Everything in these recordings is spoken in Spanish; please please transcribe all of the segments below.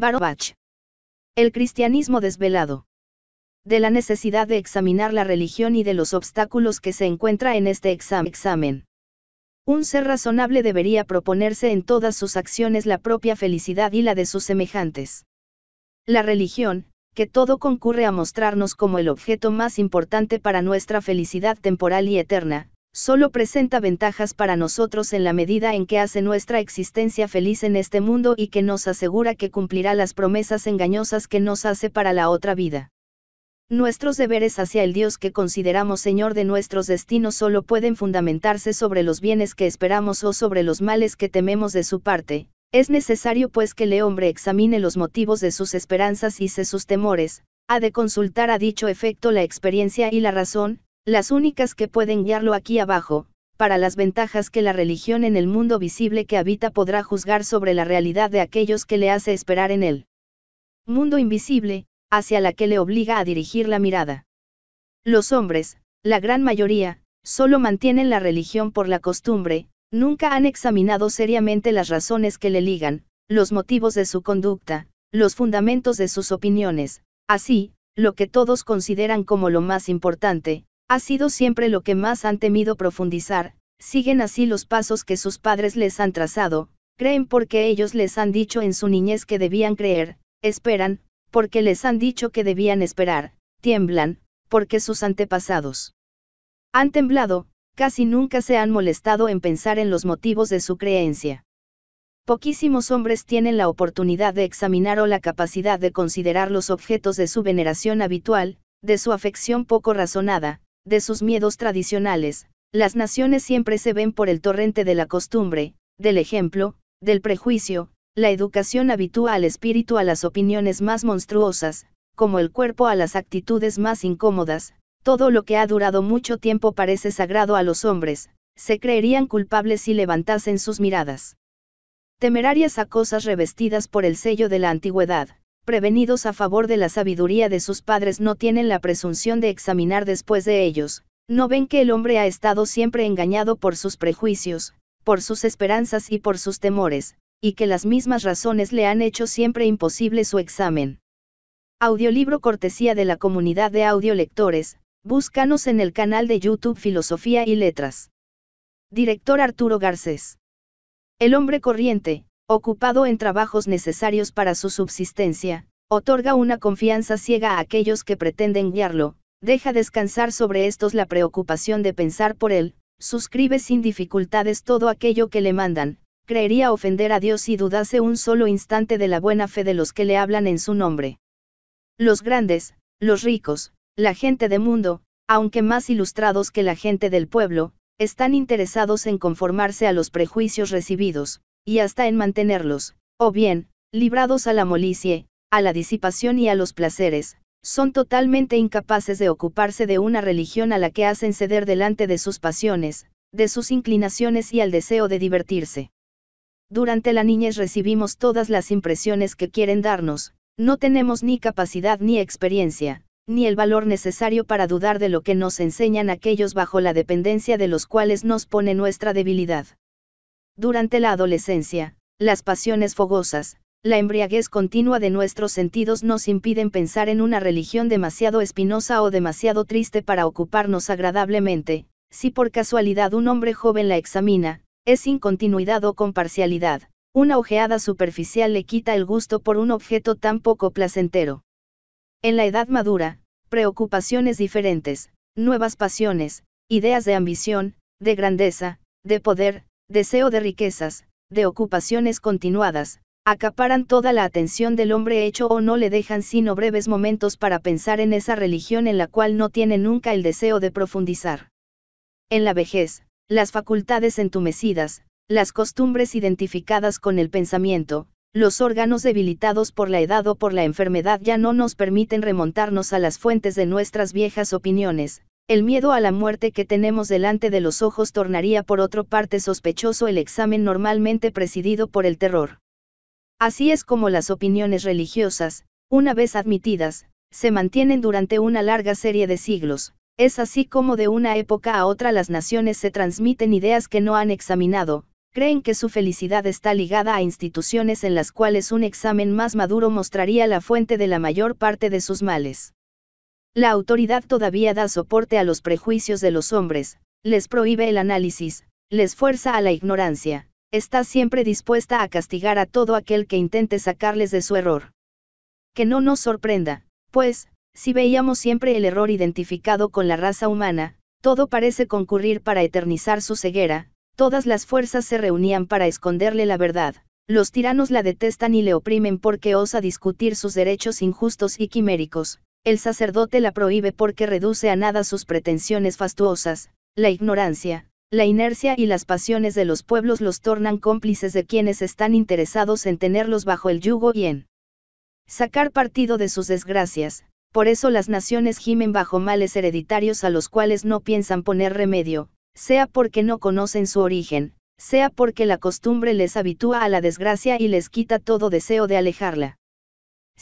Barovach. El cristianismo desvelado. De la necesidad de examinar la religión y de los obstáculos que se encuentra en este examen. Un ser razonable debería proponerse en todas sus acciones la propia felicidad y la de sus semejantes. La religión, que todo concurre a mostrarnos como el objeto más importante para nuestra felicidad temporal y eterna, solo presenta ventajas para nosotros en la medida en que hace nuestra existencia feliz en este mundo y que nos asegura que cumplirá las promesas engañosas que nos hace para la otra vida. Nuestros deberes hacia el Dios que consideramos Señor de nuestros destinos solo pueden fundamentarse sobre los bienes que esperamos o sobre los males que tememos de su parte. Es necesario pues que el hombre examine los motivos de sus esperanzas y de sus temores, ha de consultar a dicho efecto la experiencia y la razón, las únicas que pueden guiarlo aquí abajo, para las ventajas que la religión en el mundo visible que habita podrá juzgar sobre la realidad de aquellos que le hace esperar en él. Mundo invisible, hacia la que le obliga a dirigir la mirada. Los hombres, la gran mayoría, solo mantienen la religión por la costumbre, nunca han examinado seriamente las razones que le ligan, los motivos de su conducta, los fundamentos de sus opiniones, así, lo que todos consideran como lo más importante, ha sido siempre lo que más han temido profundizar, siguen así los pasos que sus padres les han trazado, creen porque ellos les han dicho en su niñez que debían creer, esperan, porque les han dicho que debían esperar, tiemblan, porque sus antepasados han temblado, casi nunca se han molestado en pensar en los motivos de su creencia. Poquísimos hombres tienen la oportunidad de examinar o la capacidad de considerar los objetos de su veneración habitual, de su afección poco razonada, de sus miedos tradicionales, las naciones siempre se ven por el torrente de la costumbre, del ejemplo, del prejuicio, la educación habitúa al espíritu a las opiniones más monstruosas, como el cuerpo a las actitudes más incómodas, todo lo que ha durado mucho tiempo parece sagrado a los hombres, se creerían culpables si levantasen sus miradas. Temerarias a cosas revestidas por el sello de la antigüedad, prevenidos a favor de la sabiduría de sus padres no tienen la presunción de examinar después de ellos, no ven que el hombre ha estado siempre engañado por sus prejuicios, por sus esperanzas y por sus temores, y que las mismas razones le han hecho siempre imposible su examen. Audiolibro cortesía de la comunidad de audiolectores, búscanos en el canal de YouTube Filosofía y Letras. Director Arturo Garcés. El hombre corriente, ocupado en trabajos necesarios para su subsistencia, otorga una confianza ciega a aquellos que pretenden guiarlo, deja descansar sobre estos la preocupación de pensar por él, suscribe sin dificultades todo aquello que le mandan, creería ofender a Dios si dudase un solo instante de la buena fe de los que le hablan en su nombre. Los grandes, los ricos, la gente de mundo, aunque más ilustrados que la gente del pueblo, están interesados en conformarse a los prejuicios recibidos, y hasta en mantenerlos, o bien, librados a la molicie, a la disipación y a los placeres, son totalmente incapaces de ocuparse de una religión a la que hacen ceder delante de sus pasiones, de sus inclinaciones y al deseo de divertirse. Durante la niñez recibimos todas las impresiones que quieren darnos, no tenemos ni capacidad ni experiencia, ni el valor necesario para dudar de lo que nos enseñan aquellos bajo la dependencia de los cuales nos pone nuestra debilidad. Durante la adolescencia, las pasiones fogosas, la embriaguez continua de nuestros sentidos nos impiden pensar en una religión demasiado espinosa o demasiado triste para ocuparnos agradablemente, si por casualidad un hombre joven la examina, es sin continuidad o con parcialidad, una ojeada superficial le quita el gusto por un objeto tan poco placentero. En la edad madura, preocupaciones diferentes, nuevas pasiones, ideas de ambición, de grandeza, de poder, deseo de riquezas, de ocupaciones continuadas, acaparan toda la atención del hombre hecho o no le dejan sino breves momentos para pensar en esa religión en la cual no tiene nunca el deseo de profundizar. En la vejez, las facultades entumecidas, las costumbres identificadas con el pensamiento, los órganos debilitados por la edad o por la enfermedad ya no nos permiten remontarnos a las fuentes de nuestras viejas opiniones, el miedo a la muerte que tenemos delante de los ojos tornaría por otra parte sospechoso el examen normalmente presidido por el terror. Así es como las opiniones religiosas, una vez admitidas, se mantienen durante una larga serie de siglos, es así como de una época a otra las naciones se transmiten ideas que no han examinado, creen que su felicidad está ligada a instituciones en las cuales un examen más maduro mostraría la fuente de la mayor parte de sus males. La autoridad todavía da soporte a los prejuicios de los hombres, les prohíbe el análisis, les fuerza a la ignorancia, está siempre dispuesta a castigar a todo aquel que intente sacarles de su error. Que no nos sorprenda, pues, si veíamos siempre el error identificado con la raza humana, todo parece concurrir para eternizar su ceguera, todas las fuerzas se reunían para esconderle la verdad, los tiranos la detestan y le oprimen porque osa discutir sus derechos injustos y quiméricos, el sacerdote la prohíbe porque reduce a nada sus pretensiones fastuosas, la ignorancia, la inercia y las pasiones de los pueblos los tornan cómplices de quienes están interesados en tenerlos bajo el yugo y en sacar partido de sus desgracias, por eso las naciones gimen bajo males hereditarios a los cuales no piensan poner remedio, sea porque no conocen su origen, sea porque la costumbre les habitúa a la desgracia y les quita todo deseo de alejarla.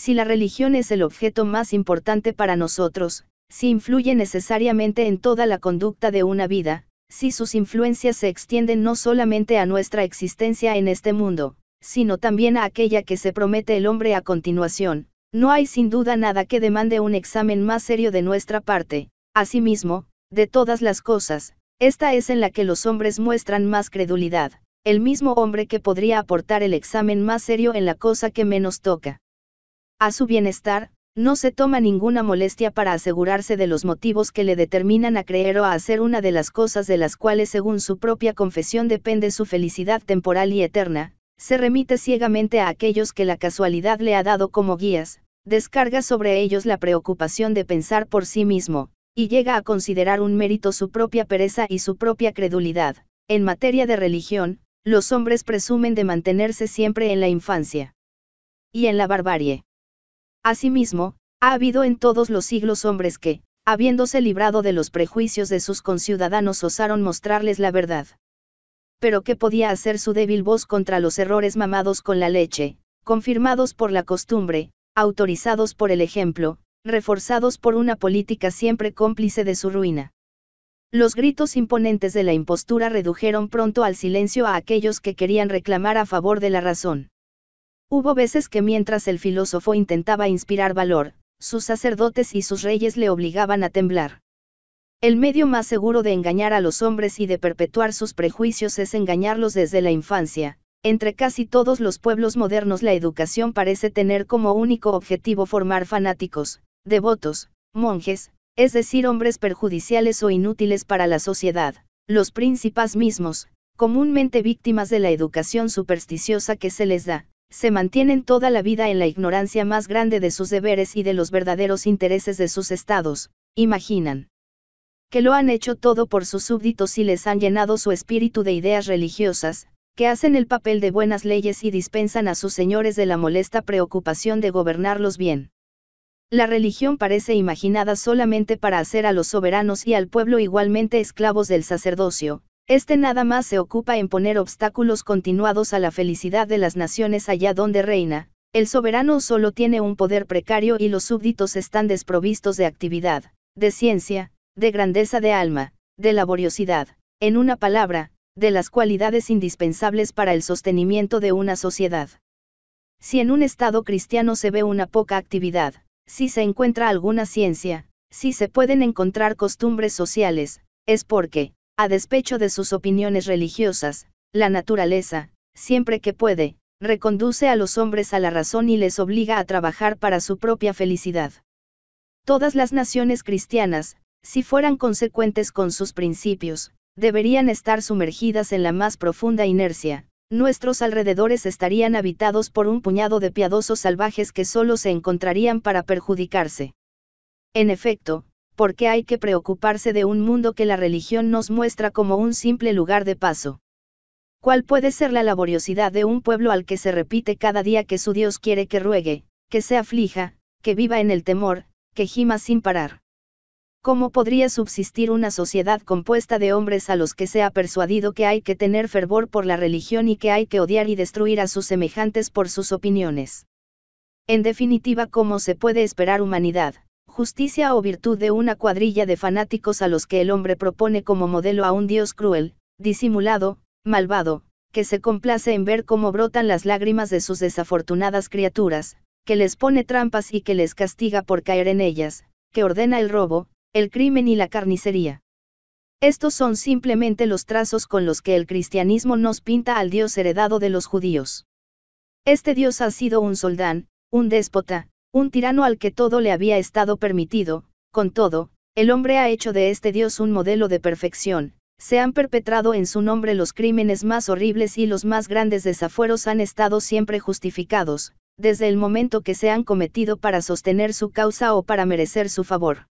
Si la religión es el objeto más importante para nosotros, si influye necesariamente en toda la conducta de una vida, si sus influencias se extienden no solamente a nuestra existencia en este mundo, sino también a aquella que se promete el hombre a continuación, no hay sin duda nada que demande un examen más serio de nuestra parte, asimismo, de todas las cosas, esta es en la que los hombres muestran más credulidad, el mismo hombre que podría aportar el examen más serio en la cosa que menos toca a su bienestar, no se toma ninguna molestia para asegurarse de los motivos que le determinan a creer o a hacer una de las cosas de las cuales según su propia confesión depende su felicidad temporal y eterna, se remite ciegamente a aquellos que la casualidad le ha dado como guías, descarga sobre ellos la preocupación de pensar por sí mismo, y llega a considerar un mérito su propia pereza y su propia credulidad. En materia de religión, los hombres presumen de mantenerse siempre en la infancia y en la barbarie Asimismo, ha habido en todos los siglos hombres que, habiéndose librado de los prejuicios de sus conciudadanos, osaron mostrarles la verdad. Pero ¿qué podía hacer su débil voz contra los errores mamados con la leche, confirmados por la costumbre, autorizados por el ejemplo, reforzados por una política siempre cómplice de su ruina? Los gritos imponentes de la impostura redujeron pronto al silencio a aquellos que querían reclamar a favor de la razón. Hubo veces que mientras el filósofo intentaba inspirar valor, sus sacerdotes y sus reyes le obligaban a temblar. El medio más seguro de engañar a los hombres y de perpetuar sus prejuicios es engañarlos desde la infancia. Entre casi todos los pueblos modernos la educación parece tener como único objetivo formar fanáticos, devotos, monjes, es decir, hombres perjudiciales o inútiles para la sociedad, los príncipes mismos, comúnmente víctimas de la educación supersticiosa que se les da, se mantienen toda la vida en la ignorancia más grande de sus deberes y de los verdaderos intereses de sus estados, imaginan que lo han hecho todo por sus súbditos y les han llenado su espíritu de ideas religiosas, que hacen el papel de buenas leyes y dispensan a sus señores de la molesta preocupación de gobernarlos bien. La religión parece imaginada solamente para hacer a los soberanos y al pueblo igualmente esclavos del sacerdocio, este nada más se ocupa en poner obstáculos continuados a la felicidad de las naciones allá donde reina, el soberano solo tiene un poder precario y los súbditos están desprovistos de actividad, de ciencia, de grandeza de alma, de laboriosidad, en una palabra, de las cualidades indispensables para el sostenimiento de una sociedad. Si en un Estado cristiano se ve una poca actividad, si se encuentra alguna ciencia, si se pueden encontrar costumbres sociales, es porque, a despecho de sus opiniones religiosas, la naturaleza, siempre que puede, reconduce a los hombres a la razón y les obliga a trabajar para su propia felicidad. Todas las naciones cristianas, si fueran consecuentes con sus principios, deberían estar sumergidas en la más profunda inercia, nuestros alrededores estarían habitados por un puñado de piadosos salvajes que solo se encontrarían para perjudicarse. En efecto, por qué hay que preocuparse de un mundo que la religión nos muestra como un simple lugar de paso. ¿Cuál puede ser la laboriosidad de un pueblo al que se repite cada día que su Dios quiere que ruegue, que se aflija, que viva en el temor, que gima sin parar? ¿Cómo podría subsistir una sociedad compuesta de hombres a los que se ha persuadido que hay que tener fervor por la religión y que hay que odiar y destruir a sus semejantes por sus opiniones? En definitiva, ¿cómo se puede esperar humanidad? justicia o virtud de una cuadrilla de fanáticos a los que el hombre propone como modelo a un Dios cruel, disimulado, malvado, que se complace en ver cómo brotan las lágrimas de sus desafortunadas criaturas, que les pone trampas y que les castiga por caer en ellas, que ordena el robo, el crimen y la carnicería. Estos son simplemente los trazos con los que el cristianismo nos pinta al Dios heredado de los judíos. Este Dios ha sido un soldán, un déspota, un tirano al que todo le había estado permitido, con todo, el hombre ha hecho de este dios un modelo de perfección, se han perpetrado en su nombre los crímenes más horribles y los más grandes desafueros han estado siempre justificados, desde el momento que se han cometido para sostener su causa o para merecer su favor.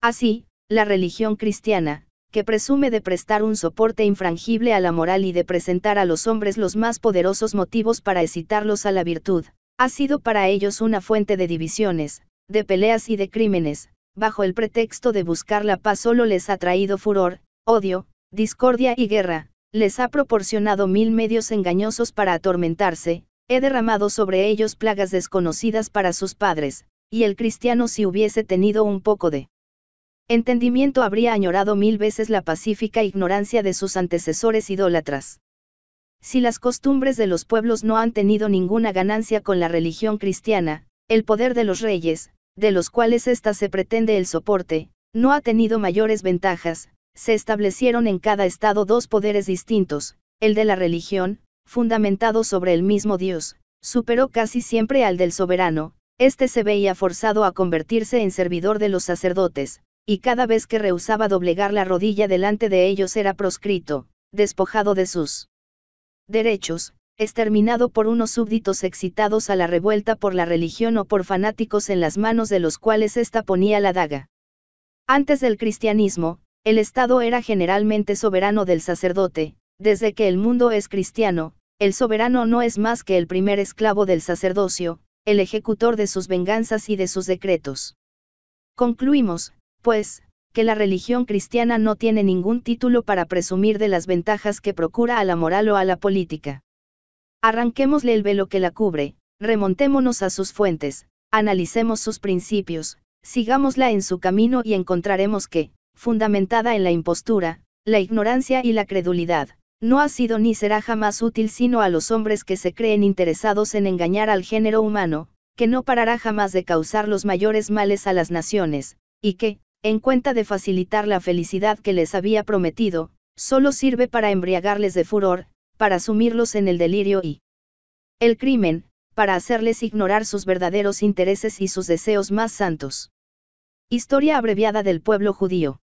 Así, la religión cristiana, que presume de prestar un soporte infrangible a la moral y de presentar a los hombres los más poderosos motivos para excitarlos a la virtud, ha sido para ellos una fuente de divisiones, de peleas y de crímenes, bajo el pretexto de buscar la paz solo les ha traído furor, odio, discordia y guerra, les ha proporcionado mil medios engañosos para atormentarse, he derramado sobre ellos plagas desconocidas para sus padres, y el cristiano si hubiese tenido un poco de entendimiento habría añorado mil veces la pacífica ignorancia de sus antecesores idólatras. Si las costumbres de los pueblos no han tenido ninguna ganancia con la religión cristiana, el poder de los reyes, de los cuales ésta se pretende el soporte, no ha tenido mayores ventajas, se establecieron en cada estado dos poderes distintos, el de la religión, fundamentado sobre el mismo Dios, superó casi siempre al del soberano, este se veía forzado a convertirse en servidor de los sacerdotes, y cada vez que rehusaba doblegar la rodilla delante de ellos era proscrito, despojado de sus derechos, exterminado por unos súbditos excitados a la revuelta por la religión o por fanáticos en las manos de los cuales ésta ponía la daga. Antes del cristianismo, el Estado era generalmente soberano del sacerdote, desde que el mundo es cristiano, el soberano no es más que el primer esclavo del sacerdocio, el ejecutor de sus venganzas y de sus decretos. Concluimos, pues, que la religión cristiana no tiene ningún título para presumir de las ventajas que procura a la moral o a la política. Arranquémosle el velo que la cubre, remontémonos a sus fuentes, analicemos sus principios, sigámosla en su camino y encontraremos que, fundamentada en la impostura, la ignorancia y la credulidad, no ha sido ni será jamás útil sino a los hombres que se creen interesados en engañar al género humano, que no parará jamás de causar los mayores males a las naciones, y que, en cuenta de facilitar la felicidad que les había prometido, solo sirve para embriagarles de furor, para sumirlos en el delirio y el crimen, para hacerles ignorar sus verdaderos intereses y sus deseos más santos. Historia abreviada del pueblo judío.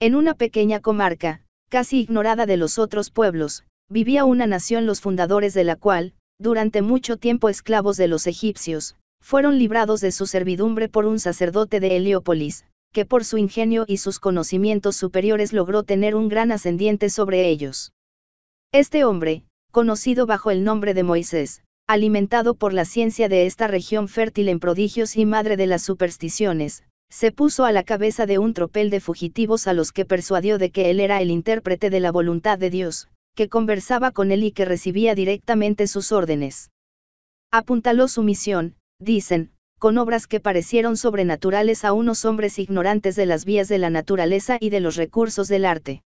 En una pequeña comarca, casi ignorada de los otros pueblos, vivía una nación los fundadores de la cual, durante mucho tiempo esclavos de los egipcios, fueron librados de su servidumbre por un sacerdote de Heliópolis, que por su ingenio y sus conocimientos superiores logró tener un gran ascendiente sobre ellos. Este hombre, conocido bajo el nombre de Moisés, alimentado por la ciencia de esta región fértil en prodigios y madre de las supersticiones, se puso a la cabeza de un tropel de fugitivos a los que persuadió de que él era el intérprete de la voluntad de Dios, que conversaba con él y que recibía directamente sus órdenes. Apuntaló su misión, dicen, con obras que parecieron sobrenaturales a unos hombres ignorantes de las vías de la naturaleza y de los recursos del arte.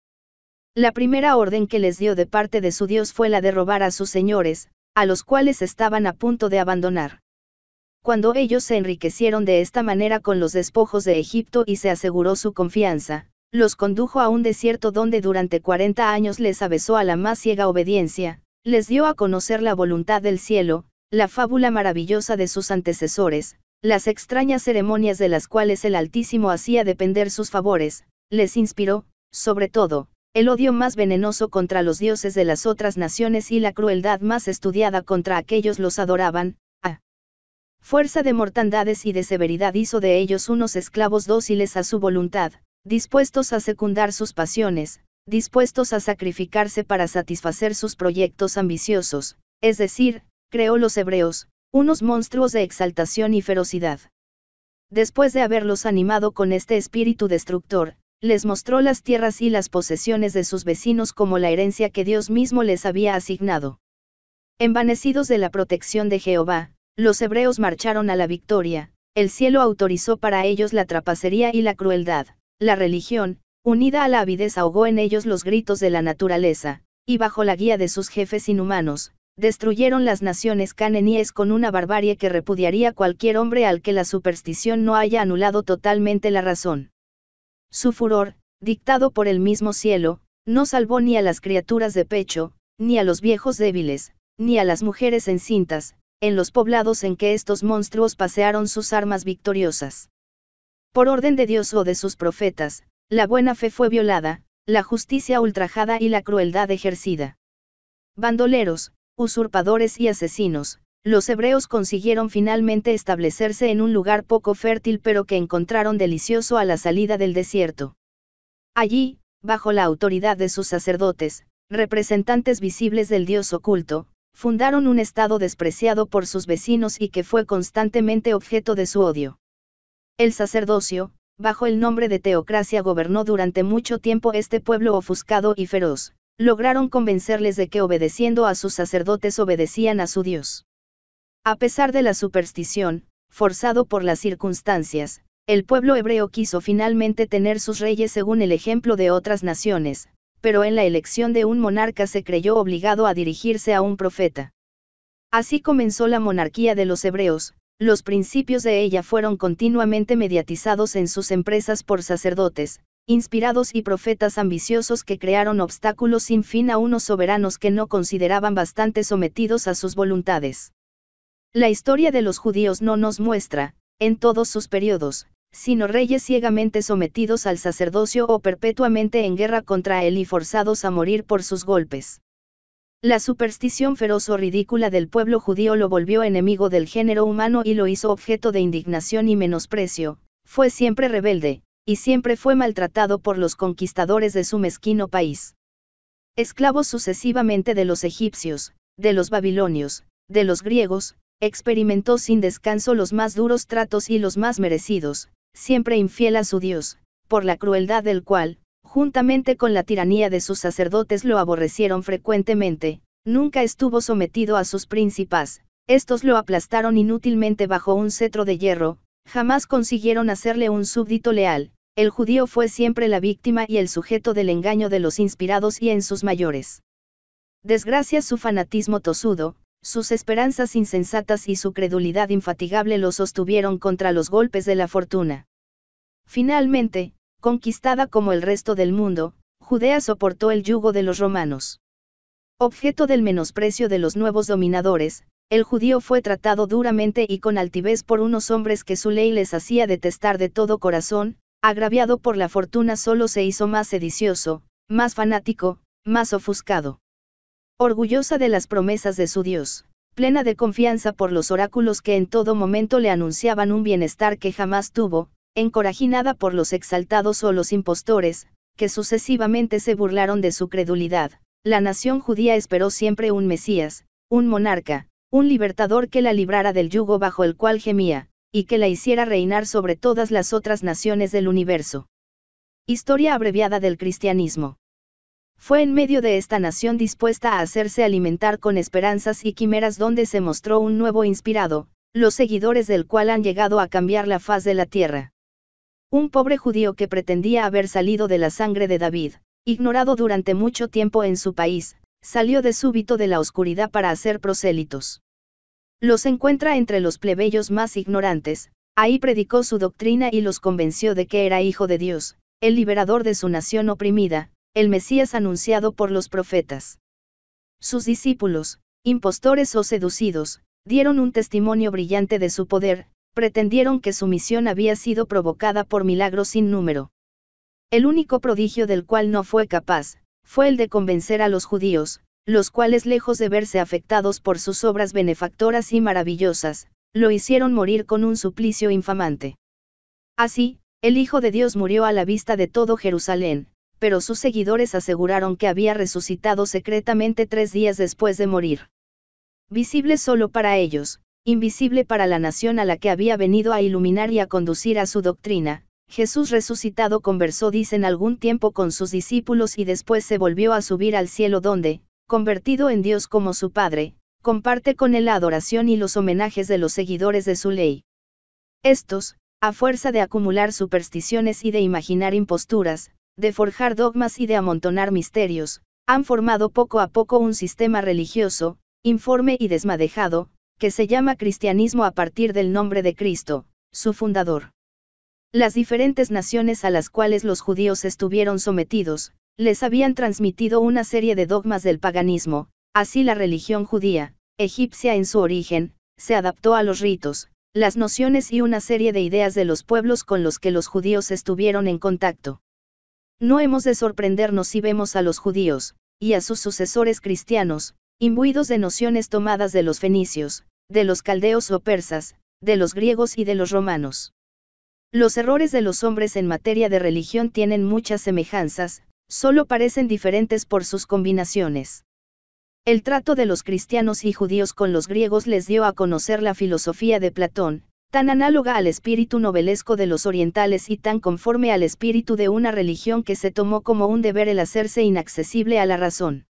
La primera orden que les dio de parte de su Dios fue la de robar a sus señores, a los cuales estaban a punto de abandonar. Cuando ellos se enriquecieron de esta manera con los despojos de Egipto y se aseguró su confianza, los condujo a un desierto donde durante 40 años les avesó a la más ciega obediencia, les dio a conocer la voluntad del cielo, la fábula maravillosa de sus antecesores, las extrañas ceremonias de las cuales el Altísimo hacía depender sus favores, les inspiró, sobre todo, el odio más venenoso contra los dioses de las otras naciones y la crueldad más estudiada contra aquellos los adoraban, a fuerza de mortandades y de severidad hizo de ellos unos esclavos dóciles a su voluntad, dispuestos a secundar sus pasiones, dispuestos a sacrificarse para satisfacer sus proyectos ambiciosos, es decir, creó los hebreos, unos monstruos de exaltación y ferocidad. Después de haberlos animado con este espíritu destructor, les mostró las tierras y las posesiones de sus vecinos como la herencia que Dios mismo les había asignado. Envanecidos de la protección de Jehová, los hebreos marcharon a la victoria, el cielo autorizó para ellos la trapacería y la crueldad, la religión, unida a la avidez ahogó en ellos los gritos de la naturaleza, y bajo la guía de sus jefes inhumanos, destruyeron las naciones caneníes con una barbarie que repudiaría cualquier hombre al que la superstición no haya anulado totalmente la razón. Su furor, dictado por el mismo cielo, no salvó ni a las criaturas de pecho, ni a los viejos débiles, ni a las mujeres encintas, en los poblados en que estos monstruos pasearon sus armas victoriosas. Por orden de Dios o de sus profetas, la buena fe fue violada, la justicia ultrajada y la crueldad ejercida. Bandoleros, usurpadores y asesinos, los hebreos consiguieron finalmente establecerse en un lugar poco fértil pero que encontraron delicioso a la salida del desierto. Allí, bajo la autoridad de sus sacerdotes, representantes visibles del dios oculto, fundaron un estado despreciado por sus vecinos y que fue constantemente objeto de su odio. El sacerdocio, bajo el nombre de teocracia, gobernó durante mucho tiempo este pueblo ofuscado y feroz, lograron convencerles de que obedeciendo a sus sacerdotes obedecían a su Dios. A pesar de la superstición, forzado por las circunstancias, el pueblo hebreo quiso finalmente tener sus reyes según el ejemplo de otras naciones, pero en la elección de un monarca se creyó obligado a dirigirse a un profeta. Así comenzó la monarquía de los hebreos, los principios de ella fueron continuamente mediatizados en sus empresas por sacerdotes, inspirados y profetas ambiciosos que crearon obstáculos sin fin a unos soberanos que no consideraban bastante sometidos a sus voluntades. La historia de los judíos no nos muestra, en todos sus periodos, sino reyes ciegamente sometidos al sacerdocio o perpetuamente en guerra contra él y forzados a morir por sus golpes. La superstición feroz o ridícula del pueblo judío lo volvió enemigo del género humano y lo hizo objeto de indignación y menosprecio, fue siempre rebelde, y siempre fue maltratado por los conquistadores de su mezquino país. Esclavo sucesivamente de los egipcios, de los babilonios, de los griegos, experimentó sin descanso los más duros tratos y los más merecidos, siempre infiel a su Dios, por la crueldad del cual, juntamente con la tiranía de sus sacerdotes lo aborrecieron frecuentemente, nunca estuvo sometido a sus príncipas, estos lo aplastaron inútilmente bajo un cetro de hierro, Jamás consiguieron hacerle un súbdito leal, el judío fue siempre la víctima y el sujeto del engaño de los inspirados y en sus mayores. Desgracias su fanatismo tosudo, sus esperanzas insensatas y su credulidad infatigable lo sostuvieron contra los golpes de la fortuna. Finalmente, conquistada como el resto del mundo, Judea soportó el yugo de los romanos. Objeto del menosprecio de los nuevos dominadores, el judío fue tratado duramente y con altivez por unos hombres que su ley les hacía detestar de todo corazón, agraviado por la fortuna solo se hizo más sedicioso, más fanático, más ofuscado. Orgullosa de las promesas de su Dios, plena de confianza por los oráculos que en todo momento le anunciaban un bienestar que jamás tuvo, encorajinada por los exaltados o los impostores, que sucesivamente se burlaron de su credulidad, la nación judía esperó siempre un Mesías, un monarca, un libertador que la librara del yugo bajo el cual gemía, y que la hiciera reinar sobre todas las otras naciones del universo. Historia abreviada del cristianismo. Fue en medio de esta nación dispuesta a hacerse alimentar con esperanzas y quimeras donde se mostró un nuevo inspirado, los seguidores del cual han llegado a cambiar la faz de la tierra. Un pobre judío que pretendía haber salido de la sangre de David, ignorado durante mucho tiempo en su país, salió de súbito de la oscuridad para hacer prosélitos los encuentra entre los plebeyos más ignorantes, ahí predicó su doctrina y los convenció de que era hijo de Dios, el liberador de su nación oprimida, el Mesías anunciado por los profetas. Sus discípulos, impostores o seducidos, dieron un testimonio brillante de su poder, pretendieron que su misión había sido provocada por milagros sin número. El único prodigio del cual no fue capaz, fue el de convencer a los judíos, los cuales lejos de verse afectados por sus obras benefactoras y maravillosas, lo hicieron morir con un suplicio infamante. Así, el Hijo de Dios murió a la vista de todo Jerusalén, pero sus seguidores aseguraron que había resucitado secretamente tres días después de morir. Visible solo para ellos, invisible para la nación a la que había venido a iluminar y a conducir a su doctrina, Jesús resucitado conversó dicen algún tiempo con sus discípulos y después se volvió a subir al cielo donde, convertido en Dios como su Padre, comparte con él la adoración y los homenajes de los seguidores de su ley. Estos, a fuerza de acumular supersticiones y de imaginar imposturas, de forjar dogmas y de amontonar misterios, han formado poco a poco un sistema religioso, informe y desmadejado, que se llama cristianismo a partir del nombre de Cristo, su fundador. Las diferentes naciones a las cuales los judíos estuvieron sometidos, les habían transmitido una serie de dogmas del paganismo, así la religión judía, egipcia en su origen, se adaptó a los ritos, las nociones y una serie de ideas de los pueblos con los que los judíos estuvieron en contacto. No hemos de sorprendernos si vemos a los judíos, y a sus sucesores cristianos, imbuidos de nociones tomadas de los fenicios, de los caldeos o persas, de los griegos y de los romanos. Los errores de los hombres en materia de religión tienen muchas semejanzas, solo parecen diferentes por sus combinaciones. El trato de los cristianos y judíos con los griegos les dio a conocer la filosofía de Platón, tan análoga al espíritu novelesco de los orientales y tan conforme al espíritu de una religión que se tomó como un deber el hacerse inaccesible a la razón.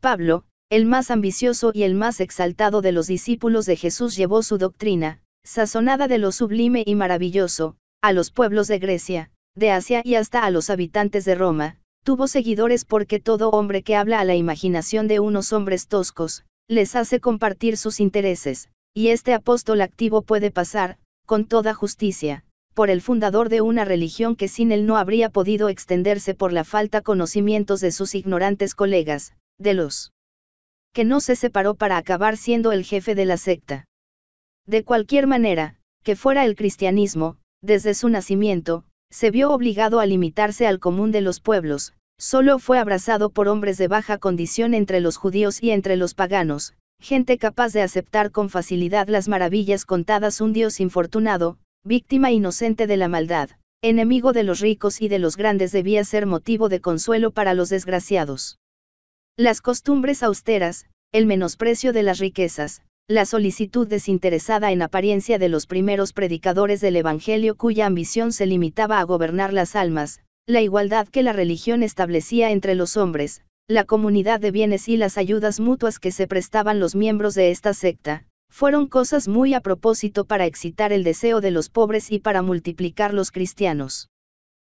Pablo, el más ambicioso y el más exaltado de los discípulos de Jesús llevó su doctrina, sazonada de lo sublime y maravilloso, a los pueblos de Grecia, de Asia y hasta a los habitantes de Roma, Tuvo seguidores porque todo hombre que habla a la imaginación de unos hombres toscos, les hace compartir sus intereses, y este apóstol activo puede pasar, con toda justicia, por el fundador de una religión que sin él no habría podido extenderse por la falta conocimientos de sus ignorantes colegas, de los que no se separó para acabar siendo el jefe de la secta. De cualquier manera, que fuera el cristianismo, desde su nacimiento, se vio obligado a limitarse al común de los pueblos, solo fue abrazado por hombres de baja condición entre los judíos y entre los paganos, gente capaz de aceptar con facilidad las maravillas contadas un dios infortunado, víctima inocente de la maldad, enemigo de los ricos y de los grandes debía ser motivo de consuelo para los desgraciados. Las costumbres austeras, el menosprecio de las riquezas, la solicitud desinteresada en apariencia de los primeros predicadores del Evangelio cuya ambición se limitaba a gobernar las almas, la igualdad que la religión establecía entre los hombres, la comunidad de bienes y las ayudas mutuas que se prestaban los miembros de esta secta, fueron cosas muy a propósito para excitar el deseo de los pobres y para multiplicar los cristianos.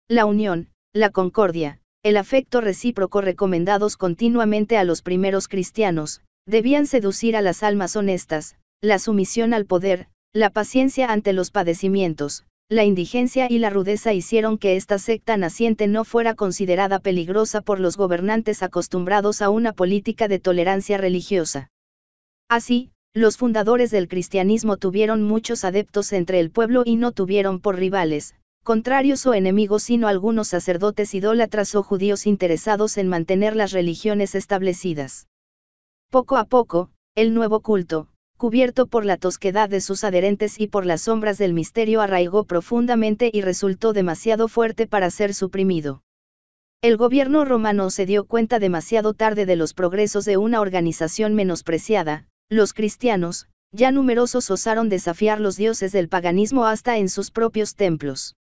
La unión, la concordia, el afecto recíproco recomendados continuamente a los primeros cristianos, Debían seducir a las almas honestas, la sumisión al poder, la paciencia ante los padecimientos, la indigencia y la rudeza hicieron que esta secta naciente no fuera considerada peligrosa por los gobernantes acostumbrados a una política de tolerancia religiosa. Así, los fundadores del cristianismo tuvieron muchos adeptos entre el pueblo y no tuvieron por rivales, contrarios o enemigos sino algunos sacerdotes idólatras o judíos interesados en mantener las religiones establecidas. Poco a poco, el nuevo culto, cubierto por la tosquedad de sus adherentes y por las sombras del misterio, arraigó profundamente y resultó demasiado fuerte para ser suprimido. El gobierno romano se dio cuenta demasiado tarde de los progresos de una organización menospreciada, los cristianos, ya numerosos osaron desafiar los dioses del paganismo hasta en sus propios templos.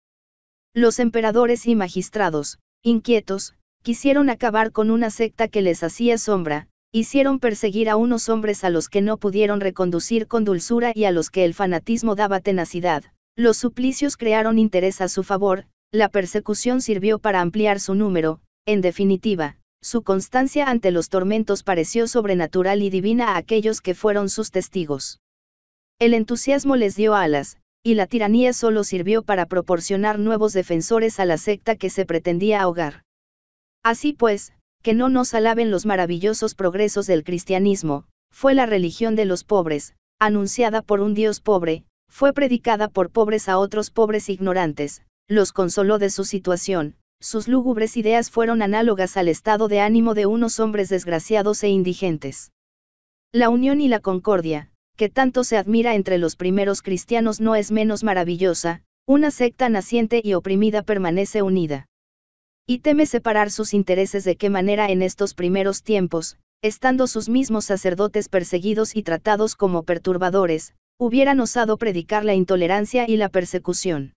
Los emperadores y magistrados, inquietos, quisieron acabar con una secta que les hacía sombra, hicieron perseguir a unos hombres a los que no pudieron reconducir con dulzura y a los que el fanatismo daba tenacidad. Los suplicios crearon interés a su favor, la persecución sirvió para ampliar su número, en definitiva, su constancia ante los tormentos pareció sobrenatural y divina a aquellos que fueron sus testigos. El entusiasmo les dio alas, y la tiranía solo sirvió para proporcionar nuevos defensores a la secta que se pretendía ahogar. Así pues, que no nos alaben los maravillosos progresos del cristianismo, fue la religión de los pobres, anunciada por un Dios pobre, fue predicada por pobres a otros pobres ignorantes, los consoló de su situación, sus lúgubres ideas fueron análogas al estado de ánimo de unos hombres desgraciados e indigentes. La unión y la concordia, que tanto se admira entre los primeros cristianos no es menos maravillosa, una secta naciente y oprimida permanece unida y teme separar sus intereses de qué manera en estos primeros tiempos, estando sus mismos sacerdotes perseguidos y tratados como perturbadores, hubieran osado predicar la intolerancia y la persecución.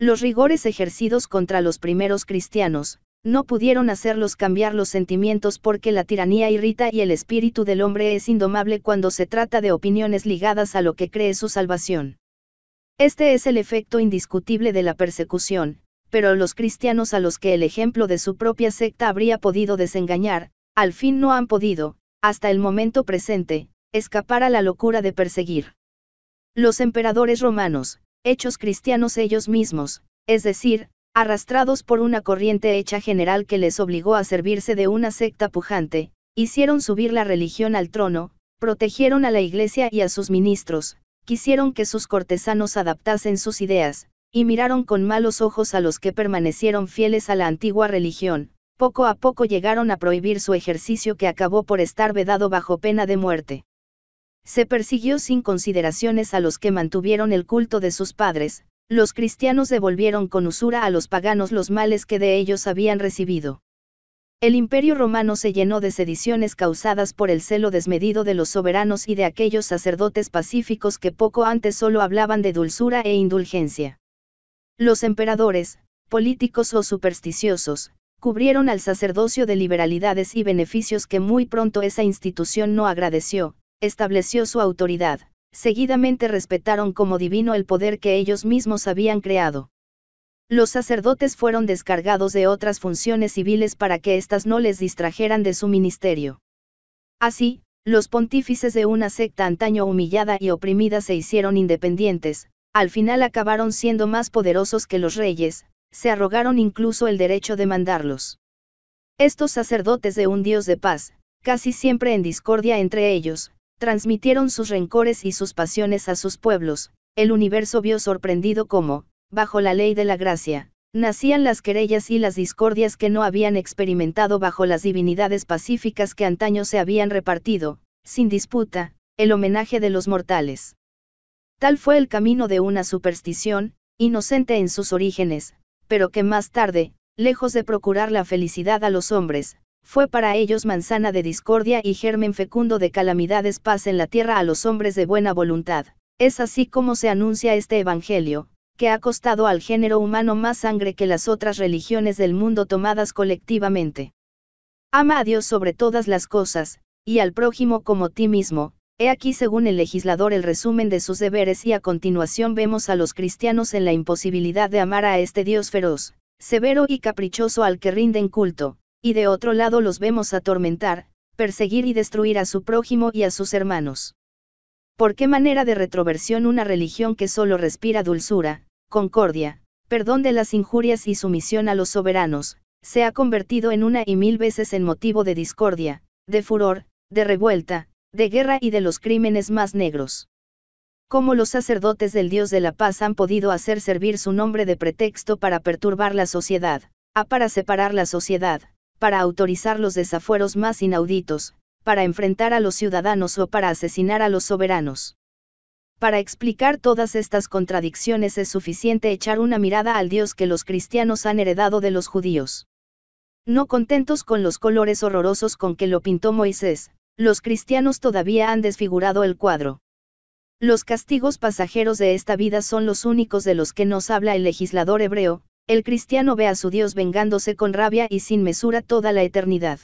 Los rigores ejercidos contra los primeros cristianos, no pudieron hacerlos cambiar los sentimientos porque la tiranía irrita y el espíritu del hombre es indomable cuando se trata de opiniones ligadas a lo que cree su salvación. Este es el efecto indiscutible de la persecución, pero los cristianos a los que el ejemplo de su propia secta habría podido desengañar, al fin no han podido, hasta el momento presente, escapar a la locura de perseguir. Los emperadores romanos, hechos cristianos ellos mismos, es decir, arrastrados por una corriente hecha general que les obligó a servirse de una secta pujante, hicieron subir la religión al trono, protegieron a la iglesia y a sus ministros, quisieron que sus cortesanos adaptasen sus ideas, y miraron con malos ojos a los que permanecieron fieles a la antigua religión, poco a poco llegaron a prohibir su ejercicio que acabó por estar vedado bajo pena de muerte. Se persiguió sin consideraciones a los que mantuvieron el culto de sus padres, los cristianos devolvieron con usura a los paganos los males que de ellos habían recibido. El imperio romano se llenó de sediciones causadas por el celo desmedido de los soberanos y de aquellos sacerdotes pacíficos que poco antes solo hablaban de dulzura e indulgencia. Los emperadores, políticos o supersticiosos, cubrieron al sacerdocio de liberalidades y beneficios que muy pronto esa institución no agradeció, estableció su autoridad, seguidamente respetaron como divino el poder que ellos mismos habían creado. Los sacerdotes fueron descargados de otras funciones civiles para que éstas no les distrajeran de su ministerio. Así, los pontífices de una secta antaño humillada y oprimida se hicieron independientes, al final acabaron siendo más poderosos que los reyes, se arrogaron incluso el derecho de mandarlos. Estos sacerdotes de un dios de paz, casi siempre en discordia entre ellos, transmitieron sus rencores y sus pasiones a sus pueblos, el universo vio sorprendido cómo, bajo la ley de la gracia, nacían las querellas y las discordias que no habían experimentado bajo las divinidades pacíficas que antaño se habían repartido, sin disputa, el homenaje de los mortales. Tal fue el camino de una superstición, inocente en sus orígenes, pero que más tarde, lejos de procurar la felicidad a los hombres, fue para ellos manzana de discordia y germen fecundo de calamidades paz en la tierra a los hombres de buena voluntad. Es así como se anuncia este Evangelio, que ha costado al género humano más sangre que las otras religiones del mundo tomadas colectivamente. Ama a Dios sobre todas las cosas, y al prójimo como ti mismo, He aquí según el legislador el resumen de sus deberes y a continuación vemos a los cristianos en la imposibilidad de amar a este Dios feroz, severo y caprichoso al que rinden culto, y de otro lado los vemos atormentar, perseguir y destruir a su prójimo y a sus hermanos. ¿Por qué manera de retroversión una religión que solo respira dulzura, concordia, perdón de las injurias y sumisión a los soberanos, se ha convertido en una y mil veces en motivo de discordia, de furor, de revuelta, de guerra y de los crímenes más negros. Cómo los sacerdotes del Dios de la Paz han podido hacer servir su nombre de pretexto para perturbar la sociedad, a ah, para separar la sociedad, para autorizar los desafueros más inauditos, para enfrentar a los ciudadanos o para asesinar a los soberanos. Para explicar todas estas contradicciones es suficiente echar una mirada al Dios que los cristianos han heredado de los judíos. No contentos con los colores horrorosos con que lo pintó Moisés, los cristianos todavía han desfigurado el cuadro. Los castigos pasajeros de esta vida son los únicos de los que nos habla el legislador hebreo, el cristiano ve a su Dios vengándose con rabia y sin mesura toda la eternidad.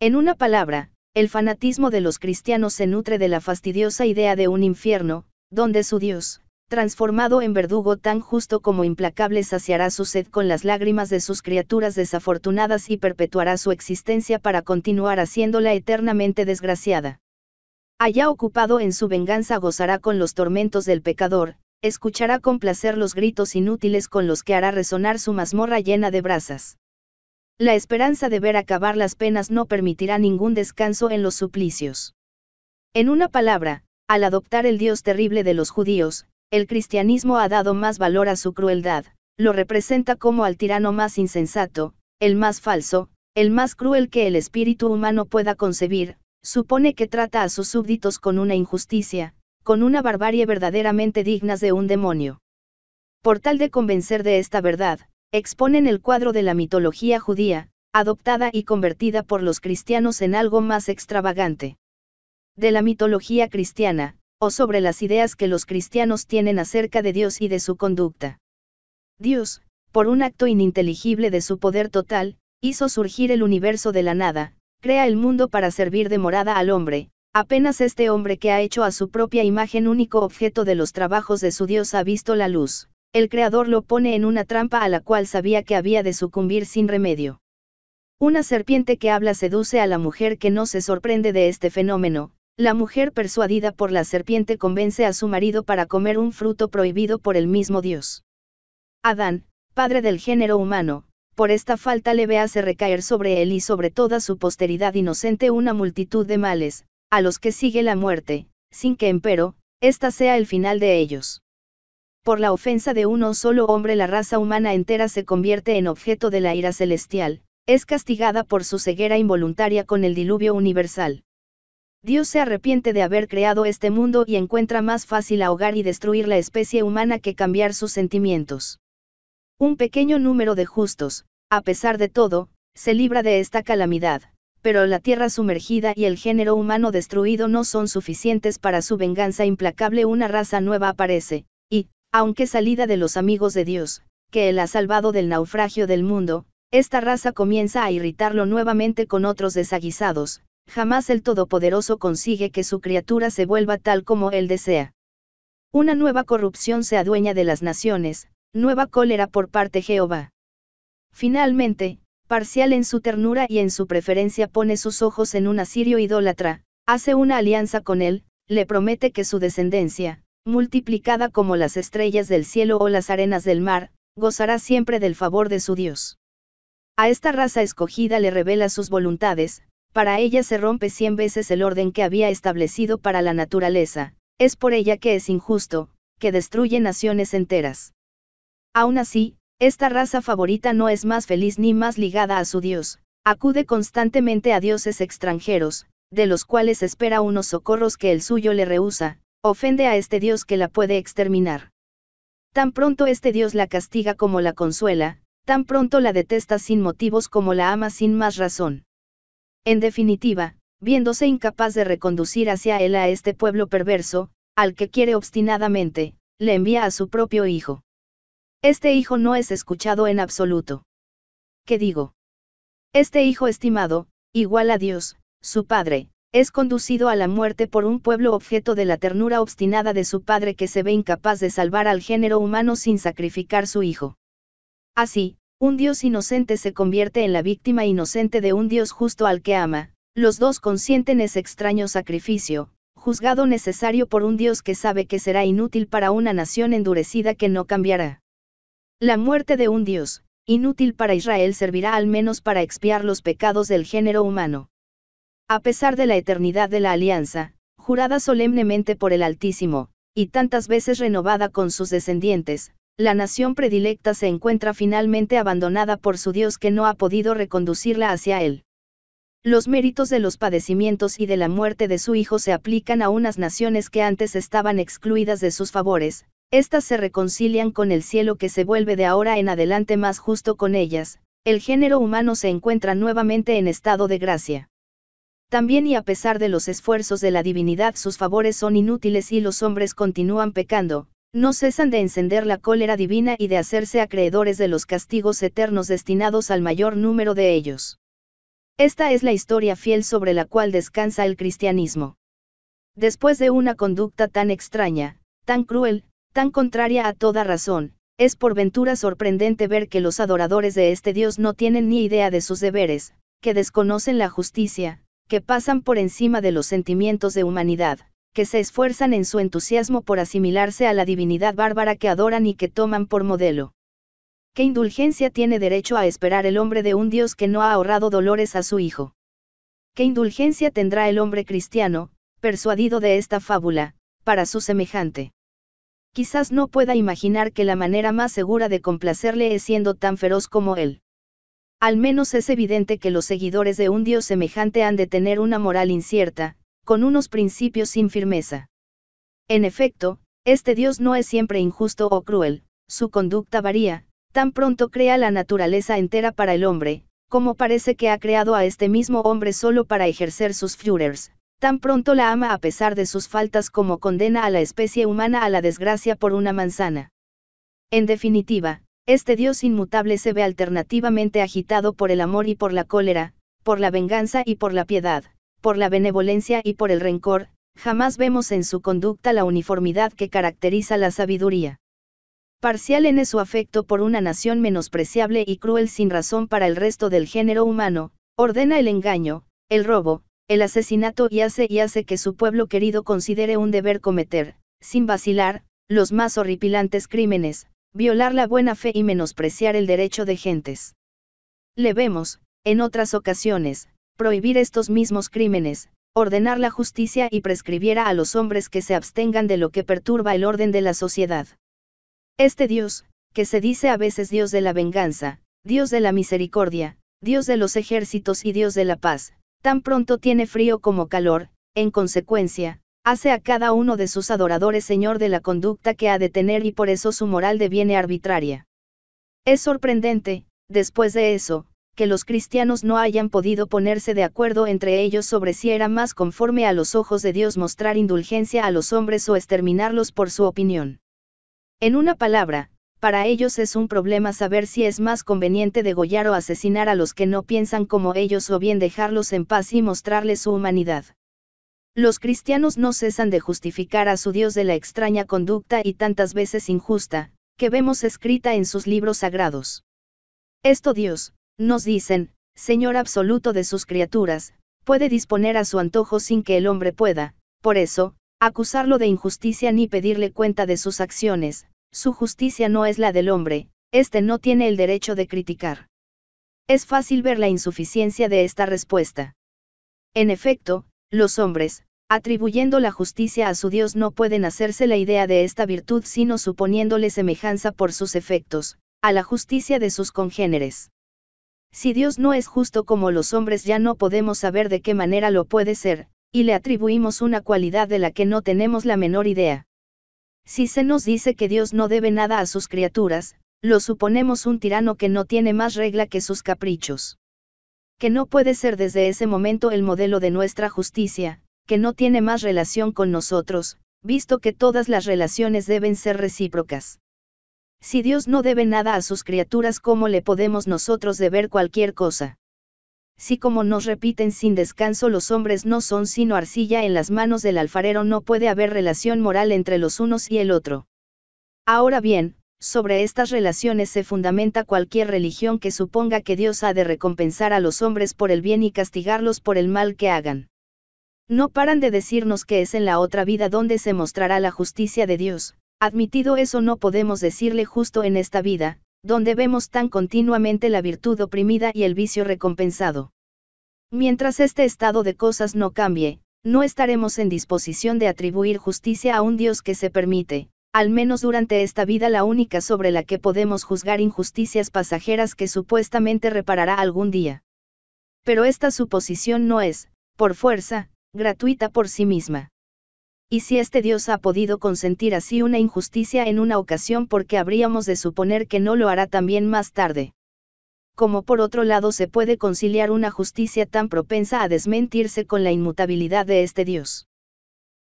En una palabra, el fanatismo de los cristianos se nutre de la fastidiosa idea de un infierno, donde su Dios, transformado en verdugo tan justo como implacable saciará su sed con las lágrimas de sus criaturas desafortunadas y perpetuará su existencia para continuar haciéndola eternamente desgraciada. Allá ocupado en su venganza gozará con los tormentos del pecador, escuchará con placer los gritos inútiles con los que hará resonar su mazmorra llena de brasas. La esperanza de ver acabar las penas no permitirá ningún descanso en los suplicios. En una palabra, al adoptar el Dios terrible de los judíos, el cristianismo ha dado más valor a su crueldad, lo representa como al tirano más insensato, el más falso, el más cruel que el espíritu humano pueda concebir, supone que trata a sus súbditos con una injusticia, con una barbarie verdaderamente dignas de un demonio. Por tal de convencer de esta verdad, exponen el cuadro de la mitología judía, adoptada y convertida por los cristianos en algo más extravagante. De la mitología cristiana, o sobre las ideas que los cristianos tienen acerca de Dios y de su conducta. Dios, por un acto ininteligible de su poder total, hizo surgir el universo de la nada, crea el mundo para servir de morada al hombre, apenas este hombre que ha hecho a su propia imagen único objeto de los trabajos de su Dios ha visto la luz, el Creador lo pone en una trampa a la cual sabía que había de sucumbir sin remedio. Una serpiente que habla seduce a la mujer que no se sorprende de este fenómeno, la mujer persuadida por la serpiente convence a su marido para comer un fruto prohibido por el mismo Dios. Adán, padre del género humano, por esta falta ve hace recaer sobre él y sobre toda su posteridad inocente una multitud de males, a los que sigue la muerte, sin que empero, esta sea el final de ellos. Por la ofensa de uno solo hombre la raza humana entera se convierte en objeto de la ira celestial, es castigada por su ceguera involuntaria con el diluvio universal. Dios se arrepiente de haber creado este mundo y encuentra más fácil ahogar y destruir la especie humana que cambiar sus sentimientos. Un pequeño número de justos, a pesar de todo, se libra de esta calamidad, pero la tierra sumergida y el género humano destruido no son suficientes para su venganza implacable. Una raza nueva aparece, y, aunque salida de los amigos de Dios, que él ha salvado del naufragio del mundo, esta raza comienza a irritarlo nuevamente con otros desaguisados, jamás el Todopoderoso consigue que su criatura se vuelva tal como Él desea. Una nueva corrupción se adueña de las naciones, nueva cólera por parte Jehová. Finalmente, parcial en su ternura y en su preferencia pone sus ojos en un asirio idólatra, hace una alianza con él, le promete que su descendencia, multiplicada como las estrellas del cielo o las arenas del mar, gozará siempre del favor de su Dios. A esta raza escogida le revela sus voluntades, para ella se rompe cien veces el orden que había establecido para la naturaleza, es por ella que es injusto, que destruye naciones enteras. Aún así, esta raza favorita no es más feliz ni más ligada a su Dios, acude constantemente a dioses extranjeros, de los cuales espera unos socorros que el suyo le rehúsa, ofende a este Dios que la puede exterminar. Tan pronto este Dios la castiga como la consuela, tan pronto la detesta sin motivos como la ama sin más razón. En definitiva, viéndose incapaz de reconducir hacia él a este pueblo perverso, al que quiere obstinadamente, le envía a su propio hijo. Este hijo no es escuchado en absoluto. ¿Qué digo? Este hijo estimado, igual a Dios, su padre, es conducido a la muerte por un pueblo objeto de la ternura obstinada de su padre que se ve incapaz de salvar al género humano sin sacrificar su hijo. Así, un Dios inocente se convierte en la víctima inocente de un Dios justo al que ama, los dos consienten ese extraño sacrificio, juzgado necesario por un Dios que sabe que será inútil para una nación endurecida que no cambiará. La muerte de un Dios, inútil para Israel, servirá al menos para expiar los pecados del género humano. A pesar de la eternidad de la alianza, jurada solemnemente por el Altísimo, y tantas veces renovada con sus descendientes, la nación predilecta se encuentra finalmente abandonada por su Dios que no ha podido reconducirla hacia Él. Los méritos de los padecimientos y de la muerte de su Hijo se aplican a unas naciones que antes estaban excluidas de sus favores, éstas se reconcilian con el cielo que se vuelve de ahora en adelante más justo con ellas, el género humano se encuentra nuevamente en estado de gracia. También y a pesar de los esfuerzos de la divinidad sus favores son inútiles y los hombres continúan pecando, no cesan de encender la cólera divina y de hacerse acreedores de los castigos eternos destinados al mayor número de ellos. Esta es la historia fiel sobre la cual descansa el cristianismo. Después de una conducta tan extraña, tan cruel, tan contraria a toda razón, es por ventura sorprendente ver que los adoradores de este Dios no tienen ni idea de sus deberes, que desconocen la justicia, que pasan por encima de los sentimientos de humanidad que se esfuerzan en su entusiasmo por asimilarse a la divinidad bárbara que adoran y que toman por modelo. ¿Qué indulgencia tiene derecho a esperar el hombre de un Dios que no ha ahorrado dolores a su hijo? ¿Qué indulgencia tendrá el hombre cristiano, persuadido de esta fábula, para su semejante? Quizás no pueda imaginar que la manera más segura de complacerle es siendo tan feroz como él. Al menos es evidente que los seguidores de un Dios semejante han de tener una moral incierta, con unos principios sin firmeza. En efecto, este Dios no es siempre injusto o cruel, su conducta varía, tan pronto crea la naturaleza entera para el hombre, como parece que ha creado a este mismo hombre solo para ejercer sus Führers, tan pronto la ama a pesar de sus faltas como condena a la especie humana a la desgracia por una manzana. En definitiva, este Dios inmutable se ve alternativamente agitado por el amor y por la cólera, por la venganza y por la piedad, por la benevolencia y por el rencor, jamás vemos en su conducta la uniformidad que caracteriza la sabiduría. Parcial en su afecto por una nación menospreciable y cruel sin razón para el resto del género humano, ordena el engaño, el robo, el asesinato y hace y hace que su pueblo querido considere un deber cometer, sin vacilar, los más horripilantes crímenes, violar la buena fe y menospreciar el derecho de gentes. Le vemos, en otras ocasiones, prohibir estos mismos crímenes, ordenar la justicia y prescribiera a los hombres que se abstengan de lo que perturba el orden de la sociedad. Este Dios, que se dice a veces Dios de la venganza, Dios de la misericordia, Dios de los ejércitos y Dios de la paz, tan pronto tiene frío como calor, en consecuencia, hace a cada uno de sus adoradores señor de la conducta que ha de tener y por eso su moral deviene arbitraria. Es sorprendente, después de eso, que los cristianos no hayan podido ponerse de acuerdo entre ellos sobre si era más conforme a los ojos de Dios mostrar indulgencia a los hombres o exterminarlos por su opinión. En una palabra, para ellos es un problema saber si es más conveniente degollar o asesinar a los que no piensan como ellos o bien dejarlos en paz y mostrarles su humanidad. Los cristianos no cesan de justificar a su Dios de la extraña conducta y tantas veces injusta, que vemos escrita en sus libros sagrados. Esto Dios, nos dicen, Señor absoluto de sus criaturas, puede disponer a su antojo sin que el hombre pueda, por eso, acusarlo de injusticia ni pedirle cuenta de sus acciones, su justicia no es la del hombre, éste no tiene el derecho de criticar. Es fácil ver la insuficiencia de esta respuesta. En efecto, los hombres, atribuyendo la justicia a su Dios no pueden hacerse la idea de esta virtud sino suponiéndole semejanza por sus efectos, a la justicia de sus congéneres. Si Dios no es justo como los hombres ya no podemos saber de qué manera lo puede ser, y le atribuimos una cualidad de la que no tenemos la menor idea. Si se nos dice que Dios no debe nada a sus criaturas, lo suponemos un tirano que no tiene más regla que sus caprichos. Que no puede ser desde ese momento el modelo de nuestra justicia, que no tiene más relación con nosotros, visto que todas las relaciones deben ser recíprocas. Si Dios no debe nada a sus criaturas, ¿cómo le podemos nosotros deber cualquier cosa? Si como nos repiten sin descanso los hombres no son sino arcilla en las manos del alfarero, no puede haber relación moral entre los unos y el otro. Ahora bien, sobre estas relaciones se fundamenta cualquier religión que suponga que Dios ha de recompensar a los hombres por el bien y castigarlos por el mal que hagan. No paran de decirnos que es en la otra vida donde se mostrará la justicia de Dios, Admitido eso no podemos decirle justo en esta vida, donde vemos tan continuamente la virtud oprimida y el vicio recompensado. Mientras este estado de cosas no cambie, no estaremos en disposición de atribuir justicia a un Dios que se permite, al menos durante esta vida la única sobre la que podemos juzgar injusticias pasajeras que supuestamente reparará algún día. Pero esta suposición no es, por fuerza, gratuita por sí misma. Y si este Dios ha podido consentir así una injusticia en una ocasión, porque habríamos de suponer que no lo hará también más tarde? Como por otro lado se puede conciliar una justicia tan propensa a desmentirse con la inmutabilidad de este Dios?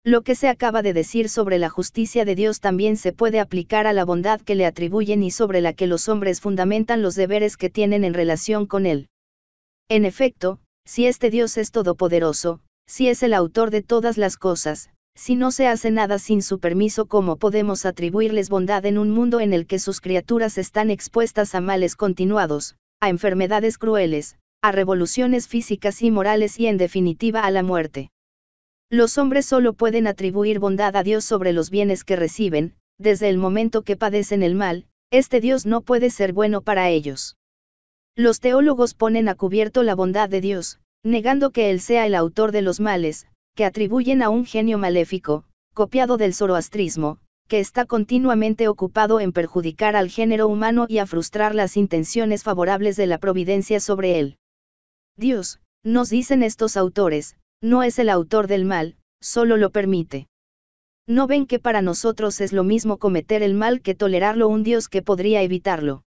Lo que se acaba de decir sobre la justicia de Dios también se puede aplicar a la bondad que le atribuyen y sobre la que los hombres fundamentan los deberes que tienen en relación con Él. En efecto, si este Dios es todopoderoso, si es el autor de todas las cosas, si no se hace nada sin su permiso, ¿cómo podemos atribuirles bondad en un mundo en el que sus criaturas están expuestas a males continuados, a enfermedades crueles, a revoluciones físicas y morales y en definitiva a la muerte? Los hombres solo pueden atribuir bondad a Dios sobre los bienes que reciben, desde el momento que padecen el mal, este Dios no puede ser bueno para ellos. Los teólogos ponen a cubierto la bondad de Dios, negando que Él sea el autor de los males, que atribuyen a un genio maléfico, copiado del zoroastrismo, que está continuamente ocupado en perjudicar al género humano y a frustrar las intenciones favorables de la providencia sobre él. Dios, nos dicen estos autores, no es el autor del mal, solo lo permite. ¿No ven que para nosotros es lo mismo cometer el mal que tolerarlo un Dios que podría evitarlo?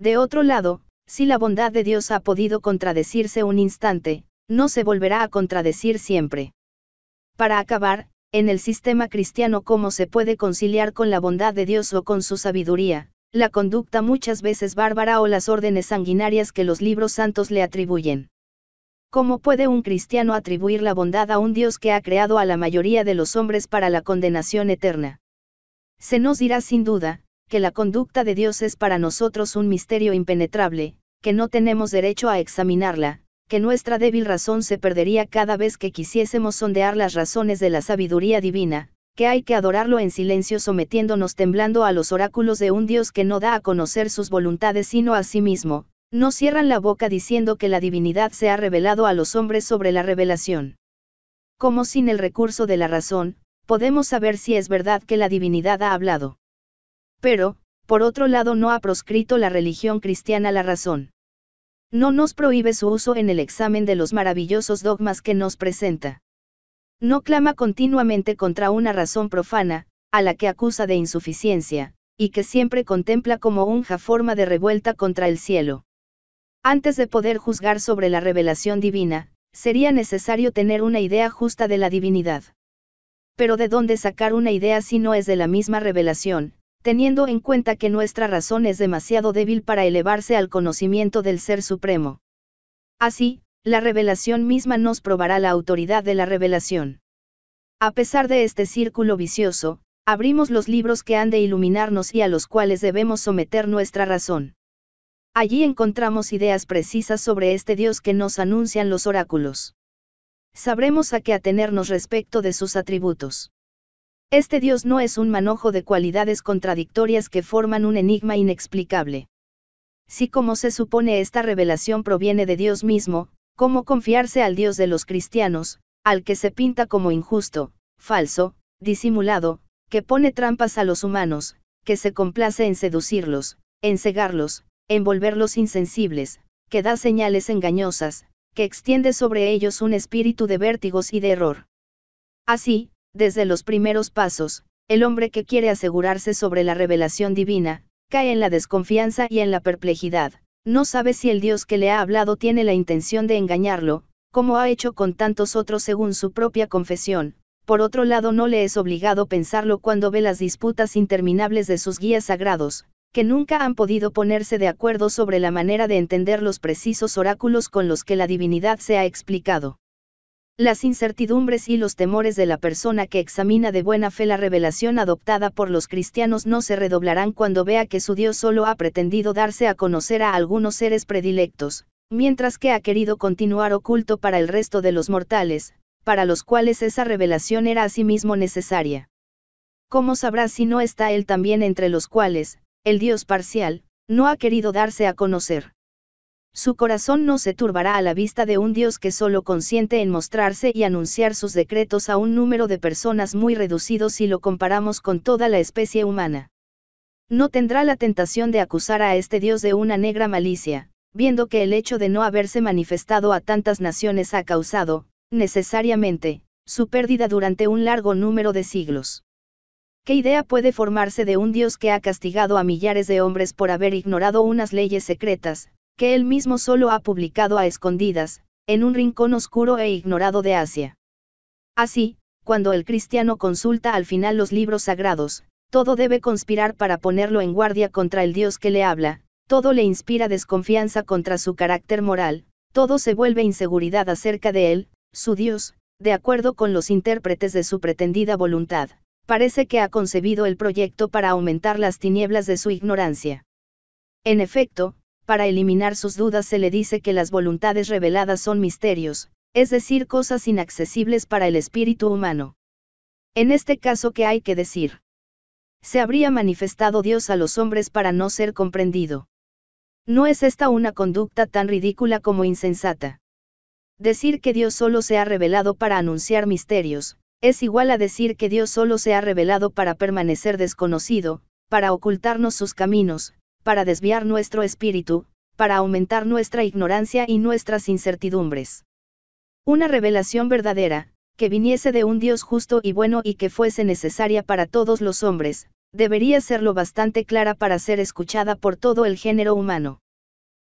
De otro lado, si la bondad de Dios ha podido contradecirse un instante, no se volverá a contradecir siempre. Para acabar, en el sistema cristiano cómo se puede conciliar con la bondad de Dios o con su sabiduría, la conducta muchas veces bárbara o las órdenes sanguinarias que los libros santos le atribuyen. ¿Cómo puede un cristiano atribuir la bondad a un Dios que ha creado a la mayoría de los hombres para la condenación eterna? Se nos dirá sin duda, que la conducta de Dios es para nosotros un misterio impenetrable, que no tenemos derecho a examinarla, que nuestra débil razón se perdería cada vez que quisiésemos sondear las razones de la sabiduría divina, que hay que adorarlo en silencio sometiéndonos temblando a los oráculos de un Dios que no da a conocer sus voluntades sino a sí mismo, no cierran la boca diciendo que la divinidad se ha revelado a los hombres sobre la revelación. Como sin el recurso de la razón, podemos saber si es verdad que la divinidad ha hablado. Pero, por otro lado, no ha proscrito la religión cristiana la razón. No nos prohíbe su uso en el examen de los maravillosos dogmas que nos presenta. No clama continuamente contra una razón profana, a la que acusa de insuficiencia, y que siempre contempla como unja forma de revuelta contra el cielo. Antes de poder juzgar sobre la revelación divina, sería necesario tener una idea justa de la divinidad. Pero ¿de dónde sacar una idea si no es de la misma revelación, teniendo en cuenta que nuestra razón es demasiado débil para elevarse al conocimiento del Ser Supremo. Así, la revelación misma nos probará la autoridad de la revelación. A pesar de este círculo vicioso, abrimos los libros que han de iluminarnos y a los cuales debemos someter nuestra razón. Allí encontramos ideas precisas sobre este Dios que nos anuncian los oráculos. Sabremos a qué atenernos respecto de sus atributos. Este Dios no es un manojo de cualidades contradictorias que forman un enigma inexplicable. Si como se supone esta revelación proviene de Dios mismo, ¿cómo confiarse al Dios de los cristianos, al que se pinta como injusto, falso, disimulado, que pone trampas a los humanos, que se complace en seducirlos, en cegarlos, en volverlos insensibles, que da señales engañosas, que extiende sobre ellos un espíritu de vértigos y de error? Así, desde los primeros pasos, el hombre que quiere asegurarse sobre la revelación divina, cae en la desconfianza y en la perplejidad, no sabe si el Dios que le ha hablado tiene la intención de engañarlo, como ha hecho con tantos otros según su propia confesión, por otro lado no le es obligado pensarlo cuando ve las disputas interminables de sus guías sagrados, que nunca han podido ponerse de acuerdo sobre la manera de entender los precisos oráculos con los que la divinidad se ha explicado las incertidumbres y los temores de la persona que examina de buena fe la revelación adoptada por los cristianos no se redoblarán cuando vea que su Dios solo ha pretendido darse a conocer a algunos seres predilectos, mientras que ha querido continuar oculto para el resto de los mortales, para los cuales esa revelación era asimismo necesaria. ¿Cómo sabrá si no está Él también entre los cuales, el Dios parcial, no ha querido darse a conocer? Su corazón no se turbará a la vista de un Dios que solo consiente en mostrarse y anunciar sus decretos a un número de personas muy reducido si lo comparamos con toda la especie humana. No tendrá la tentación de acusar a este Dios de una negra malicia, viendo que el hecho de no haberse manifestado a tantas naciones ha causado, necesariamente, su pérdida durante un largo número de siglos. ¿Qué idea puede formarse de un Dios que ha castigado a millares de hombres por haber ignorado unas leyes secretas, que él mismo solo ha publicado a escondidas, en un rincón oscuro e ignorado de Asia. Así, cuando el cristiano consulta al final los libros sagrados, todo debe conspirar para ponerlo en guardia contra el Dios que le habla, todo le inspira desconfianza contra su carácter moral, todo se vuelve inseguridad acerca de él, su Dios, de acuerdo con los intérpretes de su pretendida voluntad, parece que ha concebido el proyecto para aumentar las tinieblas de su ignorancia. En efecto, para eliminar sus dudas se le dice que las voluntades reveladas son misterios, es decir, cosas inaccesibles para el espíritu humano. En este caso, ¿qué hay que decir? Se habría manifestado Dios a los hombres para no ser comprendido. No es esta una conducta tan ridícula como insensata. Decir que Dios solo se ha revelado para anunciar misterios, es igual a decir que Dios solo se ha revelado para permanecer desconocido, para ocultarnos sus caminos, para desviar nuestro espíritu, para aumentar nuestra ignorancia y nuestras incertidumbres. Una revelación verdadera, que viniese de un Dios justo y bueno y que fuese necesaria para todos los hombres, debería ser lo bastante clara para ser escuchada por todo el género humano.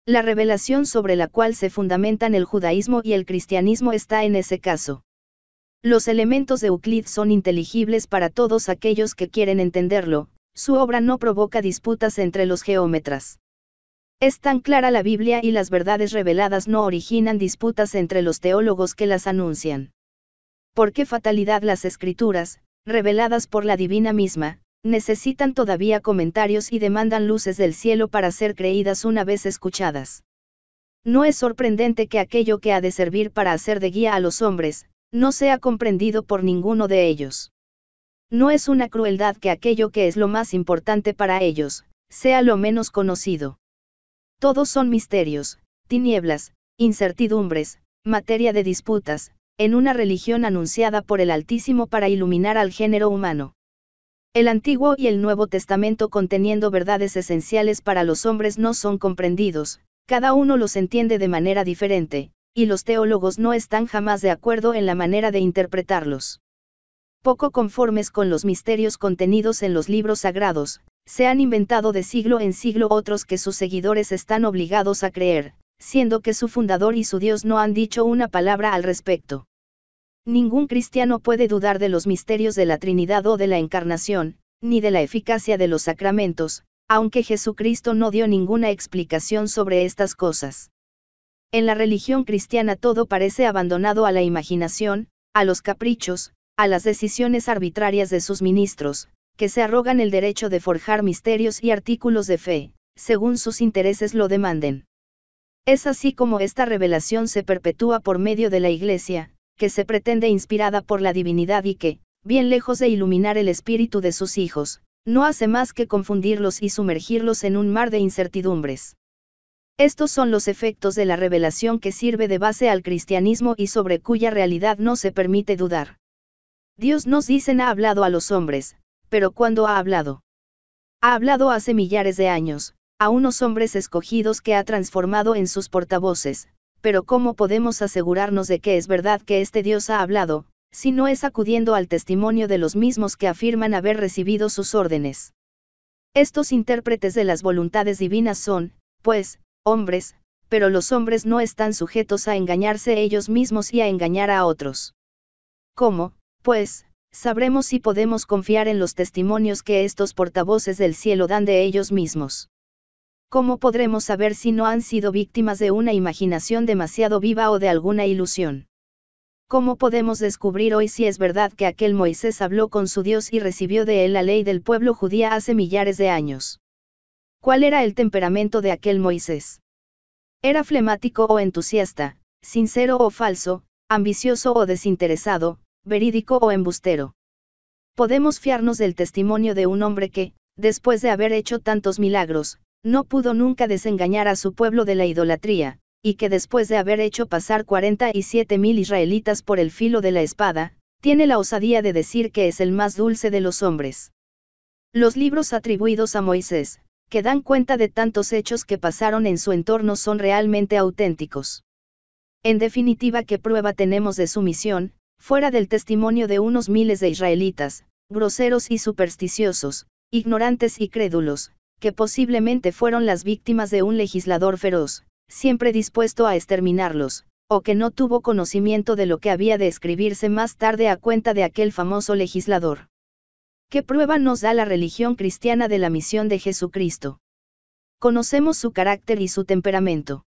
La revelación sobre la cual se fundamentan el judaísmo y el cristianismo está en ese caso. Los elementos de Euclid son inteligibles para todos aquellos que quieren entenderlo, su obra no provoca disputas entre los geómetras. Es tan clara la Biblia y las verdades reveladas no originan disputas entre los teólogos que las anuncian. ¿Por qué fatalidad las escrituras, reveladas por la divina misma, necesitan todavía comentarios y demandan luces del cielo para ser creídas una vez escuchadas? No es sorprendente que aquello que ha de servir para hacer de guía a los hombres, no sea comprendido por ninguno de ellos. No es una crueldad que aquello que es lo más importante para ellos, sea lo menos conocido. Todos son misterios, tinieblas, incertidumbres, materia de disputas, en una religión anunciada por el Altísimo para iluminar al género humano. El Antiguo y el Nuevo Testamento conteniendo verdades esenciales para los hombres no son comprendidos, cada uno los entiende de manera diferente, y los teólogos no están jamás de acuerdo en la manera de interpretarlos poco conformes con los misterios contenidos en los libros sagrados, se han inventado de siglo en siglo otros que sus seguidores están obligados a creer, siendo que su fundador y su Dios no han dicho una palabra al respecto. Ningún cristiano puede dudar de los misterios de la Trinidad o de la Encarnación, ni de la eficacia de los sacramentos, aunque Jesucristo no dio ninguna explicación sobre estas cosas. En la religión cristiana todo parece abandonado a la imaginación, a los caprichos, a las decisiones arbitrarias de sus ministros, que se arrogan el derecho de forjar misterios y artículos de fe, según sus intereses lo demanden. Es así como esta revelación se perpetúa por medio de la Iglesia, que se pretende inspirada por la divinidad y que, bien lejos de iluminar el espíritu de sus hijos, no hace más que confundirlos y sumergirlos en un mar de incertidumbres. Estos son los efectos de la revelación que sirve de base al cristianismo y sobre cuya realidad no se permite dudar. Dios nos dicen ha hablado a los hombres, pero ¿cuándo ha hablado? Ha hablado hace millares de años, a unos hombres escogidos que ha transformado en sus portavoces, pero ¿cómo podemos asegurarnos de que es verdad que este Dios ha hablado, si no es acudiendo al testimonio de los mismos que afirman haber recibido sus órdenes? Estos intérpretes de las voluntades divinas son, pues, hombres, pero los hombres no están sujetos a engañarse ellos mismos y a engañar a otros. ¿Cómo, pues, sabremos si podemos confiar en los testimonios que estos portavoces del cielo dan de ellos mismos. ¿Cómo podremos saber si no han sido víctimas de una imaginación demasiado viva o de alguna ilusión? ¿Cómo podemos descubrir hoy si es verdad que aquel Moisés habló con su Dios y recibió de él la ley del pueblo judía hace millares de años? ¿Cuál era el temperamento de aquel Moisés? ¿Era flemático o entusiasta, sincero o falso, ambicioso o desinteresado, verídico o embustero. Podemos fiarnos del testimonio de un hombre que, después de haber hecho tantos milagros, no pudo nunca desengañar a su pueblo de la idolatría, y que después de haber hecho pasar 47 mil israelitas por el filo de la espada, tiene la osadía de decir que es el más dulce de los hombres. Los libros atribuidos a Moisés, que dan cuenta de tantos hechos que pasaron en su entorno son realmente auténticos. En definitiva, ¿qué prueba tenemos de su misión, fuera del testimonio de unos miles de israelitas, groseros y supersticiosos, ignorantes y crédulos, que posiblemente fueron las víctimas de un legislador feroz, siempre dispuesto a exterminarlos, o que no tuvo conocimiento de lo que había de escribirse más tarde a cuenta de aquel famoso legislador. ¿Qué prueba nos da la religión cristiana de la misión de Jesucristo? Conocemos su carácter y su temperamento.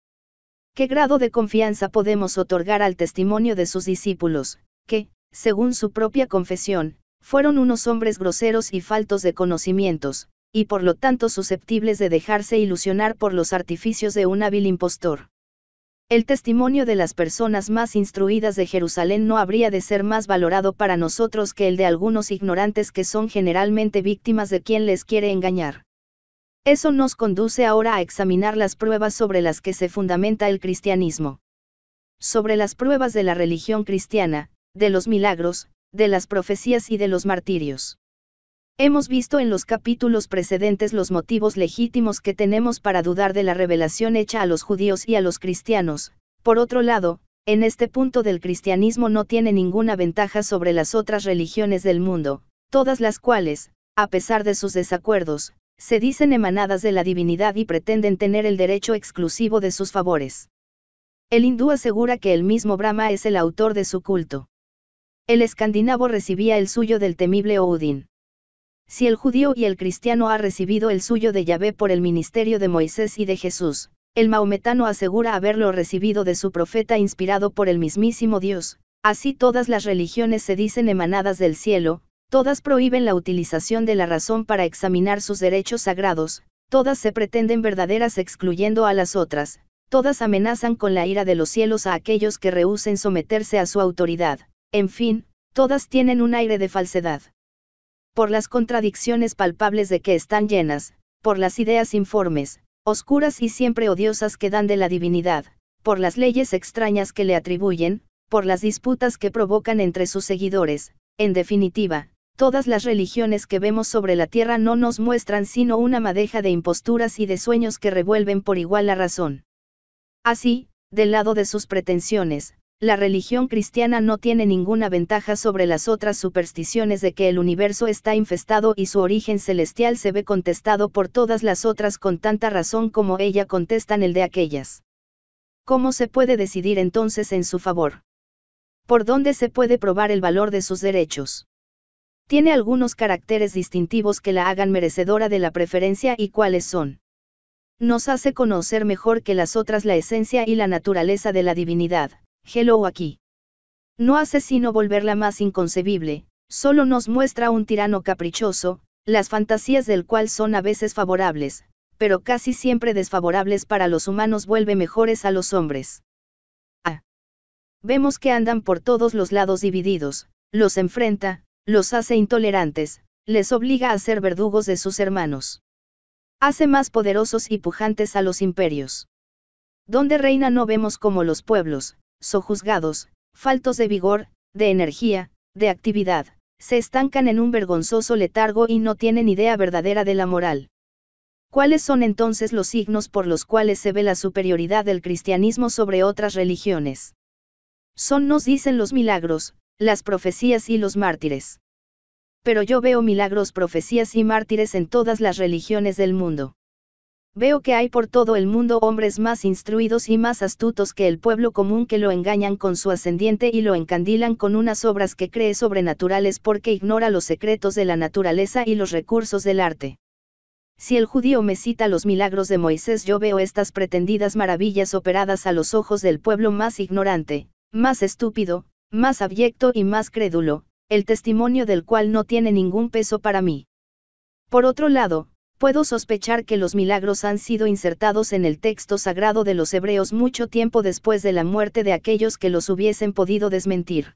¿Qué grado de confianza podemos otorgar al testimonio de sus discípulos, que, según su propia confesión, fueron unos hombres groseros y faltos de conocimientos, y por lo tanto susceptibles de dejarse ilusionar por los artificios de un hábil impostor. El testimonio de las personas más instruidas de Jerusalén no habría de ser más valorado para nosotros que el de algunos ignorantes que son generalmente víctimas de quien les quiere engañar. Eso nos conduce ahora a examinar las pruebas sobre las que se fundamenta el cristianismo. Sobre las pruebas de la religión cristiana, de los milagros, de las profecías y de los martirios. Hemos visto en los capítulos precedentes los motivos legítimos que tenemos para dudar de la revelación hecha a los judíos y a los cristianos, por otro lado, en este punto del cristianismo no tiene ninguna ventaja sobre las otras religiones del mundo, todas las cuales, a pesar de sus desacuerdos, se dicen emanadas de la divinidad y pretenden tener el derecho exclusivo de sus favores. El hindú asegura que el mismo Brahma es el autor de su culto. El escandinavo recibía el suyo del temible Odín. Si el judío y el cristiano ha recibido el suyo de Yahvé por el ministerio de Moisés y de Jesús, el maometano asegura haberlo recibido de su profeta inspirado por el mismísimo Dios, así todas las religiones se dicen emanadas del cielo, todas prohíben la utilización de la razón para examinar sus derechos sagrados, todas se pretenden verdaderas excluyendo a las otras, todas amenazan con la ira de los cielos a aquellos que rehúsen someterse a su autoridad. En fin, todas tienen un aire de falsedad. Por las contradicciones palpables de que están llenas, por las ideas informes, oscuras y siempre odiosas que dan de la divinidad, por las leyes extrañas que le atribuyen, por las disputas que provocan entre sus seguidores, en definitiva, todas las religiones que vemos sobre la tierra no nos muestran sino una madeja de imposturas y de sueños que revuelven por igual la razón. Así, del lado de sus pretensiones, la religión cristiana no tiene ninguna ventaja sobre las otras supersticiones de que el universo está infestado y su origen celestial se ve contestado por todas las otras con tanta razón como ella contestan el de aquellas. ¿Cómo se puede decidir entonces en su favor? ¿Por dónde se puede probar el valor de sus derechos? Tiene algunos caracteres distintivos que la hagan merecedora de la preferencia y cuáles son. Nos hace conocer mejor que las otras la esencia y la naturaleza de la divinidad hello aquí. No hace sino volverla más inconcebible, solo nos muestra un tirano caprichoso, las fantasías del cual son a veces favorables, pero casi siempre desfavorables para los humanos vuelve mejores a los hombres. Ah. Vemos que andan por todos los lados divididos, los enfrenta, los hace intolerantes, les obliga a ser verdugos de sus hermanos. Hace más poderosos y pujantes a los imperios. Donde reina no vemos como los pueblos, sojuzgados, faltos de vigor, de energía, de actividad, se estancan en un vergonzoso letargo y no tienen idea verdadera de la moral. ¿Cuáles son entonces los signos por los cuales se ve la superioridad del cristianismo sobre otras religiones? Son nos dicen los milagros, las profecías y los mártires. Pero yo veo milagros, profecías y mártires en todas las religiones del mundo. Veo que hay por todo el mundo hombres más instruidos y más astutos que el pueblo común que lo engañan con su ascendiente y lo encandilan con unas obras que cree sobrenaturales porque ignora los secretos de la naturaleza y los recursos del arte. Si el judío me cita los milagros de Moisés yo veo estas pretendidas maravillas operadas a los ojos del pueblo más ignorante, más estúpido, más abyecto y más crédulo, el testimonio del cual no tiene ningún peso para mí. Por otro lado, puedo sospechar que los milagros han sido insertados en el texto sagrado de los hebreos mucho tiempo después de la muerte de aquellos que los hubiesen podido desmentir.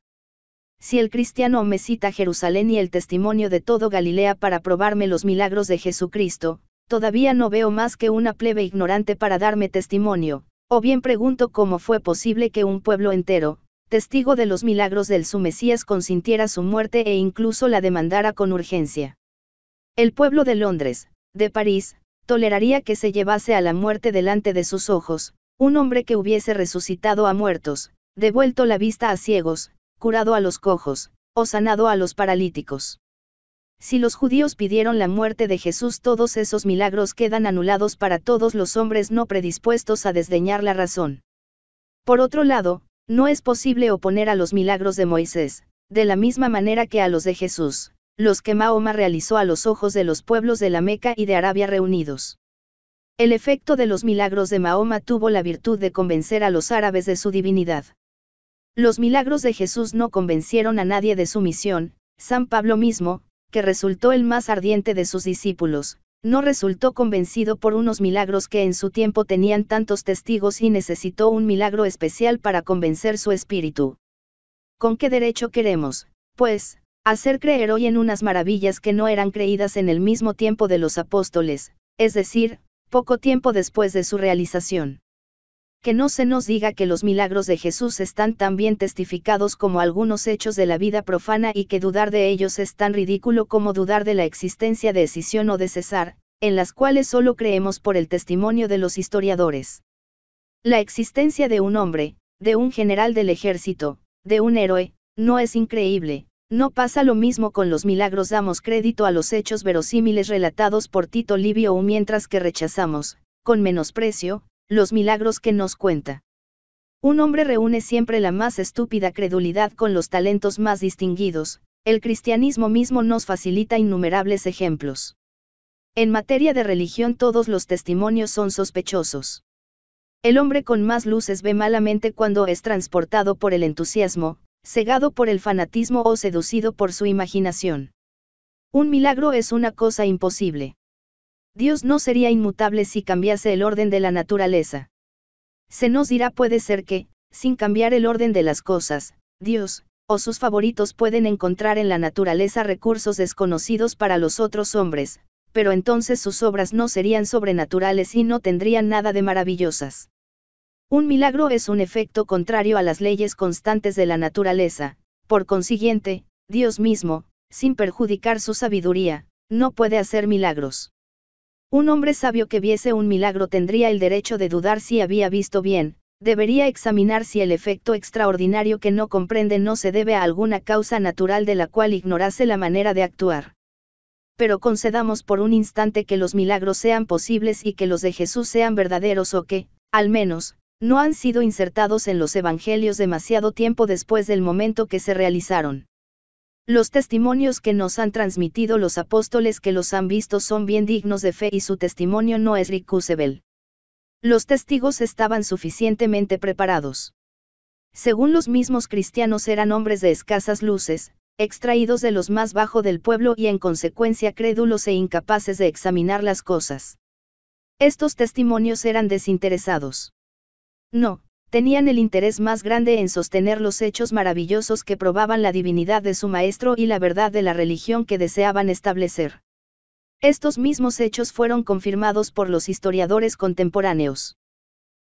Si el cristiano me cita Jerusalén y el testimonio de todo Galilea para probarme los milagros de Jesucristo, todavía no veo más que una plebe ignorante para darme testimonio, o bien pregunto cómo fue posible que un pueblo entero, testigo de los milagros del su Mesías, consintiera su muerte e incluso la demandara con urgencia. El pueblo de Londres, de París, toleraría que se llevase a la muerte delante de sus ojos, un hombre que hubiese resucitado a muertos, devuelto la vista a ciegos, curado a los cojos, o sanado a los paralíticos. Si los judíos pidieron la muerte de Jesús, todos esos milagros quedan anulados para todos los hombres no predispuestos a desdeñar la razón. Por otro lado, no es posible oponer a los milagros de Moisés, de la misma manera que a los de Jesús los que Mahoma realizó a los ojos de los pueblos de la Meca y de Arabia reunidos. El efecto de los milagros de Mahoma tuvo la virtud de convencer a los árabes de su divinidad. Los milagros de Jesús no convencieron a nadie de su misión, San Pablo mismo, que resultó el más ardiente de sus discípulos, no resultó convencido por unos milagros que en su tiempo tenían tantos testigos y necesitó un milagro especial para convencer su espíritu. ¿Con qué derecho queremos, pues, Hacer creer hoy en unas maravillas que no eran creídas en el mismo tiempo de los apóstoles, es decir, poco tiempo después de su realización. Que no se nos diga que los milagros de Jesús están tan bien testificados como algunos hechos de la vida profana y que dudar de ellos es tan ridículo como dudar de la existencia de escisión o de César, en las cuales solo creemos por el testimonio de los historiadores. La existencia de un hombre, de un general del ejército, de un héroe, no es increíble, no pasa lo mismo con los milagros, damos crédito a los hechos verosímiles relatados por Tito Livio mientras que rechazamos, con menosprecio, los milagros que nos cuenta. Un hombre reúne siempre la más estúpida credulidad con los talentos más distinguidos, el cristianismo mismo nos facilita innumerables ejemplos. En materia de religión todos los testimonios son sospechosos. El hombre con más luces ve malamente cuando es transportado por el entusiasmo, cegado por el fanatismo o seducido por su imaginación. Un milagro es una cosa imposible. Dios no sería inmutable si cambiase el orden de la naturaleza. Se nos dirá puede ser que, sin cambiar el orden de las cosas, Dios, o sus favoritos pueden encontrar en la naturaleza recursos desconocidos para los otros hombres, pero entonces sus obras no serían sobrenaturales y no tendrían nada de maravillosas. Un milagro es un efecto contrario a las leyes constantes de la naturaleza, por consiguiente, Dios mismo, sin perjudicar su sabiduría, no puede hacer milagros. Un hombre sabio que viese un milagro tendría el derecho de dudar si había visto bien, debería examinar si el efecto extraordinario que no comprende no se debe a alguna causa natural de la cual ignorase la manera de actuar. Pero concedamos por un instante que los milagros sean posibles y que los de Jesús sean verdaderos o que, al menos, no han sido insertados en los evangelios demasiado tiempo después del momento que se realizaron. Los testimonios que nos han transmitido los apóstoles que los han visto son bien dignos de fe y su testimonio no es ricusebel. Los testigos estaban suficientemente preparados. Según los mismos cristianos eran hombres de escasas luces, extraídos de los más bajo del pueblo y en consecuencia crédulos e incapaces de examinar las cosas. Estos testimonios eran desinteresados. No, tenían el interés más grande en sostener los hechos maravillosos que probaban la divinidad de su maestro y la verdad de la religión que deseaban establecer. Estos mismos hechos fueron confirmados por los historiadores contemporáneos.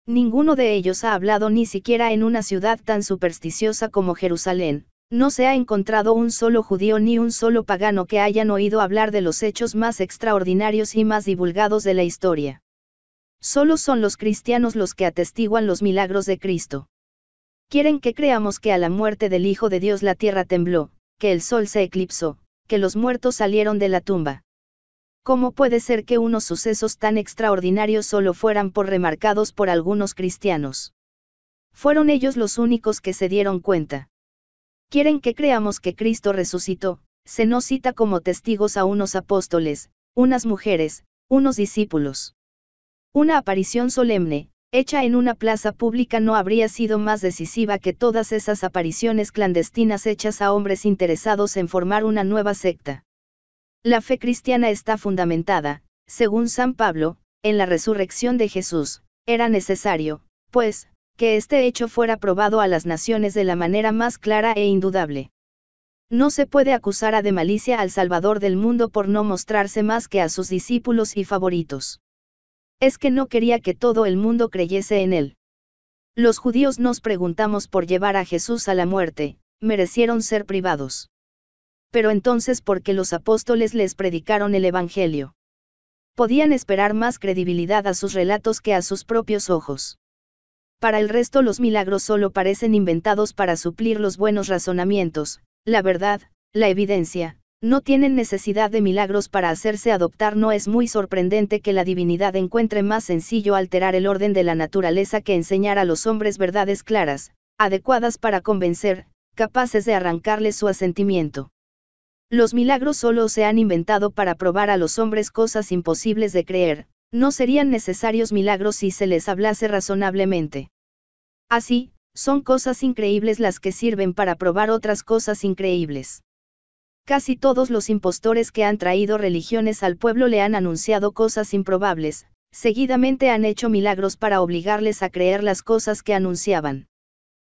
Ninguno de ellos ha hablado ni siquiera en una ciudad tan supersticiosa como Jerusalén, no se ha encontrado un solo judío ni un solo pagano que hayan oído hablar de los hechos más extraordinarios y más divulgados de la historia. Solo son los cristianos los que atestiguan los milagros de Cristo. Quieren que creamos que a la muerte del Hijo de Dios la tierra tembló, que el sol se eclipsó, que los muertos salieron de la tumba. ¿Cómo puede ser que unos sucesos tan extraordinarios solo fueran por remarcados por algunos cristianos? Fueron ellos los únicos que se dieron cuenta. Quieren que creamos que Cristo resucitó, se nos cita como testigos a unos apóstoles, unas mujeres, unos discípulos. Una aparición solemne, hecha en una plaza pública no habría sido más decisiva que todas esas apariciones clandestinas hechas a hombres interesados en formar una nueva secta. La fe cristiana está fundamentada, según San Pablo, en la resurrección de Jesús, era necesario, pues, que este hecho fuera probado a las naciones de la manera más clara e indudable. No se puede acusar a de malicia al Salvador del mundo por no mostrarse más que a sus discípulos y favoritos es que no quería que todo el mundo creyese en él. Los judíos nos preguntamos por llevar a Jesús a la muerte, merecieron ser privados. Pero entonces ¿por qué los apóstoles les predicaron el Evangelio? Podían esperar más credibilidad a sus relatos que a sus propios ojos. Para el resto los milagros solo parecen inventados para suplir los buenos razonamientos, la verdad, la evidencia, no tienen necesidad de milagros para hacerse adoptar. No es muy sorprendente que la divinidad encuentre más sencillo alterar el orden de la naturaleza que enseñar a los hombres verdades claras, adecuadas para convencer, capaces de arrancarles su asentimiento. Los milagros solo se han inventado para probar a los hombres cosas imposibles de creer, no serían necesarios milagros si se les hablase razonablemente. Así, son cosas increíbles las que sirven para probar otras cosas increíbles. Casi todos los impostores que han traído religiones al pueblo le han anunciado cosas improbables, seguidamente han hecho milagros para obligarles a creer las cosas que anunciaban.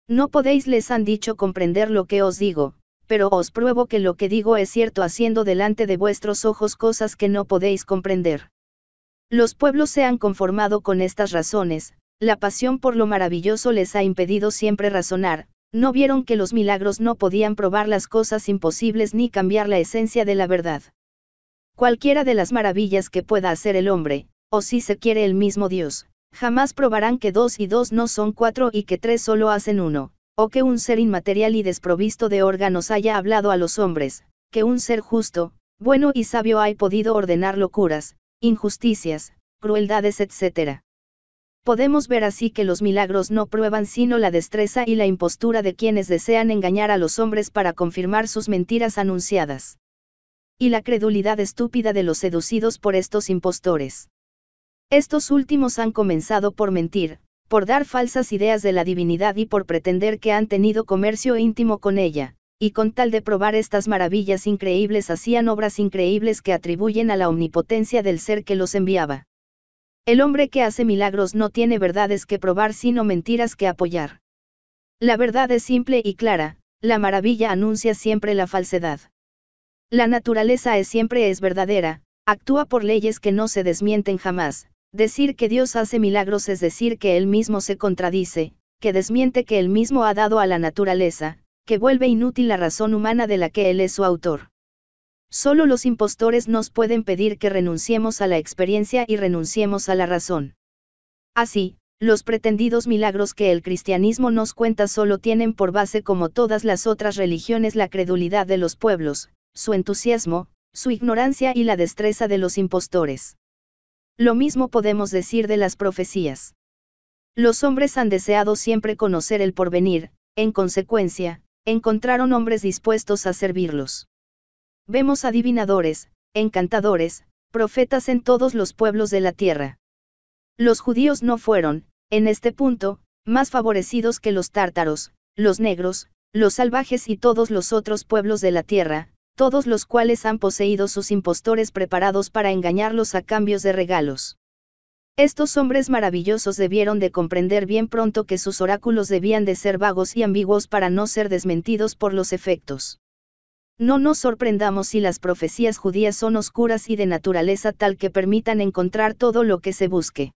No podéis les han dicho comprender lo que os digo, pero os pruebo que lo que digo es cierto haciendo delante de vuestros ojos cosas que no podéis comprender. Los pueblos se han conformado con estas razones, la pasión por lo maravilloso les ha impedido siempre razonar, no vieron que los milagros no podían probar las cosas imposibles ni cambiar la esencia de la verdad. Cualquiera de las maravillas que pueda hacer el hombre, o si se quiere el mismo Dios, jamás probarán que dos y dos no son cuatro y que tres solo hacen uno, o que un ser inmaterial y desprovisto de órganos haya hablado a los hombres, que un ser justo, bueno y sabio haya podido ordenar locuras, injusticias, crueldades, etc. Podemos ver así que los milagros no prueban sino la destreza y la impostura de quienes desean engañar a los hombres para confirmar sus mentiras anunciadas. Y la credulidad estúpida de los seducidos por estos impostores. Estos últimos han comenzado por mentir, por dar falsas ideas de la divinidad y por pretender que han tenido comercio íntimo con ella, y con tal de probar estas maravillas increíbles hacían obras increíbles que atribuyen a la omnipotencia del ser que los enviaba. El hombre que hace milagros no tiene verdades que probar sino mentiras que apoyar. La verdad es simple y clara, la maravilla anuncia siempre la falsedad. La naturaleza es siempre es verdadera, actúa por leyes que no se desmienten jamás, decir que Dios hace milagros es decir que Él mismo se contradice, que desmiente que Él mismo ha dado a la naturaleza, que vuelve inútil la razón humana de la que Él es su autor. Solo los impostores nos pueden pedir que renunciemos a la experiencia y renunciemos a la razón. Así, los pretendidos milagros que el cristianismo nos cuenta solo tienen por base como todas las otras religiones la credulidad de los pueblos, su entusiasmo, su ignorancia y la destreza de los impostores. Lo mismo podemos decir de las profecías. Los hombres han deseado siempre conocer el porvenir, en consecuencia, encontraron hombres dispuestos a servirlos. Vemos adivinadores, encantadores, profetas en todos los pueblos de la tierra. Los judíos no fueron, en este punto, más favorecidos que los tártaros, los negros, los salvajes y todos los otros pueblos de la tierra, todos los cuales han poseído sus impostores preparados para engañarlos a cambios de regalos. Estos hombres maravillosos debieron de comprender bien pronto que sus oráculos debían de ser vagos y ambiguos para no ser desmentidos por los efectos. No nos sorprendamos si las profecías judías son oscuras y de naturaleza tal que permitan encontrar todo lo que se busque.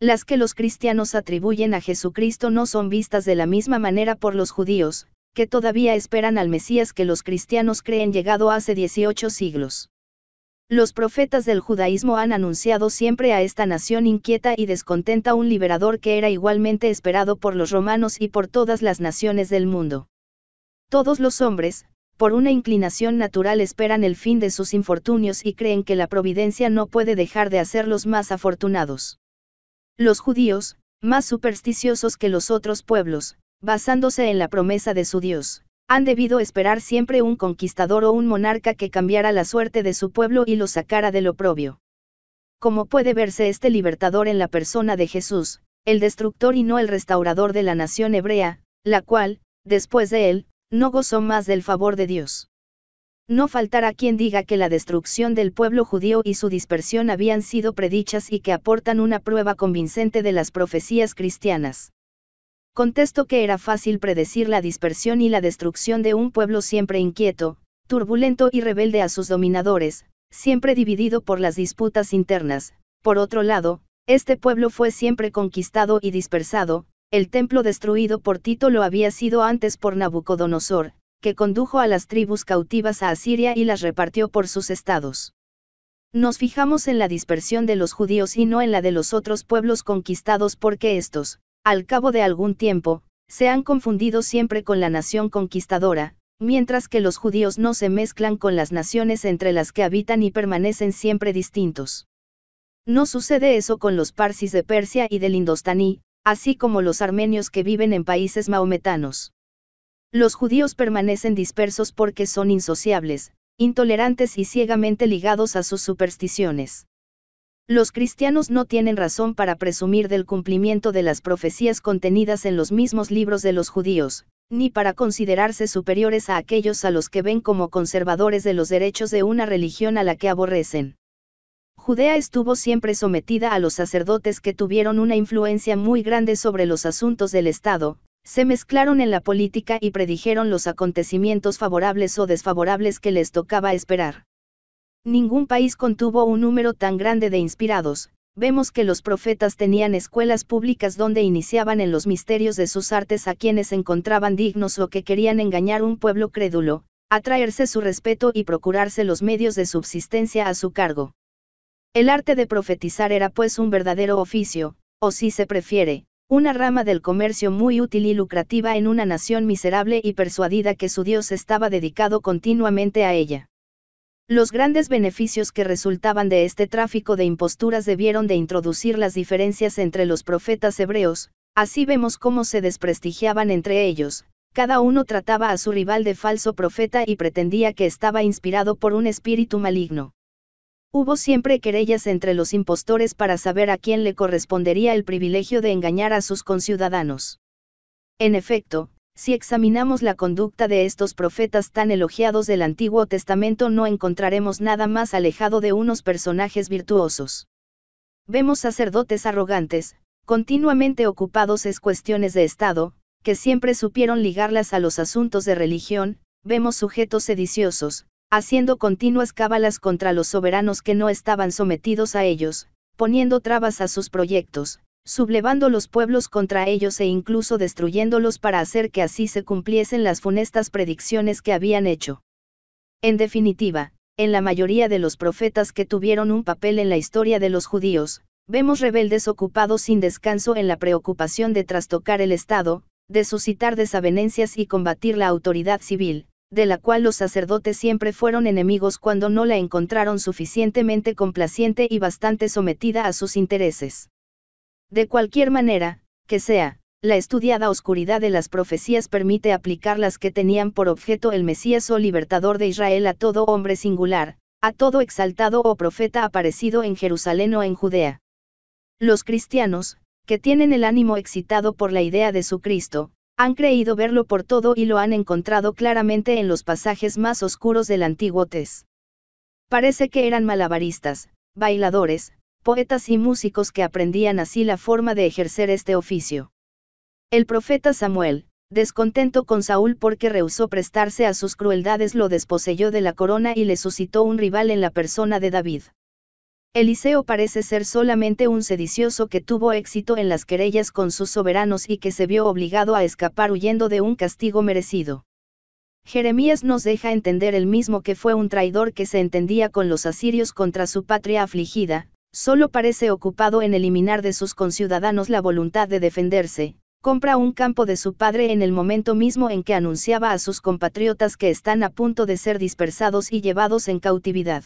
Las que los cristianos atribuyen a Jesucristo no son vistas de la misma manera por los judíos, que todavía esperan al Mesías que los cristianos creen llegado hace 18 siglos. Los profetas del judaísmo han anunciado siempre a esta nación inquieta y descontenta un liberador que era igualmente esperado por los romanos y por todas las naciones del mundo. Todos los hombres, por una inclinación natural esperan el fin de sus infortunios y creen que la providencia no puede dejar de hacerlos más afortunados. Los judíos, más supersticiosos que los otros pueblos, basándose en la promesa de su Dios, han debido esperar siempre un conquistador o un monarca que cambiara la suerte de su pueblo y lo sacara del oprobio. Como puede verse este libertador en la persona de Jesús, el destructor y no el restaurador de la nación hebrea, la cual, después de él, no gozó más del favor de Dios. No faltará quien diga que la destrucción del pueblo judío y su dispersión habían sido predichas y que aportan una prueba convincente de las profecías cristianas. Contesto que era fácil predecir la dispersión y la destrucción de un pueblo siempre inquieto, turbulento y rebelde a sus dominadores, siempre dividido por las disputas internas, por otro lado, este pueblo fue siempre conquistado y dispersado, el templo destruido por Tito lo había sido antes por Nabucodonosor, que condujo a las tribus cautivas a Asiria y las repartió por sus estados. Nos fijamos en la dispersión de los judíos y no en la de los otros pueblos conquistados porque estos, al cabo de algún tiempo, se han confundido siempre con la nación conquistadora, mientras que los judíos no se mezclan con las naciones entre las que habitan y permanecen siempre distintos. No sucede eso con los parsis de Persia y del Indostaní, así como los armenios que viven en países maometanos. Los judíos permanecen dispersos porque son insociables, intolerantes y ciegamente ligados a sus supersticiones. Los cristianos no tienen razón para presumir del cumplimiento de las profecías contenidas en los mismos libros de los judíos, ni para considerarse superiores a aquellos a los que ven como conservadores de los derechos de una religión a la que aborrecen. Judea estuvo siempre sometida a los sacerdotes que tuvieron una influencia muy grande sobre los asuntos del Estado, se mezclaron en la política y predijeron los acontecimientos favorables o desfavorables que les tocaba esperar. Ningún país contuvo un número tan grande de inspirados, vemos que los profetas tenían escuelas públicas donde iniciaban en los misterios de sus artes a quienes encontraban dignos o que querían engañar un pueblo crédulo, atraerse su respeto y procurarse los medios de subsistencia a su cargo. El arte de profetizar era pues un verdadero oficio, o si se prefiere, una rama del comercio muy útil y lucrativa en una nación miserable y persuadida que su Dios estaba dedicado continuamente a ella. Los grandes beneficios que resultaban de este tráfico de imposturas debieron de introducir las diferencias entre los profetas hebreos, así vemos cómo se desprestigiaban entre ellos, cada uno trataba a su rival de falso profeta y pretendía que estaba inspirado por un espíritu maligno. Hubo siempre querellas entre los impostores para saber a quién le correspondería el privilegio de engañar a sus conciudadanos. En efecto, si examinamos la conducta de estos profetas tan elogiados del Antiguo Testamento no encontraremos nada más alejado de unos personajes virtuosos. Vemos sacerdotes arrogantes, continuamente ocupados es cuestiones de Estado, que siempre supieron ligarlas a los asuntos de religión, vemos sujetos sediciosos, haciendo continuas cábalas contra los soberanos que no estaban sometidos a ellos, poniendo trabas a sus proyectos, sublevando los pueblos contra ellos e incluso destruyéndolos para hacer que así se cumpliesen las funestas predicciones que habían hecho. En definitiva, en la mayoría de los profetas que tuvieron un papel en la historia de los judíos, vemos rebeldes ocupados sin descanso en la preocupación de trastocar el Estado, de suscitar desavenencias y combatir la autoridad civil, de la cual los sacerdotes siempre fueron enemigos cuando no la encontraron suficientemente complaciente y bastante sometida a sus intereses. De cualquier manera, que sea, la estudiada oscuridad de las profecías permite aplicar las que tenían por objeto el Mesías o libertador de Israel a todo hombre singular, a todo exaltado o profeta aparecido en Jerusalén o en Judea. Los cristianos, que tienen el ánimo excitado por la idea de su Cristo, han creído verlo por todo y lo han encontrado claramente en los pasajes más oscuros del antiguo Tes. Parece que eran malabaristas, bailadores, poetas y músicos que aprendían así la forma de ejercer este oficio. El profeta Samuel, descontento con Saúl porque rehusó prestarse a sus crueldades, lo desposeyó de la corona y le suscitó un rival en la persona de David. Eliseo parece ser solamente un sedicioso que tuvo éxito en las querellas con sus soberanos y que se vio obligado a escapar huyendo de un castigo merecido. Jeremías nos deja entender el mismo que fue un traidor que se entendía con los asirios contra su patria afligida, solo parece ocupado en eliminar de sus conciudadanos la voluntad de defenderse, compra un campo de su padre en el momento mismo en que anunciaba a sus compatriotas que están a punto de ser dispersados y llevados en cautividad.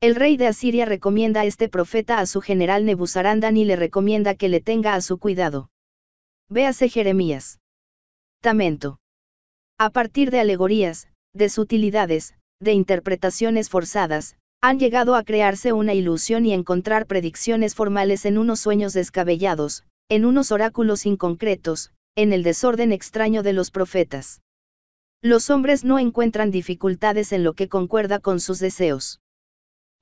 El rey de Asiria recomienda a este profeta a su general Nebuzarandan y le recomienda que le tenga a su cuidado. Véase Jeremías. Tamento. A partir de alegorías, de sutilidades, de interpretaciones forzadas, han llegado a crearse una ilusión y encontrar predicciones formales en unos sueños descabellados, en unos oráculos inconcretos, en el desorden extraño de los profetas. Los hombres no encuentran dificultades en lo que concuerda con sus deseos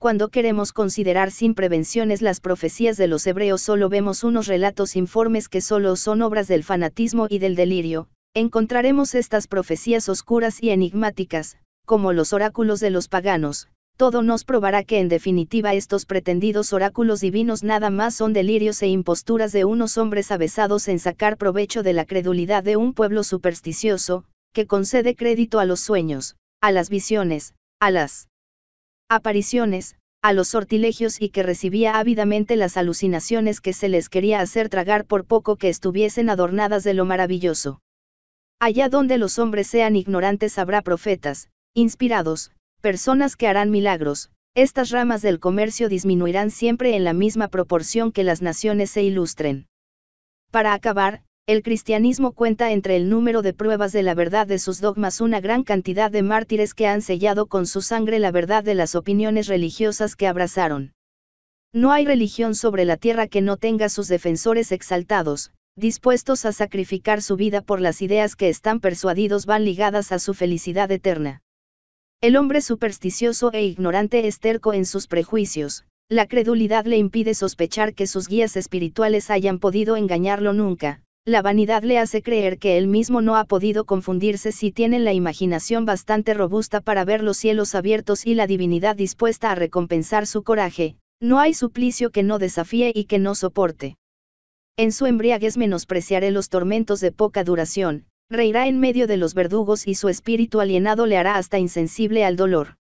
cuando queremos considerar sin prevenciones las profecías de los hebreos solo vemos unos relatos informes que solo son obras del fanatismo y del delirio, encontraremos estas profecías oscuras y enigmáticas, como los oráculos de los paganos, todo nos probará que en definitiva estos pretendidos oráculos divinos nada más son delirios e imposturas de unos hombres avesados en sacar provecho de la credulidad de un pueblo supersticioso, que concede crédito a los sueños, a las visiones, a las apariciones, a los sortilegios y que recibía ávidamente las alucinaciones que se les quería hacer tragar por poco que estuviesen adornadas de lo maravilloso. Allá donde los hombres sean ignorantes habrá profetas, inspirados, personas que harán milagros, estas ramas del comercio disminuirán siempre en la misma proporción que las naciones se ilustren. Para acabar, el cristianismo cuenta entre el número de pruebas de la verdad de sus dogmas una gran cantidad de mártires que han sellado con su sangre la verdad de las opiniones religiosas que abrazaron. No hay religión sobre la tierra que no tenga sus defensores exaltados, dispuestos a sacrificar su vida por las ideas que están persuadidos van ligadas a su felicidad eterna. El hombre supersticioso e ignorante es terco en sus prejuicios, la credulidad le impide sospechar que sus guías espirituales hayan podido engañarlo nunca, la vanidad le hace creer que él mismo no ha podido confundirse si tienen la imaginación bastante robusta para ver los cielos abiertos y la divinidad dispuesta a recompensar su coraje, no hay suplicio que no desafíe y que no soporte. En su embriaguez menospreciaré los tormentos de poca duración, reirá en medio de los verdugos y su espíritu alienado le hará hasta insensible al dolor.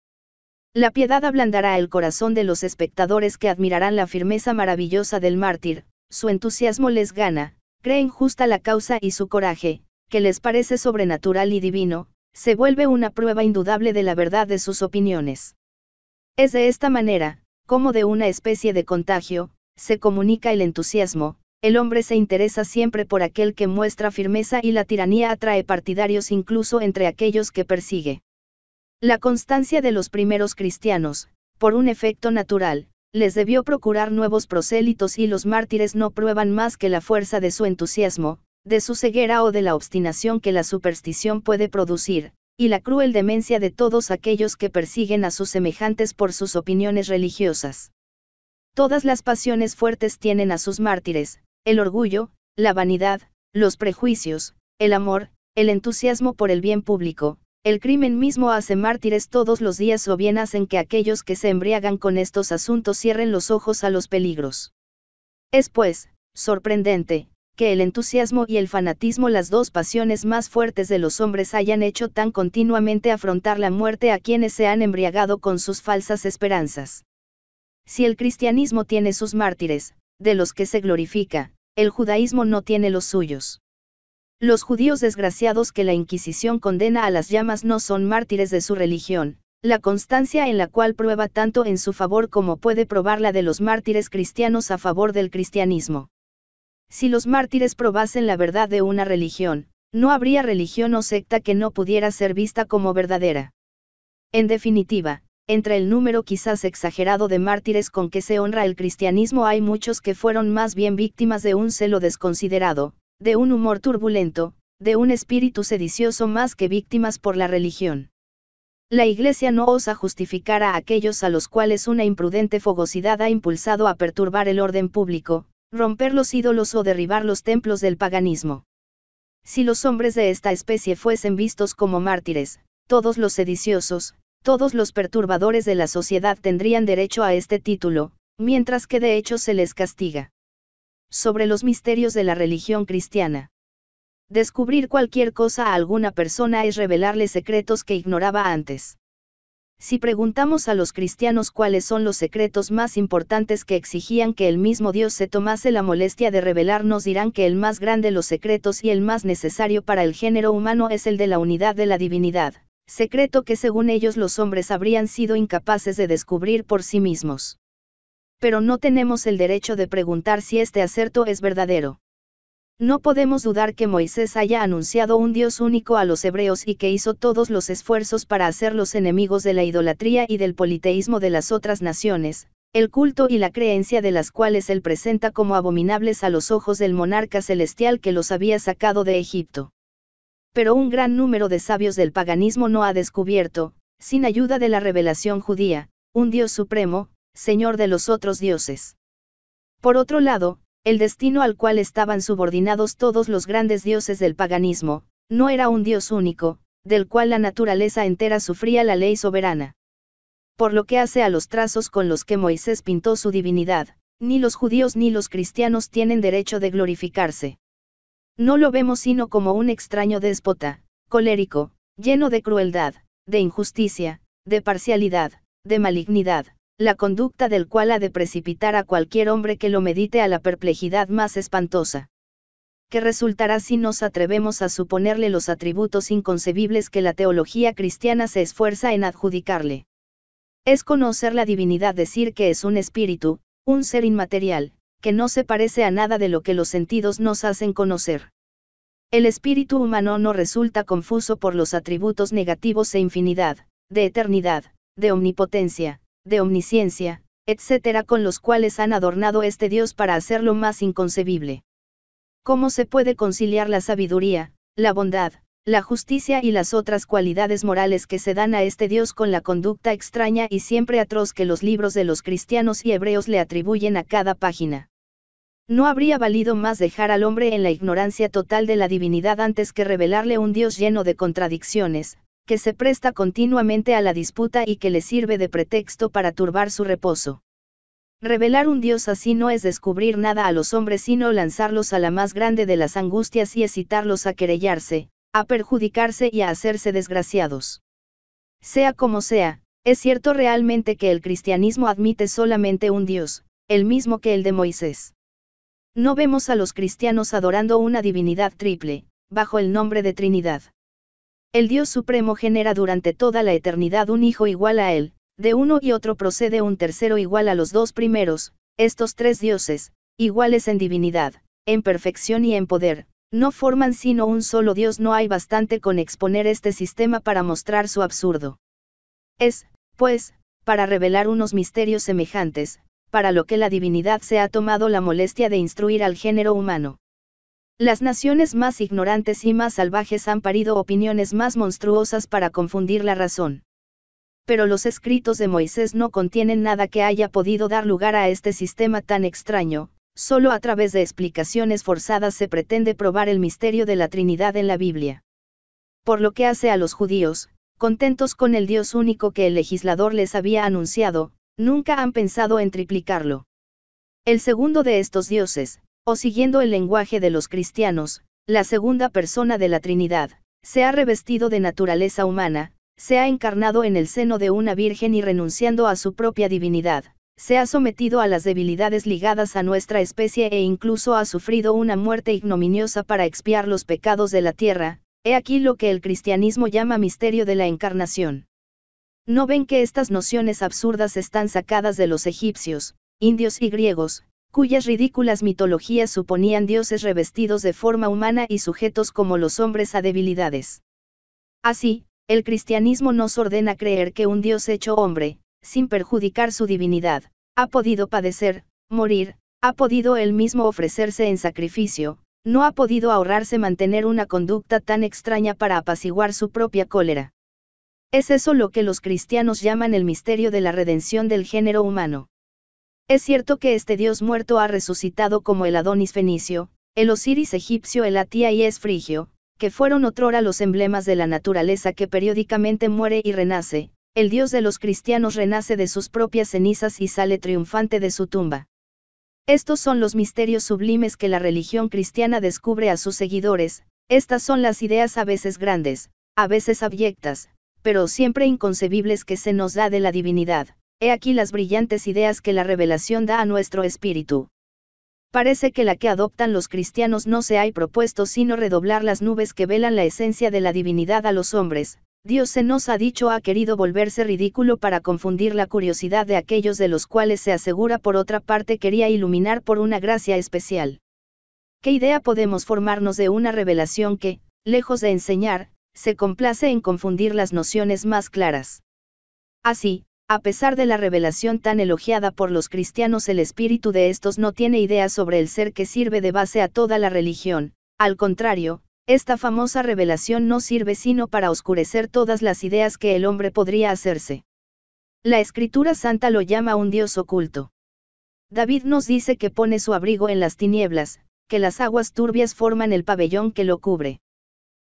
La piedad ablandará el corazón de los espectadores que admirarán la firmeza maravillosa del mártir, su entusiasmo les gana, creen justa la causa y su coraje, que les parece sobrenatural y divino, se vuelve una prueba indudable de la verdad de sus opiniones. Es de esta manera, como de una especie de contagio, se comunica el entusiasmo, el hombre se interesa siempre por aquel que muestra firmeza y la tiranía atrae partidarios incluso entre aquellos que persigue. La constancia de los primeros cristianos, por un efecto natural, les debió procurar nuevos prosélitos y los mártires no prueban más que la fuerza de su entusiasmo, de su ceguera o de la obstinación que la superstición puede producir, y la cruel demencia de todos aquellos que persiguen a sus semejantes por sus opiniones religiosas. Todas las pasiones fuertes tienen a sus mártires, el orgullo, la vanidad, los prejuicios, el amor, el entusiasmo por el bien público, el crimen mismo hace mártires todos los días o bien hacen que aquellos que se embriagan con estos asuntos cierren los ojos a los peligros. Es pues, sorprendente, que el entusiasmo y el fanatismo, las dos pasiones más fuertes de los hombres, hayan hecho tan continuamente afrontar la muerte a quienes se han embriagado con sus falsas esperanzas. Si el cristianismo tiene sus mártires, de los que se glorifica, el judaísmo no tiene los suyos. Los judíos desgraciados que la Inquisición condena a las llamas no son mártires de su religión, la constancia en la cual prueba tanto en su favor como puede probar la de los mártires cristianos a favor del cristianismo. Si los mártires probasen la verdad de una religión, no habría religión o secta que no pudiera ser vista como verdadera. En definitiva, entre el número quizás exagerado de mártires con que se honra el cristianismo hay muchos que fueron más bien víctimas de un celo desconsiderado, de un humor turbulento, de un espíritu sedicioso más que víctimas por la religión. La Iglesia no osa justificar a aquellos a los cuales una imprudente fogosidad ha impulsado a perturbar el orden público, romper los ídolos o derribar los templos del paganismo. Si los hombres de esta especie fuesen vistos como mártires, todos los sediciosos, todos los perturbadores de la sociedad tendrían derecho a este título, mientras que de hecho se les castiga sobre los misterios de la religión cristiana. Descubrir cualquier cosa a alguna persona es revelarle secretos que ignoraba antes. Si preguntamos a los cristianos cuáles son los secretos más importantes que exigían que el mismo Dios se tomase la molestia de revelarnos, dirán que el más grande de los secretos y el más necesario para el género humano es el de la unidad de la divinidad, secreto que según ellos los hombres habrían sido incapaces de descubrir por sí mismos pero no tenemos el derecho de preguntar si este acerto es verdadero. No podemos dudar que Moisés haya anunciado un Dios único a los hebreos y que hizo todos los esfuerzos para hacerlos enemigos de la idolatría y del politeísmo de las otras naciones, el culto y la creencia de las cuales él presenta como abominables a los ojos del monarca celestial que los había sacado de Egipto. Pero un gran número de sabios del paganismo no ha descubierto, sin ayuda de la revelación judía, un Dios supremo, señor de los otros dioses. Por otro lado, el destino al cual estaban subordinados todos los grandes dioses del paganismo, no era un dios único, del cual la naturaleza entera sufría la ley soberana. Por lo que hace a los trazos con los que Moisés pintó su divinidad, ni los judíos ni los cristianos tienen derecho de glorificarse. No lo vemos sino como un extraño déspota, colérico, lleno de crueldad, de injusticia, de parcialidad, de malignidad, la conducta del cual ha de precipitar a cualquier hombre que lo medite a la perplejidad más espantosa. ¿Qué resultará si nos atrevemos a suponerle los atributos inconcebibles que la teología cristiana se esfuerza en adjudicarle? Es conocer la divinidad decir que es un espíritu, un ser inmaterial, que no se parece a nada de lo que los sentidos nos hacen conocer. El espíritu humano no resulta confuso por los atributos negativos e infinidad, de eternidad, de omnipotencia, de omnisciencia, etc. con los cuales han adornado este Dios para hacerlo más inconcebible. ¿Cómo se puede conciliar la sabiduría, la bondad, la justicia y las otras cualidades morales que se dan a este Dios con la conducta extraña y siempre atroz que los libros de los cristianos y hebreos le atribuyen a cada página? No habría valido más dejar al hombre en la ignorancia total de la divinidad antes que revelarle un Dios lleno de contradicciones, que se presta continuamente a la disputa y que le sirve de pretexto para turbar su reposo. Revelar un Dios así no es descubrir nada a los hombres sino lanzarlos a la más grande de las angustias y excitarlos a querellarse, a perjudicarse y a hacerse desgraciados. Sea como sea, es cierto realmente que el cristianismo admite solamente un Dios, el mismo que el de Moisés. No vemos a los cristianos adorando una divinidad triple, bajo el nombre de Trinidad. El Dios Supremo genera durante toda la eternidad un hijo igual a él, de uno y otro procede un tercero igual a los dos primeros, estos tres dioses, iguales en divinidad, en perfección y en poder, no forman sino un solo Dios. No hay bastante con exponer este sistema para mostrar su absurdo. Es, pues, para revelar unos misterios semejantes, para lo que la divinidad se ha tomado la molestia de instruir al género humano. Las naciones más ignorantes y más salvajes han parido opiniones más monstruosas para confundir la razón. Pero los escritos de Moisés no contienen nada que haya podido dar lugar a este sistema tan extraño, solo a través de explicaciones forzadas se pretende probar el misterio de la Trinidad en la Biblia. Por lo que hace a los judíos, contentos con el Dios único que el legislador les había anunciado, nunca han pensado en triplicarlo. El segundo de estos dioses, o siguiendo el lenguaje de los cristianos, la segunda persona de la Trinidad, se ha revestido de naturaleza humana, se ha encarnado en el seno de una virgen y renunciando a su propia divinidad, se ha sometido a las debilidades ligadas a nuestra especie e incluso ha sufrido una muerte ignominiosa para expiar los pecados de la tierra, he aquí lo que el cristianismo llama misterio de la encarnación. ¿No ven que estas nociones absurdas están sacadas de los egipcios, indios y griegos, cuyas ridículas mitologías suponían dioses revestidos de forma humana y sujetos como los hombres a debilidades. Así, el cristianismo nos ordena creer que un Dios hecho hombre, sin perjudicar su divinidad, ha podido padecer, morir, ha podido él mismo ofrecerse en sacrificio, no ha podido ahorrarse mantener una conducta tan extraña para apaciguar su propia cólera. Es eso lo que los cristianos llaman el misterio de la redención del género humano. Es cierto que este dios muerto ha resucitado como el Adonis fenicio, el Osiris egipcio, el Atía y Esfrigio, que fueron otrora los emblemas de la naturaleza que periódicamente muere y renace, el dios de los cristianos renace de sus propias cenizas y sale triunfante de su tumba. Estos son los misterios sublimes que la religión cristiana descubre a sus seguidores, estas son las ideas a veces grandes, a veces abyectas, pero siempre inconcebibles que se nos da de la divinidad. He aquí las brillantes ideas que la revelación da a nuestro espíritu. Parece que la que adoptan los cristianos no se hay propuesto sino redoblar las nubes que velan la esencia de la divinidad a los hombres, Dios se nos ha dicho ha querido volverse ridículo para confundir la curiosidad de aquellos de los cuales se asegura por otra parte quería iluminar por una gracia especial. ¿Qué idea podemos formarnos de una revelación que, lejos de enseñar, se complace en confundir las nociones más claras? Así, a pesar de la revelación tan elogiada por los cristianos, el espíritu de estos no tiene idea sobre el ser que sirve de base a toda la religión, al contrario, esta famosa revelación no sirve sino para oscurecer todas las ideas que el hombre podría hacerse. La Escritura Santa lo llama un Dios oculto. David nos dice que pone su abrigo en las tinieblas, que las aguas turbias forman el pabellón que lo cubre.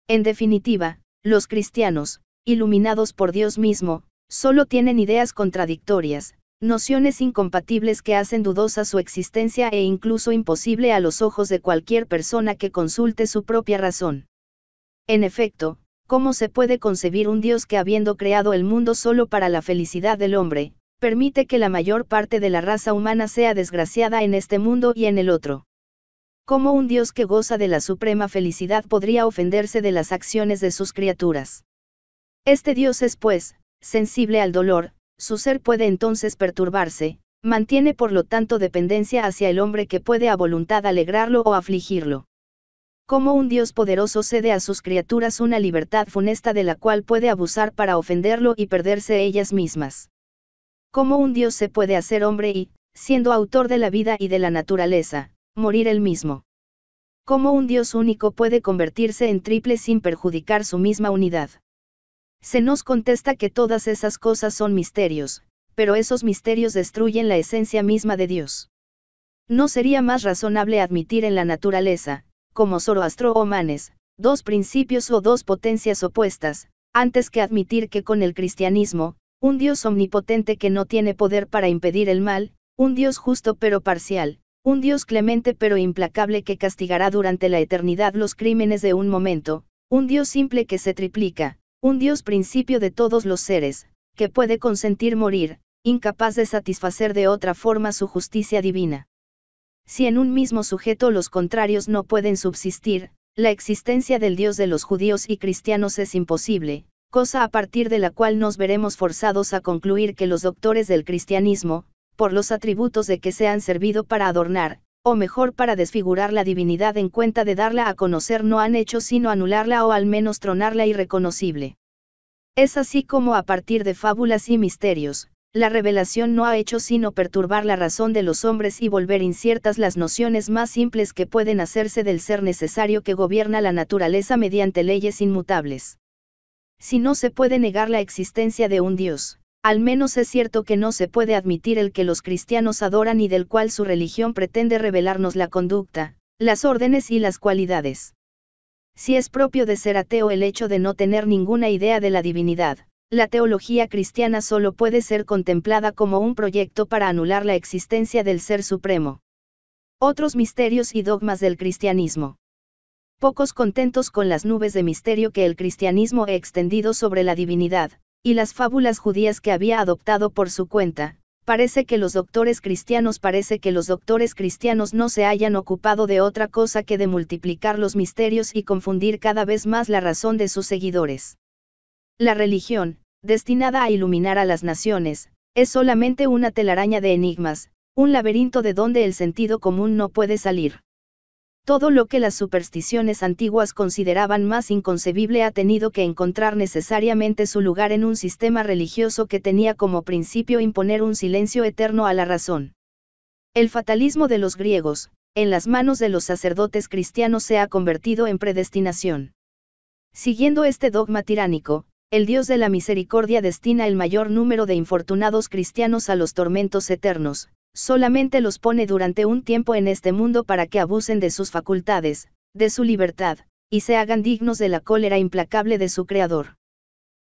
En definitiva, los cristianos, iluminados por Dios mismo, Solo tienen ideas contradictorias, nociones incompatibles que hacen dudosa su existencia e incluso imposible a los ojos de cualquier persona que consulte su propia razón. En efecto, ¿cómo se puede concebir un Dios que habiendo creado el mundo solo para la felicidad del hombre, permite que la mayor parte de la raza humana sea desgraciada en este mundo y en el otro? ¿Cómo un Dios que goza de la suprema felicidad podría ofenderse de las acciones de sus criaturas? Este Dios es, pues, sensible al dolor, su ser puede entonces perturbarse, mantiene por lo tanto dependencia hacia el hombre que puede a voluntad alegrarlo o afligirlo. Como un Dios poderoso cede a sus criaturas una libertad funesta de la cual puede abusar para ofenderlo y perderse ellas mismas. Cómo un Dios se puede hacer hombre y, siendo autor de la vida y de la naturaleza, morir él mismo. Cómo un Dios único puede convertirse en triple sin perjudicar su misma unidad. Se nos contesta que todas esas cosas son misterios, pero esos misterios destruyen la esencia misma de Dios. ¿No sería más razonable admitir en la naturaleza, como Zoroastro o Manes, dos principios o dos potencias opuestas, antes que admitir que con el cristianismo, un Dios omnipotente que no tiene poder para impedir el mal, un Dios justo pero parcial, un Dios clemente pero implacable que castigará durante la eternidad los crímenes de un momento, un Dios simple que se triplica, un Dios principio de todos los seres, que puede consentir morir, incapaz de satisfacer de otra forma su justicia divina. Si en un mismo sujeto los contrarios no pueden subsistir, la existencia del Dios de los judíos y cristianos es imposible, cosa a partir de la cual nos veremos forzados a concluir que los doctores del cristianismo, por los atributos de que se han servido para adornar, o mejor para desfigurar la divinidad en cuenta de darla a conocer no han hecho sino anularla o al menos tronarla irreconocible. Es así como a partir de fábulas y misterios, la revelación no ha hecho sino perturbar la razón de los hombres y volver inciertas las nociones más simples que pueden hacerse del ser necesario que gobierna la naturaleza mediante leyes inmutables. Si no se puede negar la existencia de un Dios, al menos es cierto que no se puede admitir el que los cristianos adoran y del cual su religión pretende revelarnos la conducta, las órdenes y las cualidades. Si es propio de ser ateo el hecho de no tener ninguna idea de la divinidad, la teología cristiana solo puede ser contemplada como un proyecto para anular la existencia del Ser Supremo. Otros misterios y dogmas del cristianismo. Pocos contentos con las nubes de misterio que el cristianismo ha extendido sobre la divinidad, y las fábulas judías que había adoptado por su cuenta, parece que los doctores cristianos parece que los doctores cristianos no se hayan ocupado de otra cosa que de multiplicar los misterios y confundir cada vez más la razón de sus seguidores. La religión, destinada a iluminar a las naciones, es solamente una telaraña de enigmas, un laberinto de donde el sentido común no puede salir. Todo lo que las supersticiones antiguas consideraban más inconcebible ha tenido que encontrar necesariamente su lugar en un sistema religioso que tenía como principio imponer un silencio eterno a la razón. El fatalismo de los griegos, en las manos de los sacerdotes cristianos se ha convertido en predestinación. Siguiendo este dogma tiránico, el Dios de la misericordia destina el mayor número de infortunados cristianos a los tormentos eternos, solamente los pone durante un tiempo en este mundo para que abusen de sus facultades, de su libertad, y se hagan dignos de la cólera implacable de su Creador.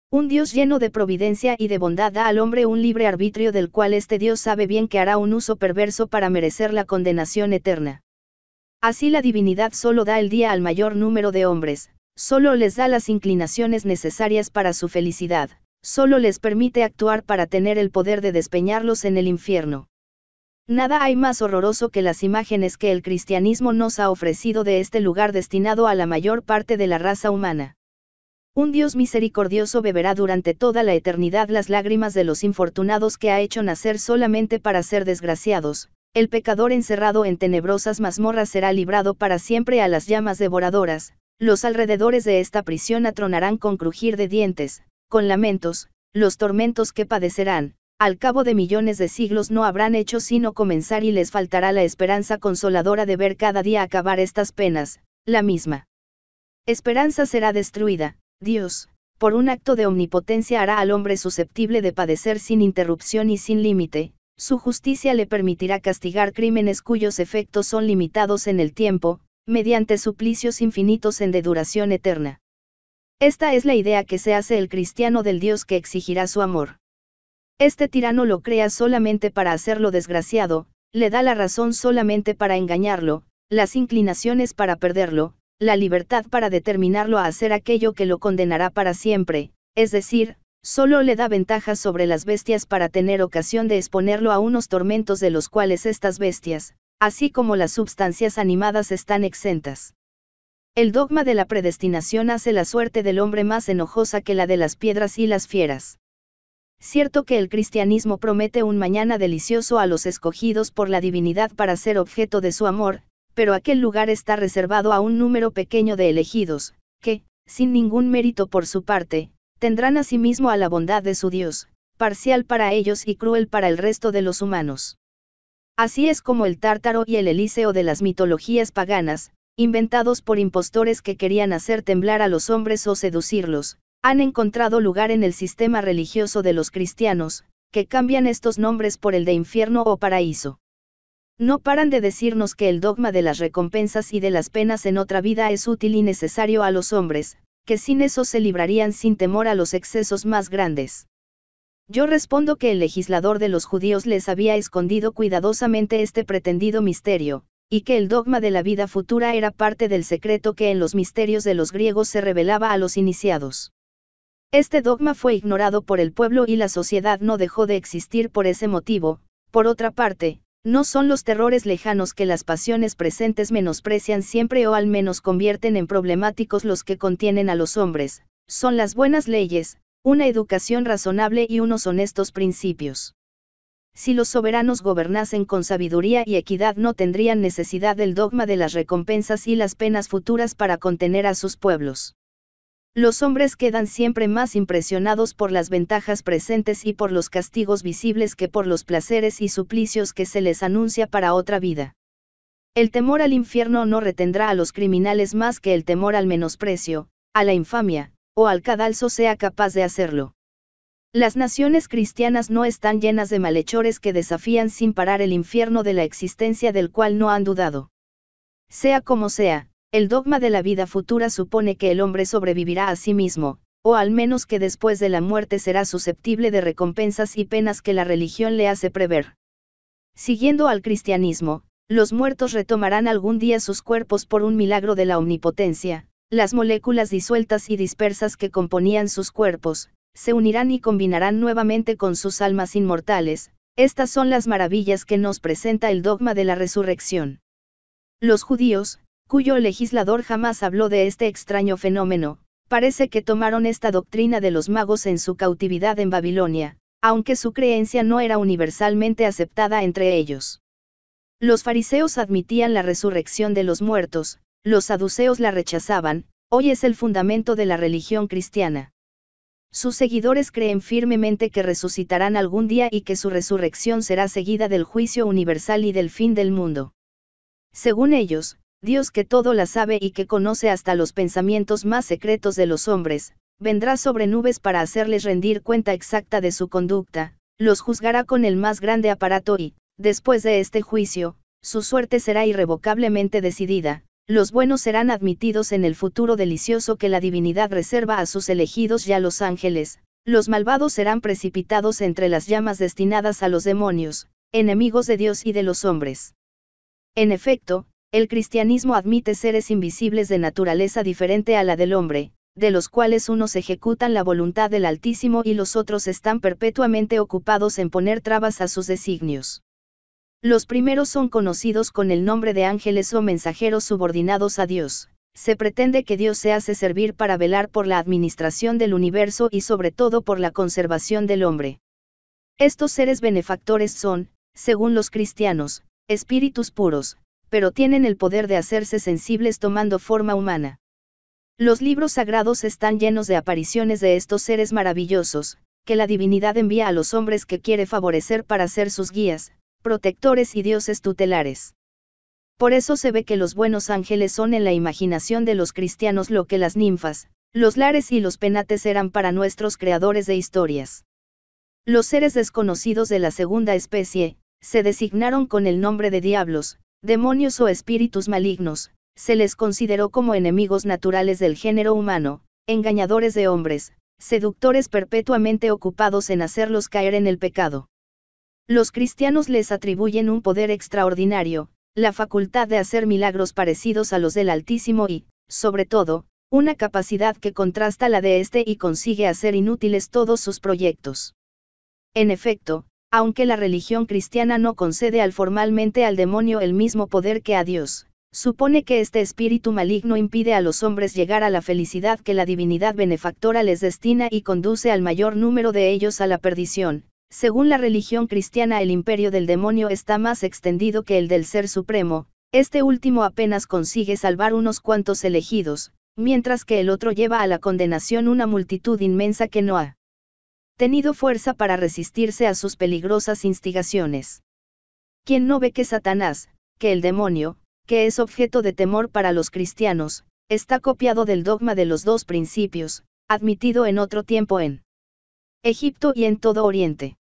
Un Dios lleno de providencia y de bondad da al hombre un libre arbitrio del cual este Dios sabe bien que hará un uso perverso para merecer la condenación eterna. Así la divinidad solo da el día al mayor número de hombres, solo les da las inclinaciones necesarias para su felicidad, solo les permite actuar para tener el poder de despeñarlos en el infierno. Nada hay más horroroso que las imágenes que el cristianismo nos ha ofrecido de este lugar destinado a la mayor parte de la raza humana. Un Dios misericordioso beberá durante toda la eternidad las lágrimas de los infortunados que ha hecho nacer solamente para ser desgraciados, el pecador encerrado en tenebrosas mazmorras será librado para siempre a las llamas devoradoras, los alrededores de esta prisión atronarán con crujir de dientes, con lamentos, los tormentos que padecerán, al cabo de millones de siglos no habrán hecho sino comenzar y les faltará la esperanza consoladora de ver cada día acabar estas penas, la misma. Esperanza será destruida, Dios, por un acto de omnipotencia hará al hombre susceptible de padecer sin interrupción y sin límite, su justicia le permitirá castigar crímenes cuyos efectos son limitados en el tiempo, mediante suplicios infinitos en de duración eterna. Esta es la idea que se hace el cristiano del Dios que exigirá su amor. Este tirano lo crea solamente para hacerlo desgraciado, le da la razón solamente para engañarlo, las inclinaciones para perderlo, la libertad para determinarlo a hacer aquello que lo condenará para siempre, es decir, solo le da ventajas sobre las bestias para tener ocasión de exponerlo a unos tormentos de los cuales estas bestias, así como las sustancias animadas están exentas. El dogma de la predestinación hace la suerte del hombre más enojosa que la de las piedras y las fieras. Cierto que el cristianismo promete un mañana delicioso a los escogidos por la divinidad para ser objeto de su amor, pero aquel lugar está reservado a un número pequeño de elegidos, que, sin ningún mérito por su parte, tendrán asimismo a la bondad de su Dios, parcial para ellos y cruel para el resto de los humanos. Así es como el tártaro y el elíseo de las mitologías paganas, inventados por impostores que querían hacer temblar a los hombres o seducirlos, han encontrado lugar en el sistema religioso de los cristianos, que cambian estos nombres por el de infierno o paraíso. No paran de decirnos que el dogma de las recompensas y de las penas en otra vida es útil y necesario a los hombres, que sin eso se librarían sin temor a los excesos más grandes. Yo respondo que el legislador de los judíos les había escondido cuidadosamente este pretendido misterio, y que el dogma de la vida futura era parte del secreto que en los misterios de los griegos se revelaba a los iniciados. Este dogma fue ignorado por el pueblo y la sociedad no dejó de existir por ese motivo, por otra parte, no son los terrores lejanos que las pasiones presentes menosprecian siempre o al menos convierten en problemáticos los que contienen a los hombres, son las buenas leyes, una educación razonable y unos honestos principios. Si los soberanos gobernasen con sabiduría y equidad no tendrían necesidad del dogma de las recompensas y las penas futuras para contener a sus pueblos. Los hombres quedan siempre más impresionados por las ventajas presentes y por los castigos visibles que por los placeres y suplicios que se les anuncia para otra vida. El temor al infierno no retendrá a los criminales más que el temor al menosprecio, a la infamia, o al cadalso sea capaz de hacerlo. Las naciones cristianas no están llenas de malhechores que desafían sin parar el infierno de la existencia del cual no han dudado. Sea como sea, el dogma de la vida futura supone que el hombre sobrevivirá a sí mismo, o al menos que después de la muerte será susceptible de recompensas y penas que la religión le hace prever. Siguiendo al cristianismo, los muertos retomarán algún día sus cuerpos por un milagro de la omnipotencia, las moléculas disueltas y dispersas que componían sus cuerpos, se unirán y combinarán nuevamente con sus almas inmortales, estas son las maravillas que nos presenta el dogma de la resurrección. Los judíos, cuyo legislador jamás habló de este extraño fenómeno, parece que tomaron esta doctrina de los magos en su cautividad en Babilonia, aunque su creencia no era universalmente aceptada entre ellos. Los fariseos admitían la resurrección de los muertos, los saduceos la rechazaban, hoy es el fundamento de la religión cristiana. Sus seguidores creen firmemente que resucitarán algún día y que su resurrección será seguida del juicio universal y del fin del mundo. Según ellos, Dios que todo la sabe y que conoce hasta los pensamientos más secretos de los hombres, vendrá sobre nubes para hacerles rendir cuenta exacta de su conducta, los juzgará con el más grande aparato y, después de este juicio, su suerte será irrevocablemente decidida, los buenos serán admitidos en el futuro delicioso que la divinidad reserva a sus elegidos y a los ángeles, los malvados serán precipitados entre las llamas destinadas a los demonios, enemigos de Dios y de los hombres. En efecto, el cristianismo admite seres invisibles de naturaleza diferente a la del hombre, de los cuales unos ejecutan la voluntad del Altísimo y los otros están perpetuamente ocupados en poner trabas a sus designios. Los primeros son conocidos con el nombre de ángeles o mensajeros subordinados a Dios. Se pretende que Dios se hace servir para velar por la administración del universo y sobre todo por la conservación del hombre. Estos seres benefactores son, según los cristianos, espíritus puros, pero tienen el poder de hacerse sensibles tomando forma humana. Los libros sagrados están llenos de apariciones de estos seres maravillosos, que la divinidad envía a los hombres que quiere favorecer para ser sus guías, protectores y dioses tutelares. Por eso se ve que los buenos ángeles son en la imaginación de los cristianos lo que las ninfas, los lares y los penates eran para nuestros creadores de historias. Los seres desconocidos de la segunda especie, se designaron con el nombre de diablos, demonios o espíritus malignos, se les consideró como enemigos naturales del género humano, engañadores de hombres, seductores perpetuamente ocupados en hacerlos caer en el pecado. Los cristianos les atribuyen un poder extraordinario, la facultad de hacer milagros parecidos a los del Altísimo y, sobre todo, una capacidad que contrasta la de éste y consigue hacer inútiles todos sus proyectos. En efecto, aunque la religión cristiana no concede al formalmente al demonio el mismo poder que a Dios, supone que este espíritu maligno impide a los hombres llegar a la felicidad que la divinidad benefactora les destina y conduce al mayor número de ellos a la perdición, según la religión cristiana el imperio del demonio está más extendido que el del Ser Supremo, este último apenas consigue salvar unos cuantos elegidos, mientras que el otro lleva a la condenación una multitud inmensa que no ha tenido fuerza para resistirse a sus peligrosas instigaciones. Quien no ve que Satanás, que el demonio, que es objeto de temor para los cristianos, está copiado del dogma de los dos principios, admitido en otro tiempo en Egipto y en todo Oriente.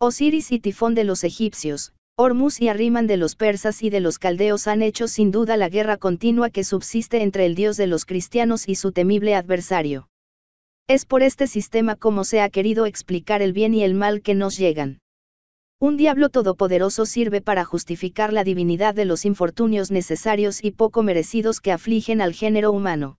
Osiris y Tifón de los egipcios, Hormuz y Arriman de los persas y de los caldeos han hecho sin duda la guerra continua que subsiste entre el dios de los cristianos y su temible adversario. Es por este sistema como se ha querido explicar el bien y el mal que nos llegan. Un diablo todopoderoso sirve para justificar la divinidad de los infortunios necesarios y poco merecidos que afligen al género humano.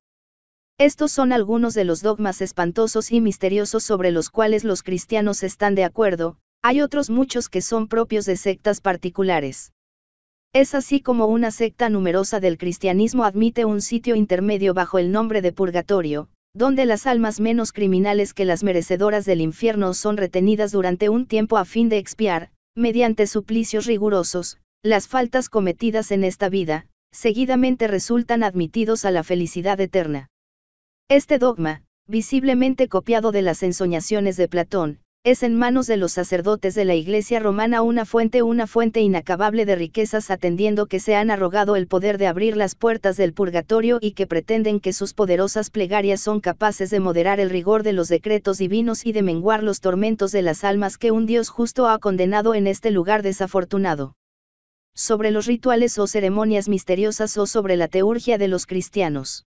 Estos son algunos de los dogmas espantosos y misteriosos sobre los cuales los cristianos están de acuerdo, hay otros muchos que son propios de sectas particulares. Es así como una secta numerosa del cristianismo admite un sitio intermedio bajo el nombre de purgatorio, donde las almas menos criminales que las merecedoras del infierno son retenidas durante un tiempo a fin de expiar, mediante suplicios rigurosos, las faltas cometidas en esta vida, seguidamente resultan admitidos a la felicidad eterna. Este dogma, visiblemente copiado de las ensoñaciones de Platón, es en manos de los sacerdotes de la Iglesia romana una fuente, una fuente inacabable de riquezas atendiendo que se han arrogado el poder de abrir las puertas del purgatorio y que pretenden que sus poderosas plegarias son capaces de moderar el rigor de los decretos divinos y de menguar los tormentos de las almas que un Dios justo ha condenado en este lugar desafortunado. Sobre los rituales o ceremonias misteriosas o sobre la teurgia de los cristianos.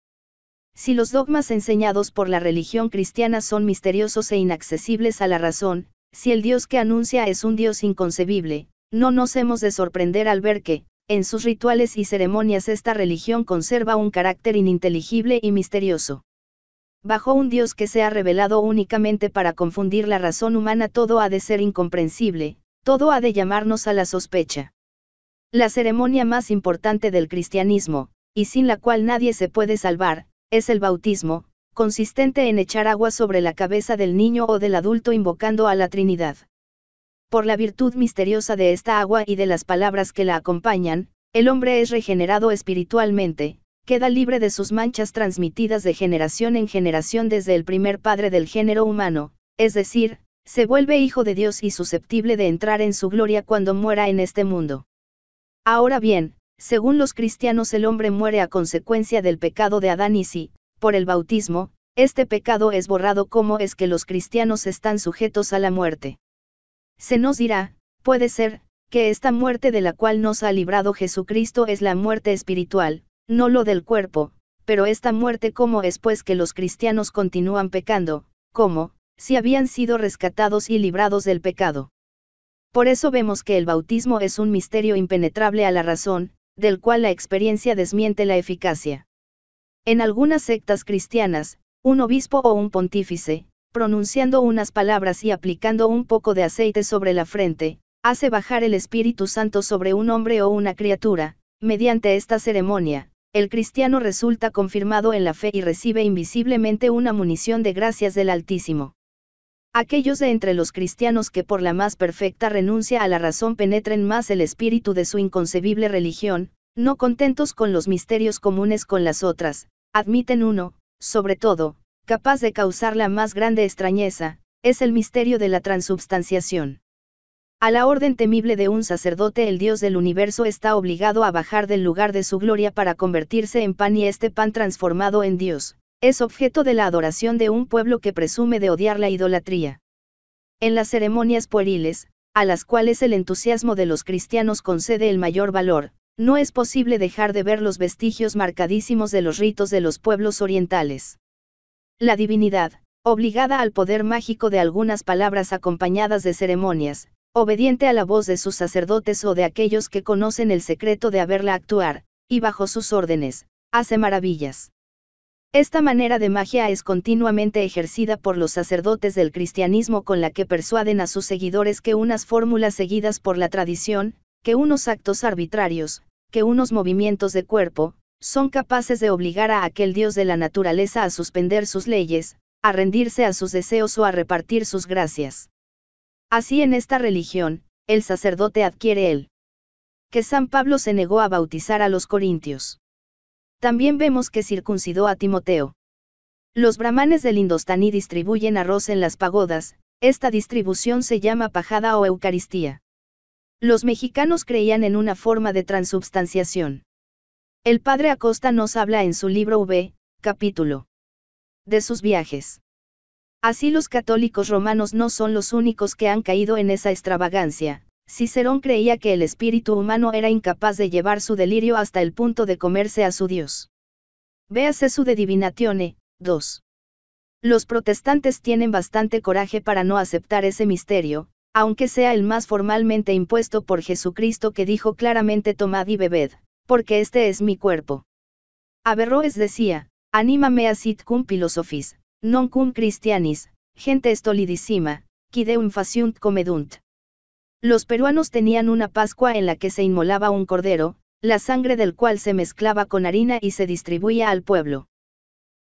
Si los dogmas enseñados por la religión cristiana son misteriosos e inaccesibles a la razón, si el Dios que anuncia es un Dios inconcebible, no nos hemos de sorprender al ver que, en sus rituales y ceremonias esta religión conserva un carácter ininteligible y misterioso. Bajo un Dios que se ha revelado únicamente para confundir la razón humana todo ha de ser incomprensible, todo ha de llamarnos a la sospecha. La ceremonia más importante del cristianismo, y sin la cual nadie se puede salvar, es el bautismo, consistente en echar agua sobre la cabeza del niño o del adulto invocando a la Trinidad. Por la virtud misteriosa de esta agua y de las palabras que la acompañan, el hombre es regenerado espiritualmente, queda libre de sus manchas transmitidas de generación en generación desde el primer padre del género humano, es decir, se vuelve hijo de Dios y susceptible de entrar en su gloria cuando muera en este mundo. Ahora bien, según los cristianos el hombre muere a consecuencia del pecado de Adán y si, por el bautismo, este pecado es borrado como es que los cristianos están sujetos a la muerte. Se nos dirá, puede ser, que esta muerte de la cual nos ha librado Jesucristo es la muerte espiritual, no lo del cuerpo, pero esta muerte como es pues que los cristianos continúan pecando, como, si habían sido rescatados y librados del pecado. Por eso vemos que el bautismo es un misterio impenetrable a la razón, del cual la experiencia desmiente la eficacia. En algunas sectas cristianas, un obispo o un pontífice, pronunciando unas palabras y aplicando un poco de aceite sobre la frente, hace bajar el Espíritu Santo sobre un hombre o una criatura, mediante esta ceremonia, el cristiano resulta confirmado en la fe y recibe invisiblemente una munición de gracias del Altísimo. Aquellos de entre los cristianos que por la más perfecta renuncia a la razón penetren más el espíritu de su inconcebible religión, no contentos con los misterios comunes con las otras, admiten uno, sobre todo, capaz de causar la más grande extrañeza, es el misterio de la transubstanciación. A la orden temible de un sacerdote el Dios del universo está obligado a bajar del lugar de su gloria para convertirse en pan y este pan transformado en Dios, es objeto de la adoración de un pueblo que presume de odiar la idolatría. En las ceremonias pueriles, a las cuales el entusiasmo de los cristianos concede el mayor valor, no es posible dejar de ver los vestigios marcadísimos de los ritos de los pueblos orientales. La divinidad, obligada al poder mágico de algunas palabras acompañadas de ceremonias, obediente a la voz de sus sacerdotes o de aquellos que conocen el secreto de haberla actuar, y bajo sus órdenes, hace maravillas. Esta manera de magia es continuamente ejercida por los sacerdotes del cristianismo con la que persuaden a sus seguidores que unas fórmulas seguidas por la tradición, que unos actos arbitrarios, que unos movimientos de cuerpo, son capaces de obligar a aquel dios de la naturaleza a suspender sus leyes, a rendirse a sus deseos o a repartir sus gracias. Así en esta religión, el sacerdote adquiere el que San Pablo se negó a bautizar a los corintios. También vemos que circuncidó a Timoteo. Los brahmanes del Indostaní distribuyen arroz en las pagodas, esta distribución se llama pajada o eucaristía. Los mexicanos creían en una forma de transubstanciación. El padre Acosta nos habla en su libro V, capítulo de sus viajes. Así los católicos romanos no son los únicos que han caído en esa extravagancia, Cicerón creía que el espíritu humano era incapaz de llevar su delirio hasta el punto de comerse a su Dios. Véase su De Divinatione, 2. Los protestantes tienen bastante coraje para no aceptar ese misterio, aunque sea el más formalmente impuesto por Jesucristo que dijo claramente tomad y bebed, porque este es mi cuerpo. Averroes decía, anímame a sit cum philosophis, non cum christianis, gente stolidissima, quideum faciunt comedunt. Los peruanos tenían una Pascua en la que se inmolaba un cordero, la sangre del cual se mezclaba con harina y se distribuía al pueblo.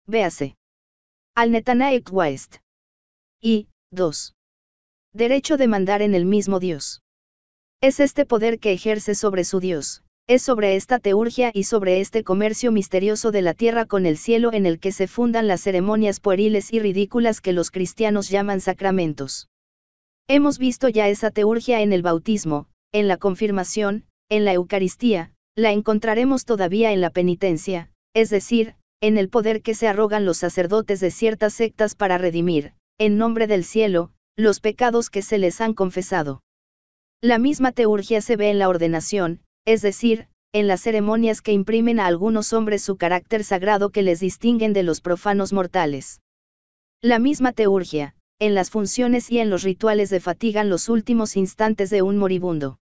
Véase. Al West. Y, 2. Derecho de mandar en el mismo Dios. Es este poder que ejerce sobre su Dios, es sobre esta teurgia y sobre este comercio misterioso de la tierra con el cielo en el que se fundan las ceremonias pueriles y ridículas que los cristianos llaman sacramentos. Hemos visto ya esa teurgia en el bautismo, en la confirmación, en la Eucaristía, la encontraremos todavía en la penitencia, es decir, en el poder que se arrogan los sacerdotes de ciertas sectas para redimir, en nombre del cielo, los pecados que se les han confesado. La misma teurgia se ve en la ordenación, es decir, en las ceremonias que imprimen a algunos hombres su carácter sagrado que les distinguen de los profanos mortales. La misma teurgia, en las funciones y en los rituales de fatigan los últimos instantes de un moribundo.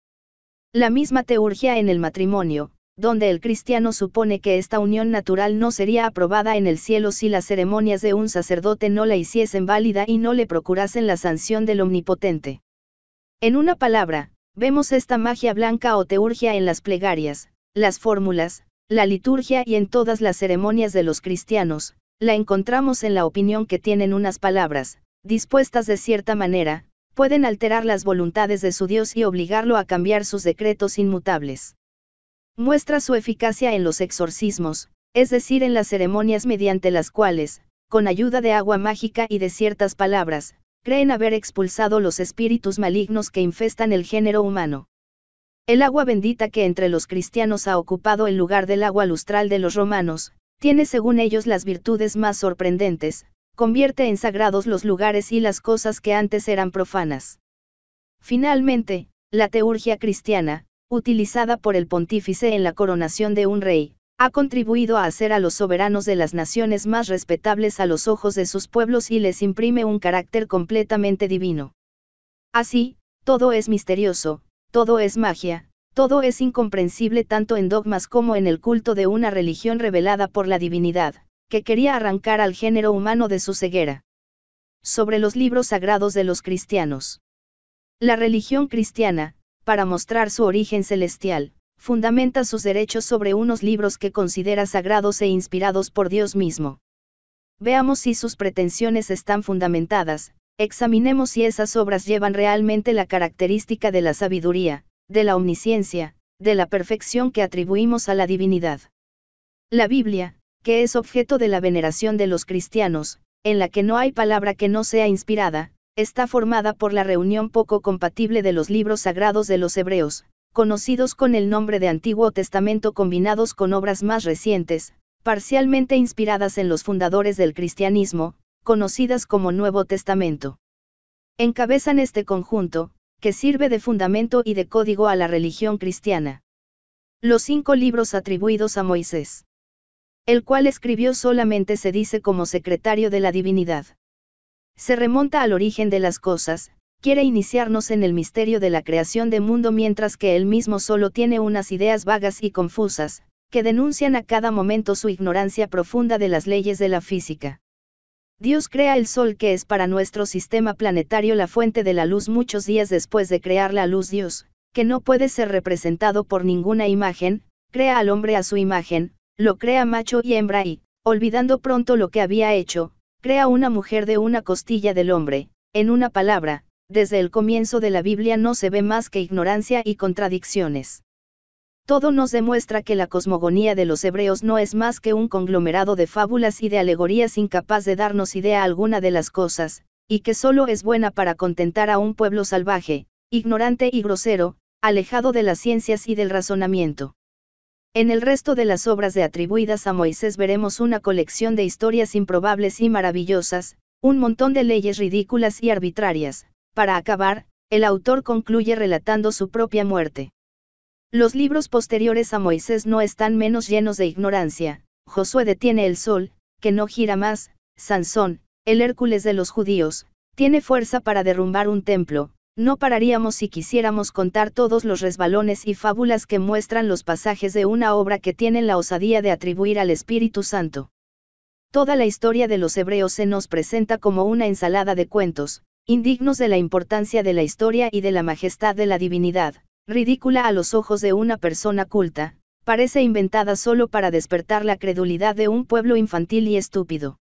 La misma teurgia en el matrimonio, donde el cristiano supone que esta unión natural no sería aprobada en el cielo si las ceremonias de un sacerdote no la hiciesen válida y no le procurasen la sanción del Omnipotente. En una palabra, vemos esta magia blanca o teurgia en las plegarias, las fórmulas, la liturgia y en todas las ceremonias de los cristianos, la encontramos en la opinión que tienen unas palabras, dispuestas de cierta manera, pueden alterar las voluntades de su Dios y obligarlo a cambiar sus decretos inmutables. Muestra su eficacia en los exorcismos, es decir, en las ceremonias mediante las cuales, con ayuda de agua mágica y de ciertas palabras, creen haber expulsado los espíritus malignos que infestan el género humano. El agua bendita que entre los cristianos ha ocupado el lugar del agua lustral de los romanos, tiene según ellos las virtudes más sorprendentes, convierte en sagrados los lugares y las cosas que antes eran profanas. Finalmente, la teurgia cristiana, utilizada por el pontífice en la coronación de un rey, ha contribuido a hacer a los soberanos de las naciones más respetables a los ojos de sus pueblos y les imprime un carácter completamente divino. Así, todo es misterioso, todo es magia, todo es incomprensible tanto en dogmas como en el culto de una religión revelada por la divinidad que quería arrancar al género humano de su ceguera. Sobre los libros sagrados de los cristianos. La religión cristiana, para mostrar su origen celestial, fundamenta sus derechos sobre unos libros que considera sagrados e inspirados por Dios mismo. Veamos si sus pretensiones están fundamentadas, examinemos si esas obras llevan realmente la característica de la sabiduría, de la omnisciencia, de la perfección que atribuimos a la divinidad. La Biblia, que es objeto de la veneración de los cristianos, en la que no hay palabra que no sea inspirada, está formada por la reunión poco compatible de los libros sagrados de los hebreos, conocidos con el nombre de Antiguo Testamento combinados con obras más recientes, parcialmente inspiradas en los fundadores del cristianismo, conocidas como Nuevo Testamento. Encabezan este conjunto, que sirve de fundamento y de código a la religión cristiana. Los cinco libros atribuidos a Moisés el cual escribió solamente se dice como secretario de la divinidad. Se remonta al origen de las cosas, quiere iniciarnos en el misterio de la creación de mundo mientras que él mismo solo tiene unas ideas vagas y confusas, que denuncian a cada momento su ignorancia profunda de las leyes de la física. Dios crea el Sol que es para nuestro sistema planetario la fuente de la luz muchos días después de crear la luz Dios, que no puede ser representado por ninguna imagen, crea al hombre a su imagen, lo crea macho y hembra y, olvidando pronto lo que había hecho, crea una mujer de una costilla del hombre, en una palabra, desde el comienzo de la Biblia no se ve más que ignorancia y contradicciones. Todo nos demuestra que la cosmogonía de los hebreos no es más que un conglomerado de fábulas y de alegorías incapaz de darnos idea alguna de las cosas, y que solo es buena para contentar a un pueblo salvaje, ignorante y grosero, alejado de las ciencias y del razonamiento. En el resto de las obras de atribuidas a Moisés veremos una colección de historias improbables y maravillosas, un montón de leyes ridículas y arbitrarias. Para acabar, el autor concluye relatando su propia muerte. Los libros posteriores a Moisés no están menos llenos de ignorancia. Josué detiene el sol, que no gira más, Sansón, el Hércules de los judíos, tiene fuerza para derrumbar un templo, no pararíamos si quisiéramos contar todos los resbalones y fábulas que muestran los pasajes de una obra que tienen la osadía de atribuir al Espíritu Santo. Toda la historia de los hebreos se nos presenta como una ensalada de cuentos, indignos de la importancia de la historia y de la majestad de la divinidad, ridícula a los ojos de una persona culta, parece inventada solo para despertar la credulidad de un pueblo infantil y estúpido.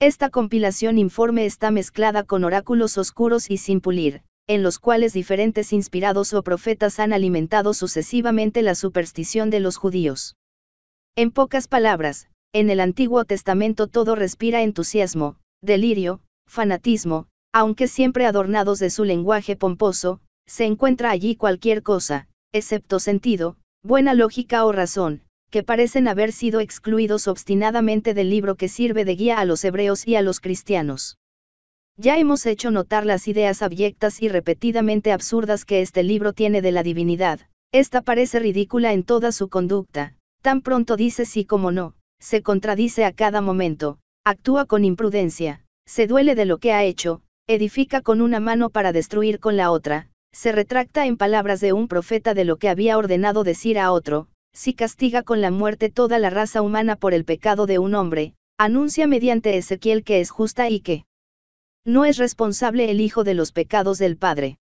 Esta compilación informe está mezclada con oráculos oscuros y sin pulir, en los cuales diferentes inspirados o profetas han alimentado sucesivamente la superstición de los judíos. En pocas palabras, en el Antiguo Testamento todo respira entusiasmo, delirio, fanatismo, aunque siempre adornados de su lenguaje pomposo, se encuentra allí cualquier cosa, excepto sentido, buena lógica o razón, que parecen haber sido excluidos obstinadamente del libro que sirve de guía a los hebreos y a los cristianos. Ya hemos hecho notar las ideas abyectas y repetidamente absurdas que este libro tiene de la divinidad. Esta parece ridícula en toda su conducta, tan pronto dice sí como no, se contradice a cada momento, actúa con imprudencia, se duele de lo que ha hecho, edifica con una mano para destruir con la otra, se retracta en palabras de un profeta de lo que había ordenado decir a otro, si castiga con la muerte toda la raza humana por el pecado de un hombre, anuncia mediante Ezequiel que es justa y que no es responsable el Hijo de los pecados del Padre.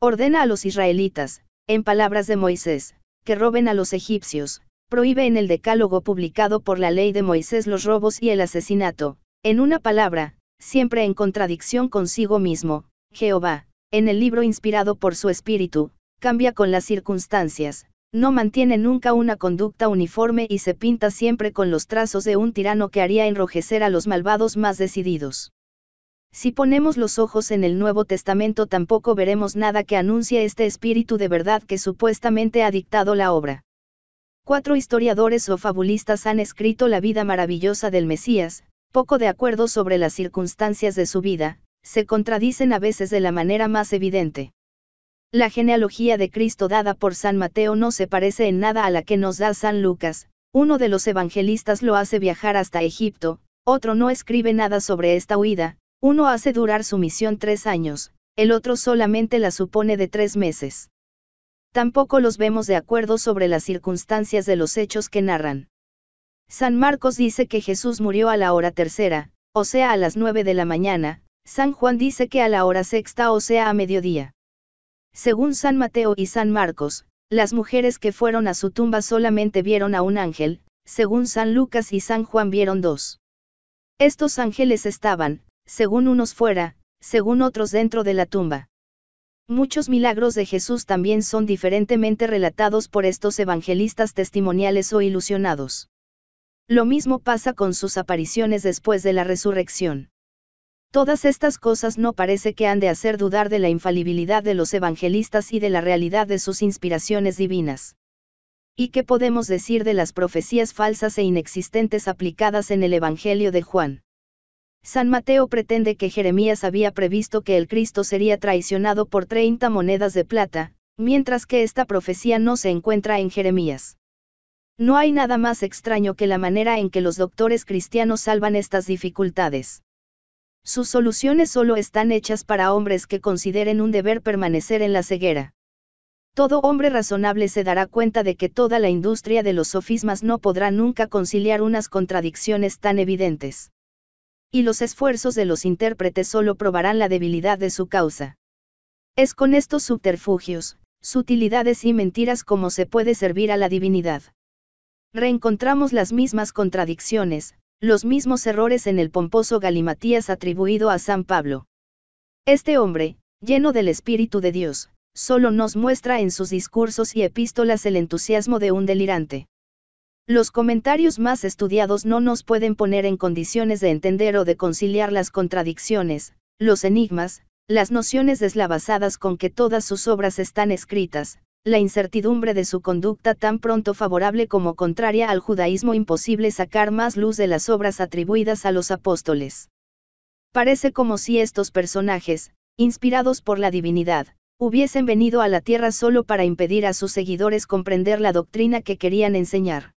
Ordena a los israelitas, en palabras de Moisés, que roben a los egipcios, prohíbe en el decálogo publicado por la ley de Moisés los robos y el asesinato, en una palabra, siempre en contradicción consigo mismo, Jehová, en el libro inspirado por su espíritu, cambia con las circunstancias, no mantiene nunca una conducta uniforme y se pinta siempre con los trazos de un tirano que haría enrojecer a los malvados más decididos. Si ponemos los ojos en el Nuevo Testamento tampoco veremos nada que anuncie este espíritu de verdad que supuestamente ha dictado la obra. Cuatro historiadores o fabulistas han escrito la vida maravillosa del Mesías, poco de acuerdo sobre las circunstancias de su vida, se contradicen a veces de la manera más evidente. La genealogía de Cristo dada por San Mateo no se parece en nada a la que nos da San Lucas, uno de los evangelistas lo hace viajar hasta Egipto, otro no escribe nada sobre esta huida, uno hace durar su misión tres años, el otro solamente la supone de tres meses. Tampoco los vemos de acuerdo sobre las circunstancias de los hechos que narran. San Marcos dice que Jesús murió a la hora tercera, o sea a las nueve de la mañana, San Juan dice que a la hora sexta, o sea a mediodía. Según San Mateo y San Marcos, las mujeres que fueron a su tumba solamente vieron a un ángel, según San Lucas y San Juan vieron dos. Estos ángeles estaban, según unos fuera, según otros dentro de la tumba. Muchos milagros de Jesús también son diferentemente relatados por estos evangelistas testimoniales o ilusionados. Lo mismo pasa con sus apariciones después de la resurrección. Todas estas cosas no parece que han de hacer dudar de la infalibilidad de los evangelistas y de la realidad de sus inspiraciones divinas. ¿Y qué podemos decir de las profecías falsas e inexistentes aplicadas en el Evangelio de Juan? San Mateo pretende que Jeremías había previsto que el Cristo sería traicionado por 30 monedas de plata, mientras que esta profecía no se encuentra en Jeremías. No hay nada más extraño que la manera en que los doctores cristianos salvan estas dificultades. Sus soluciones solo están hechas para hombres que consideren un deber permanecer en la ceguera. Todo hombre razonable se dará cuenta de que toda la industria de los sofismas no podrá nunca conciliar unas contradicciones tan evidentes y los esfuerzos de los intérpretes solo probarán la debilidad de su causa. Es con estos subterfugios, sutilidades y mentiras como se puede servir a la divinidad. Reencontramos las mismas contradicciones, los mismos errores en el pomposo galimatías atribuido a San Pablo. Este hombre, lleno del Espíritu de Dios, solo nos muestra en sus discursos y epístolas el entusiasmo de un delirante. Los comentarios más estudiados no nos pueden poner en condiciones de entender o de conciliar las contradicciones, los enigmas, las nociones deslavazadas con que todas sus obras están escritas, la incertidumbre de su conducta tan pronto favorable como contraria al judaísmo imposible sacar más luz de las obras atribuidas a los apóstoles. Parece como si estos personajes, inspirados por la divinidad, hubiesen venido a la tierra solo para impedir a sus seguidores comprender la doctrina que querían enseñar.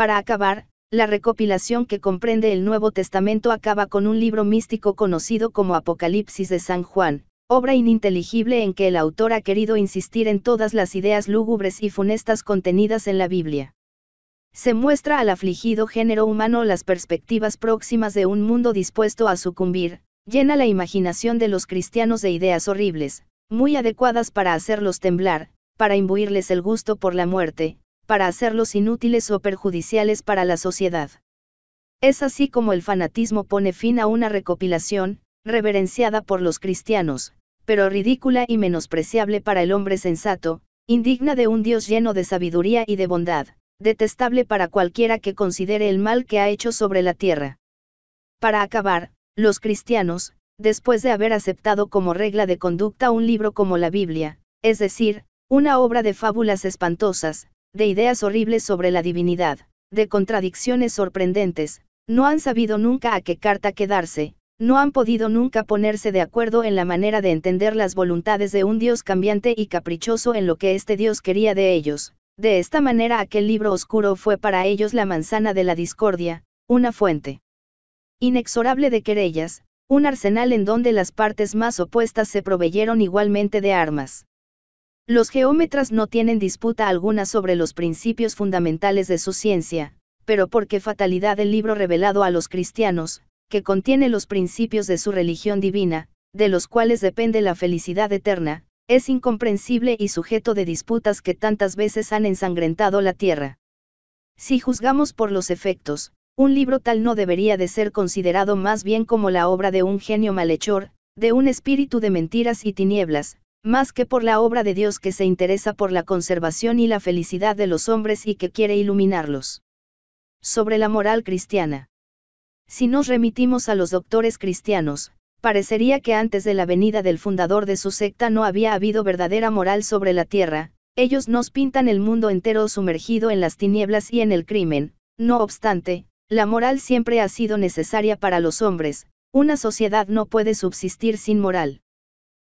Para acabar, la recopilación que comprende el Nuevo Testamento acaba con un libro místico conocido como Apocalipsis de San Juan, obra ininteligible en que el autor ha querido insistir en todas las ideas lúgubres y funestas contenidas en la Biblia. Se muestra al afligido género humano las perspectivas próximas de un mundo dispuesto a sucumbir, llena la imaginación de los cristianos de ideas horribles, muy adecuadas para hacerlos temblar, para imbuirles el gusto por la muerte, para hacerlos inútiles o perjudiciales para la sociedad. Es así como el fanatismo pone fin a una recopilación, reverenciada por los cristianos, pero ridícula y menospreciable para el hombre sensato, indigna de un Dios lleno de sabiduría y de bondad, detestable para cualquiera que considere el mal que ha hecho sobre la tierra. Para acabar, los cristianos, después de haber aceptado como regla de conducta un libro como la Biblia, es decir, una obra de fábulas espantosas, de ideas horribles sobre la divinidad, de contradicciones sorprendentes, no han sabido nunca a qué carta quedarse, no han podido nunca ponerse de acuerdo en la manera de entender las voluntades de un Dios cambiante y caprichoso en lo que este Dios quería de ellos. De esta manera aquel libro oscuro fue para ellos la manzana de la discordia, una fuente inexorable de querellas, un arsenal en donde las partes más opuestas se proveyeron igualmente de armas. Los geómetras no tienen disputa alguna sobre los principios fundamentales de su ciencia, pero por qué fatalidad el libro revelado a los cristianos, que contiene los principios de su religión divina, de los cuales depende la felicidad eterna, es incomprensible y sujeto de disputas que tantas veces han ensangrentado la tierra. Si juzgamos por los efectos, un libro tal no debería de ser considerado más bien como la obra de un genio malhechor, de un espíritu de mentiras y tinieblas, más que por la obra de Dios que se interesa por la conservación y la felicidad de los hombres y que quiere iluminarlos. Sobre la moral cristiana. Si nos remitimos a los doctores cristianos, parecería que antes de la venida del fundador de su secta no había habido verdadera moral sobre la tierra, ellos nos pintan el mundo entero sumergido en las tinieblas y en el crimen, no obstante, la moral siempre ha sido necesaria para los hombres, una sociedad no puede subsistir sin moral.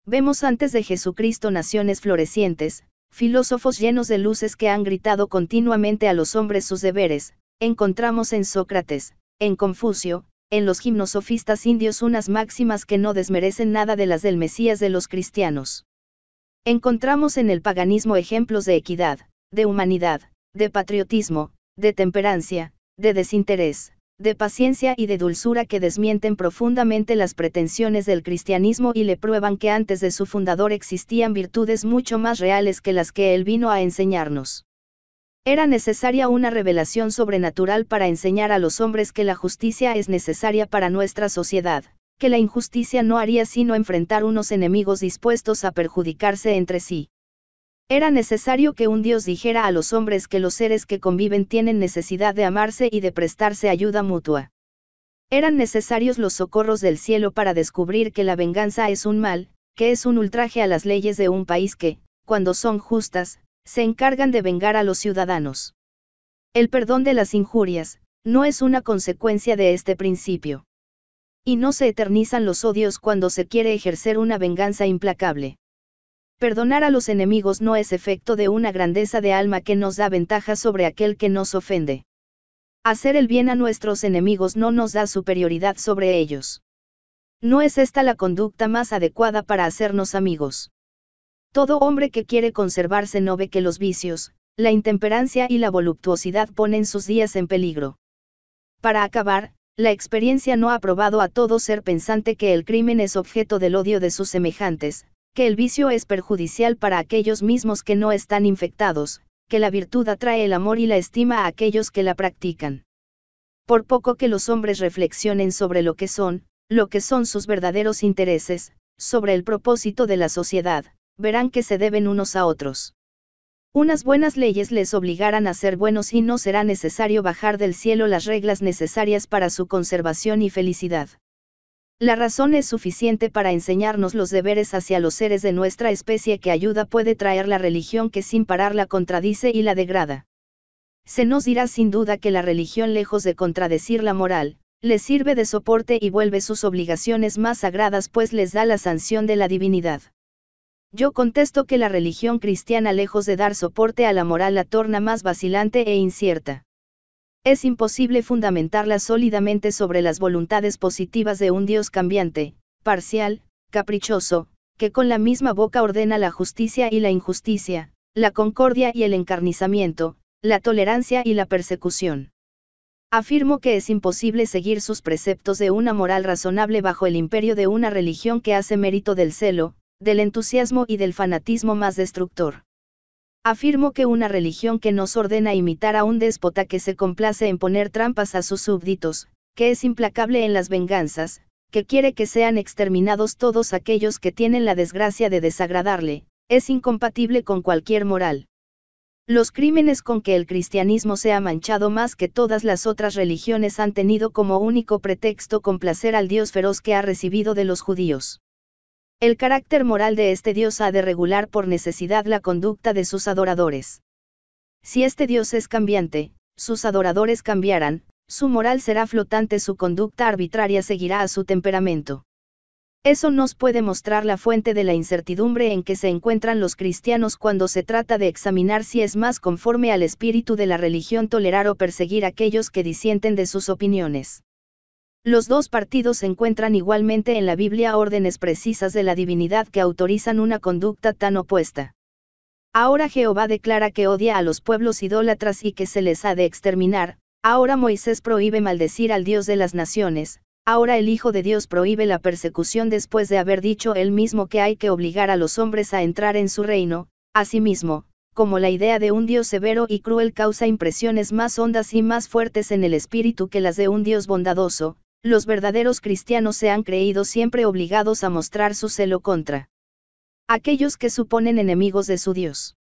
Vemos antes de Jesucristo naciones florecientes, filósofos llenos de luces que han gritado continuamente a los hombres sus deberes, encontramos en Sócrates, en Confucio, en los gimnosofistas indios unas máximas que no desmerecen nada de las del Mesías de los cristianos. Encontramos en el paganismo ejemplos de equidad, de humanidad, de patriotismo, de temperancia, de desinterés de paciencia y de dulzura que desmienten profundamente las pretensiones del cristianismo y le prueban que antes de su fundador existían virtudes mucho más reales que las que él vino a enseñarnos. Era necesaria una revelación sobrenatural para enseñar a los hombres que la justicia es necesaria para nuestra sociedad, que la injusticia no haría sino enfrentar unos enemigos dispuestos a perjudicarse entre sí. Era necesario que un dios dijera a los hombres que los seres que conviven tienen necesidad de amarse y de prestarse ayuda mutua. Eran necesarios los socorros del cielo para descubrir que la venganza es un mal, que es un ultraje a las leyes de un país que, cuando son justas, se encargan de vengar a los ciudadanos. El perdón de las injurias, no es una consecuencia de este principio. Y no se eternizan los odios cuando se quiere ejercer una venganza implacable. Perdonar a los enemigos no es efecto de una grandeza de alma que nos da ventaja sobre aquel que nos ofende. Hacer el bien a nuestros enemigos no nos da superioridad sobre ellos. No es esta la conducta más adecuada para hacernos amigos. Todo hombre que quiere conservarse no ve que los vicios, la intemperancia y la voluptuosidad ponen sus días en peligro. Para acabar, la experiencia no ha probado a todo ser pensante que el crimen es objeto del odio de sus semejantes, que el vicio es perjudicial para aquellos mismos que no están infectados, que la virtud atrae el amor y la estima a aquellos que la practican. Por poco que los hombres reflexionen sobre lo que son, lo que son sus verdaderos intereses, sobre el propósito de la sociedad, verán que se deben unos a otros. Unas buenas leyes les obligarán a ser buenos y no será necesario bajar del cielo las reglas necesarias para su conservación y felicidad. La razón es suficiente para enseñarnos los deberes hacia los seres de nuestra especie que ayuda puede traer la religión que sin parar la contradice y la degrada. Se nos dirá sin duda que la religión lejos de contradecir la moral, les sirve de soporte y vuelve sus obligaciones más sagradas pues les da la sanción de la divinidad. Yo contesto que la religión cristiana lejos de dar soporte a la moral la torna más vacilante e incierta. Es imposible fundamentarla sólidamente sobre las voluntades positivas de un Dios cambiante, parcial, caprichoso, que con la misma boca ordena la justicia y la injusticia, la concordia y el encarnizamiento, la tolerancia y la persecución. Afirmo que es imposible seguir sus preceptos de una moral razonable bajo el imperio de una religión que hace mérito del celo, del entusiasmo y del fanatismo más destructor. Afirmo que una religión que nos ordena imitar a un déspota que se complace en poner trampas a sus súbditos, que es implacable en las venganzas, que quiere que sean exterminados todos aquellos que tienen la desgracia de desagradarle, es incompatible con cualquier moral. Los crímenes con que el cristianismo se ha manchado más que todas las otras religiones han tenido como único pretexto complacer al Dios feroz que ha recibido de los judíos. El carácter moral de este Dios ha de regular por necesidad la conducta de sus adoradores. Si este Dios es cambiante, sus adoradores cambiarán, su moral será flotante, su conducta arbitraria seguirá a su temperamento. Eso nos puede mostrar la fuente de la incertidumbre en que se encuentran los cristianos cuando se trata de examinar si es más conforme al espíritu de la religión tolerar o perseguir a aquellos que disienten de sus opiniones. Los dos partidos encuentran igualmente en la Biblia órdenes precisas de la divinidad que autorizan una conducta tan opuesta. Ahora Jehová declara que odia a los pueblos idólatras y que se les ha de exterminar, ahora Moisés prohíbe maldecir al Dios de las naciones, ahora el Hijo de Dios prohíbe la persecución después de haber dicho él mismo que hay que obligar a los hombres a entrar en su reino, asimismo, como la idea de un Dios severo y cruel causa impresiones más hondas y más fuertes en el espíritu que las de un Dios bondadoso, los verdaderos cristianos se han creído siempre obligados a mostrar su celo contra aquellos que suponen enemigos de su Dios.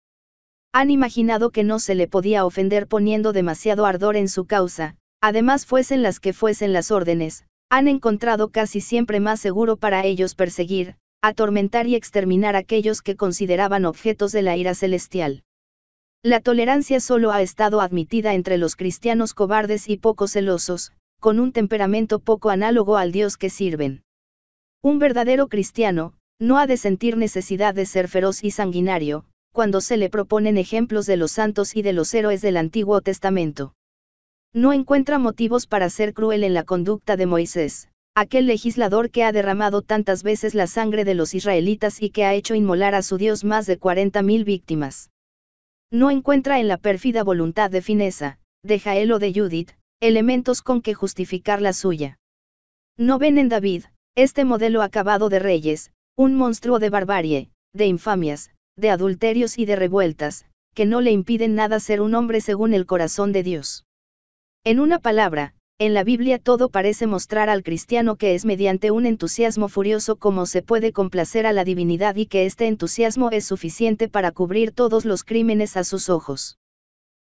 Han imaginado que no se le podía ofender poniendo demasiado ardor en su causa, además fuesen las que fuesen las órdenes, han encontrado casi siempre más seguro para ellos perseguir, atormentar y exterminar aquellos que consideraban objetos de la ira celestial. La tolerancia solo ha estado admitida entre los cristianos cobardes y poco celosos, con un temperamento poco análogo al Dios que sirven. Un verdadero cristiano, no ha de sentir necesidad de ser feroz y sanguinario, cuando se le proponen ejemplos de los santos y de los héroes del Antiguo Testamento. No encuentra motivos para ser cruel en la conducta de Moisés, aquel legislador que ha derramado tantas veces la sangre de los israelitas y que ha hecho inmolar a su Dios más de 40.000 víctimas. No encuentra en la pérfida voluntad de Finesa, de Jael o de Judith, elementos con que justificar la suya. No ven en David, este modelo acabado de reyes, un monstruo de barbarie, de infamias, de adulterios y de revueltas, que no le impiden nada ser un hombre según el corazón de Dios. En una palabra, en la Biblia todo parece mostrar al cristiano que es mediante un entusiasmo furioso como se puede complacer a la divinidad y que este entusiasmo es suficiente para cubrir todos los crímenes a sus ojos.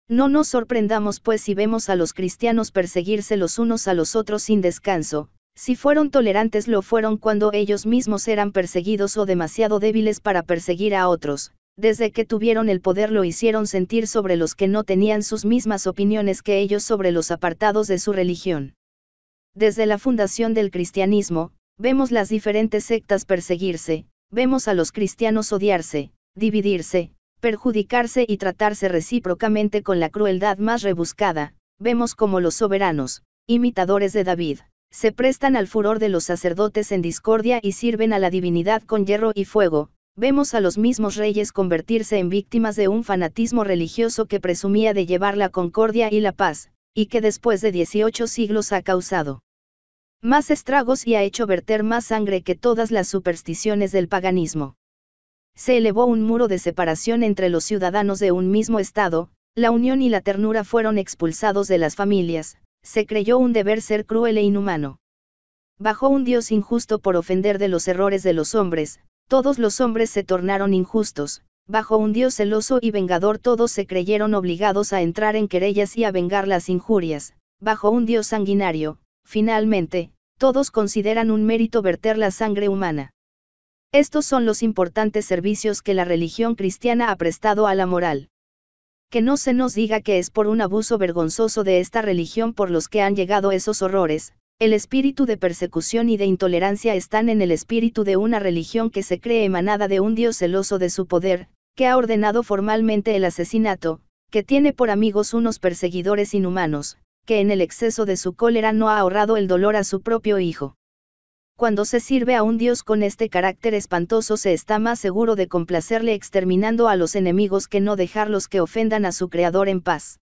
No nos sorprendamos pues si vemos a los cristianos perseguirse los unos a los otros sin descanso, si fueron tolerantes lo fueron cuando ellos mismos eran perseguidos o demasiado débiles para perseguir a otros, desde que tuvieron el poder lo hicieron sentir sobre los que no tenían sus mismas opiniones que ellos sobre los apartados de su religión. Desde la fundación del cristianismo, vemos las diferentes sectas perseguirse, vemos a los cristianos odiarse, dividirse, perjudicarse y tratarse recíprocamente con la crueldad más rebuscada, vemos como los soberanos, imitadores de David, se prestan al furor de los sacerdotes en discordia y sirven a la divinidad con hierro y fuego, vemos a los mismos reyes convertirse en víctimas de un fanatismo religioso que presumía de llevar la concordia y la paz, y que después de 18 siglos ha causado más estragos y ha hecho verter más sangre que todas las supersticiones del paganismo se elevó un muro de separación entre los ciudadanos de un mismo Estado, la unión y la ternura fueron expulsados de las familias, se creyó un deber ser cruel e inhumano. Bajo un Dios injusto por ofender de los errores de los hombres, todos los hombres se tornaron injustos, bajo un Dios celoso y vengador todos se creyeron obligados a entrar en querellas y a vengar las injurias, bajo un Dios sanguinario, finalmente, todos consideran un mérito verter la sangre humana. Estos son los importantes servicios que la religión cristiana ha prestado a la moral. Que no se nos diga que es por un abuso vergonzoso de esta religión por los que han llegado esos horrores, el espíritu de persecución y de intolerancia están en el espíritu de una religión que se cree emanada de un Dios celoso de su poder, que ha ordenado formalmente el asesinato, que tiene por amigos unos perseguidores inhumanos, que en el exceso de su cólera no ha ahorrado el dolor a su propio hijo cuando se sirve a un dios con este carácter espantoso se está más seguro de complacerle exterminando a los enemigos que no dejarlos que ofendan a su creador en paz.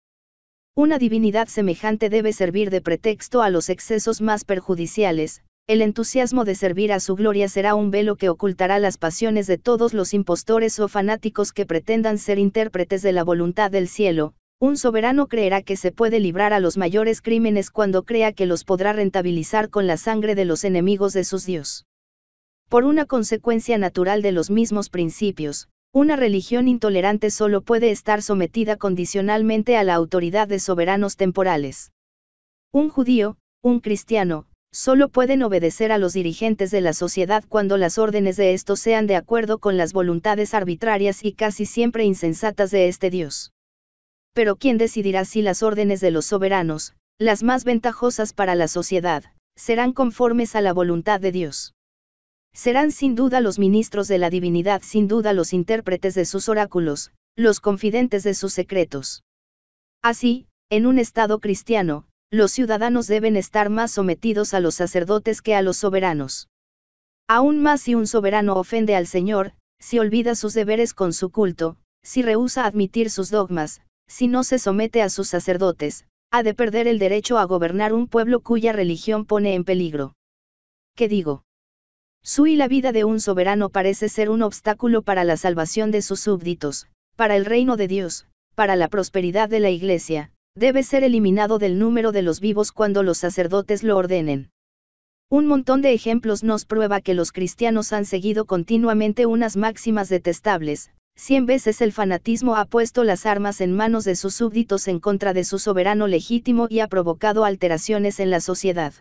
Una divinidad semejante debe servir de pretexto a los excesos más perjudiciales, el entusiasmo de servir a su gloria será un velo que ocultará las pasiones de todos los impostores o fanáticos que pretendan ser intérpretes de la voluntad del cielo, un soberano creerá que se puede librar a los mayores crímenes cuando crea que los podrá rentabilizar con la sangre de los enemigos de sus dios. Por una consecuencia natural de los mismos principios, una religión intolerante solo puede estar sometida condicionalmente a la autoridad de soberanos temporales. Un judío, un cristiano, solo pueden obedecer a los dirigentes de la sociedad cuando las órdenes de estos sean de acuerdo con las voluntades arbitrarias y casi siempre insensatas de este Dios pero ¿quién decidirá si las órdenes de los soberanos, las más ventajosas para la sociedad, serán conformes a la voluntad de Dios? Serán sin duda los ministros de la divinidad, sin duda los intérpretes de sus oráculos, los confidentes de sus secretos. Así, en un Estado cristiano, los ciudadanos deben estar más sometidos a los sacerdotes que a los soberanos. Aún más si un soberano ofende al Señor, si olvida sus deberes con su culto, si rehúsa admitir sus dogmas, si no se somete a sus sacerdotes, ha de perder el derecho a gobernar un pueblo cuya religión pone en peligro. ¿Qué digo? Su y la vida de un soberano parece ser un obstáculo para la salvación de sus súbditos, para el reino de Dios, para la prosperidad de la Iglesia, debe ser eliminado del número de los vivos cuando los sacerdotes lo ordenen. Un montón de ejemplos nos prueba que los cristianos han seguido continuamente unas máximas detestables, cien veces el fanatismo ha puesto las armas en manos de sus súbditos en contra de su soberano legítimo y ha provocado alteraciones en la sociedad.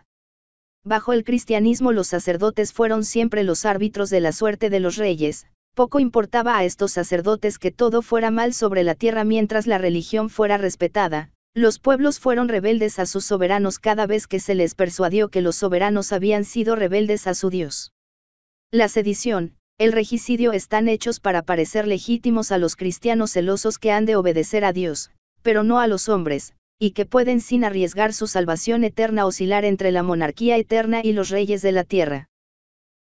Bajo el cristianismo los sacerdotes fueron siempre los árbitros de la suerte de los reyes, poco importaba a estos sacerdotes que todo fuera mal sobre la tierra mientras la religión fuera respetada, los pueblos fueron rebeldes a sus soberanos cada vez que se les persuadió que los soberanos habían sido rebeldes a su Dios. La sedición, el regicidio están hechos para parecer legítimos a los cristianos celosos que han de obedecer a Dios, pero no a los hombres, y que pueden sin arriesgar su salvación eterna oscilar entre la monarquía eterna y los reyes de la tierra.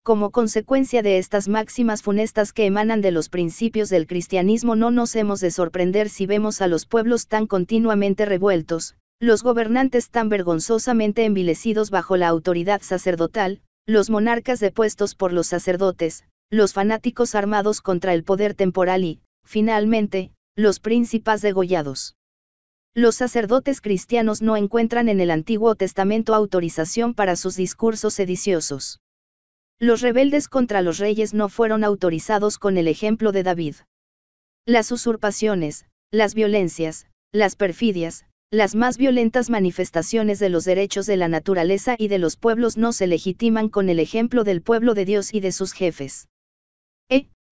Como consecuencia de estas máximas funestas que emanan de los principios del cristianismo no nos hemos de sorprender si vemos a los pueblos tan continuamente revueltos, los gobernantes tan vergonzosamente envilecidos bajo la autoridad sacerdotal, los monarcas depuestos por los sacerdotes, los fanáticos armados contra el poder temporal y, finalmente, los príncipes degollados. Los sacerdotes cristianos no encuentran en el Antiguo Testamento autorización para sus discursos sediciosos. Los rebeldes contra los reyes no fueron autorizados con el ejemplo de David. Las usurpaciones, las violencias, las perfidias, las más violentas manifestaciones de los derechos de la naturaleza y de los pueblos no se legitiman con el ejemplo del pueblo de Dios y de sus jefes.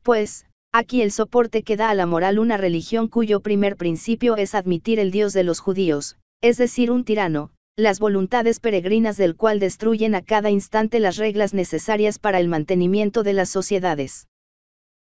Pues, aquí el soporte que da a la moral una religión cuyo primer principio es admitir el Dios de los judíos, es decir, un tirano, las voluntades peregrinas del cual destruyen a cada instante las reglas necesarias para el mantenimiento de las sociedades.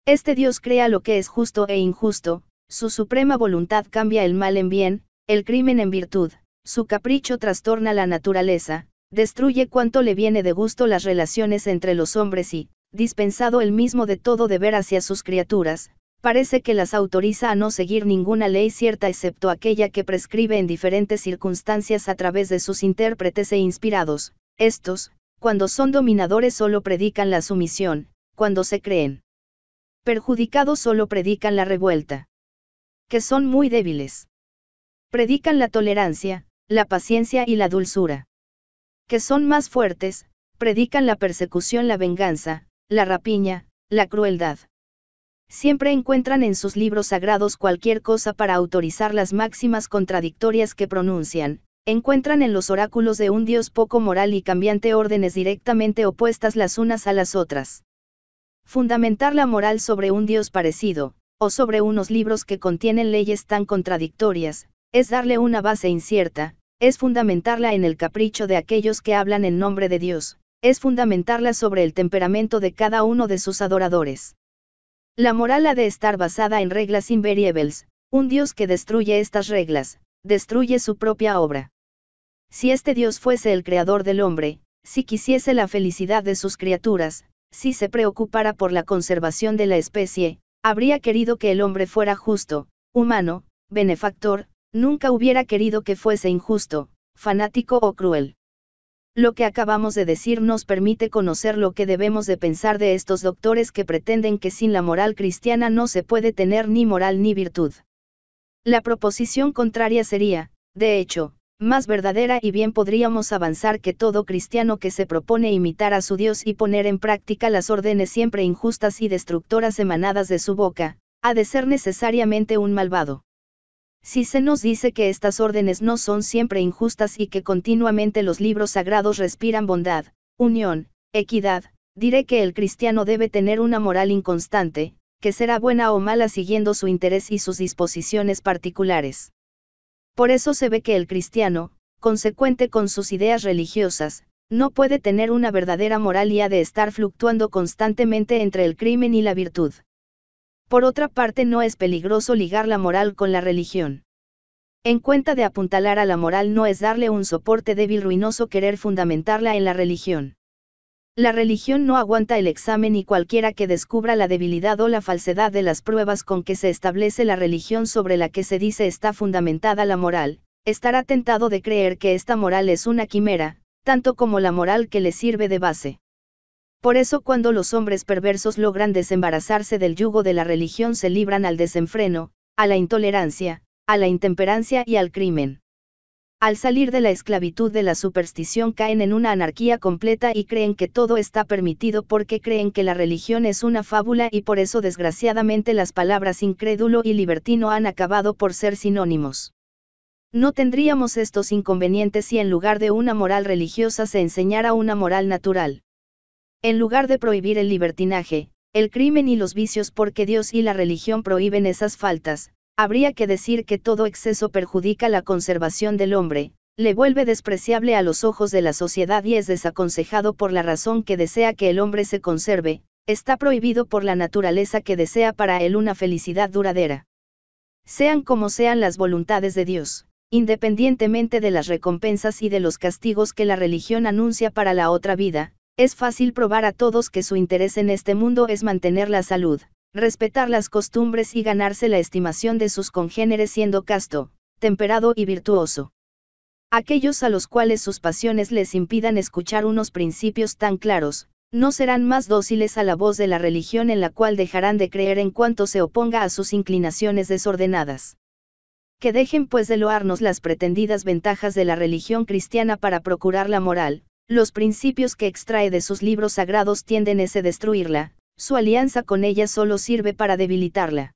Este Dios crea lo que es justo e injusto, su suprema voluntad cambia el mal en bien, el crimen en virtud, su capricho trastorna la naturaleza, destruye cuanto le viene de gusto las relaciones entre los hombres y, dispensado el mismo de todo deber hacia sus criaturas, parece que las autoriza a no seguir ninguna ley cierta excepto aquella que prescribe en diferentes circunstancias a través de sus intérpretes e inspirados, estos, cuando son dominadores solo predican la sumisión, cuando se creen perjudicados solo predican la revuelta. Que son muy débiles. Predican la tolerancia, la paciencia y la dulzura. Que son más fuertes, predican la persecución, la venganza, la rapiña, la crueldad. Siempre encuentran en sus libros sagrados cualquier cosa para autorizar las máximas contradictorias que pronuncian, encuentran en los oráculos de un dios poco moral y cambiante órdenes directamente opuestas las unas a las otras. Fundamentar la moral sobre un dios parecido, o sobre unos libros que contienen leyes tan contradictorias, es darle una base incierta, es fundamentarla en el capricho de aquellos que hablan en nombre de Dios, es fundamentarla sobre el temperamento de cada uno de sus adoradores. La moral ha de estar basada en reglas invariables, un Dios que destruye estas reglas, destruye su propia obra. Si este Dios fuese el creador del hombre, si quisiese la felicidad de sus criaturas, si se preocupara por la conservación de la especie, habría querido que el hombre fuera justo, humano, benefactor, nunca hubiera querido que fuese injusto, fanático o cruel lo que acabamos de decir nos permite conocer lo que debemos de pensar de estos doctores que pretenden que sin la moral cristiana no se puede tener ni moral ni virtud. La proposición contraria sería, de hecho, más verdadera y bien podríamos avanzar que todo cristiano que se propone imitar a su Dios y poner en práctica las órdenes siempre injustas y destructoras emanadas de su boca, ha de ser necesariamente un malvado. Si se nos dice que estas órdenes no son siempre injustas y que continuamente los libros sagrados respiran bondad, unión, equidad, diré que el cristiano debe tener una moral inconstante, que será buena o mala siguiendo su interés y sus disposiciones particulares. Por eso se ve que el cristiano, consecuente con sus ideas religiosas, no puede tener una verdadera moral y ha de estar fluctuando constantemente entre el crimen y la virtud. Por otra parte, no es peligroso ligar la moral con la religión. En cuenta de apuntalar a la moral no es darle un soporte débil ruinoso querer fundamentarla en la religión. La religión no aguanta el examen y cualquiera que descubra la debilidad o la falsedad de las pruebas con que se establece la religión sobre la que se dice está fundamentada la moral, estará tentado de creer que esta moral es una quimera, tanto como la moral que le sirve de base. Por eso cuando los hombres perversos logran desembarazarse del yugo de la religión se libran al desenfreno, a la intolerancia, a la intemperancia y al crimen. Al salir de la esclavitud de la superstición caen en una anarquía completa y creen que todo está permitido porque creen que la religión es una fábula y por eso desgraciadamente las palabras incrédulo y libertino han acabado por ser sinónimos. No tendríamos estos inconvenientes si en lugar de una moral religiosa se enseñara una moral natural. En lugar de prohibir el libertinaje, el crimen y los vicios porque Dios y la religión prohíben esas faltas, habría que decir que todo exceso perjudica la conservación del hombre, le vuelve despreciable a los ojos de la sociedad y es desaconsejado por la razón que desea que el hombre se conserve, está prohibido por la naturaleza que desea para él una felicidad duradera. Sean como sean las voluntades de Dios, independientemente de las recompensas y de los castigos que la religión anuncia para la otra vida, es fácil probar a todos que su interés en este mundo es mantener la salud, respetar las costumbres y ganarse la estimación de sus congéneres siendo casto, temperado y virtuoso. Aquellos a los cuales sus pasiones les impidan escuchar unos principios tan claros, no serán más dóciles a la voz de la religión en la cual dejarán de creer en cuanto se oponga a sus inclinaciones desordenadas. Que dejen pues de loarnos las pretendidas ventajas de la religión cristiana para procurar la moral, los principios que extrae de sus libros sagrados tienden a destruirla, su alianza con ella solo sirve para debilitarla.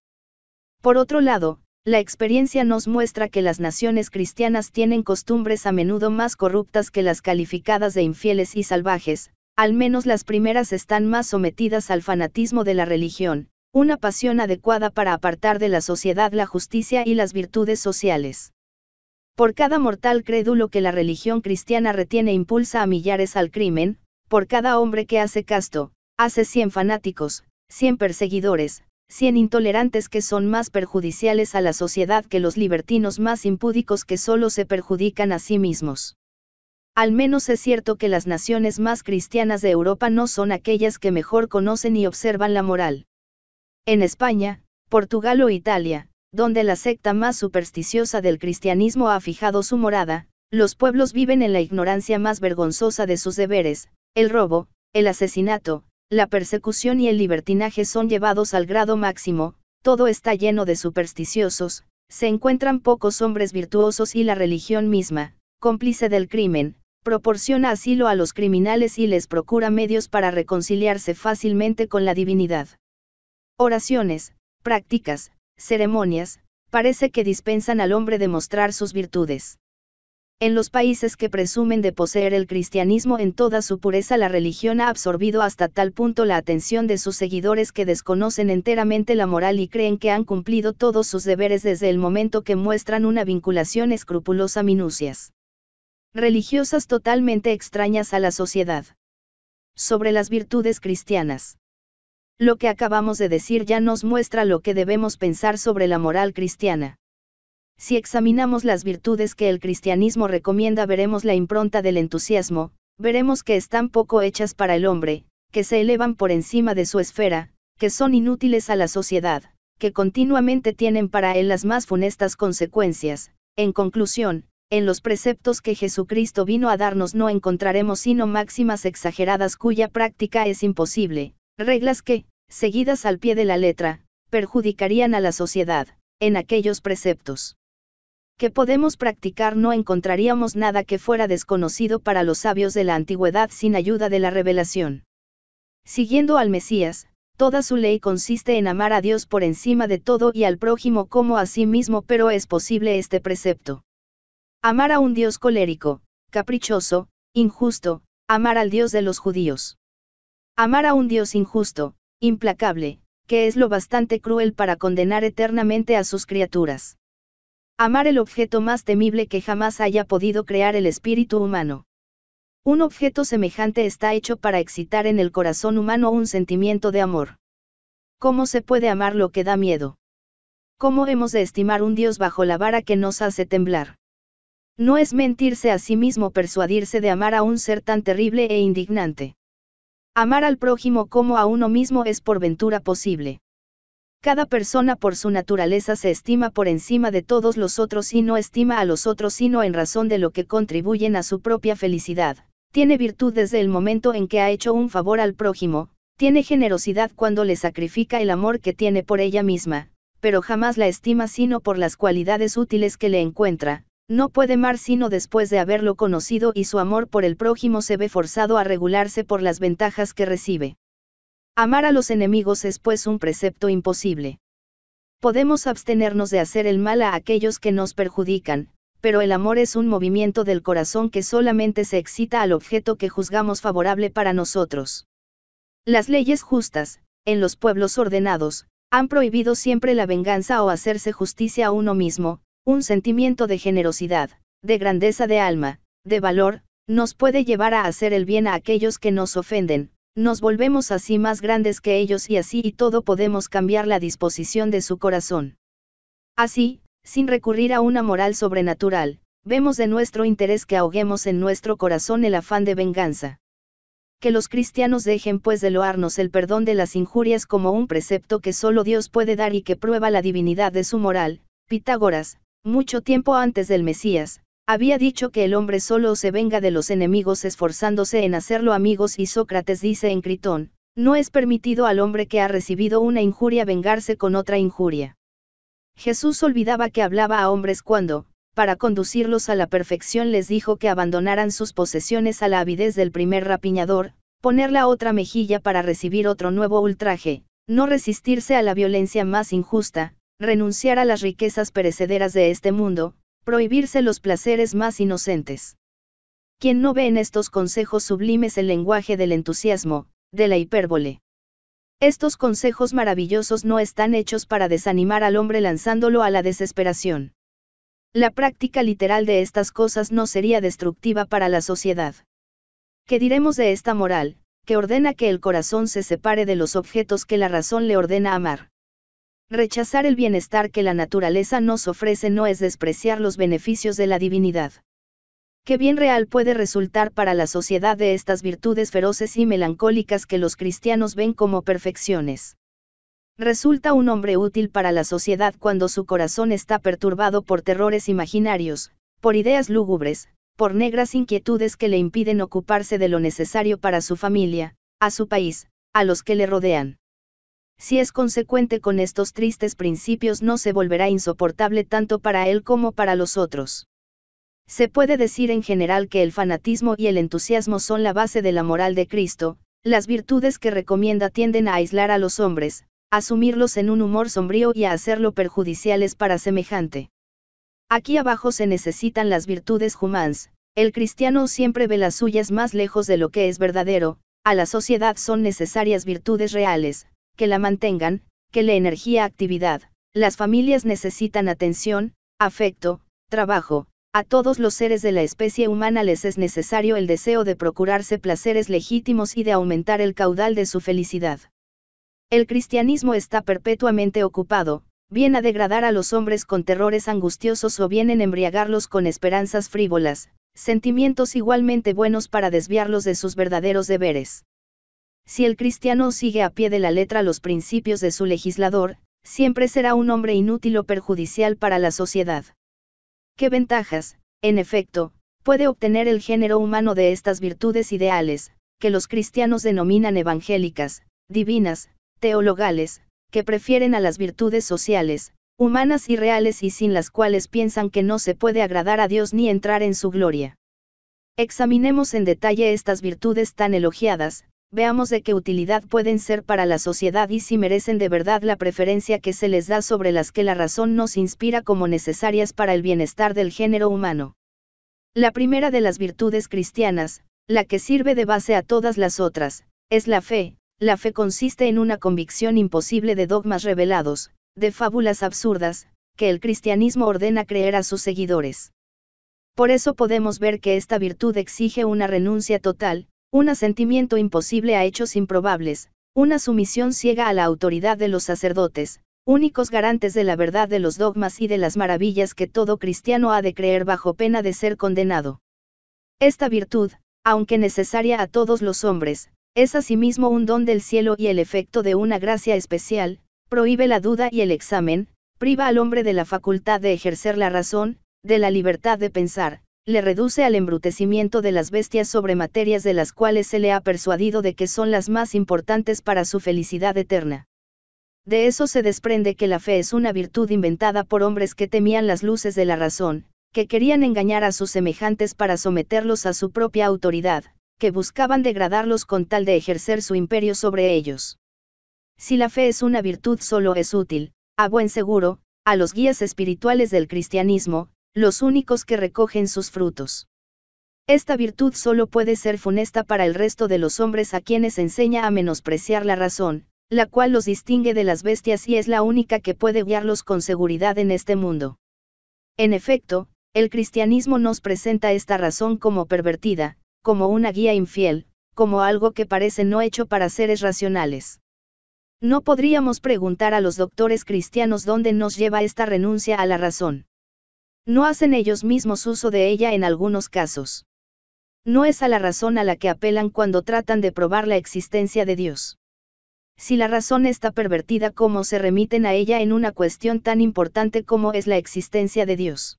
Por otro lado, la experiencia nos muestra que las naciones cristianas tienen costumbres a menudo más corruptas que las calificadas de infieles y salvajes, al menos las primeras están más sometidas al fanatismo de la religión, una pasión adecuada para apartar de la sociedad la justicia y las virtudes sociales. Por cada mortal crédulo que la religión cristiana retiene e impulsa a millares al crimen, por cada hombre que hace casto, hace 100 fanáticos, 100 perseguidores, 100 intolerantes que son más perjudiciales a la sociedad que los libertinos más impúdicos que solo se perjudican a sí mismos. Al menos es cierto que las naciones más cristianas de Europa no son aquellas que mejor conocen y observan la moral. En España, Portugal o Italia, donde la secta más supersticiosa del cristianismo ha fijado su morada, los pueblos viven en la ignorancia más vergonzosa de sus deberes, el robo, el asesinato, la persecución y el libertinaje son llevados al grado máximo, todo está lleno de supersticiosos, se encuentran pocos hombres virtuosos y la religión misma, cómplice del crimen, proporciona asilo a los criminales y les procura medios para reconciliarse fácilmente con la divinidad. Oraciones, prácticas, ceremonias, parece que dispensan al hombre de mostrar sus virtudes. En los países que presumen de poseer el cristianismo en toda su pureza, la religión ha absorbido hasta tal punto la atención de sus seguidores que desconocen enteramente la moral y creen que han cumplido todos sus deberes desde el momento que muestran una vinculación escrupulosa minucias religiosas totalmente extrañas a la sociedad. Sobre las virtudes cristianas lo que acabamos de decir ya nos muestra lo que debemos pensar sobre la moral cristiana. Si examinamos las virtudes que el cristianismo recomienda veremos la impronta del entusiasmo, veremos que están poco hechas para el hombre, que se elevan por encima de su esfera, que son inútiles a la sociedad, que continuamente tienen para él las más funestas consecuencias. En conclusión, en los preceptos que Jesucristo vino a darnos no encontraremos sino máximas exageradas cuya práctica es imposible, reglas que, seguidas al pie de la letra, perjudicarían a la sociedad, en aquellos preceptos que podemos practicar no encontraríamos nada que fuera desconocido para los sabios de la antigüedad sin ayuda de la revelación. Siguiendo al Mesías, toda su ley consiste en amar a Dios por encima de todo y al prójimo como a sí mismo, pero es posible este precepto. Amar a un Dios colérico, caprichoso, injusto, amar al Dios de los judíos. Amar a un Dios injusto, implacable, que es lo bastante cruel para condenar eternamente a sus criaturas. Amar el objeto más temible que jamás haya podido crear el espíritu humano. Un objeto semejante está hecho para excitar en el corazón humano un sentimiento de amor. ¿Cómo se puede amar lo que da miedo? ¿Cómo hemos de estimar un Dios bajo la vara que nos hace temblar? No es mentirse a sí mismo persuadirse de amar a un ser tan terrible e indignante. Amar al prójimo como a uno mismo es por ventura posible. Cada persona por su naturaleza se estima por encima de todos los otros y no estima a los otros sino en razón de lo que contribuyen a su propia felicidad. Tiene virtud desde el momento en que ha hecho un favor al prójimo, tiene generosidad cuando le sacrifica el amor que tiene por ella misma, pero jamás la estima sino por las cualidades útiles que le encuentra, no puede amar sino después de haberlo conocido y su amor por el prójimo se ve forzado a regularse por las ventajas que recibe. Amar a los enemigos es pues un precepto imposible. Podemos abstenernos de hacer el mal a aquellos que nos perjudican, pero el amor es un movimiento del corazón que solamente se excita al objeto que juzgamos favorable para nosotros. Las leyes justas, en los pueblos ordenados, han prohibido siempre la venganza o hacerse justicia a uno mismo, un sentimiento de generosidad, de grandeza de alma, de valor, nos puede llevar a hacer el bien a aquellos que nos ofenden, nos volvemos así más grandes que ellos y así y todo podemos cambiar la disposición de su corazón. Así, sin recurrir a una moral sobrenatural, vemos de nuestro interés que ahoguemos en nuestro corazón el afán de venganza. Que los cristianos dejen pues de loarnos el perdón de las injurias como un precepto que solo Dios puede dar y que prueba la divinidad de su moral, Pitágoras, mucho tiempo antes del Mesías, había dicho que el hombre solo se venga de los enemigos esforzándose en hacerlo amigos y Sócrates dice en Critón, no es permitido al hombre que ha recibido una injuria vengarse con otra injuria. Jesús olvidaba que hablaba a hombres cuando, para conducirlos a la perfección les dijo que abandonaran sus posesiones a la avidez del primer rapiñador, poner la otra mejilla para recibir otro nuevo ultraje, no resistirse a la violencia más injusta, renunciar a las riquezas perecederas de este mundo, prohibirse los placeres más inocentes. Quien no ve en estos consejos sublimes el lenguaje del entusiasmo, de la hipérbole. Estos consejos maravillosos no están hechos para desanimar al hombre lanzándolo a la desesperación. La práctica literal de estas cosas no sería destructiva para la sociedad. ¿Qué diremos de esta moral, que ordena que el corazón se separe de los objetos que la razón le ordena amar? Rechazar el bienestar que la naturaleza nos ofrece no es despreciar los beneficios de la divinidad. Qué bien real puede resultar para la sociedad de estas virtudes feroces y melancólicas que los cristianos ven como perfecciones. Resulta un hombre útil para la sociedad cuando su corazón está perturbado por terrores imaginarios, por ideas lúgubres, por negras inquietudes que le impiden ocuparse de lo necesario para su familia, a su país, a los que le rodean si es consecuente con estos tristes principios no se volverá insoportable tanto para él como para los otros. Se puede decir en general que el fanatismo y el entusiasmo son la base de la moral de Cristo, las virtudes que recomienda tienden a aislar a los hombres, a sumirlos en un humor sombrío y a hacerlo perjudiciales para semejante. Aquí abajo se necesitan las virtudes humanas. el cristiano siempre ve las suyas más lejos de lo que es verdadero, a la sociedad son necesarias virtudes reales, que la mantengan, que le energía actividad. Las familias necesitan atención, afecto, trabajo. A todos los seres de la especie humana les es necesario el deseo de procurarse placeres legítimos y de aumentar el caudal de su felicidad. El cristianismo está perpetuamente ocupado, bien a degradar a los hombres con terrores angustiosos o bien en embriagarlos con esperanzas frívolas, sentimientos igualmente buenos para desviarlos de sus verdaderos deberes. Si el cristiano sigue a pie de la letra los principios de su legislador, siempre será un hombre inútil o perjudicial para la sociedad. ¿Qué ventajas, en efecto, puede obtener el género humano de estas virtudes ideales, que los cristianos denominan evangélicas, divinas, teologales, que prefieren a las virtudes sociales, humanas y reales y sin las cuales piensan que no se puede agradar a Dios ni entrar en su gloria? Examinemos en detalle estas virtudes tan elogiadas, veamos de qué utilidad pueden ser para la sociedad y si merecen de verdad la preferencia que se les da sobre las que la razón nos inspira como necesarias para el bienestar del género humano. La primera de las virtudes cristianas, la que sirve de base a todas las otras, es la fe. La fe consiste en una convicción imposible de dogmas revelados, de fábulas absurdas, que el cristianismo ordena creer a sus seguidores. Por eso podemos ver que esta virtud exige una renuncia total, un asentimiento imposible a hechos improbables, una sumisión ciega a la autoridad de los sacerdotes, únicos garantes de la verdad de los dogmas y de las maravillas que todo cristiano ha de creer bajo pena de ser condenado. Esta virtud, aunque necesaria a todos los hombres, es asimismo un don del cielo y el efecto de una gracia especial, prohíbe la duda y el examen, priva al hombre de la facultad de ejercer la razón, de la libertad de pensar, le reduce al embrutecimiento de las bestias sobre materias de las cuales se le ha persuadido de que son las más importantes para su felicidad eterna. De eso se desprende que la fe es una virtud inventada por hombres que temían las luces de la razón, que querían engañar a sus semejantes para someterlos a su propia autoridad, que buscaban degradarlos con tal de ejercer su imperio sobre ellos. Si la fe es una virtud solo es útil, a buen seguro, a los guías espirituales del cristianismo, los únicos que recogen sus frutos. Esta virtud solo puede ser funesta para el resto de los hombres a quienes enseña a menospreciar la razón, la cual los distingue de las bestias y es la única que puede guiarlos con seguridad en este mundo. En efecto, el cristianismo nos presenta esta razón como pervertida, como una guía infiel, como algo que parece no hecho para seres racionales. No podríamos preguntar a los doctores cristianos dónde nos lleva esta renuncia a la razón. No hacen ellos mismos uso de ella en algunos casos. No es a la razón a la que apelan cuando tratan de probar la existencia de Dios. Si la razón está pervertida, ¿cómo se remiten a ella en una cuestión tan importante como es la existencia de Dios?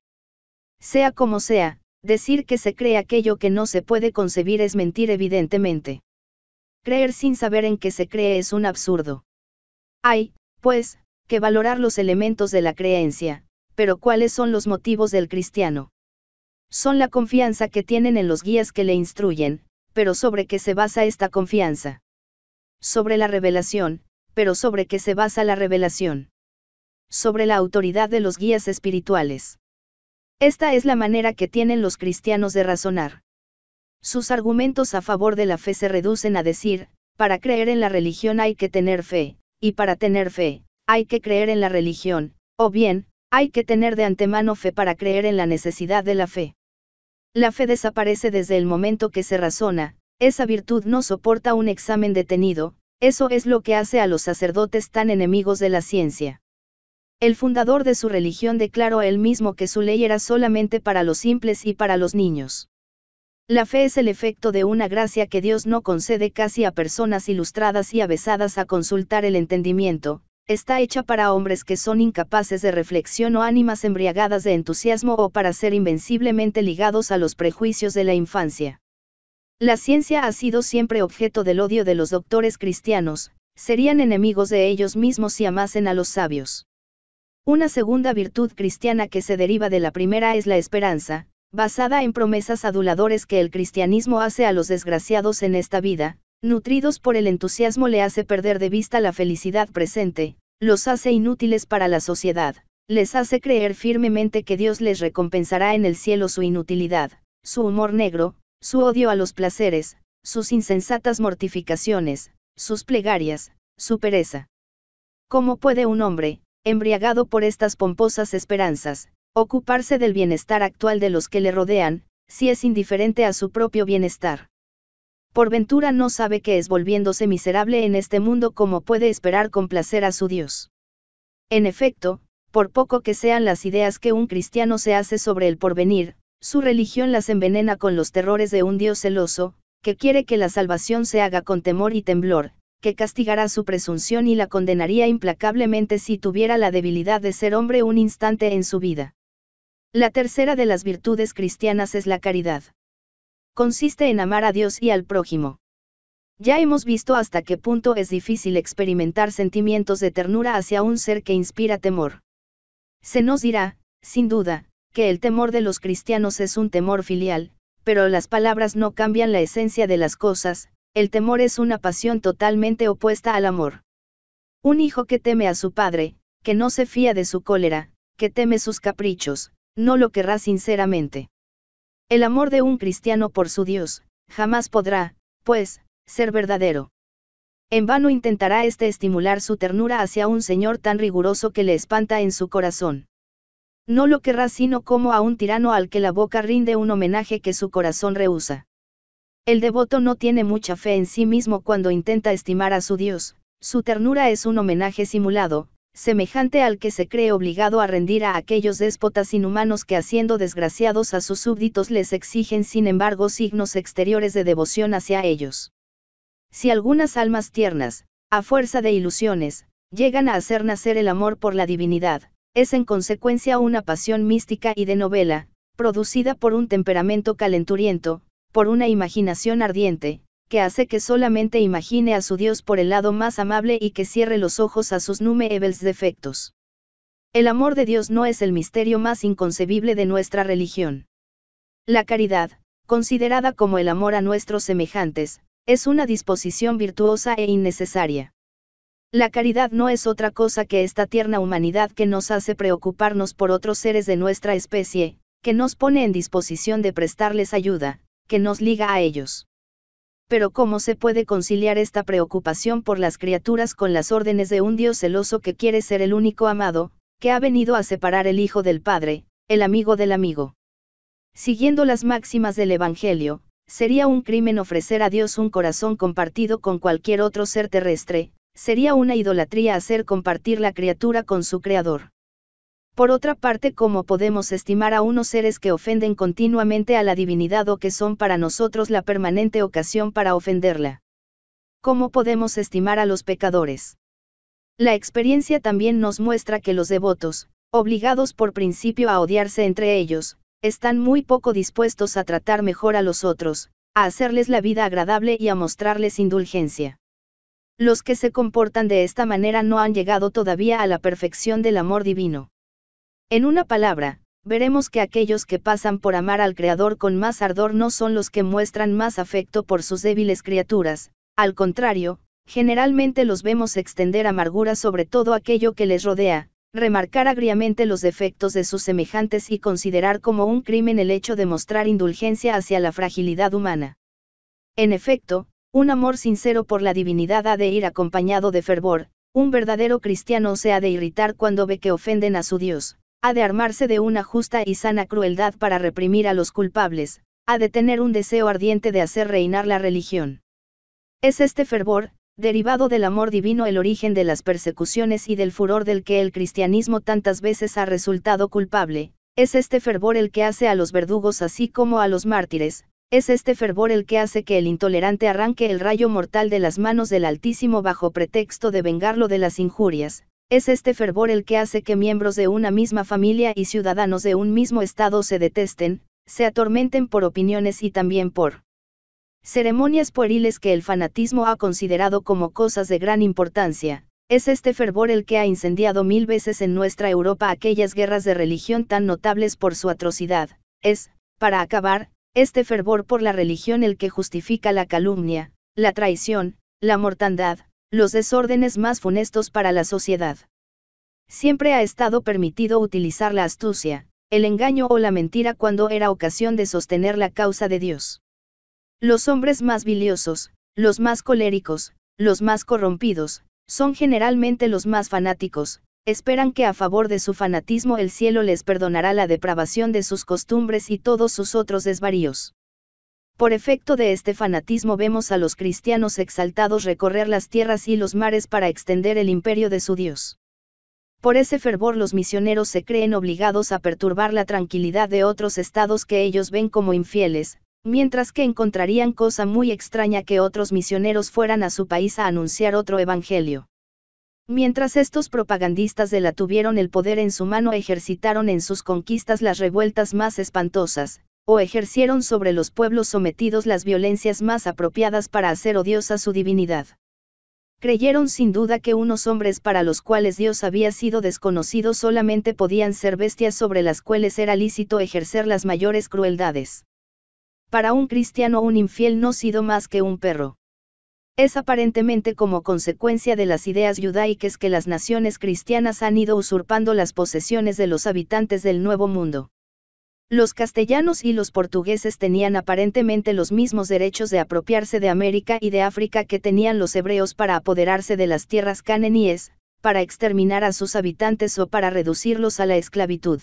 Sea como sea, decir que se cree aquello que no se puede concebir es mentir evidentemente. Creer sin saber en qué se cree es un absurdo. Hay, pues, que valorar los elementos de la creencia, pero ¿cuáles son los motivos del cristiano? Son la confianza que tienen en los guías que le instruyen, pero sobre qué se basa esta confianza. Sobre la revelación, pero sobre qué se basa la revelación. Sobre la autoridad de los guías espirituales. Esta es la manera que tienen los cristianos de razonar. Sus argumentos a favor de la fe se reducen a decir, para creer en la religión hay que tener fe, y para tener fe, hay que creer en la religión, o bien, hay que tener de antemano fe para creer en la necesidad de la fe. La fe desaparece desde el momento que se razona, esa virtud no soporta un examen detenido, eso es lo que hace a los sacerdotes tan enemigos de la ciencia. El fundador de su religión declaró él mismo que su ley era solamente para los simples y para los niños. La fe es el efecto de una gracia que Dios no concede casi a personas ilustradas y avesadas a consultar el entendimiento, está hecha para hombres que son incapaces de reflexión o ánimas embriagadas de entusiasmo o para ser invenciblemente ligados a los prejuicios de la infancia. La ciencia ha sido siempre objeto del odio de los doctores cristianos, serían enemigos de ellos mismos si amasen a los sabios. Una segunda virtud cristiana que se deriva de la primera es la esperanza, basada en promesas aduladores que el cristianismo hace a los desgraciados en esta vida, nutridos por el entusiasmo le hace perder de vista la felicidad presente, los hace inútiles para la sociedad, les hace creer firmemente que Dios les recompensará en el cielo su inutilidad, su humor negro, su odio a los placeres, sus insensatas mortificaciones, sus plegarias, su pereza. ¿Cómo puede un hombre, embriagado por estas pomposas esperanzas, ocuparse del bienestar actual de los que le rodean, si es indiferente a su propio bienestar? por ventura no sabe que es volviéndose miserable en este mundo como puede esperar con placer a su Dios. En efecto, por poco que sean las ideas que un cristiano se hace sobre el porvenir, su religión las envenena con los terrores de un Dios celoso, que quiere que la salvación se haga con temor y temblor, que castigará su presunción y la condenaría implacablemente si tuviera la debilidad de ser hombre un instante en su vida. La tercera de las virtudes cristianas es la caridad consiste en amar a Dios y al prójimo. Ya hemos visto hasta qué punto es difícil experimentar sentimientos de ternura hacia un ser que inspira temor. Se nos dirá, sin duda, que el temor de los cristianos es un temor filial, pero las palabras no cambian la esencia de las cosas, el temor es una pasión totalmente opuesta al amor. Un hijo que teme a su padre, que no se fía de su cólera, que teme sus caprichos, no lo querrá sinceramente. El amor de un cristiano por su Dios, jamás podrá, pues, ser verdadero. En vano intentará este estimular su ternura hacia un Señor tan riguroso que le espanta en su corazón. No lo querrá sino como a un tirano al que la boca rinde un homenaje que su corazón rehúsa. El devoto no tiene mucha fe en sí mismo cuando intenta estimar a su Dios, su ternura es un homenaje simulado, semejante al que se cree obligado a rendir a aquellos déspotas inhumanos que haciendo desgraciados a sus súbditos les exigen sin embargo signos exteriores de devoción hacia ellos. Si algunas almas tiernas, a fuerza de ilusiones, llegan a hacer nacer el amor por la divinidad, es en consecuencia una pasión mística y de novela, producida por un temperamento calenturiento, por una imaginación ardiente, que hace que solamente imagine a su Dios por el lado más amable y que cierre los ojos a sus numerables defectos. El amor de Dios no es el misterio más inconcebible de nuestra religión. La caridad, considerada como el amor a nuestros semejantes, es una disposición virtuosa e innecesaria. La caridad no es otra cosa que esta tierna humanidad que nos hace preocuparnos por otros seres de nuestra especie, que nos pone en disposición de prestarles ayuda, que nos liga a ellos pero ¿cómo se puede conciliar esta preocupación por las criaturas con las órdenes de un Dios celoso que quiere ser el único amado, que ha venido a separar el Hijo del Padre, el amigo del amigo? Siguiendo las máximas del Evangelio, sería un crimen ofrecer a Dios un corazón compartido con cualquier otro ser terrestre, sería una idolatría hacer compartir la criatura con su Creador. Por otra parte, ¿cómo podemos estimar a unos seres que ofenden continuamente a la divinidad o que son para nosotros la permanente ocasión para ofenderla? ¿Cómo podemos estimar a los pecadores? La experiencia también nos muestra que los devotos, obligados por principio a odiarse entre ellos, están muy poco dispuestos a tratar mejor a los otros, a hacerles la vida agradable y a mostrarles indulgencia. Los que se comportan de esta manera no han llegado todavía a la perfección del amor divino. En una palabra, veremos que aquellos que pasan por amar al Creador con más ardor no son los que muestran más afecto por sus débiles criaturas, al contrario, generalmente los vemos extender amargura sobre todo aquello que les rodea, remarcar agriamente los defectos de sus semejantes y considerar como un crimen el hecho de mostrar indulgencia hacia la fragilidad humana. En efecto, un amor sincero por la divinidad ha de ir acompañado de fervor, un verdadero cristiano se ha de irritar cuando ve que ofenden a su Dios, ha de armarse de una justa y sana crueldad para reprimir a los culpables, ha de tener un deseo ardiente de hacer reinar la religión. Es este fervor, derivado del amor divino el origen de las persecuciones y del furor del que el cristianismo tantas veces ha resultado culpable, es este fervor el que hace a los verdugos así como a los mártires, es este fervor el que hace que el intolerante arranque el rayo mortal de las manos del Altísimo bajo pretexto de vengarlo de las injurias, es este fervor el que hace que miembros de una misma familia y ciudadanos de un mismo Estado se detesten, se atormenten por opiniones y también por ceremonias pueriles que el fanatismo ha considerado como cosas de gran importancia. Es este fervor el que ha incendiado mil veces en nuestra Europa aquellas guerras de religión tan notables por su atrocidad. Es, para acabar, este fervor por la religión el que justifica la calumnia, la traición, la mortandad, los desórdenes más funestos para la sociedad. Siempre ha estado permitido utilizar la astucia, el engaño o la mentira cuando era ocasión de sostener la causa de Dios. Los hombres más biliosos, los más coléricos, los más corrompidos, son generalmente los más fanáticos, esperan que a favor de su fanatismo el cielo les perdonará la depravación de sus costumbres y todos sus otros desvaríos. Por efecto de este fanatismo vemos a los cristianos exaltados recorrer las tierras y los mares para extender el imperio de su Dios. Por ese fervor los misioneros se creen obligados a perturbar la tranquilidad de otros estados que ellos ven como infieles, mientras que encontrarían cosa muy extraña que otros misioneros fueran a su país a anunciar otro evangelio. Mientras estos propagandistas de la tuvieron el poder en su mano ejercitaron en sus conquistas las revueltas más espantosas, o ejercieron sobre los pueblos sometidos las violencias más apropiadas para hacer odiosa su divinidad. Creyeron sin duda que unos hombres para los cuales Dios había sido desconocido solamente podían ser bestias sobre las cuales era lícito ejercer las mayores crueldades. Para un cristiano un infiel no sido más que un perro. Es aparentemente como consecuencia de las ideas judaicas que las naciones cristianas han ido usurpando las posesiones de los habitantes del Nuevo Mundo. Los castellanos y los portugueses tenían aparentemente los mismos derechos de apropiarse de América y de África que tenían los hebreos para apoderarse de las tierras caneníes, para exterminar a sus habitantes o para reducirlos a la esclavitud.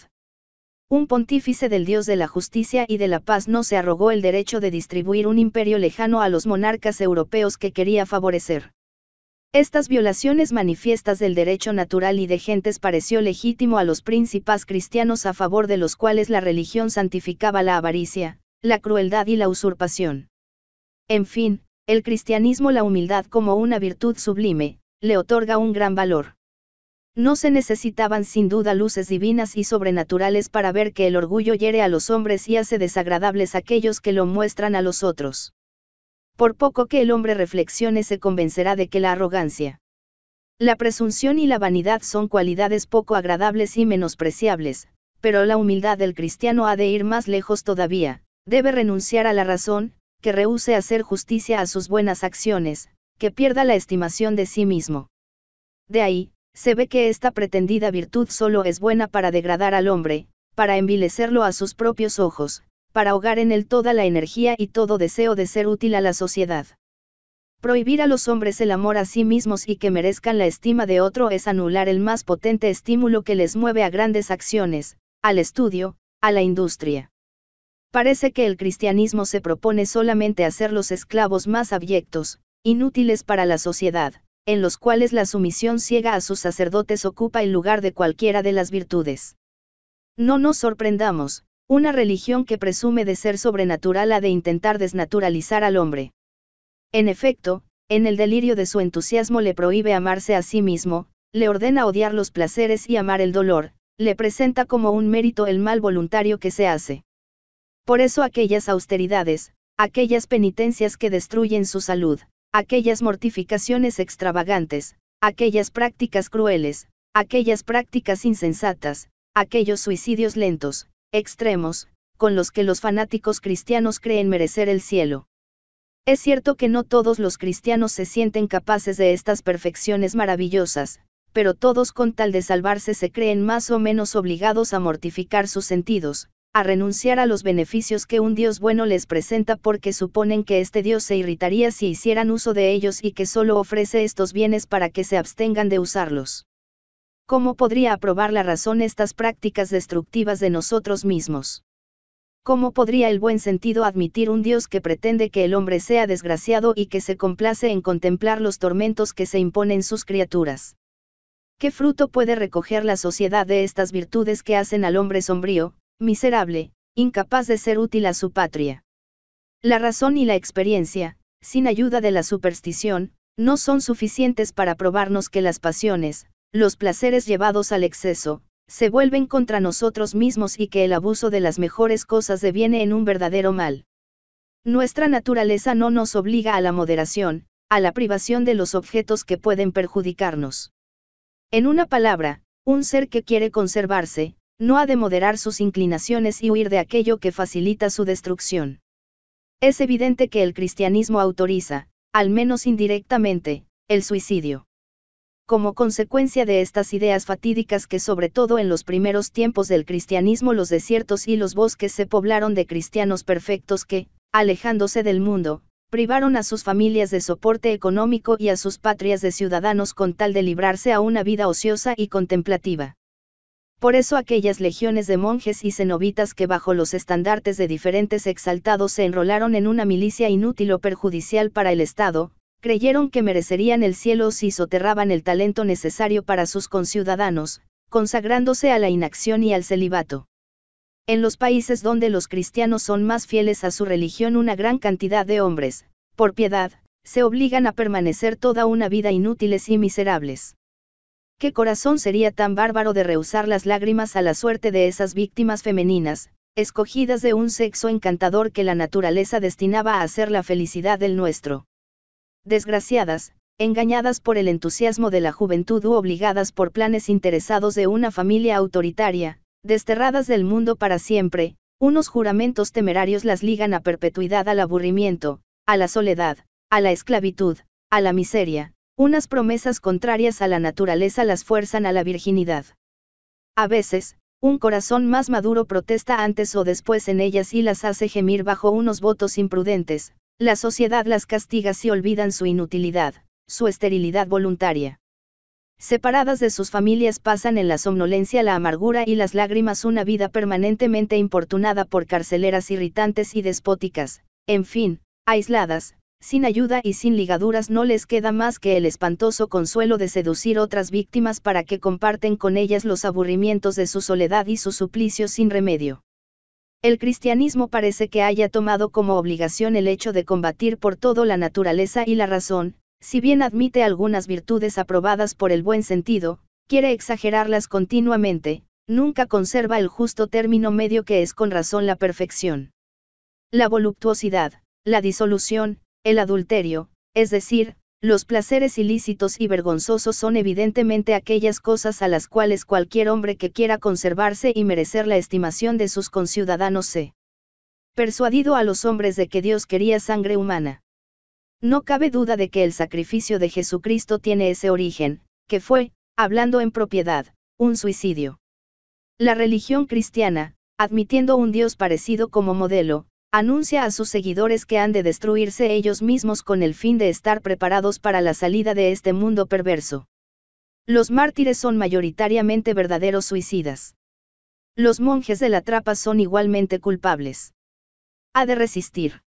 Un pontífice del Dios de la justicia y de la paz no se arrogó el derecho de distribuir un imperio lejano a los monarcas europeos que quería favorecer. Estas violaciones manifiestas del derecho natural y de gentes pareció legítimo a los príncipes cristianos a favor de los cuales la religión santificaba la avaricia, la crueldad y la usurpación. En fin, el cristianismo la humildad como una virtud sublime, le otorga un gran valor. No se necesitaban sin duda luces divinas y sobrenaturales para ver que el orgullo hiere a los hombres y hace desagradables aquellos que lo muestran a los otros por poco que el hombre reflexione se convencerá de que la arrogancia, la presunción y la vanidad son cualidades poco agradables y menospreciables, pero la humildad del cristiano ha de ir más lejos todavía, debe renunciar a la razón, que rehúse hacer justicia a sus buenas acciones, que pierda la estimación de sí mismo. De ahí, se ve que esta pretendida virtud solo es buena para degradar al hombre, para envilecerlo a sus propios ojos, para ahogar en él toda la energía y todo deseo de ser útil a la sociedad. Prohibir a los hombres el amor a sí mismos y que merezcan la estima de otro es anular el más potente estímulo que les mueve a grandes acciones, al estudio, a la industria. Parece que el cristianismo se propone solamente hacer los esclavos más abyectos, inútiles para la sociedad, en los cuales la sumisión ciega a sus sacerdotes ocupa el lugar de cualquiera de las virtudes. No nos sorprendamos, una religión que presume de ser sobrenatural ha de intentar desnaturalizar al hombre. En efecto, en el delirio de su entusiasmo le prohíbe amarse a sí mismo, le ordena odiar los placeres y amar el dolor, le presenta como un mérito el mal voluntario que se hace. Por eso aquellas austeridades, aquellas penitencias que destruyen su salud, aquellas mortificaciones extravagantes, aquellas prácticas crueles, aquellas prácticas insensatas, aquellos suicidios lentos, extremos, con los que los fanáticos cristianos creen merecer el cielo. Es cierto que no todos los cristianos se sienten capaces de estas perfecciones maravillosas, pero todos con tal de salvarse se creen más o menos obligados a mortificar sus sentidos, a renunciar a los beneficios que un Dios bueno les presenta porque suponen que este Dios se irritaría si hicieran uso de ellos y que solo ofrece estos bienes para que se abstengan de usarlos. ¿cómo podría aprobar la razón estas prácticas destructivas de nosotros mismos? ¿Cómo podría el buen sentido admitir un Dios que pretende que el hombre sea desgraciado y que se complace en contemplar los tormentos que se imponen sus criaturas? ¿Qué fruto puede recoger la sociedad de estas virtudes que hacen al hombre sombrío, miserable, incapaz de ser útil a su patria? La razón y la experiencia, sin ayuda de la superstición, no son suficientes para probarnos que las pasiones, los placeres llevados al exceso, se vuelven contra nosotros mismos y que el abuso de las mejores cosas deviene en un verdadero mal. Nuestra naturaleza no nos obliga a la moderación, a la privación de los objetos que pueden perjudicarnos. En una palabra, un ser que quiere conservarse, no ha de moderar sus inclinaciones y huir de aquello que facilita su destrucción. Es evidente que el cristianismo autoriza, al menos indirectamente, el suicidio como consecuencia de estas ideas fatídicas que sobre todo en los primeros tiempos del cristianismo los desiertos y los bosques se poblaron de cristianos perfectos que, alejándose del mundo, privaron a sus familias de soporte económico y a sus patrias de ciudadanos con tal de librarse a una vida ociosa y contemplativa. Por eso aquellas legiones de monjes y cenobitas que bajo los estandartes de diferentes exaltados se enrolaron en una milicia inútil o perjudicial para el Estado, creyeron que merecerían el cielo si soterraban el talento necesario para sus conciudadanos, consagrándose a la inacción y al celibato. En los países donde los cristianos son más fieles a su religión una gran cantidad de hombres, por piedad, se obligan a permanecer toda una vida inútiles y miserables. ¿Qué corazón sería tan bárbaro de rehusar las lágrimas a la suerte de esas víctimas femeninas, escogidas de un sexo encantador que la naturaleza destinaba a hacer la felicidad del nuestro? desgraciadas, engañadas por el entusiasmo de la juventud u obligadas por planes interesados de una familia autoritaria, desterradas del mundo para siempre, unos juramentos temerarios las ligan a perpetuidad al aburrimiento, a la soledad, a la esclavitud, a la miseria, unas promesas contrarias a la naturaleza las fuerzan a la virginidad. A veces, un corazón más maduro protesta antes o después en ellas y las hace gemir bajo unos votos imprudentes, la sociedad las castiga si olvidan su inutilidad, su esterilidad voluntaria. Separadas de sus familias pasan en la somnolencia la amargura y las lágrimas una vida permanentemente importunada por carceleras irritantes y despóticas, en fin, aisladas, sin ayuda y sin ligaduras no les queda más que el espantoso consuelo de seducir otras víctimas para que comparten con ellas los aburrimientos de su soledad y su suplicio sin remedio. El cristianismo parece que haya tomado como obligación el hecho de combatir por todo la naturaleza y la razón, si bien admite algunas virtudes aprobadas por el buen sentido, quiere exagerarlas continuamente, nunca conserva el justo término medio que es con razón la perfección. La voluptuosidad, la disolución, el adulterio, es decir, los placeres ilícitos y vergonzosos son evidentemente aquellas cosas a las cuales cualquier hombre que quiera conservarse y merecer la estimación de sus conciudadanos se persuadido a los hombres de que Dios quería sangre humana. No cabe duda de que el sacrificio de Jesucristo tiene ese origen, que fue, hablando en propiedad, un suicidio. La religión cristiana, admitiendo un Dios parecido como modelo, anuncia a sus seguidores que han de destruirse ellos mismos con el fin de estar preparados para la salida de este mundo perverso. Los mártires son mayoritariamente verdaderos suicidas. Los monjes de la trapa son igualmente culpables. Ha de resistir.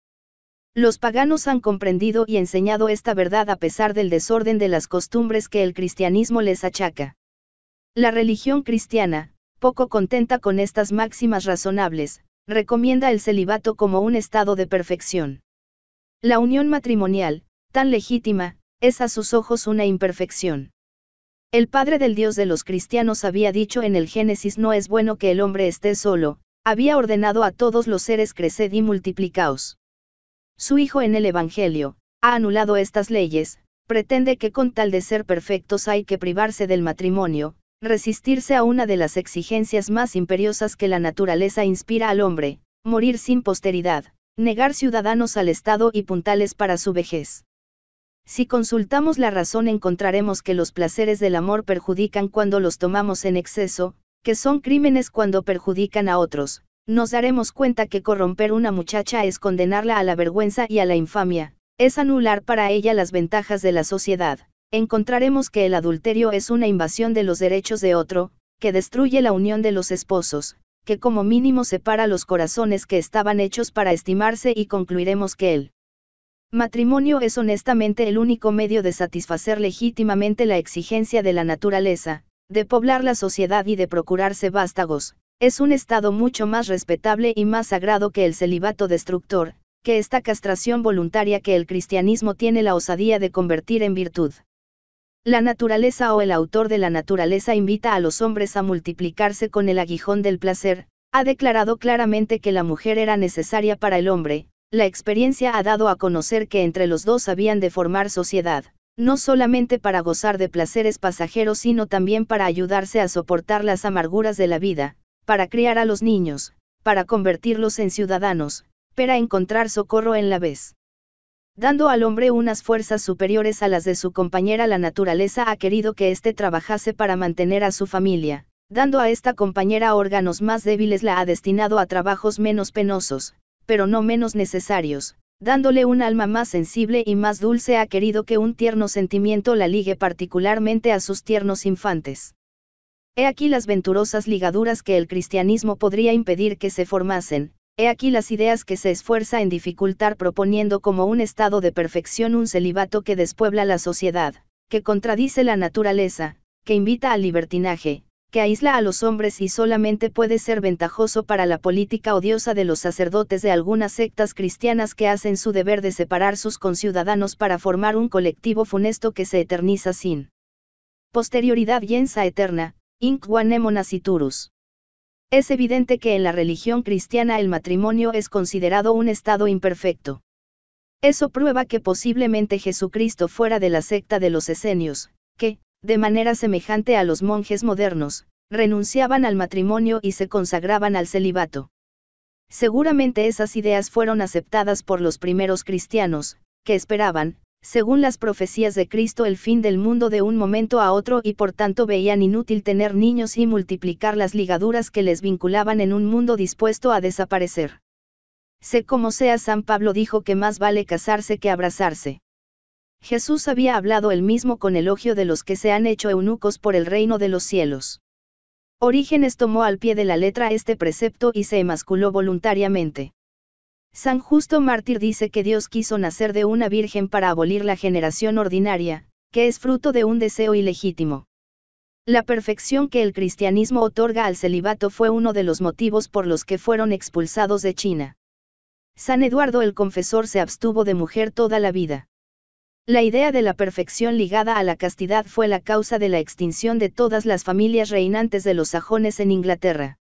Los paganos han comprendido y enseñado esta verdad a pesar del desorden de las costumbres que el cristianismo les achaca. La religión cristiana, poco contenta con estas máximas razonables, recomienda el celibato como un estado de perfección. La unión matrimonial, tan legítima, es a sus ojos una imperfección. El padre del Dios de los cristianos había dicho en el Génesis no es bueno que el hombre esté solo, había ordenado a todos los seres creced y multiplicaos. Su hijo en el Evangelio, ha anulado estas leyes, pretende que con tal de ser perfectos hay que privarse del matrimonio, resistirse a una de las exigencias más imperiosas que la naturaleza inspira al hombre, morir sin posteridad, negar ciudadanos al Estado y puntales para su vejez. Si consultamos la razón encontraremos que los placeres del amor perjudican cuando los tomamos en exceso, que son crímenes cuando perjudican a otros, nos daremos cuenta que corromper una muchacha es condenarla a la vergüenza y a la infamia, es anular para ella las ventajas de la sociedad encontraremos que el adulterio es una invasión de los derechos de otro, que destruye la unión de los esposos, que como mínimo separa los corazones que estaban hechos para estimarse y concluiremos que el matrimonio es honestamente el único medio de satisfacer legítimamente la exigencia de la naturaleza, de poblar la sociedad y de procurarse vástagos, es un estado mucho más respetable y más sagrado que el celibato destructor, que esta castración voluntaria que el cristianismo tiene la osadía de convertir en virtud. La naturaleza o el autor de la naturaleza invita a los hombres a multiplicarse con el aguijón del placer, ha declarado claramente que la mujer era necesaria para el hombre, la experiencia ha dado a conocer que entre los dos habían de formar sociedad, no solamente para gozar de placeres pasajeros sino también para ayudarse a soportar las amarguras de la vida, para criar a los niños, para convertirlos en ciudadanos, para encontrar socorro en la vez dando al hombre unas fuerzas superiores a las de su compañera la naturaleza ha querido que éste trabajase para mantener a su familia, dando a esta compañera órganos más débiles la ha destinado a trabajos menos penosos, pero no menos necesarios, dándole un alma más sensible y más dulce ha querido que un tierno sentimiento la ligue particularmente a sus tiernos infantes. He aquí las venturosas ligaduras que el cristianismo podría impedir que se formasen, He aquí las ideas que se esfuerza en dificultar proponiendo como un estado de perfección un celibato que despuebla la sociedad, que contradice la naturaleza, que invita al libertinaje, que aísla a los hombres y solamente puede ser ventajoso para la política odiosa de los sacerdotes de algunas sectas cristianas que hacen su deber de separar sus conciudadanos para formar un colectivo funesto que se eterniza sin posterioridad yensa eterna, inc guanemonas es evidente que en la religión cristiana el matrimonio es considerado un estado imperfecto. Eso prueba que posiblemente Jesucristo fuera de la secta de los esenios, que, de manera semejante a los monjes modernos, renunciaban al matrimonio y se consagraban al celibato. Seguramente esas ideas fueron aceptadas por los primeros cristianos, que esperaban, según las profecías de Cristo, el fin del mundo de un momento a otro y por tanto veían inútil tener niños y multiplicar las ligaduras que les vinculaban en un mundo dispuesto a desaparecer. Sé como sea, San Pablo dijo que más vale casarse que abrazarse. Jesús había hablado el mismo con elogio de los que se han hecho eunucos por el reino de los cielos. Orígenes tomó al pie de la letra este precepto y se emasculó voluntariamente. San Justo Mártir dice que Dios quiso nacer de una virgen para abolir la generación ordinaria, que es fruto de un deseo ilegítimo. La perfección que el cristianismo otorga al celibato fue uno de los motivos por los que fueron expulsados de China. San Eduardo el Confesor se abstuvo de mujer toda la vida. La idea de la perfección ligada a la castidad fue la causa de la extinción de todas las familias reinantes de los sajones en Inglaterra.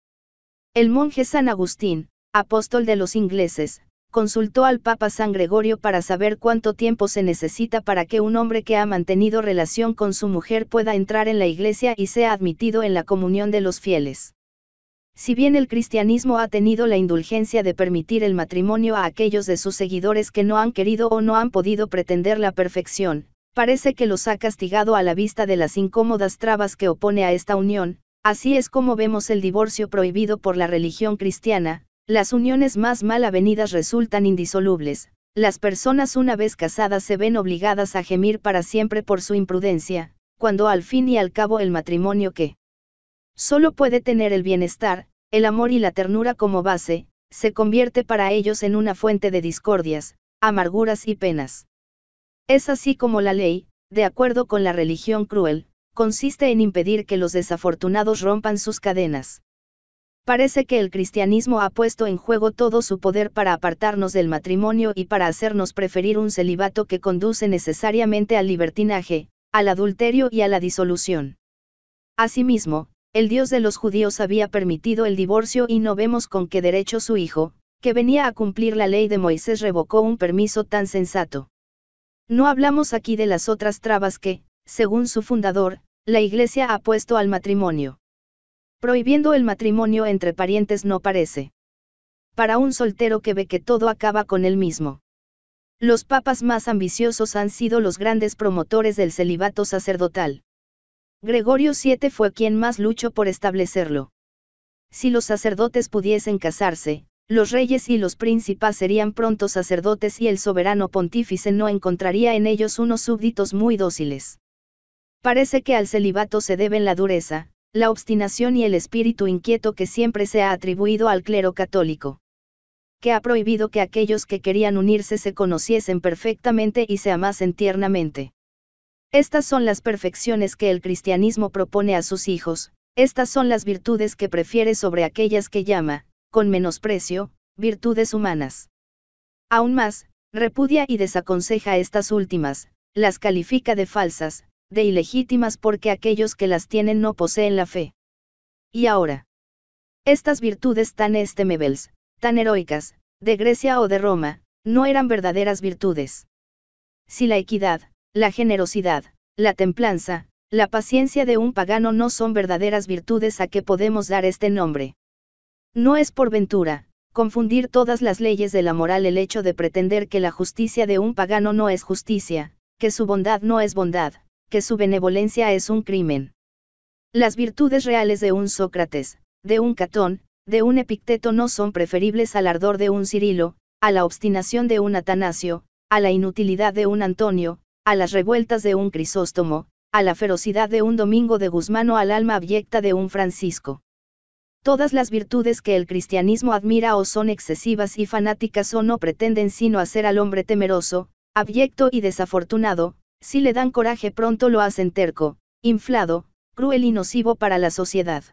El monje San Agustín, apóstol de los ingleses, consultó al Papa San Gregorio para saber cuánto tiempo se necesita para que un hombre que ha mantenido relación con su mujer pueda entrar en la iglesia y sea admitido en la comunión de los fieles. Si bien el cristianismo ha tenido la indulgencia de permitir el matrimonio a aquellos de sus seguidores que no han querido o no han podido pretender la perfección, parece que los ha castigado a la vista de las incómodas trabas que opone a esta unión, así es como vemos el divorcio prohibido por la religión cristiana, las uniones más mal avenidas resultan indisolubles, las personas una vez casadas se ven obligadas a gemir para siempre por su imprudencia, cuando al fin y al cabo el matrimonio que solo puede tener el bienestar, el amor y la ternura como base, se convierte para ellos en una fuente de discordias, amarguras y penas. Es así como la ley, de acuerdo con la religión cruel, consiste en impedir que los desafortunados rompan sus cadenas. Parece que el cristianismo ha puesto en juego todo su poder para apartarnos del matrimonio y para hacernos preferir un celibato que conduce necesariamente al libertinaje, al adulterio y a la disolución. Asimismo, el Dios de los judíos había permitido el divorcio y no vemos con qué derecho su hijo, que venía a cumplir la ley de Moisés, revocó un permiso tan sensato. No hablamos aquí de las otras trabas que, según su fundador, la Iglesia ha puesto al matrimonio prohibiendo el matrimonio entre parientes no parece. Para un soltero que ve que todo acaba con él mismo. Los papas más ambiciosos han sido los grandes promotores del celibato sacerdotal. Gregorio VII fue quien más luchó por establecerlo. Si los sacerdotes pudiesen casarse, los reyes y los príncipes serían pronto sacerdotes y el soberano pontífice no encontraría en ellos unos súbditos muy dóciles. Parece que al celibato se deben la dureza, la obstinación y el espíritu inquieto que siempre se ha atribuido al clero católico. Que ha prohibido que aquellos que querían unirse se conociesen perfectamente y se amasen tiernamente. Estas son las perfecciones que el cristianismo propone a sus hijos, estas son las virtudes que prefiere sobre aquellas que llama, con menosprecio, virtudes humanas. Aún más, repudia y desaconseja estas últimas, las califica de falsas, de ilegítimas porque aquellos que las tienen no poseen la fe. Y ahora. Estas virtudes tan estemebels, tan heroicas, de Grecia o de Roma, no eran verdaderas virtudes. Si la equidad, la generosidad, la templanza, la paciencia de un pagano no son verdaderas virtudes a que podemos dar este nombre. No es por ventura, confundir todas las leyes de la moral el hecho de pretender que la justicia de un pagano no es justicia, que su bondad no es bondad, que su benevolencia es un crimen. Las virtudes reales de un Sócrates, de un Catón, de un Epicteto no son preferibles al ardor de un Cirilo, a la obstinación de un Atanasio, a la inutilidad de un Antonio, a las revueltas de un Crisóstomo, a la ferocidad de un Domingo de Guzmán o al alma abyecta de un Francisco. Todas las virtudes que el cristianismo admira o son excesivas y fanáticas o no pretenden sino hacer al hombre temeroso, abyecto y desafortunado, si le dan coraje pronto lo hacen terco, inflado, cruel y nocivo para la sociedad.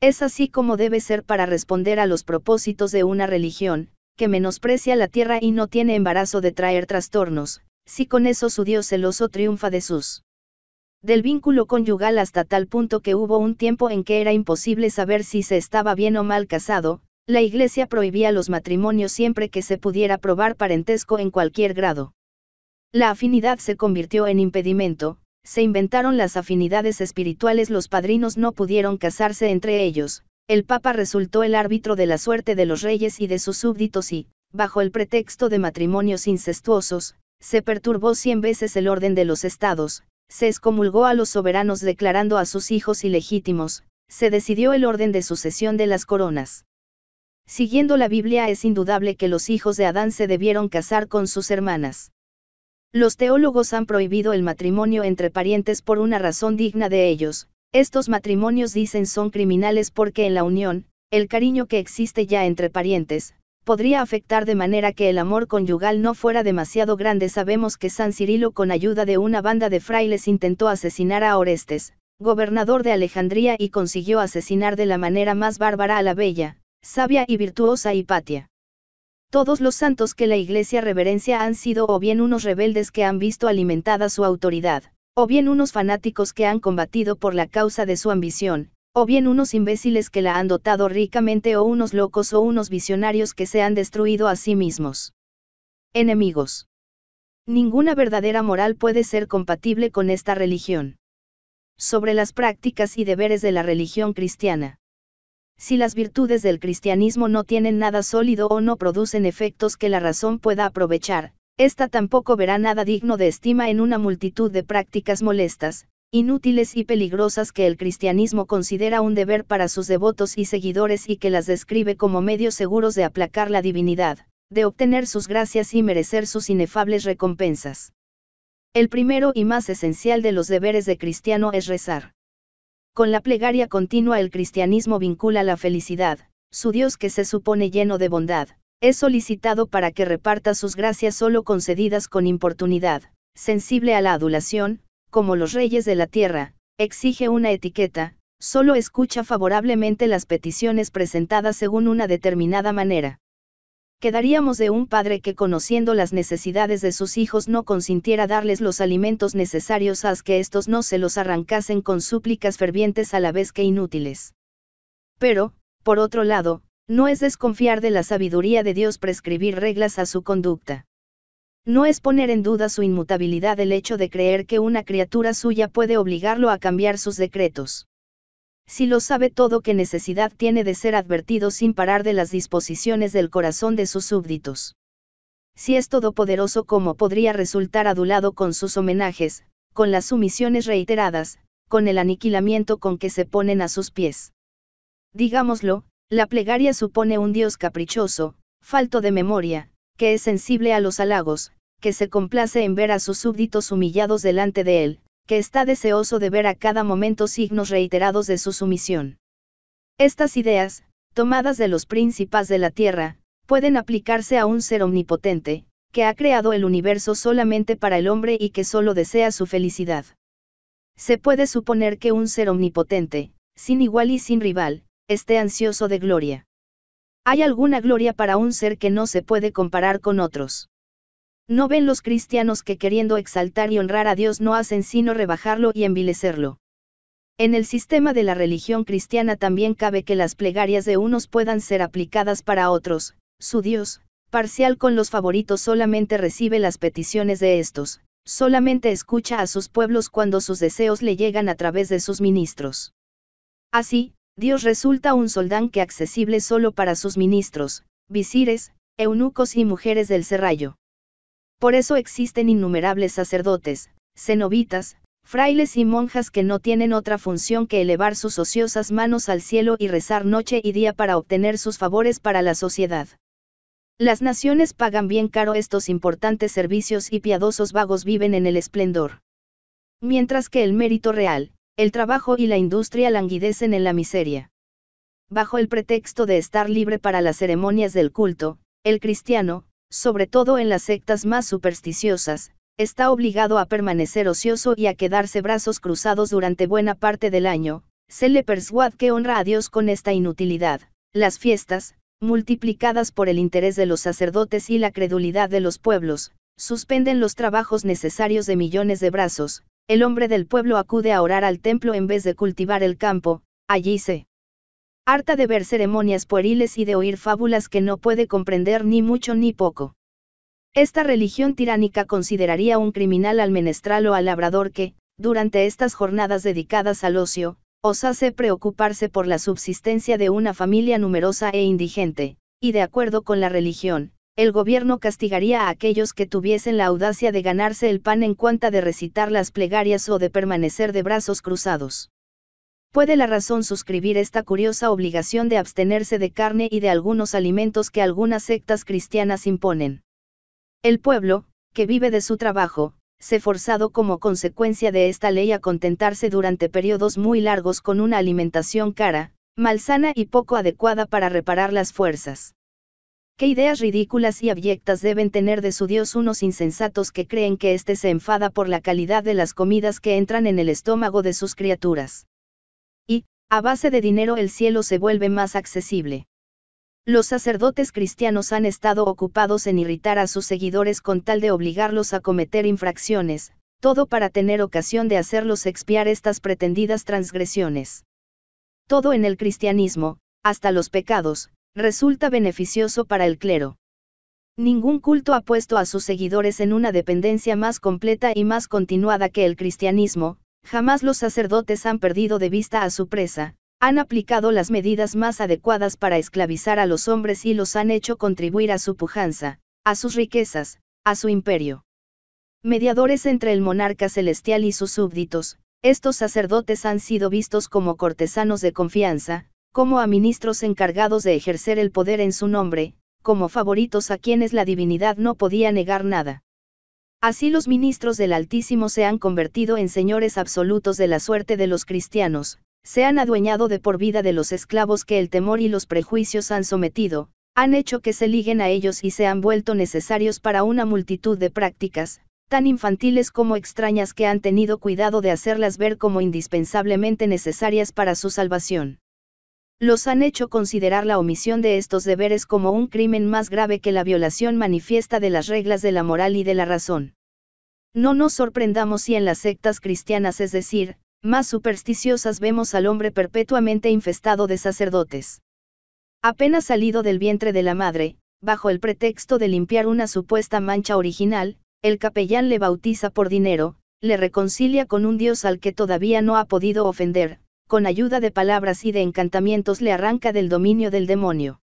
Es así como debe ser para responder a los propósitos de una religión, que menosprecia la tierra y no tiene embarazo de traer trastornos, si con eso su Dios celoso triunfa de sus del vínculo conyugal hasta tal punto que hubo un tiempo en que era imposible saber si se estaba bien o mal casado, la Iglesia prohibía los matrimonios siempre que se pudiera probar parentesco en cualquier grado. La afinidad se convirtió en impedimento, se inventaron las afinidades espirituales, los padrinos no pudieron casarse entre ellos, el Papa resultó el árbitro de la suerte de los reyes y de sus súbditos y, bajo el pretexto de matrimonios incestuosos, se perturbó cien veces el orden de los estados, se excomulgó a los soberanos declarando a sus hijos ilegítimos, se decidió el orden de sucesión de las coronas. Siguiendo la Biblia es indudable que los hijos de Adán se debieron casar con sus hermanas. Los teólogos han prohibido el matrimonio entre parientes por una razón digna de ellos. Estos matrimonios dicen son criminales porque en la unión, el cariño que existe ya entre parientes, podría afectar de manera que el amor conyugal no fuera demasiado grande. Sabemos que San Cirilo con ayuda de una banda de frailes intentó asesinar a Orestes, gobernador de Alejandría y consiguió asesinar de la manera más bárbara a la bella, sabia y virtuosa Hipatia. Todos los santos que la Iglesia reverencia han sido o bien unos rebeldes que han visto alimentada su autoridad, o bien unos fanáticos que han combatido por la causa de su ambición, o bien unos imbéciles que la han dotado ricamente o unos locos o unos visionarios que se han destruido a sí mismos. Enemigos. Ninguna verdadera moral puede ser compatible con esta religión. Sobre las prácticas y deberes de la religión cristiana si las virtudes del cristianismo no tienen nada sólido o no producen efectos que la razón pueda aprovechar, ésta tampoco verá nada digno de estima en una multitud de prácticas molestas, inútiles y peligrosas que el cristianismo considera un deber para sus devotos y seguidores y que las describe como medios seguros de aplacar la divinidad, de obtener sus gracias y merecer sus inefables recompensas. El primero y más esencial de los deberes de cristiano es rezar. Con la plegaria continua el cristianismo vincula la felicidad, su Dios que se supone lleno de bondad, es solicitado para que reparta sus gracias solo concedidas con importunidad, sensible a la adulación, como los reyes de la tierra, exige una etiqueta, solo escucha favorablemente las peticiones presentadas según una determinada manera quedaríamos de un padre que conociendo las necesidades de sus hijos no consintiera darles los alimentos necesarios a que éstos no se los arrancasen con súplicas fervientes a la vez que inútiles. Pero, por otro lado, no es desconfiar de la sabiduría de Dios prescribir reglas a su conducta. No es poner en duda su inmutabilidad el hecho de creer que una criatura suya puede obligarlo a cambiar sus decretos. Si lo sabe todo, que necesidad tiene de ser advertido sin parar de las disposiciones del corazón de sus súbditos? Si es todopoderoso, como podría resultar adulado con sus homenajes, con las sumisiones reiteradas, con el aniquilamiento con que se ponen a sus pies? Digámoslo, la plegaria supone un Dios caprichoso, falto de memoria, que es sensible a los halagos, que se complace en ver a sus súbditos humillados delante de él, que está deseoso de ver a cada momento signos reiterados de su sumisión. Estas ideas, tomadas de los príncipes de la tierra, pueden aplicarse a un ser omnipotente, que ha creado el universo solamente para el hombre y que solo desea su felicidad. Se puede suponer que un ser omnipotente, sin igual y sin rival, esté ansioso de gloria. ¿Hay alguna gloria para un ser que no se puede comparar con otros? ¿No ven los cristianos que queriendo exaltar y honrar a Dios no hacen sino rebajarlo y envilecerlo? En el sistema de la religión cristiana también cabe que las plegarias de unos puedan ser aplicadas para otros, su Dios, parcial con los favoritos solamente recibe las peticiones de estos, solamente escucha a sus pueblos cuando sus deseos le llegan a través de sus ministros. Así, Dios resulta un soldán que accesible solo para sus ministros, visires, eunucos y mujeres del serrallo. Por eso existen innumerables sacerdotes, cenobitas, frailes y monjas que no tienen otra función que elevar sus ociosas manos al cielo y rezar noche y día para obtener sus favores para la sociedad. Las naciones pagan bien caro estos importantes servicios y piadosos vagos viven en el esplendor. Mientras que el mérito real, el trabajo y la industria languidecen en la miseria. Bajo el pretexto de estar libre para las ceremonias del culto, el cristiano, sobre todo en las sectas más supersticiosas, está obligado a permanecer ocioso y a quedarse brazos cruzados durante buena parte del año, se le persuad que honra a Dios con esta inutilidad. Las fiestas, multiplicadas por el interés de los sacerdotes y la credulidad de los pueblos, suspenden los trabajos necesarios de millones de brazos, el hombre del pueblo acude a orar al templo en vez de cultivar el campo, allí se harta de ver ceremonias pueriles y de oír fábulas que no puede comprender ni mucho ni poco. Esta religión tiránica consideraría un criminal al menestral o al labrador que, durante estas jornadas dedicadas al ocio, os hace preocuparse por la subsistencia de una familia numerosa e indigente, y de acuerdo con la religión, el gobierno castigaría a aquellos que tuviesen la audacia de ganarse el pan en cuanta de recitar las plegarias o de permanecer de brazos cruzados puede la razón suscribir esta curiosa obligación de abstenerse de carne y de algunos alimentos que algunas sectas cristianas imponen. El pueblo, que vive de su trabajo, se forzado como consecuencia de esta ley a contentarse durante periodos muy largos con una alimentación cara, malsana y poco adecuada para reparar las fuerzas. ¿Qué ideas ridículas y abyectas deben tener de su Dios unos insensatos que creen que éste se enfada por la calidad de las comidas que entran en el estómago de sus criaturas? A base de dinero el cielo se vuelve más accesible. Los sacerdotes cristianos han estado ocupados en irritar a sus seguidores con tal de obligarlos a cometer infracciones, todo para tener ocasión de hacerlos expiar estas pretendidas transgresiones. Todo en el cristianismo, hasta los pecados, resulta beneficioso para el clero. Ningún culto ha puesto a sus seguidores en una dependencia más completa y más continuada que el cristianismo, jamás los sacerdotes han perdido de vista a su presa, han aplicado las medidas más adecuadas para esclavizar a los hombres y los han hecho contribuir a su pujanza, a sus riquezas, a su imperio. Mediadores entre el monarca celestial y sus súbditos, estos sacerdotes han sido vistos como cortesanos de confianza, como a ministros encargados de ejercer el poder en su nombre, como favoritos a quienes la divinidad no podía negar nada. Así los ministros del Altísimo se han convertido en señores absolutos de la suerte de los cristianos, se han adueñado de por vida de los esclavos que el temor y los prejuicios han sometido, han hecho que se liguen a ellos y se han vuelto necesarios para una multitud de prácticas, tan infantiles como extrañas que han tenido cuidado de hacerlas ver como indispensablemente necesarias para su salvación los han hecho considerar la omisión de estos deberes como un crimen más grave que la violación manifiesta de las reglas de la moral y de la razón. No nos sorprendamos si en las sectas cristianas, es decir, más supersticiosas, vemos al hombre perpetuamente infestado de sacerdotes. Apenas salido del vientre de la madre, bajo el pretexto de limpiar una supuesta mancha original, el capellán le bautiza por dinero, le reconcilia con un Dios al que todavía no ha podido ofender, con ayuda de palabras y de encantamientos le arranca del dominio del demonio.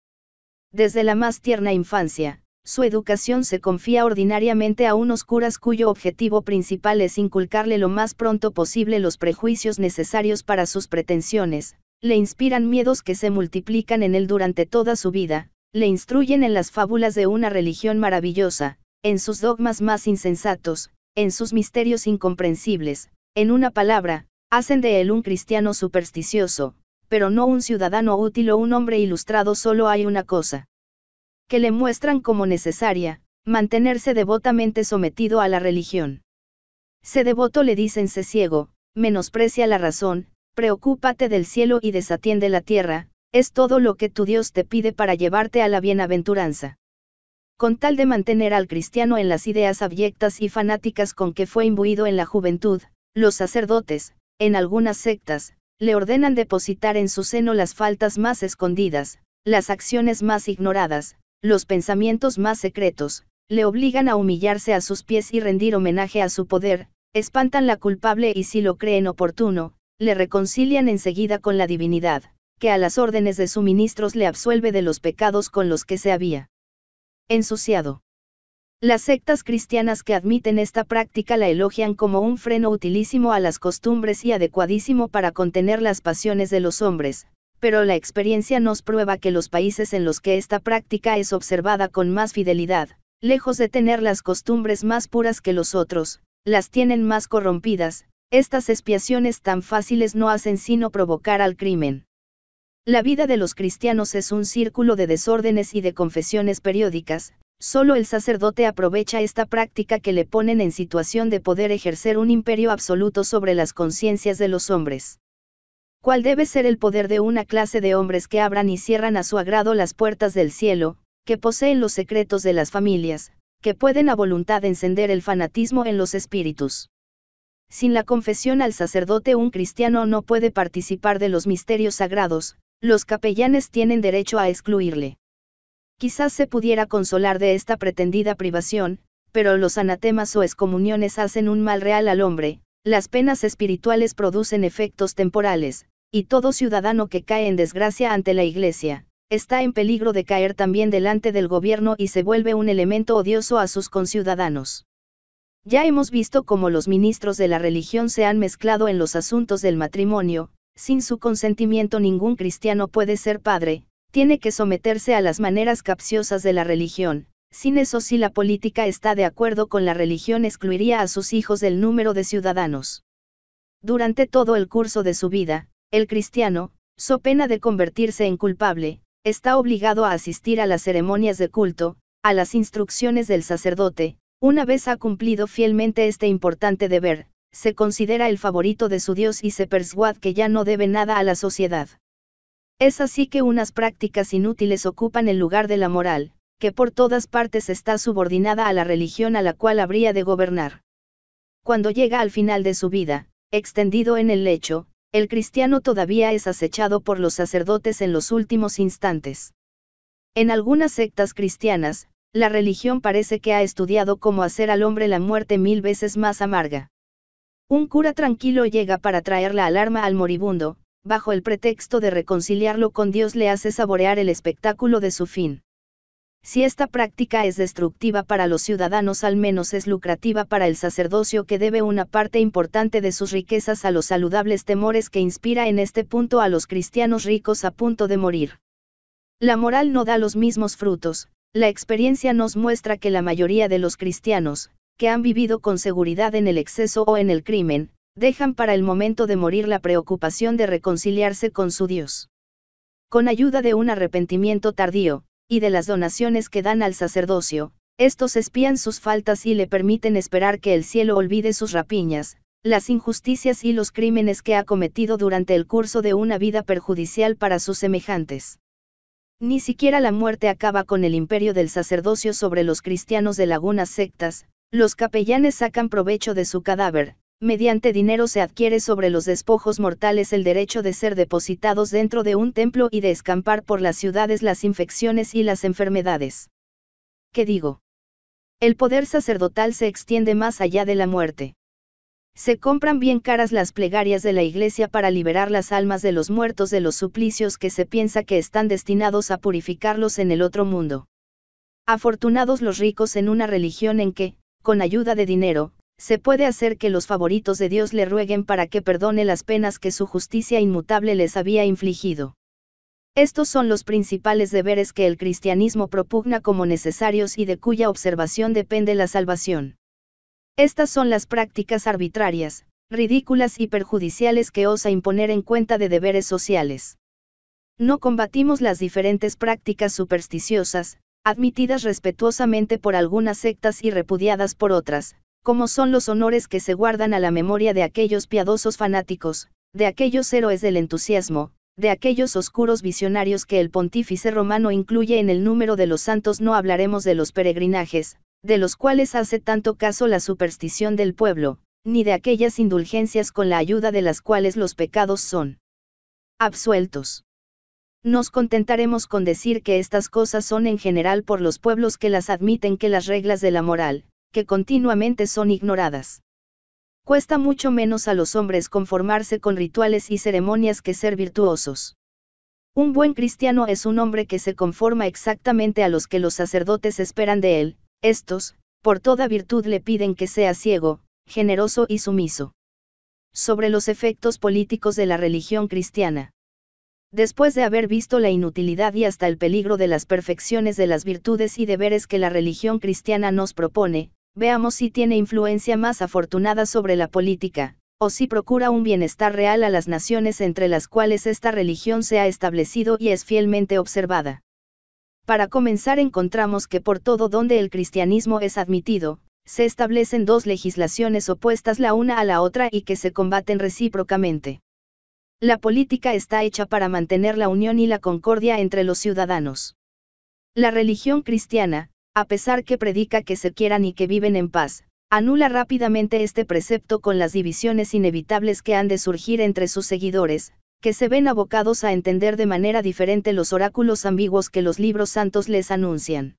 Desde la más tierna infancia, su educación se confía ordinariamente a unos curas cuyo objetivo principal es inculcarle lo más pronto posible los prejuicios necesarios para sus pretensiones, le inspiran miedos que se multiplican en él durante toda su vida, le instruyen en las fábulas de una religión maravillosa, en sus dogmas más insensatos, en sus misterios incomprensibles, en una palabra, Hacen de él un cristiano supersticioso, pero no un ciudadano útil o un hombre ilustrado, solo hay una cosa. Que le muestran como necesaria, mantenerse devotamente sometido a la religión. Se devoto le dicen se ciego, menosprecia la razón, preocúpate del cielo y desatiende la tierra, es todo lo que tu Dios te pide para llevarte a la bienaventuranza. Con tal de mantener al cristiano en las ideas abyectas y fanáticas con que fue imbuido en la juventud, los sacerdotes, en algunas sectas, le ordenan depositar en su seno las faltas más escondidas, las acciones más ignoradas, los pensamientos más secretos, le obligan a humillarse a sus pies y rendir homenaje a su poder, espantan la culpable y si lo creen oportuno, le reconcilian enseguida con la divinidad, que a las órdenes de sus ministros le absuelve de los pecados con los que se había ensuciado. Las sectas cristianas que admiten esta práctica la elogian como un freno utilísimo a las costumbres y adecuadísimo para contener las pasiones de los hombres, pero la experiencia nos prueba que los países en los que esta práctica es observada con más fidelidad, lejos de tener las costumbres más puras que los otros, las tienen más corrompidas, estas expiaciones tan fáciles no hacen sino provocar al crimen. La vida de los cristianos es un círculo de desórdenes y de confesiones periódicas, Solo el sacerdote aprovecha esta práctica que le ponen en situación de poder ejercer un imperio absoluto sobre las conciencias de los hombres. ¿Cuál debe ser el poder de una clase de hombres que abran y cierran a su agrado las puertas del cielo, que poseen los secretos de las familias, que pueden a voluntad encender el fanatismo en los espíritus? Sin la confesión al sacerdote un cristiano no puede participar de los misterios sagrados, los capellanes tienen derecho a excluirle. Quizás se pudiera consolar de esta pretendida privación, pero los anatemas o excomuniones hacen un mal real al hombre, las penas espirituales producen efectos temporales, y todo ciudadano que cae en desgracia ante la Iglesia, está en peligro de caer también delante del gobierno y se vuelve un elemento odioso a sus conciudadanos. Ya hemos visto cómo los ministros de la religión se han mezclado en los asuntos del matrimonio, sin su consentimiento ningún cristiano puede ser padre, tiene que someterse a las maneras capciosas de la religión, sin eso si la política está de acuerdo con la religión excluiría a sus hijos del número de ciudadanos. Durante todo el curso de su vida, el cristiano, so pena de convertirse en culpable, está obligado a asistir a las ceremonias de culto, a las instrucciones del sacerdote, una vez ha cumplido fielmente este importante deber, se considera el favorito de su Dios y se persuade que ya no debe nada a la sociedad. Es así que unas prácticas inútiles ocupan el lugar de la moral, que por todas partes está subordinada a la religión a la cual habría de gobernar. Cuando llega al final de su vida, extendido en el lecho, el cristiano todavía es acechado por los sacerdotes en los últimos instantes. En algunas sectas cristianas, la religión parece que ha estudiado cómo hacer al hombre la muerte mil veces más amarga. Un cura tranquilo llega para traer la alarma al moribundo, bajo el pretexto de reconciliarlo con Dios le hace saborear el espectáculo de su fin. Si esta práctica es destructiva para los ciudadanos, al menos es lucrativa para el sacerdocio que debe una parte importante de sus riquezas a los saludables temores que inspira en este punto a los cristianos ricos a punto de morir. La moral no da los mismos frutos, la experiencia nos muestra que la mayoría de los cristianos, que han vivido con seguridad en el exceso o en el crimen, Dejan para el momento de morir la preocupación de reconciliarse con su Dios. Con ayuda de un arrepentimiento tardío, y de las donaciones que dan al sacerdocio, estos espían sus faltas y le permiten esperar que el cielo olvide sus rapiñas, las injusticias y los crímenes que ha cometido durante el curso de una vida perjudicial para sus semejantes. Ni siquiera la muerte acaba con el imperio del sacerdocio sobre los cristianos de lagunas sectas, los capellanes sacan provecho de su cadáver, mediante dinero se adquiere sobre los despojos mortales el derecho de ser depositados dentro de un templo y de escampar por las ciudades las infecciones y las enfermedades. ¿Qué digo? El poder sacerdotal se extiende más allá de la muerte. Se compran bien caras las plegarias de la iglesia para liberar las almas de los muertos de los suplicios que se piensa que están destinados a purificarlos en el otro mundo. Afortunados los ricos en una religión en que, con ayuda de dinero, se puede hacer que los favoritos de Dios le rueguen para que perdone las penas que su justicia inmutable les había infligido. Estos son los principales deberes que el cristianismo propugna como necesarios y de cuya observación depende la salvación. Estas son las prácticas arbitrarias, ridículas y perjudiciales que osa imponer en cuenta de deberes sociales. No combatimos las diferentes prácticas supersticiosas, admitidas respetuosamente por algunas sectas y repudiadas por otras, como son los honores que se guardan a la memoria de aquellos piadosos fanáticos, de aquellos héroes del entusiasmo, de aquellos oscuros visionarios que el pontífice romano incluye en el número de los santos no hablaremos de los peregrinajes, de los cuales hace tanto caso la superstición del pueblo, ni de aquellas indulgencias con la ayuda de las cuales los pecados son absueltos. Nos contentaremos con decir que estas cosas son en general por los pueblos que las admiten que las reglas de la moral, que continuamente son ignoradas. Cuesta mucho menos a los hombres conformarse con rituales y ceremonias que ser virtuosos. Un buen cristiano es un hombre que se conforma exactamente a los que los sacerdotes esperan de él, estos, por toda virtud le piden que sea ciego, generoso y sumiso. Sobre los efectos políticos de la religión cristiana. Después de haber visto la inutilidad y hasta el peligro de las perfecciones de las virtudes y deberes que la religión cristiana nos propone, Veamos si tiene influencia más afortunada sobre la política, o si procura un bienestar real a las naciones entre las cuales esta religión se ha establecido y es fielmente observada. Para comenzar encontramos que por todo donde el cristianismo es admitido, se establecen dos legislaciones opuestas la una a la otra y que se combaten recíprocamente. La política está hecha para mantener la unión y la concordia entre los ciudadanos. La religión cristiana, a pesar que predica que se quieran y que viven en paz, anula rápidamente este precepto con las divisiones inevitables que han de surgir entre sus seguidores, que se ven abocados a entender de manera diferente los oráculos ambiguos que los libros santos les anuncian.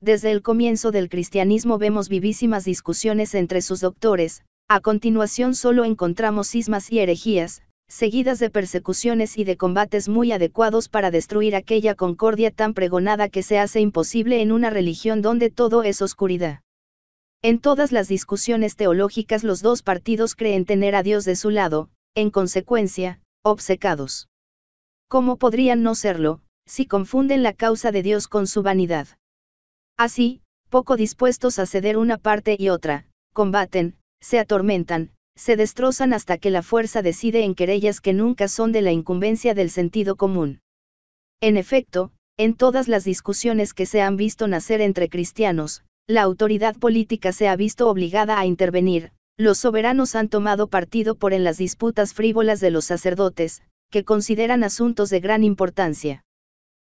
Desde el comienzo del cristianismo vemos vivísimas discusiones entre sus doctores, a continuación solo encontramos cismas y herejías, seguidas de persecuciones y de combates muy adecuados para destruir aquella concordia tan pregonada que se hace imposible en una religión donde todo es oscuridad. En todas las discusiones teológicas los dos partidos creen tener a Dios de su lado, en consecuencia, obcecados. ¿Cómo podrían no serlo, si confunden la causa de Dios con su vanidad? Así, poco dispuestos a ceder una parte y otra, combaten, se atormentan, se destrozan hasta que la fuerza decide en querellas que nunca son de la incumbencia del sentido común. En efecto, en todas las discusiones que se han visto nacer entre cristianos, la autoridad política se ha visto obligada a intervenir, los soberanos han tomado partido por en las disputas frívolas de los sacerdotes, que consideran asuntos de gran importancia.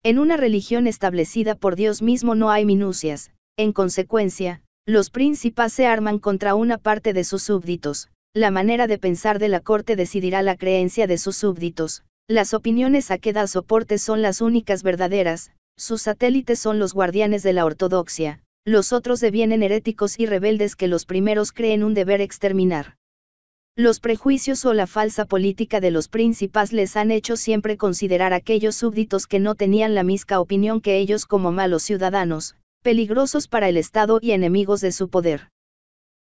En una religión establecida por Dios mismo no hay minucias, en consecuencia, los príncipes se arman contra una parte de sus súbditos, la manera de pensar de la corte decidirá la creencia de sus súbditos, las opiniones a que da soporte son las únicas verdaderas, sus satélites son los guardianes de la ortodoxia, los otros devienen heréticos y rebeldes que los primeros creen un deber exterminar. Los prejuicios o la falsa política de los príncipes les han hecho siempre considerar aquellos súbditos que no tenían la misma opinión que ellos como malos ciudadanos, peligrosos para el Estado y enemigos de su poder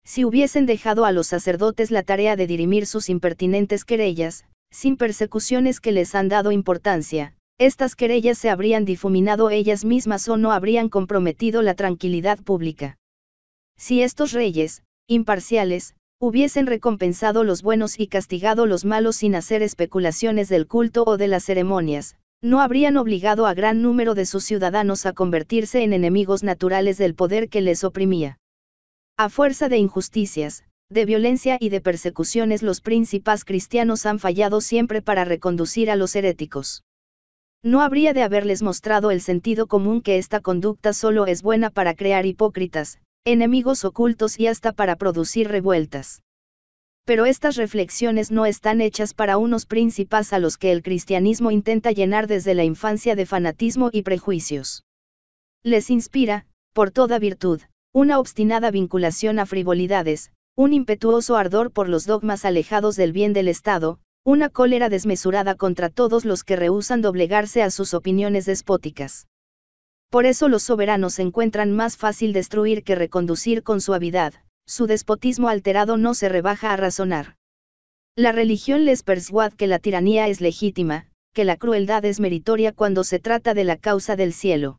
si hubiesen dejado a los sacerdotes la tarea de dirimir sus impertinentes querellas, sin persecuciones que les han dado importancia, estas querellas se habrían difuminado ellas mismas o no habrían comprometido la tranquilidad pública. Si estos reyes, imparciales, hubiesen recompensado los buenos y castigado los malos sin hacer especulaciones del culto o de las ceremonias, no habrían obligado a gran número de sus ciudadanos a convertirse en enemigos naturales del poder que les oprimía. A fuerza de injusticias, de violencia y de persecuciones los príncipes cristianos han fallado siempre para reconducir a los heréticos. No habría de haberles mostrado el sentido común que esta conducta solo es buena para crear hipócritas, enemigos ocultos y hasta para producir revueltas. Pero estas reflexiones no están hechas para unos príncipes a los que el cristianismo intenta llenar desde la infancia de fanatismo y prejuicios. Les inspira, por toda virtud, una obstinada vinculación a frivolidades, un impetuoso ardor por los dogmas alejados del bien del Estado, una cólera desmesurada contra todos los que rehusan doblegarse a sus opiniones despóticas. Por eso los soberanos se encuentran más fácil destruir que reconducir con suavidad, su despotismo alterado no se rebaja a razonar. La religión les persuad que la tiranía es legítima, que la crueldad es meritoria cuando se trata de la causa del cielo.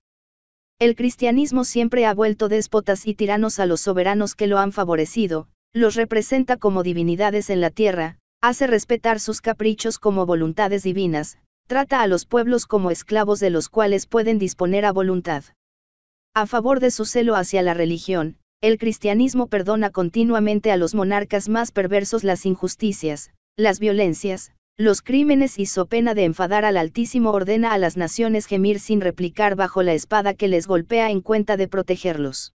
El cristianismo siempre ha vuelto déspotas y tiranos a los soberanos que lo han favorecido, los representa como divinidades en la tierra, hace respetar sus caprichos como voluntades divinas, trata a los pueblos como esclavos de los cuales pueden disponer a voluntad. A favor de su celo hacia la religión, el cristianismo perdona continuamente a los monarcas más perversos las injusticias, las violencias, los crímenes hizo pena de enfadar al Altísimo ordena a las naciones gemir sin replicar bajo la espada que les golpea en cuenta de protegerlos.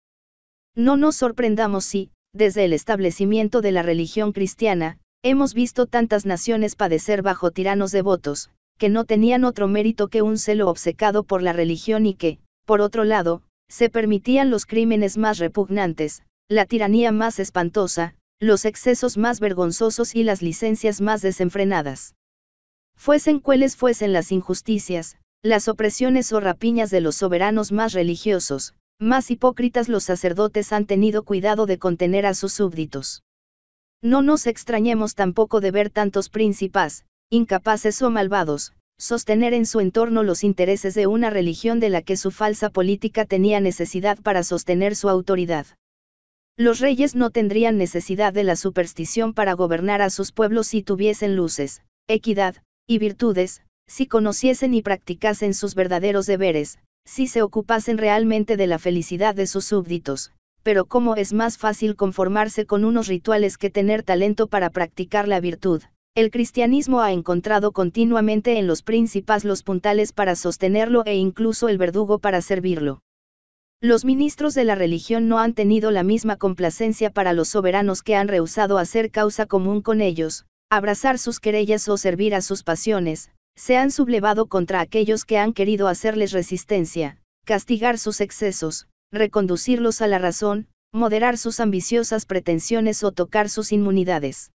No nos sorprendamos si, desde el establecimiento de la religión cristiana, hemos visto tantas naciones padecer bajo tiranos devotos, que no tenían otro mérito que un celo obcecado por la religión y que, por otro lado, se permitían los crímenes más repugnantes, la tiranía más espantosa, los excesos más vergonzosos y las licencias más desenfrenadas. Fuesen cuales fuesen las injusticias, las opresiones o rapiñas de los soberanos más religiosos, más hipócritas los sacerdotes han tenido cuidado de contener a sus súbditos. No nos extrañemos tampoco de ver tantos príncipes, incapaces o malvados, sostener en su entorno los intereses de una religión de la que su falsa política tenía necesidad para sostener su autoridad. Los reyes no tendrían necesidad de la superstición para gobernar a sus pueblos si tuviesen luces, equidad, y virtudes, si conociesen y practicasen sus verdaderos deberes, si se ocupasen realmente de la felicidad de sus súbditos, pero cómo es más fácil conformarse con unos rituales que tener talento para practicar la virtud, el cristianismo ha encontrado continuamente en los príncipes los puntales para sostenerlo e incluso el verdugo para servirlo. Los ministros de la religión no han tenido la misma complacencia para los soberanos que han rehusado hacer causa común con ellos, abrazar sus querellas o servir a sus pasiones, se han sublevado contra aquellos que han querido hacerles resistencia, castigar sus excesos, reconducirlos a la razón, moderar sus ambiciosas pretensiones o tocar sus inmunidades.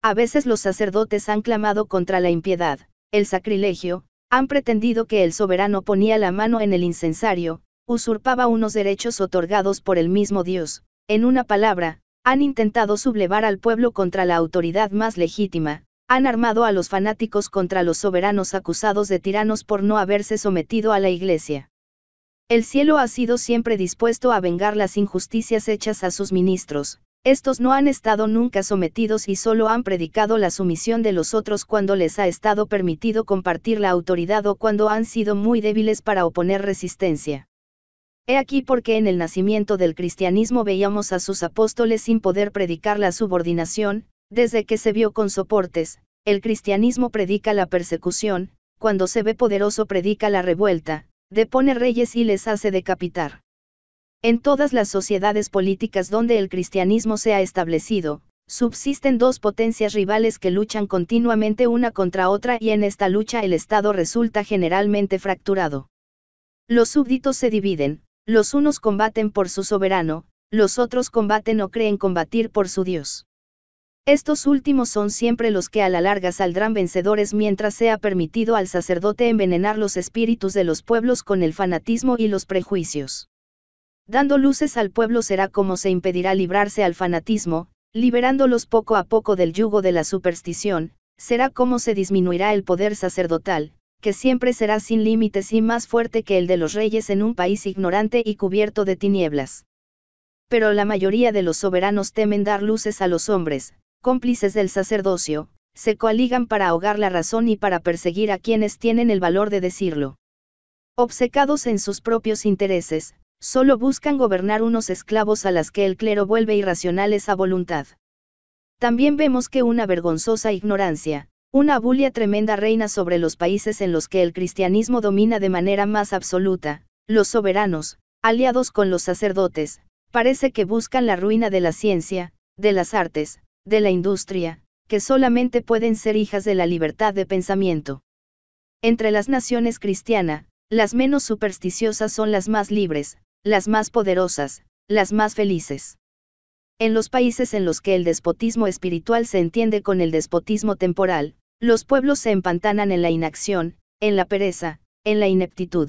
A veces los sacerdotes han clamado contra la impiedad, el sacrilegio, han pretendido que el soberano ponía la mano en el incensario, usurpaba unos derechos otorgados por el mismo Dios. En una palabra, han intentado sublevar al pueblo contra la autoridad más legítima, han armado a los fanáticos contra los soberanos acusados de tiranos por no haberse sometido a la Iglesia. El cielo ha sido siempre dispuesto a vengar las injusticias hechas a sus ministros, estos no han estado nunca sometidos y solo han predicado la sumisión de los otros cuando les ha estado permitido compartir la autoridad o cuando han sido muy débiles para oponer resistencia. He aquí porque en el nacimiento del cristianismo veíamos a sus apóstoles sin poder predicar la subordinación, desde que se vio con soportes, el cristianismo predica la persecución, cuando se ve poderoso predica la revuelta, depone reyes y les hace decapitar. En todas las sociedades políticas donde el cristianismo se ha establecido, subsisten dos potencias rivales que luchan continuamente una contra otra y en esta lucha el Estado resulta generalmente fracturado. Los súbditos se dividen, los unos combaten por su soberano, los otros combaten o creen combatir por su Dios. Estos últimos son siempre los que a la larga saldrán vencedores mientras sea permitido al sacerdote envenenar los espíritus de los pueblos con el fanatismo y los prejuicios. Dando luces al pueblo será como se impedirá librarse al fanatismo, liberándolos poco a poco del yugo de la superstición, será como se disminuirá el poder sacerdotal, que siempre será sin límites y más fuerte que el de los reyes en un país ignorante y cubierto de tinieblas. Pero la mayoría de los soberanos temen dar luces a los hombres, cómplices del sacerdocio, se coaligan para ahogar la razón y para perseguir a quienes tienen el valor de decirlo. Obsecados en sus propios intereses, solo buscan gobernar unos esclavos a las que el clero vuelve irracionales a voluntad. También vemos que una vergonzosa ignorancia, una bulia tremenda reina sobre los países en los que el cristianismo domina de manera más absoluta, los soberanos, aliados con los sacerdotes, parece que buscan la ruina de la ciencia, de las artes, de la industria, que solamente pueden ser hijas de la libertad de pensamiento. Entre las naciones cristianas, las menos supersticiosas son las más libres, las más poderosas, las más felices. En los países en los que el despotismo espiritual se entiende con el despotismo temporal, los pueblos se empantanan en la inacción, en la pereza, en la ineptitud.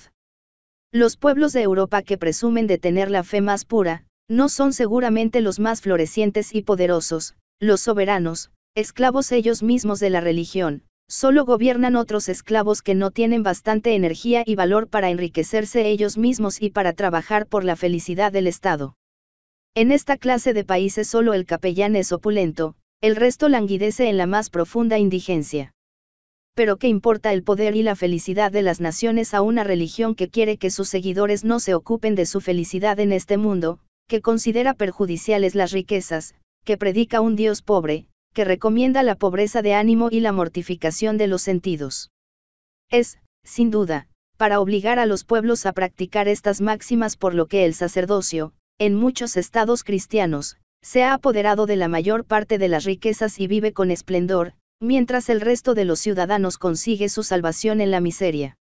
Los pueblos de Europa que presumen de tener la fe más pura, no son seguramente los más florecientes y poderosos, los soberanos, esclavos ellos mismos de la religión, solo gobiernan otros esclavos que no tienen bastante energía y valor para enriquecerse ellos mismos y para trabajar por la felicidad del Estado. En esta clase de países solo el capellán es opulento, el resto languidece en la más profunda indigencia. Pero qué importa el poder y la felicidad de las naciones a una religión que quiere que sus seguidores no se ocupen de su felicidad en este mundo, que considera perjudiciales las riquezas, que predica un Dios pobre, que recomienda la pobreza de ánimo y la mortificación de los sentidos. Es, sin duda, para obligar a los pueblos a practicar estas máximas por lo que el sacerdocio, en muchos estados cristianos, se ha apoderado de la mayor parte de las riquezas y vive con esplendor, mientras el resto de los ciudadanos consigue su salvación en la miseria.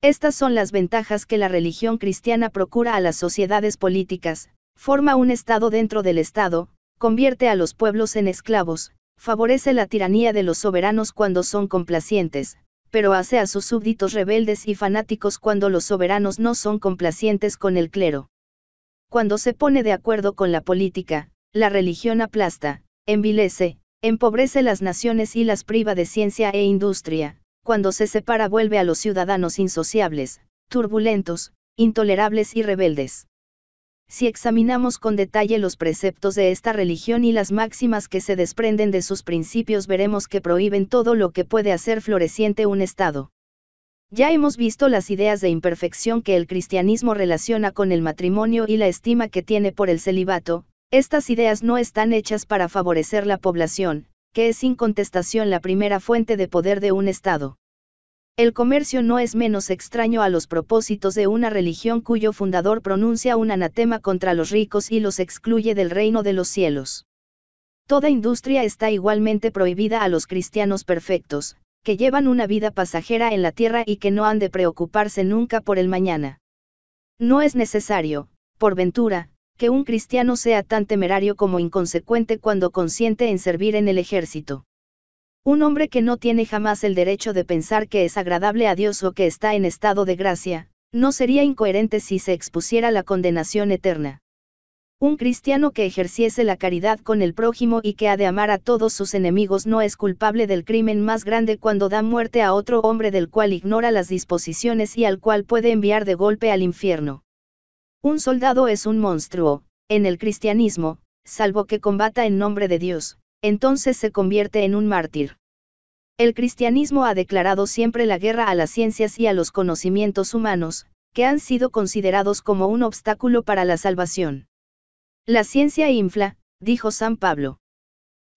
Estas son las ventajas que la religión cristiana procura a las sociedades políticas, forma un Estado dentro del Estado, convierte a los pueblos en esclavos, favorece la tiranía de los soberanos cuando son complacientes, pero hace a sus súbditos rebeldes y fanáticos cuando los soberanos no son complacientes con el clero. Cuando se pone de acuerdo con la política, la religión aplasta, envilece, empobrece las naciones y las priva de ciencia e industria, cuando se separa vuelve a los ciudadanos insociables, turbulentos, intolerables y rebeldes. Si examinamos con detalle los preceptos de esta religión y las máximas que se desprenden de sus principios veremos que prohíben todo lo que puede hacer floreciente un Estado. Ya hemos visto las ideas de imperfección que el cristianismo relaciona con el matrimonio y la estima que tiene por el celibato, estas ideas no están hechas para favorecer la población, que es sin contestación la primera fuente de poder de un Estado. El comercio no es menos extraño a los propósitos de una religión cuyo fundador pronuncia un anatema contra los ricos y los excluye del reino de los cielos. Toda industria está igualmente prohibida a los cristianos perfectos, que llevan una vida pasajera en la tierra y que no han de preocuparse nunca por el mañana. No es necesario, por ventura, que un cristiano sea tan temerario como inconsecuente cuando consiente en servir en el ejército. Un hombre que no tiene jamás el derecho de pensar que es agradable a Dios o que está en estado de gracia, no sería incoherente si se expusiera la condenación eterna. Un cristiano que ejerciese la caridad con el prójimo y que ha de amar a todos sus enemigos no es culpable del crimen más grande cuando da muerte a otro hombre del cual ignora las disposiciones y al cual puede enviar de golpe al infierno. Un soldado es un monstruo, en el cristianismo, salvo que combata en nombre de Dios, entonces se convierte en un mártir. El cristianismo ha declarado siempre la guerra a las ciencias y a los conocimientos humanos, que han sido considerados como un obstáculo para la salvación. La ciencia infla, dijo San Pablo.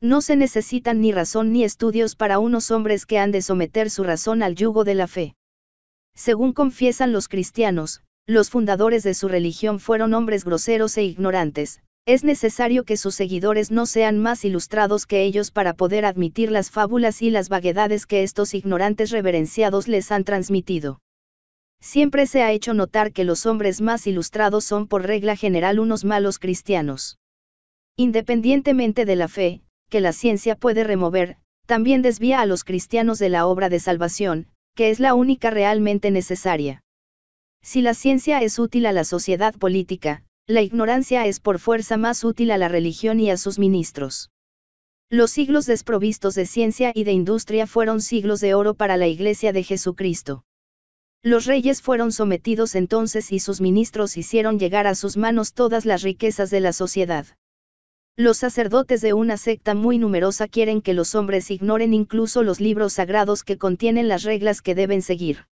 No se necesitan ni razón ni estudios para unos hombres que han de someter su razón al yugo de la fe. Según confiesan los cristianos, los fundadores de su religión fueron hombres groseros e ignorantes, es necesario que sus seguidores no sean más ilustrados que ellos para poder admitir las fábulas y las vaguedades que estos ignorantes reverenciados les han transmitido. Siempre se ha hecho notar que los hombres más ilustrados son por regla general unos malos cristianos. Independientemente de la fe, que la ciencia puede remover, también desvía a los cristianos de la obra de salvación, que es la única realmente necesaria. Si la ciencia es útil a la sociedad política, la ignorancia es por fuerza más útil a la religión y a sus ministros. Los siglos desprovistos de ciencia y de industria fueron siglos de oro para la Iglesia de Jesucristo. Los reyes fueron sometidos entonces y sus ministros hicieron llegar a sus manos todas las riquezas de la sociedad. Los sacerdotes de una secta muy numerosa quieren que los hombres ignoren incluso los libros sagrados que contienen las reglas que deben seguir.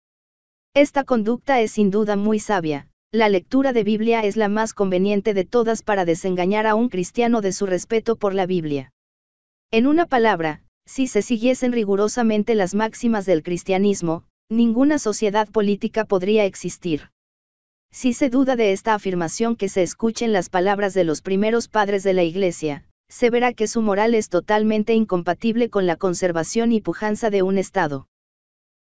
Esta conducta es sin duda muy sabia, la lectura de Biblia es la más conveniente de todas para desengañar a un cristiano de su respeto por la Biblia. En una palabra, si se siguiesen rigurosamente las máximas del cristianismo, ninguna sociedad política podría existir. Si se duda de esta afirmación que se escuchen las palabras de los primeros padres de la Iglesia, se verá que su moral es totalmente incompatible con la conservación y pujanza de un Estado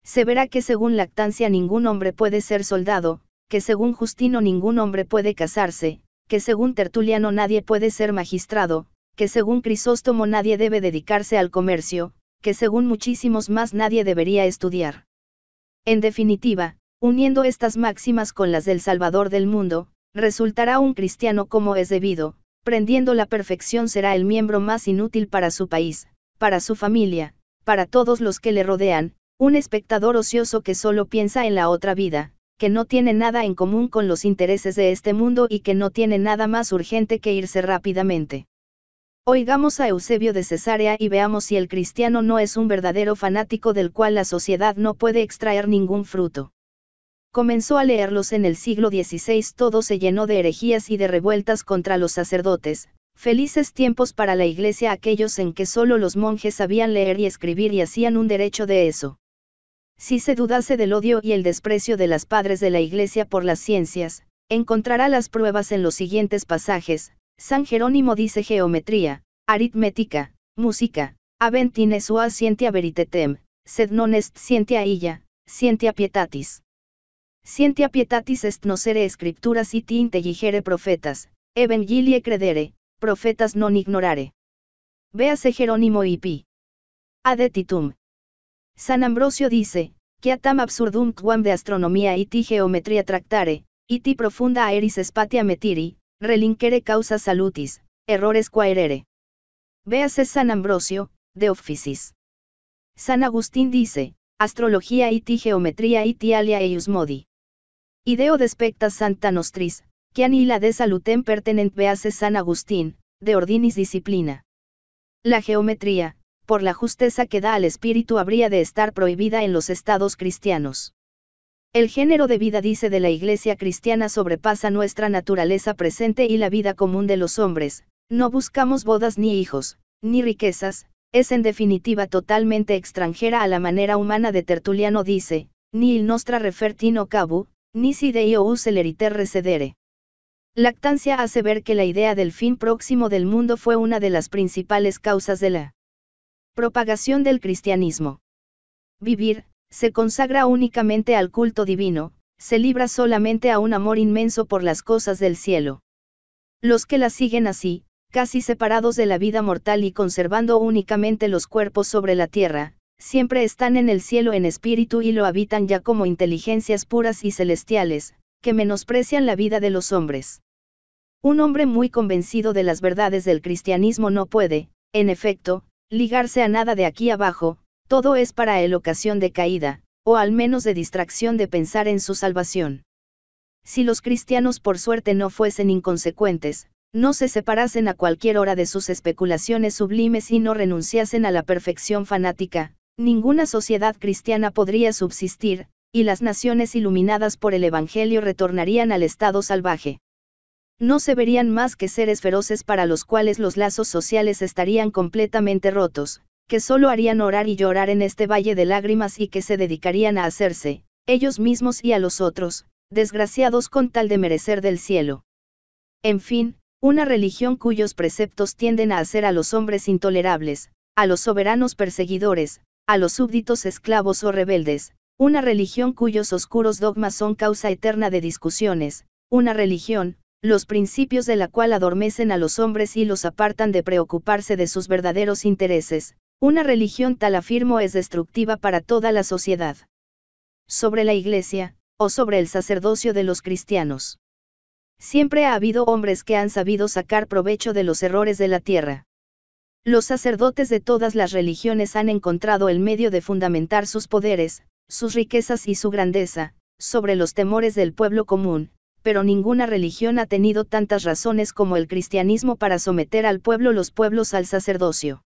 se verá que según Lactancia ningún hombre puede ser soldado, que según Justino ningún hombre puede casarse, que según Tertuliano nadie puede ser magistrado, que según Crisóstomo nadie debe dedicarse al comercio, que según muchísimos más nadie debería estudiar. En definitiva, uniendo estas máximas con las del Salvador del mundo, resultará un cristiano como es debido, prendiendo la perfección será el miembro más inútil para su país, para su familia, para todos los que le rodean, un espectador ocioso que solo piensa en la otra vida, que no tiene nada en común con los intereses de este mundo y que no tiene nada más urgente que irse rápidamente. Oigamos a Eusebio de Cesarea y veamos si el cristiano no es un verdadero fanático del cual la sociedad no puede extraer ningún fruto. Comenzó a leerlos en el siglo XVI, todo se llenó de herejías y de revueltas contra los sacerdotes, felices tiempos para la iglesia aquellos en que solo los monjes sabían leer y escribir y hacían un derecho de eso. Si se dudase del odio y el desprecio de las padres de la Iglesia por las ciencias, encontrará las pruebas en los siguientes pasajes. San Jerónimo dice geometría, aritmética, música, aventine sua scientia veritetem, sed non est scientia illa, scientia pietatis. Scientia pietatis est nocere escripturas et intelligere profetas, evangelie credere, profetas non ignorare. Véase Jerónimo y Pi. Adetitum. San Ambrosio dice, que tam absurdum quam de astronomia ti geometria tractare, ti profunda eris spatia metiri, relinquere causa salutis, errores quaerere. Véase San Ambrosio, de Officis. San Agustín dice, astrología ti geometría iti alia eius modi. Ideo despecta santa nostris, que la de salutem pertenent vease San Agustín, de ordinis disciplina. La geometría, por la justeza que da al espíritu habría de estar prohibida en los estados cristianos. El género de vida dice de la Iglesia cristiana sobrepasa nuestra naturaleza presente y la vida común de los hombres, no buscamos bodas ni hijos, ni riquezas, es en definitiva totalmente extranjera a la manera humana de Tertuliano dice, ni il nostra refertino cabu, ni si deio useleriter recedere. Lactancia hace ver que la idea del fin próximo del mundo fue una de las principales causas de la Propagación del cristianismo. Vivir, se consagra únicamente al culto divino, se libra solamente a un amor inmenso por las cosas del cielo. Los que la siguen así, casi separados de la vida mortal y conservando únicamente los cuerpos sobre la tierra, siempre están en el cielo en espíritu y lo habitan ya como inteligencias puras y celestiales, que menosprecian la vida de los hombres. Un hombre muy convencido de las verdades del cristianismo no puede, en efecto, ligarse a nada de aquí abajo, todo es para el ocasión de caída, o al menos de distracción de pensar en su salvación. Si los cristianos por suerte no fuesen inconsecuentes, no se separasen a cualquier hora de sus especulaciones sublimes y no renunciasen a la perfección fanática, ninguna sociedad cristiana podría subsistir, y las naciones iluminadas por el Evangelio retornarían al estado salvaje no se verían más que seres feroces para los cuales los lazos sociales estarían completamente rotos, que solo harían orar y llorar en este valle de lágrimas y que se dedicarían a hacerse, ellos mismos y a los otros, desgraciados con tal de merecer del cielo. En fin, una religión cuyos preceptos tienden a hacer a los hombres intolerables, a los soberanos perseguidores, a los súbditos esclavos o rebeldes, una religión cuyos oscuros dogmas son causa eterna de discusiones, una religión, los principios de la cual adormecen a los hombres y los apartan de preocuparse de sus verdaderos intereses, una religión tal afirmo es destructiva para toda la sociedad. Sobre la Iglesia, o sobre el sacerdocio de los cristianos. Siempre ha habido hombres que han sabido sacar provecho de los errores de la tierra. Los sacerdotes de todas las religiones han encontrado el medio de fundamentar sus poderes, sus riquezas y su grandeza, sobre los temores del pueblo común, pero ninguna religión ha tenido tantas razones como el cristianismo para someter al pueblo los pueblos al sacerdocio.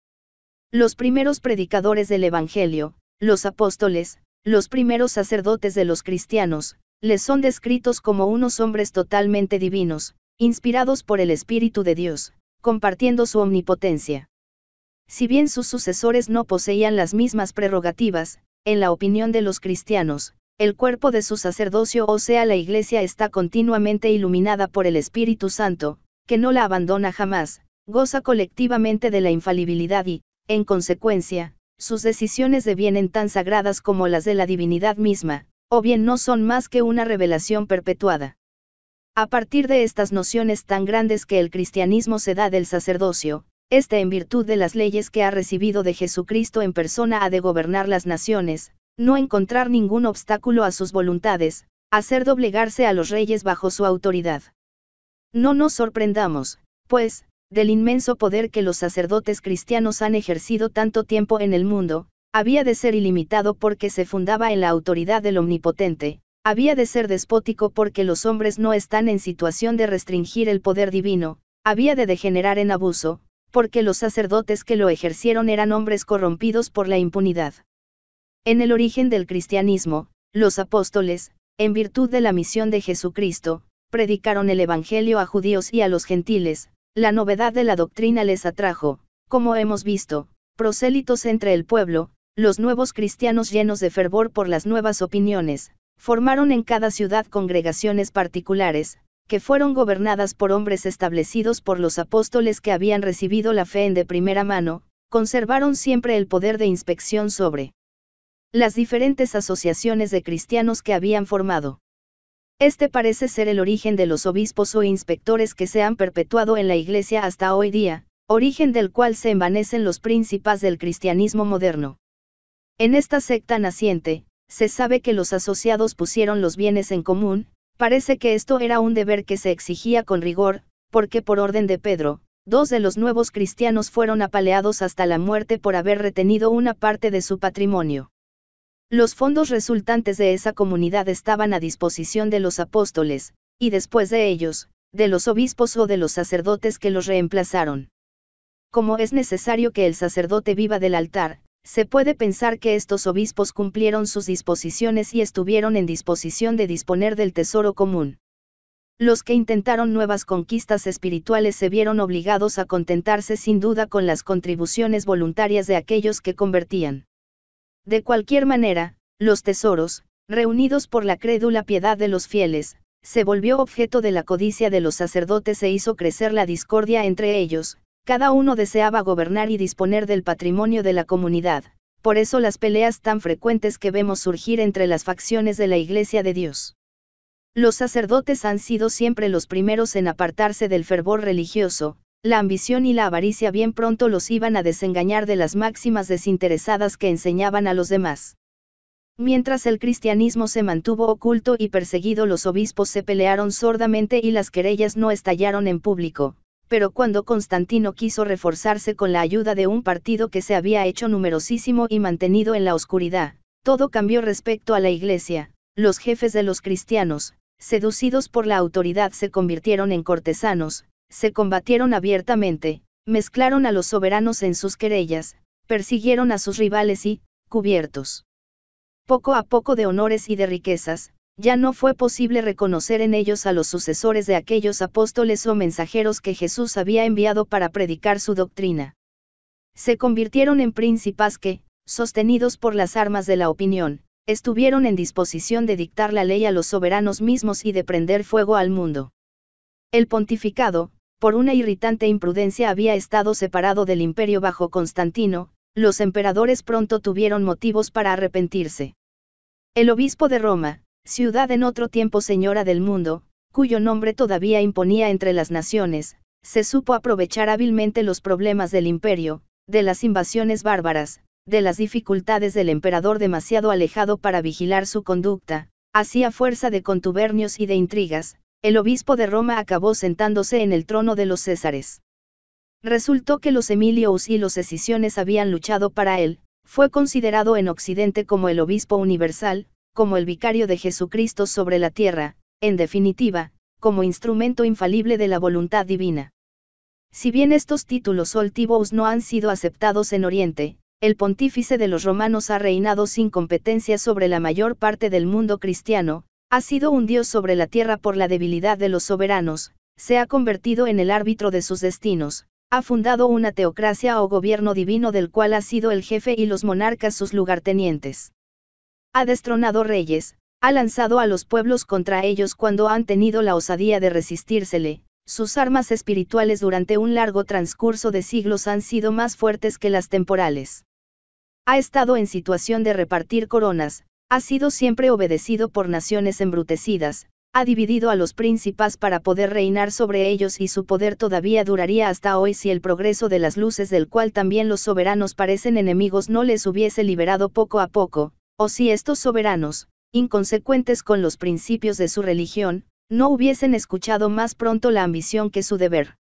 Los primeros predicadores del Evangelio, los apóstoles, los primeros sacerdotes de los cristianos, les son descritos como unos hombres totalmente divinos, inspirados por el Espíritu de Dios, compartiendo su omnipotencia. Si bien sus sucesores no poseían las mismas prerrogativas, en la opinión de los cristianos, el cuerpo de su sacerdocio o sea la Iglesia está continuamente iluminada por el Espíritu Santo, que no la abandona jamás, goza colectivamente de la infalibilidad y, en consecuencia, sus decisiones devienen tan sagradas como las de la divinidad misma, o bien no son más que una revelación perpetuada. A partir de estas nociones tan grandes que el cristianismo se da del sacerdocio, este en virtud de las leyes que ha recibido de Jesucristo en persona ha de gobernar las naciones, no encontrar ningún obstáculo a sus voluntades, hacer doblegarse a los reyes bajo su autoridad. No nos sorprendamos, pues, del inmenso poder que los sacerdotes cristianos han ejercido tanto tiempo en el mundo, había de ser ilimitado porque se fundaba en la autoridad del Omnipotente, había de ser despótico porque los hombres no están en situación de restringir el poder divino, había de degenerar en abuso, porque los sacerdotes que lo ejercieron eran hombres corrompidos por la impunidad. En el origen del cristianismo, los apóstoles, en virtud de la misión de Jesucristo, predicaron el Evangelio a judíos y a los gentiles, la novedad de la doctrina les atrajo, como hemos visto, prosélitos entre el pueblo, los nuevos cristianos llenos de fervor por las nuevas opiniones, formaron en cada ciudad congregaciones particulares, que fueron gobernadas por hombres establecidos por los apóstoles que habían recibido la fe en de primera mano, conservaron siempre el poder de inspección sobre las diferentes asociaciones de cristianos que habían formado. Este parece ser el origen de los obispos o inspectores que se han perpetuado en la Iglesia hasta hoy día, origen del cual se envanecen los príncipes del cristianismo moderno. En esta secta naciente, se sabe que los asociados pusieron los bienes en común, parece que esto era un deber que se exigía con rigor, porque por orden de Pedro, dos de los nuevos cristianos fueron apaleados hasta la muerte por haber retenido una parte de su patrimonio. Los fondos resultantes de esa comunidad estaban a disposición de los apóstoles, y después de ellos, de los obispos o de los sacerdotes que los reemplazaron. Como es necesario que el sacerdote viva del altar, se puede pensar que estos obispos cumplieron sus disposiciones y estuvieron en disposición de disponer del tesoro común. Los que intentaron nuevas conquistas espirituales se vieron obligados a contentarse sin duda con las contribuciones voluntarias de aquellos que convertían. De cualquier manera, los tesoros, reunidos por la crédula piedad de los fieles, se volvió objeto de la codicia de los sacerdotes e hizo crecer la discordia entre ellos, cada uno deseaba gobernar y disponer del patrimonio de la comunidad, por eso las peleas tan frecuentes que vemos surgir entre las facciones de la Iglesia de Dios. Los sacerdotes han sido siempre los primeros en apartarse del fervor religioso, la ambición y la avaricia bien pronto los iban a desengañar de las máximas desinteresadas que enseñaban a los demás. Mientras el cristianismo se mantuvo oculto y perseguido, los obispos se pelearon sordamente y las querellas no estallaron en público, pero cuando Constantino quiso reforzarse con la ayuda de un partido que se había hecho numerosísimo y mantenido en la oscuridad, todo cambió respecto a la Iglesia, los jefes de los cristianos, seducidos por la autoridad, se convirtieron en cortesanos, se combatieron abiertamente, mezclaron a los soberanos en sus querellas, persiguieron a sus rivales y, cubiertos poco a poco de honores y de riquezas, ya no fue posible reconocer en ellos a los sucesores de aquellos apóstoles o mensajeros que Jesús había enviado para predicar su doctrina. Se convirtieron en príncipes que, sostenidos por las armas de la opinión, estuvieron en disposición de dictar la ley a los soberanos mismos y de prender fuego al mundo. El pontificado, por una irritante imprudencia había estado separado del imperio bajo Constantino, los emperadores pronto tuvieron motivos para arrepentirse. El obispo de Roma, ciudad en otro tiempo señora del mundo, cuyo nombre todavía imponía entre las naciones, se supo aprovechar hábilmente los problemas del imperio, de las invasiones bárbaras, de las dificultades del emperador demasiado alejado para vigilar su conducta, hacía fuerza de contubernios y de intrigas, el obispo de Roma acabó sentándose en el trono de los Césares. Resultó que los Emilios y los escisiones habían luchado para él, fue considerado en Occidente como el obispo universal, como el vicario de Jesucristo sobre la tierra, en definitiva, como instrumento infalible de la voluntad divina. Si bien estos títulos oltivos no han sido aceptados en Oriente, el pontífice de los romanos ha reinado sin competencia sobre la mayor parte del mundo cristiano, ha sido un dios sobre la tierra por la debilidad de los soberanos, se ha convertido en el árbitro de sus destinos, ha fundado una teocracia o gobierno divino del cual ha sido el jefe y los monarcas sus lugartenientes. Ha destronado reyes, ha lanzado a los pueblos contra ellos cuando han tenido la osadía de resistírsele, sus armas espirituales durante un largo transcurso de siglos han sido más fuertes que las temporales. Ha estado en situación de repartir coronas, ha sido siempre obedecido por naciones embrutecidas, ha dividido a los príncipes para poder reinar sobre ellos y su poder todavía duraría hasta hoy si el progreso de las luces del cual también los soberanos parecen enemigos no les hubiese liberado poco a poco, o si estos soberanos, inconsecuentes con los principios de su religión, no hubiesen escuchado más pronto la ambición que su deber.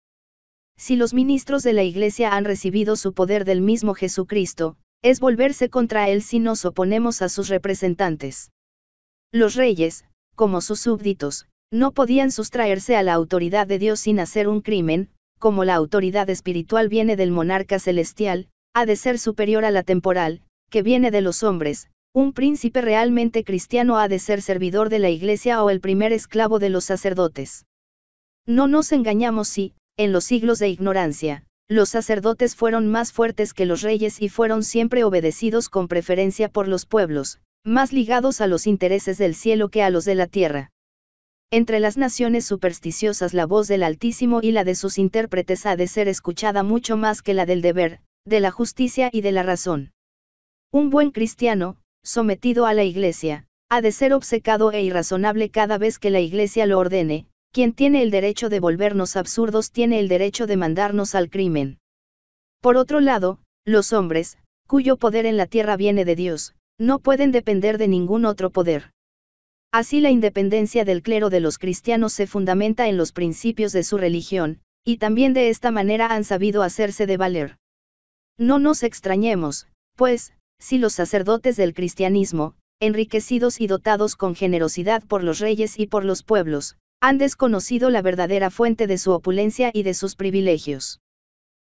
Si los ministros de la Iglesia han recibido su poder del mismo Jesucristo, es volverse contra él si nos oponemos a sus representantes. Los reyes, como sus súbditos, no podían sustraerse a la autoridad de Dios sin hacer un crimen, como la autoridad espiritual viene del monarca celestial, ha de ser superior a la temporal, que viene de los hombres, un príncipe realmente cristiano ha de ser servidor de la iglesia o el primer esclavo de los sacerdotes. No nos engañamos si, en los siglos de ignorancia, los sacerdotes fueron más fuertes que los reyes y fueron siempre obedecidos con preferencia por los pueblos, más ligados a los intereses del cielo que a los de la tierra. Entre las naciones supersticiosas la voz del Altísimo y la de sus intérpretes ha de ser escuchada mucho más que la del deber, de la justicia y de la razón. Un buen cristiano, sometido a la Iglesia, ha de ser obcecado e irrazonable cada vez que la Iglesia lo ordene, quien tiene el derecho de volvernos absurdos tiene el derecho de mandarnos al crimen. Por otro lado, los hombres, cuyo poder en la tierra viene de Dios, no pueden depender de ningún otro poder. Así la independencia del clero de los cristianos se fundamenta en los principios de su religión, y también de esta manera han sabido hacerse de valer. No nos extrañemos, pues, si los sacerdotes del cristianismo, enriquecidos y dotados con generosidad por los reyes y por los pueblos, han desconocido la verdadera fuente de su opulencia y de sus privilegios.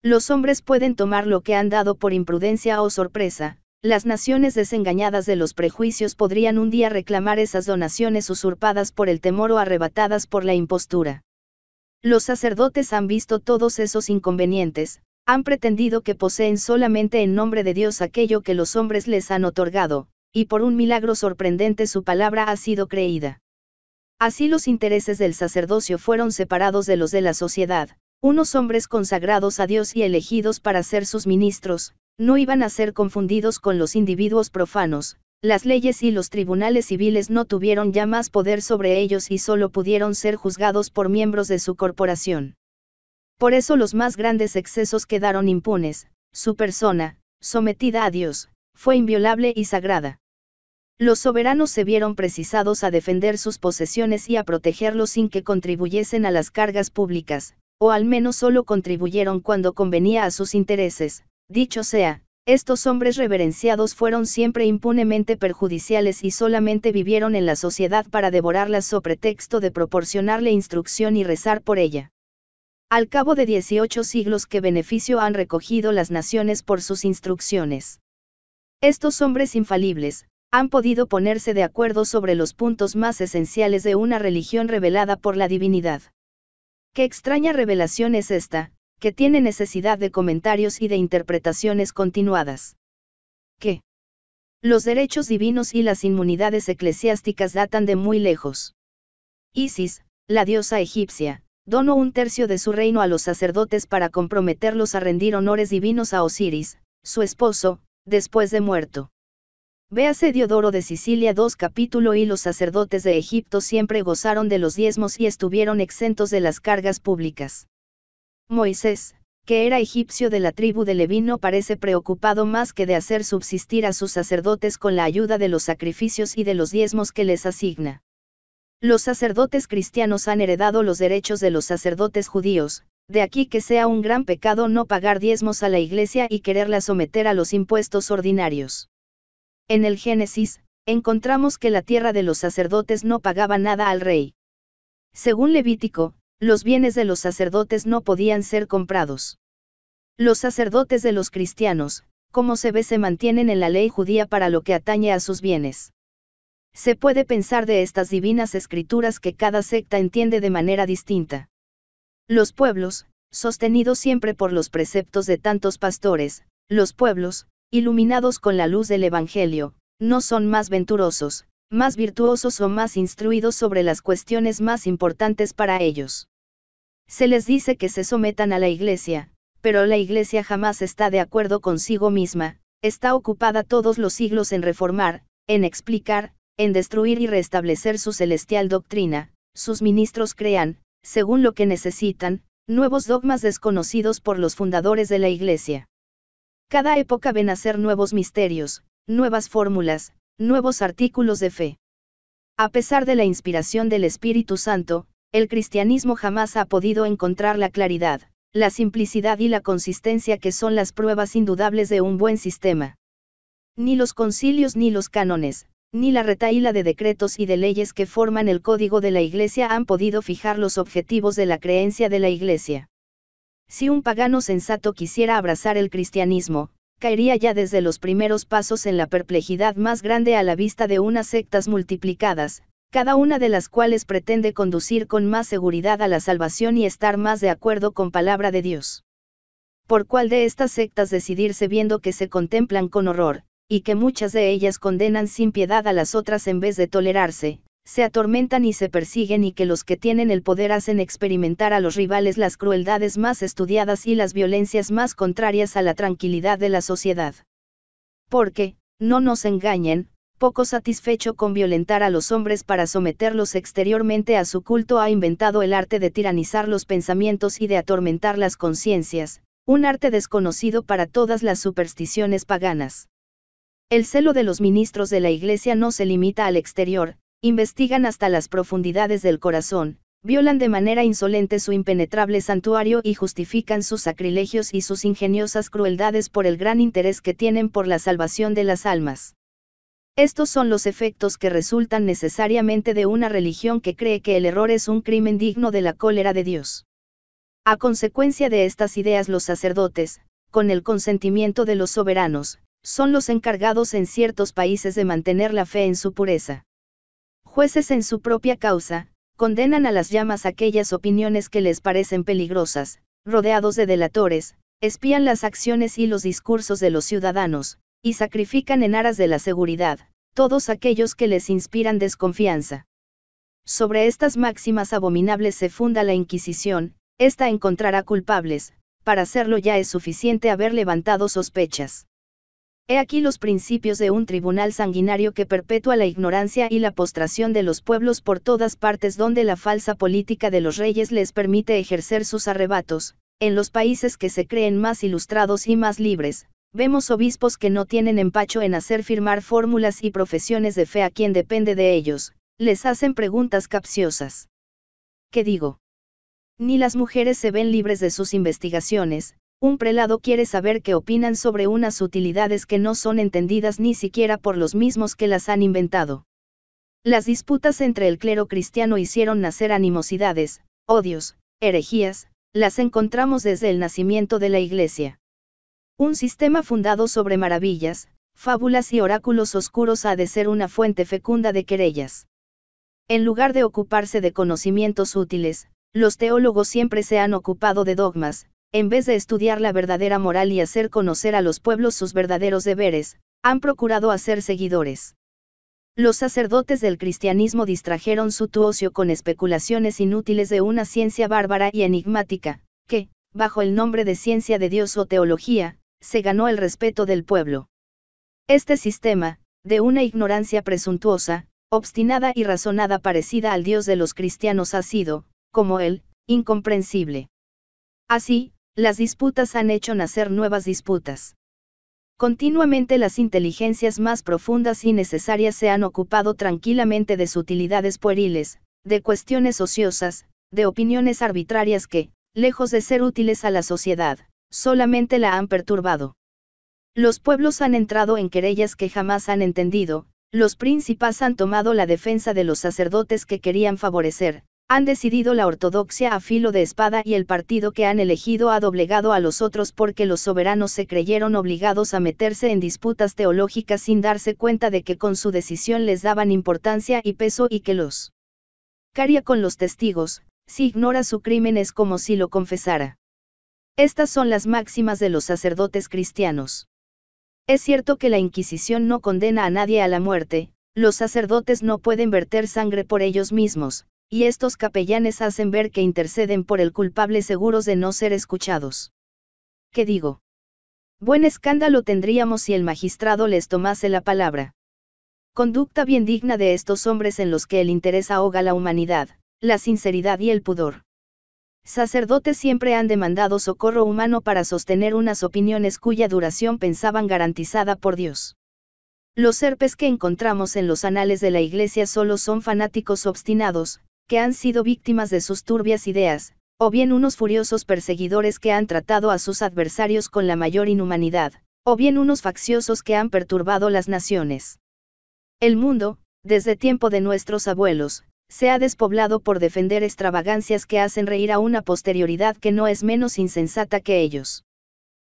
Los hombres pueden tomar lo que han dado por imprudencia o sorpresa, las naciones desengañadas de los prejuicios podrían un día reclamar esas donaciones usurpadas por el temor o arrebatadas por la impostura. Los sacerdotes han visto todos esos inconvenientes, han pretendido que poseen solamente en nombre de Dios aquello que los hombres les han otorgado, y por un milagro sorprendente su palabra ha sido creída. Así los intereses del sacerdocio fueron separados de los de la sociedad, unos hombres consagrados a Dios y elegidos para ser sus ministros, no iban a ser confundidos con los individuos profanos, las leyes y los tribunales civiles no tuvieron ya más poder sobre ellos y solo pudieron ser juzgados por miembros de su corporación. Por eso los más grandes excesos quedaron impunes, su persona, sometida a Dios, fue inviolable y sagrada. Los soberanos se vieron precisados a defender sus posesiones y a protegerlos sin que contribuyesen a las cargas públicas, o al menos solo contribuyeron cuando convenía a sus intereses. Dicho sea, estos hombres reverenciados fueron siempre impunemente perjudiciales y solamente vivieron en la sociedad para devorarla so pretexto de proporcionarle instrucción y rezar por ella. Al cabo de 18 siglos qué beneficio han recogido las naciones por sus instrucciones. Estos hombres infalibles, han podido ponerse de acuerdo sobre los puntos más esenciales de una religión revelada por la divinidad. Qué extraña revelación es esta, que tiene necesidad de comentarios y de interpretaciones continuadas. ¿Qué? Los derechos divinos y las inmunidades eclesiásticas datan de muy lejos. Isis, la diosa egipcia, donó un tercio de su reino a los sacerdotes para comprometerlos a rendir honores divinos a Osiris, su esposo, después de muerto. Véase Diodoro de Sicilia 2 capítulo y los sacerdotes de Egipto siempre gozaron de los diezmos y estuvieron exentos de las cargas públicas. Moisés, que era egipcio de la tribu de Leví no parece preocupado más que de hacer subsistir a sus sacerdotes con la ayuda de los sacrificios y de los diezmos que les asigna. Los sacerdotes cristianos han heredado los derechos de los sacerdotes judíos, de aquí que sea un gran pecado no pagar diezmos a la iglesia y quererla someter a los impuestos ordinarios. En el Génesis, encontramos que la tierra de los sacerdotes no pagaba nada al rey. Según Levítico, los bienes de los sacerdotes no podían ser comprados. Los sacerdotes de los cristianos, como se ve, se mantienen en la ley judía para lo que atañe a sus bienes. Se puede pensar de estas divinas escrituras que cada secta entiende de manera distinta. Los pueblos, sostenidos siempre por los preceptos de tantos pastores, los pueblos, iluminados con la luz del Evangelio, no son más venturosos, más virtuosos o más instruidos sobre las cuestiones más importantes para ellos. Se les dice que se sometan a la Iglesia, pero la Iglesia jamás está de acuerdo consigo misma, está ocupada todos los siglos en reformar, en explicar, en destruir y restablecer su celestial doctrina, sus ministros crean, según lo que necesitan, nuevos dogmas desconocidos por los fundadores de la Iglesia. Cada época ven a ser nuevos misterios, nuevas fórmulas, nuevos artículos de fe. A pesar de la inspiración del Espíritu Santo, el cristianismo jamás ha podido encontrar la claridad, la simplicidad y la consistencia que son las pruebas indudables de un buen sistema. Ni los concilios ni los cánones, ni la retaíla de decretos y de leyes que forman el código de la Iglesia han podido fijar los objetivos de la creencia de la Iglesia. Si un pagano sensato quisiera abrazar el cristianismo, caería ya desde los primeros pasos en la perplejidad más grande a la vista de unas sectas multiplicadas, cada una de las cuales pretende conducir con más seguridad a la salvación y estar más de acuerdo con palabra de Dios. ¿Por cuál de estas sectas decidirse viendo que se contemplan con horror, y que muchas de ellas condenan sin piedad a las otras en vez de tolerarse, se atormentan y se persiguen y que los que tienen el poder hacen experimentar a los rivales las crueldades más estudiadas y las violencias más contrarias a la tranquilidad de la sociedad. Porque, no nos engañen, poco satisfecho con violentar a los hombres para someterlos exteriormente a su culto ha inventado el arte de tiranizar los pensamientos y de atormentar las conciencias, un arte desconocido para todas las supersticiones paganas. El celo de los ministros de la Iglesia no se limita al exterior, investigan hasta las profundidades del corazón, violan de manera insolente su impenetrable santuario y justifican sus sacrilegios y sus ingeniosas crueldades por el gran interés que tienen por la salvación de las almas. Estos son los efectos que resultan necesariamente de una religión que cree que el error es un crimen digno de la cólera de Dios. A consecuencia de estas ideas los sacerdotes, con el consentimiento de los soberanos, son los encargados en ciertos países de mantener la fe en su pureza jueces en su propia causa, condenan a las llamas aquellas opiniones que les parecen peligrosas, rodeados de delatores, espían las acciones y los discursos de los ciudadanos, y sacrifican en aras de la seguridad, todos aquellos que les inspiran desconfianza. Sobre estas máximas abominables se funda la Inquisición, Esta encontrará culpables, para hacerlo ya es suficiente haber levantado sospechas. He aquí los principios de un tribunal sanguinario que perpetúa la ignorancia y la postración de los pueblos por todas partes donde la falsa política de los reyes les permite ejercer sus arrebatos, en los países que se creen más ilustrados y más libres. Vemos obispos que no tienen empacho en hacer firmar fórmulas y profesiones de fe a quien depende de ellos, les hacen preguntas capciosas. ¿Qué digo? Ni las mujeres se ven libres de sus investigaciones, un prelado quiere saber qué opinan sobre unas utilidades que no son entendidas ni siquiera por los mismos que las han inventado. Las disputas entre el clero cristiano hicieron nacer animosidades, odios, herejías, las encontramos desde el nacimiento de la Iglesia. Un sistema fundado sobre maravillas, fábulas y oráculos oscuros ha de ser una fuente fecunda de querellas. En lugar de ocuparse de conocimientos útiles, los teólogos siempre se han ocupado de dogmas, en vez de estudiar la verdadera moral y hacer conocer a los pueblos sus verdaderos deberes, han procurado hacer seguidores. Los sacerdotes del cristianismo distrajeron su tuocio con especulaciones inútiles de una ciencia bárbara y enigmática, que, bajo el nombre de ciencia de Dios o teología, se ganó el respeto del pueblo. Este sistema, de una ignorancia presuntuosa, obstinada y razonada parecida al Dios de los cristianos ha sido, como él, incomprensible. Así, las disputas han hecho nacer nuevas disputas. Continuamente las inteligencias más profundas y necesarias se han ocupado tranquilamente de sutilidades pueriles, de cuestiones ociosas, de opiniones arbitrarias que, lejos de ser útiles a la sociedad, solamente la han perturbado. Los pueblos han entrado en querellas que jamás han entendido, los príncipes han tomado la defensa de los sacerdotes que querían favorecer, han decidido la ortodoxia a filo de espada y el partido que han elegido ha doblegado a los otros porque los soberanos se creyeron obligados a meterse en disputas teológicas sin darse cuenta de que con su decisión les daban importancia y peso y que los Caria con los testigos, si ignora su crimen es como si lo confesara. Estas son las máximas de los sacerdotes cristianos. Es cierto que la Inquisición no condena a nadie a la muerte, los sacerdotes no pueden verter sangre por ellos mismos, y estos capellanes hacen ver que interceden por el culpable seguros de no ser escuchados. ¿Qué digo? Buen escándalo tendríamos si el magistrado les tomase la palabra. Conducta bien digna de estos hombres en los que el interés ahoga la humanidad, la sinceridad y el pudor. Sacerdotes siempre han demandado socorro humano para sostener unas opiniones cuya duración pensaban garantizada por Dios. Los serpes que encontramos en los anales de la Iglesia solo son fanáticos obstinados, que han sido víctimas de sus turbias ideas, o bien unos furiosos perseguidores que han tratado a sus adversarios con la mayor inhumanidad, o bien unos facciosos que han perturbado las naciones. El mundo, desde tiempo de nuestros abuelos, se ha despoblado por defender extravagancias que hacen reír a una posterioridad que no es menos insensata que ellos.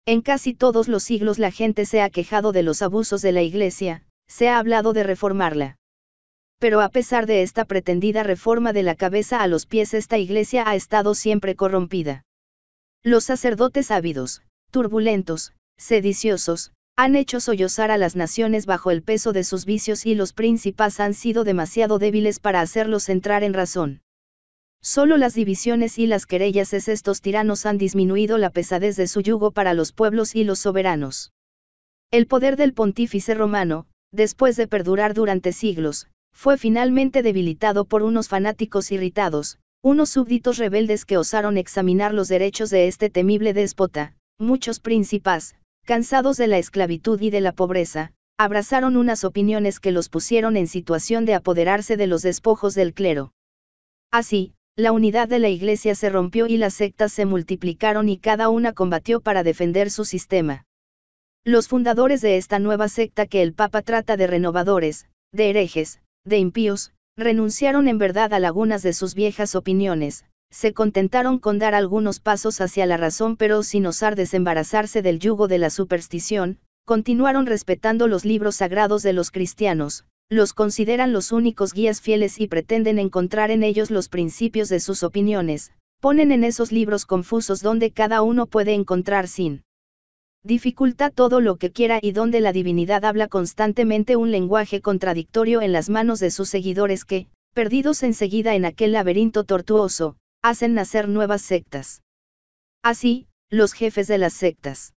En casi todos los siglos la gente se ha quejado de los abusos de la Iglesia, se ha hablado de reformarla pero a pesar de esta pretendida reforma de la cabeza a los pies esta iglesia ha estado siempre corrompida. Los sacerdotes ávidos, turbulentos, sediciosos, han hecho sollozar a las naciones bajo el peso de sus vicios y los príncipes han sido demasiado débiles para hacerlos entrar en razón. Solo las divisiones y las querellas es estos tiranos han disminuido la pesadez de su yugo para los pueblos y los soberanos. El poder del pontífice romano, después de perdurar durante siglos, fue finalmente debilitado por unos fanáticos irritados, unos súbditos rebeldes que osaron examinar los derechos de este temible déspota, muchos príncipes, cansados de la esclavitud y de la pobreza, abrazaron unas opiniones que los pusieron en situación de apoderarse de los despojos del clero. Así, la unidad de la Iglesia se rompió y las sectas se multiplicaron y cada una combatió para defender su sistema. Los fundadores de esta nueva secta que el Papa trata de renovadores, de herejes, de impíos, renunciaron en verdad a lagunas de sus viejas opiniones, se contentaron con dar algunos pasos hacia la razón pero sin osar desembarazarse del yugo de la superstición, continuaron respetando los libros sagrados de los cristianos, los consideran los únicos guías fieles y pretenden encontrar en ellos los principios de sus opiniones, ponen en esos libros confusos donde cada uno puede encontrar sin dificulta todo lo que quiera y donde la divinidad habla constantemente un lenguaje contradictorio en las manos de sus seguidores que, perdidos enseguida en aquel laberinto tortuoso, hacen nacer nuevas sectas. Así, los jefes de las sectas.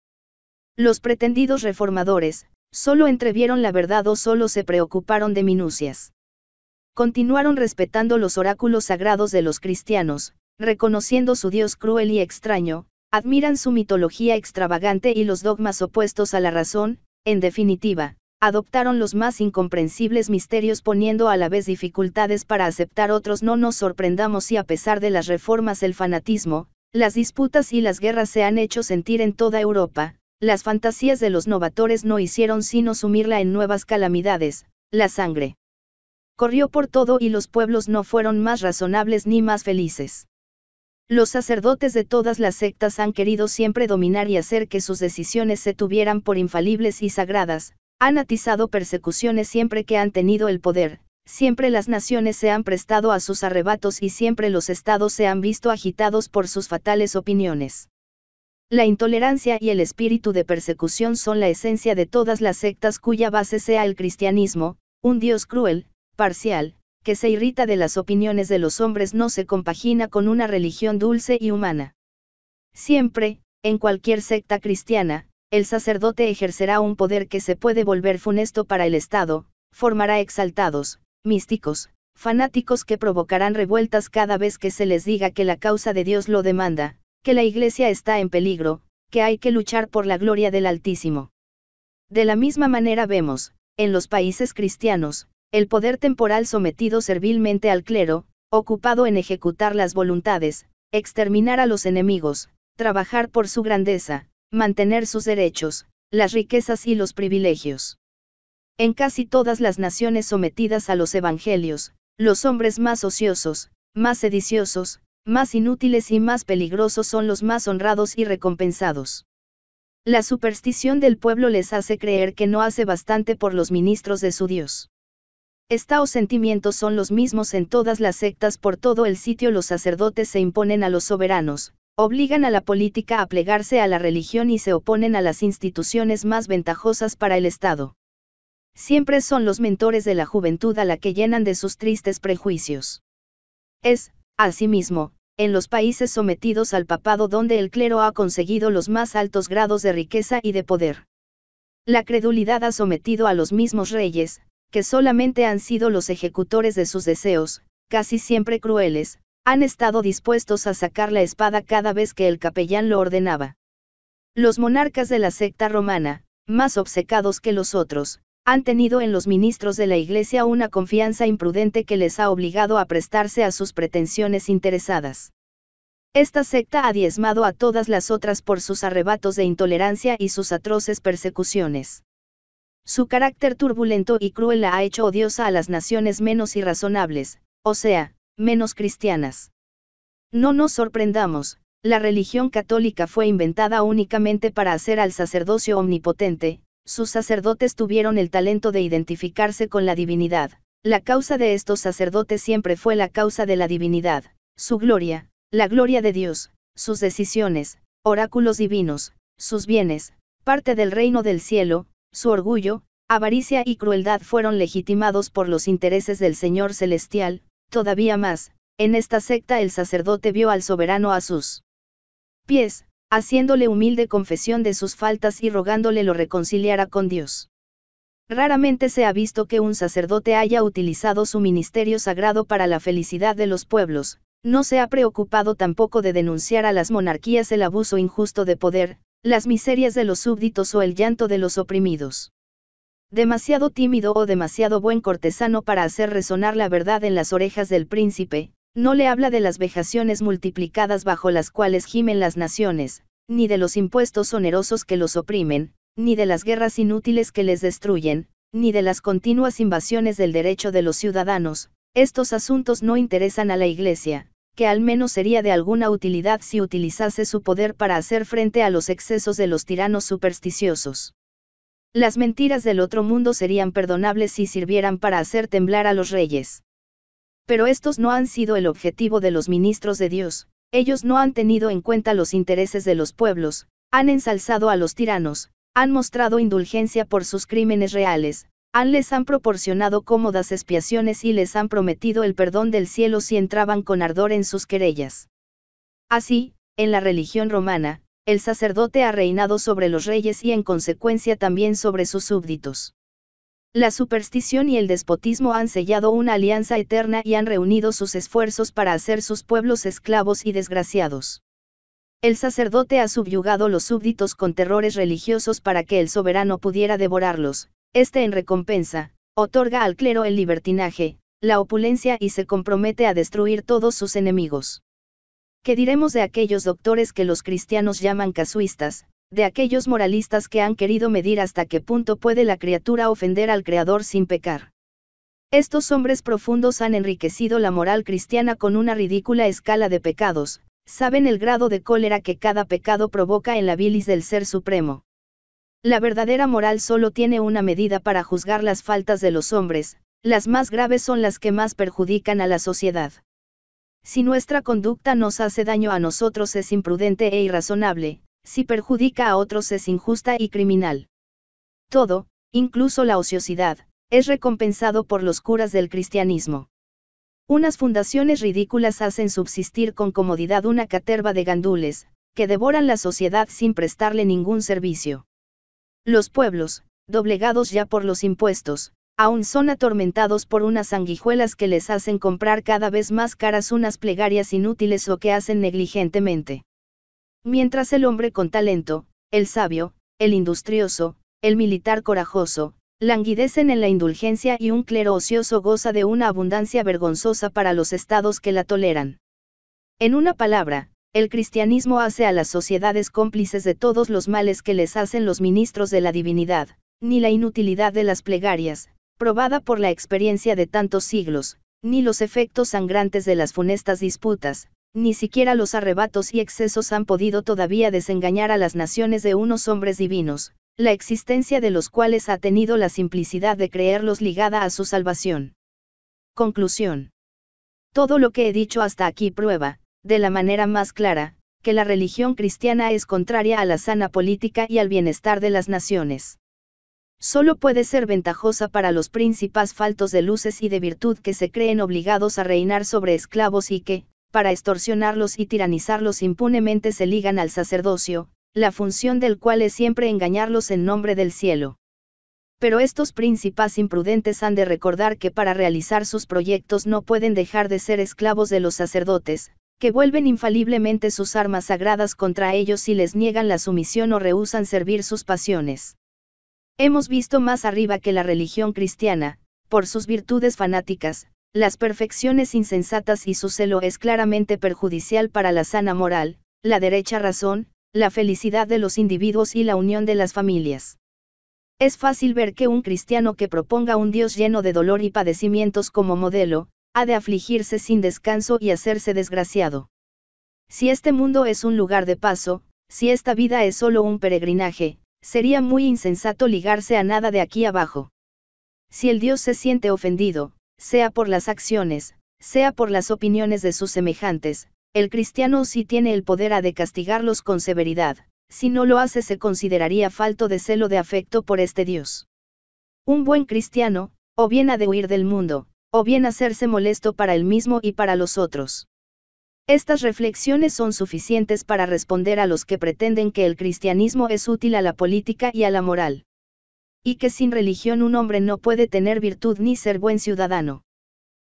Los pretendidos reformadores, solo entrevieron la verdad o solo se preocuparon de minucias. Continuaron respetando los oráculos sagrados de los cristianos, reconociendo su Dios cruel y extraño, Admiran su mitología extravagante y los dogmas opuestos a la razón, en definitiva, adoptaron los más incomprensibles misterios poniendo a la vez dificultades para aceptar otros. No nos sorprendamos si a pesar de las reformas el fanatismo, las disputas y las guerras se han hecho sentir en toda Europa, las fantasías de los novatores no hicieron sino sumirla en nuevas calamidades, la sangre. Corrió por todo y los pueblos no fueron más razonables ni más felices. Los sacerdotes de todas las sectas han querido siempre dominar y hacer que sus decisiones se tuvieran por infalibles y sagradas, han atizado persecuciones siempre que han tenido el poder, siempre las naciones se han prestado a sus arrebatos y siempre los estados se han visto agitados por sus fatales opiniones. La intolerancia y el espíritu de persecución son la esencia de todas las sectas cuya base sea el cristianismo, un Dios cruel, parcial, que se irrita de las opiniones de los hombres no se compagina con una religión dulce y humana. Siempre, en cualquier secta cristiana, el sacerdote ejercerá un poder que se puede volver funesto para el Estado, formará exaltados, místicos, fanáticos que provocarán revueltas cada vez que se les diga que la causa de Dios lo demanda, que la Iglesia está en peligro, que hay que luchar por la gloria del Altísimo. De la misma manera vemos, en los países cristianos, el poder temporal sometido servilmente al clero, ocupado en ejecutar las voluntades, exterminar a los enemigos, trabajar por su grandeza, mantener sus derechos, las riquezas y los privilegios. En casi todas las naciones sometidas a los evangelios, los hombres más ociosos, más sediciosos, más inútiles y más peligrosos son los más honrados y recompensados. La superstición del pueblo les hace creer que no hace bastante por los ministros de su Dios. Estos sentimientos son los mismos en todas las sectas por todo el sitio los sacerdotes se imponen a los soberanos, obligan a la política a plegarse a la religión y se oponen a las instituciones más ventajosas para el Estado. Siempre son los mentores de la juventud a la que llenan de sus tristes prejuicios. Es, asimismo, en los países sometidos al papado donde el clero ha conseguido los más altos grados de riqueza y de poder. La credulidad ha sometido a los mismos reyes, que solamente han sido los ejecutores de sus deseos, casi siempre crueles, han estado dispuestos a sacar la espada cada vez que el capellán lo ordenaba. Los monarcas de la secta romana, más obcecados que los otros, han tenido en los ministros de la Iglesia una confianza imprudente que les ha obligado a prestarse a sus pretensiones interesadas. Esta secta ha diezmado a todas las otras por sus arrebatos de intolerancia y sus atroces persecuciones. Su carácter turbulento y cruel la ha hecho odiosa a las naciones menos irrazonables, o sea, menos cristianas. No nos sorprendamos, la religión católica fue inventada únicamente para hacer al sacerdocio omnipotente, sus sacerdotes tuvieron el talento de identificarse con la divinidad, la causa de estos sacerdotes siempre fue la causa de la divinidad, su gloria, la gloria de Dios, sus decisiones, oráculos divinos, sus bienes, parte del reino del cielo, su orgullo, avaricia y crueldad fueron legitimados por los intereses del Señor Celestial, todavía más, en esta secta el sacerdote vio al soberano a sus pies, haciéndole humilde confesión de sus faltas y rogándole lo reconciliara con Dios. Raramente se ha visto que un sacerdote haya utilizado su ministerio sagrado para la felicidad de los pueblos, no se ha preocupado tampoco de denunciar a las monarquías el abuso injusto de poder, las miserias de los súbditos o el llanto de los oprimidos. Demasiado tímido o demasiado buen cortesano para hacer resonar la verdad en las orejas del príncipe, no le habla de las vejaciones multiplicadas bajo las cuales gimen las naciones, ni de los impuestos onerosos que los oprimen, ni de las guerras inútiles que les destruyen, ni de las continuas invasiones del derecho de los ciudadanos, estos asuntos no interesan a la Iglesia, que al menos sería de alguna utilidad si utilizase su poder para hacer frente a los excesos de los tiranos supersticiosos. Las mentiras del otro mundo serían perdonables si sirvieran para hacer temblar a los reyes. Pero estos no han sido el objetivo de los ministros de Dios, ellos no han tenido en cuenta los intereses de los pueblos, han ensalzado a los tiranos, han mostrado indulgencia por sus crímenes reales, han les han proporcionado cómodas expiaciones y les han prometido el perdón del cielo si entraban con ardor en sus querellas. Así, en la religión romana, el sacerdote ha reinado sobre los reyes y en consecuencia también sobre sus súbditos. La superstición y el despotismo han sellado una alianza eterna y han reunido sus esfuerzos para hacer sus pueblos esclavos y desgraciados. El sacerdote ha subyugado los súbditos con terrores religiosos para que el soberano pudiera devorarlos, este en recompensa, otorga al clero el libertinaje, la opulencia y se compromete a destruir todos sus enemigos. ¿Qué diremos de aquellos doctores que los cristianos llaman casuistas, de aquellos moralistas que han querido medir hasta qué punto puede la criatura ofender al Creador sin pecar? Estos hombres profundos han enriquecido la moral cristiana con una ridícula escala de pecados, saben el grado de cólera que cada pecado provoca en la bilis del Ser Supremo. La verdadera moral solo tiene una medida para juzgar las faltas de los hombres, las más graves son las que más perjudican a la sociedad. Si nuestra conducta nos hace daño a nosotros es imprudente e irrazonable, si perjudica a otros es injusta y criminal. Todo, incluso la ociosidad, es recompensado por los curas del cristianismo. Unas fundaciones ridículas hacen subsistir con comodidad una caterva de gandules, que devoran la sociedad sin prestarle ningún servicio. Los pueblos, doblegados ya por los impuestos, aún son atormentados por unas sanguijuelas que les hacen comprar cada vez más caras unas plegarias inútiles o que hacen negligentemente. Mientras el hombre con talento, el sabio, el industrioso, el militar corajoso, languidecen en la indulgencia y un clero ocioso goza de una abundancia vergonzosa para los estados que la toleran. En una palabra, el cristianismo hace a las sociedades cómplices de todos los males que les hacen los ministros de la divinidad, ni la inutilidad de las plegarias, probada por la experiencia de tantos siglos, ni los efectos sangrantes de las funestas disputas, ni siquiera los arrebatos y excesos han podido todavía desengañar a las naciones de unos hombres divinos, la existencia de los cuales ha tenido la simplicidad de creerlos ligada a su salvación. Conclusión. Todo lo que he dicho hasta aquí prueba, de la manera más clara, que la religión cristiana es contraria a la sana política y al bienestar de las naciones. Solo puede ser ventajosa para los príncipes faltos de luces y de virtud que se creen obligados a reinar sobre esclavos y que, para extorsionarlos y tiranizarlos impunemente se ligan al sacerdocio, la función del cual es siempre engañarlos en nombre del cielo. Pero estos príncipes imprudentes han de recordar que para realizar sus proyectos no pueden dejar de ser esclavos de los sacerdotes, que vuelven infaliblemente sus armas sagradas contra ellos si les niegan la sumisión o rehusan servir sus pasiones. Hemos visto más arriba que la religión cristiana, por sus virtudes fanáticas, las perfecciones insensatas y su celo es claramente perjudicial para la sana moral, la derecha razón, la felicidad de los individuos y la unión de las familias. Es fácil ver que un cristiano que proponga un Dios lleno de dolor y padecimientos como modelo, ha de afligirse sin descanso y hacerse desgraciado. Si este mundo es un lugar de paso, si esta vida es solo un peregrinaje, sería muy insensato ligarse a nada de aquí abajo. Si el Dios se siente ofendido, sea por las acciones, sea por las opiniones de sus semejantes, el cristiano sí tiene el poder ha de castigarlos con severidad, si no lo hace se consideraría falto de celo de afecto por este Dios. Un buen cristiano, o bien ha de huir del mundo, o bien hacerse molesto para el mismo y para los otros. Estas reflexiones son suficientes para responder a los que pretenden que el cristianismo es útil a la política y a la moral. Y que sin religión un hombre no puede tener virtud ni ser buen ciudadano.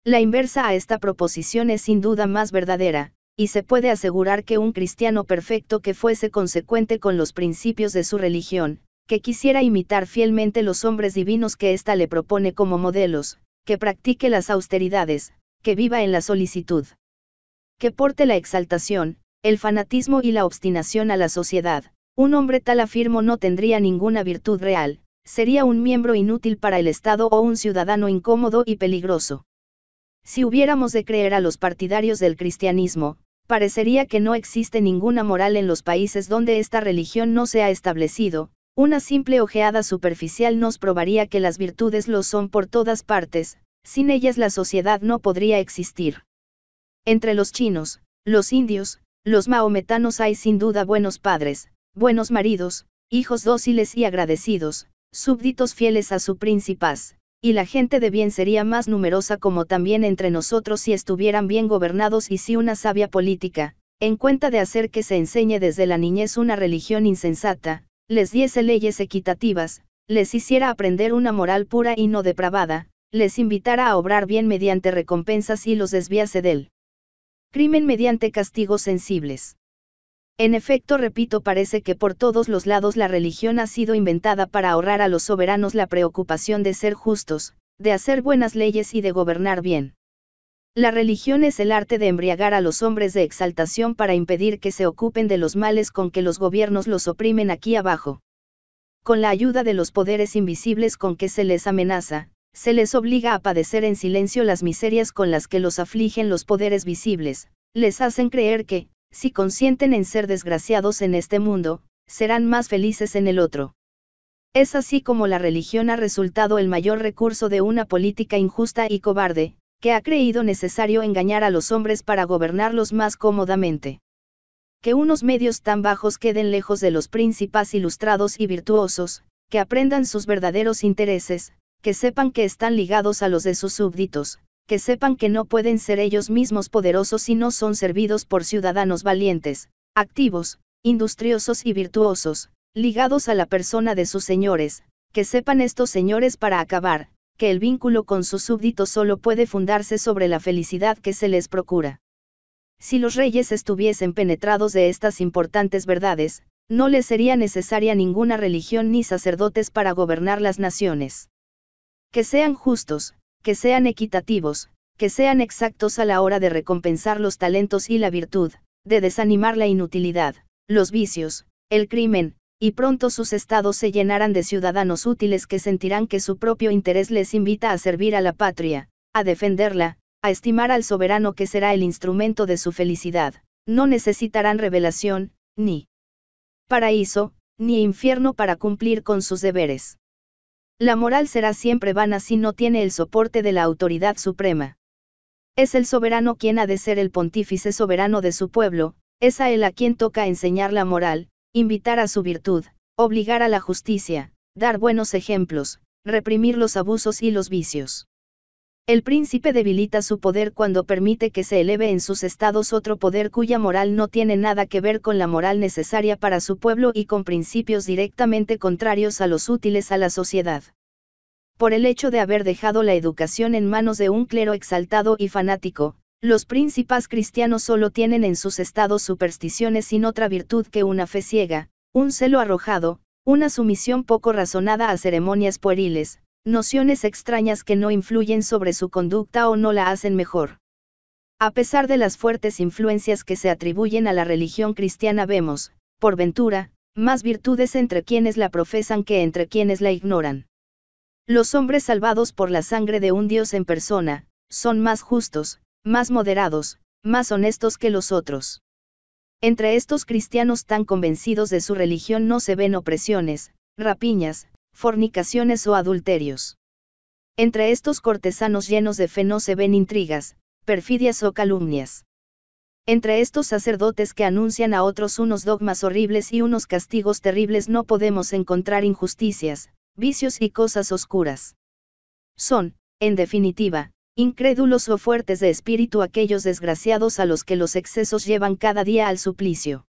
La inversa a esta proposición es sin duda más verdadera, y se puede asegurar que un cristiano perfecto que fuese consecuente con los principios de su religión, que quisiera imitar fielmente los hombres divinos que ésta le propone como modelos, que practique las austeridades, que viva en la solicitud. Que porte la exaltación, el fanatismo y la obstinación a la sociedad, un hombre tal afirmo no tendría ninguna virtud real, sería un miembro inútil para el Estado o un ciudadano incómodo y peligroso. Si hubiéramos de creer a los partidarios del cristianismo, parecería que no existe ninguna moral en los países donde esta religión no se ha establecido, una simple ojeada superficial nos probaría que las virtudes lo son por todas partes, sin ellas la sociedad no podría existir. Entre los chinos, los indios, los maometanos hay sin duda buenos padres, buenos maridos, hijos dóciles y agradecidos, súbditos fieles a su príncipaz, y la gente de bien sería más numerosa como también entre nosotros si estuvieran bien gobernados y si una sabia política, en cuenta de hacer que se enseñe desde la niñez una religión insensata, les diese leyes equitativas, les hiciera aprender una moral pura y no depravada, les invitara a obrar bien mediante recompensas y los desviase del crimen mediante castigos sensibles. En efecto, repito, parece que por todos los lados la religión ha sido inventada para ahorrar a los soberanos la preocupación de ser justos, de hacer buenas leyes y de gobernar bien. La religión es el arte de embriagar a los hombres de exaltación para impedir que se ocupen de los males con que los gobiernos los oprimen aquí abajo. Con la ayuda de los poderes invisibles con que se les amenaza, se les obliga a padecer en silencio las miserias con las que los afligen los poderes visibles, les hacen creer que, si consienten en ser desgraciados en este mundo, serán más felices en el otro. Es así como la religión ha resultado el mayor recurso de una política injusta y cobarde, que ha creído necesario engañar a los hombres para gobernarlos más cómodamente. Que unos medios tan bajos queden lejos de los príncipes ilustrados y virtuosos, que aprendan sus verdaderos intereses, que sepan que están ligados a los de sus súbditos, que sepan que no pueden ser ellos mismos poderosos si no son servidos por ciudadanos valientes, activos, industriosos y virtuosos, ligados a la persona de sus señores, que sepan estos señores para acabar, que el vínculo con sus súbditos solo puede fundarse sobre la felicidad que se les procura. Si los reyes estuviesen penetrados de estas importantes verdades, no les sería necesaria ninguna religión ni sacerdotes para gobernar las naciones. Que sean justos, que sean equitativos, que sean exactos a la hora de recompensar los talentos y la virtud, de desanimar la inutilidad, los vicios, el crimen, y pronto sus estados se llenarán de ciudadanos útiles que sentirán que su propio interés les invita a servir a la patria, a defenderla, a estimar al soberano que será el instrumento de su felicidad. No necesitarán revelación, ni paraíso, ni infierno para cumplir con sus deberes. La moral será siempre vana si no tiene el soporte de la autoridad suprema. Es el soberano quien ha de ser el pontífice soberano de su pueblo, es a él a quien toca enseñar la moral, invitar a su virtud, obligar a la justicia, dar buenos ejemplos, reprimir los abusos y los vicios. El príncipe debilita su poder cuando permite que se eleve en sus estados otro poder cuya moral no tiene nada que ver con la moral necesaria para su pueblo y con principios directamente contrarios a los útiles a la sociedad. Por el hecho de haber dejado la educación en manos de un clero exaltado y fanático, los príncipes cristianos solo tienen en sus estados supersticiones sin otra virtud que una fe ciega, un celo arrojado, una sumisión poco razonada a ceremonias pueriles, nociones extrañas que no influyen sobre su conducta o no la hacen mejor. A pesar de las fuertes influencias que se atribuyen a la religión cristiana vemos, por ventura, más virtudes entre quienes la profesan que entre quienes la ignoran. Los hombres salvados por la sangre de un Dios en persona, son más justos, más moderados, más honestos que los otros. Entre estos cristianos tan convencidos de su religión no se ven opresiones, rapiñas, fornicaciones o adulterios. Entre estos cortesanos llenos de fe no se ven intrigas, perfidias o calumnias. Entre estos sacerdotes que anuncian a otros unos dogmas horribles y unos castigos terribles no podemos encontrar injusticias, vicios y cosas oscuras. Son, en definitiva, Incrédulos o fuertes de espíritu aquellos desgraciados a los que los excesos llevan cada día al suplicio.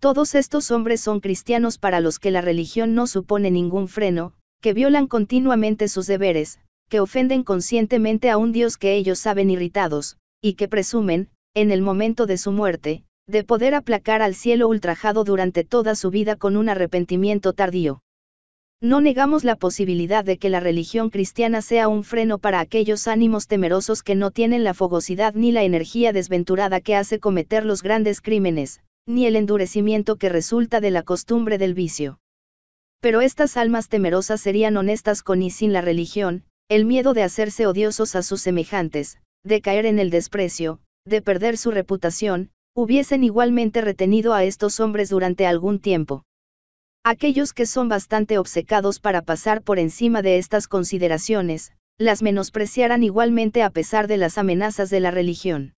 Todos estos hombres son cristianos para los que la religión no supone ningún freno, que violan continuamente sus deberes, que ofenden conscientemente a un Dios que ellos saben irritados, y que presumen, en el momento de su muerte, de poder aplacar al cielo ultrajado durante toda su vida con un arrepentimiento tardío. No negamos la posibilidad de que la religión cristiana sea un freno para aquellos ánimos temerosos que no tienen la fogosidad ni la energía desventurada que hace cometer los grandes crímenes, ni el endurecimiento que resulta de la costumbre del vicio. Pero estas almas temerosas serían honestas con y sin la religión, el miedo de hacerse odiosos a sus semejantes, de caer en el desprecio, de perder su reputación, hubiesen igualmente retenido a estos hombres durante algún tiempo. Aquellos que son bastante obcecados para pasar por encima de estas consideraciones, las menospreciarán igualmente a pesar de las amenazas de la religión.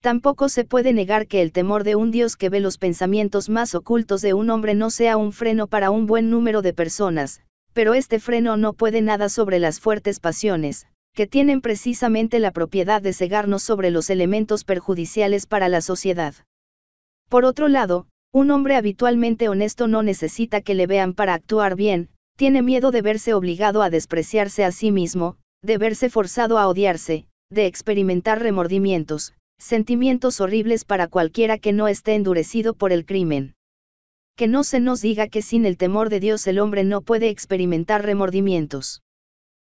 Tampoco se puede negar que el temor de un Dios que ve los pensamientos más ocultos de un hombre no sea un freno para un buen número de personas, pero este freno no puede nada sobre las fuertes pasiones, que tienen precisamente la propiedad de cegarnos sobre los elementos perjudiciales para la sociedad. Por otro lado, un hombre habitualmente honesto no necesita que le vean para actuar bien, tiene miedo de verse obligado a despreciarse a sí mismo, de verse forzado a odiarse, de experimentar remordimientos, sentimientos horribles para cualquiera que no esté endurecido por el crimen. Que no se nos diga que sin el temor de Dios el hombre no puede experimentar remordimientos.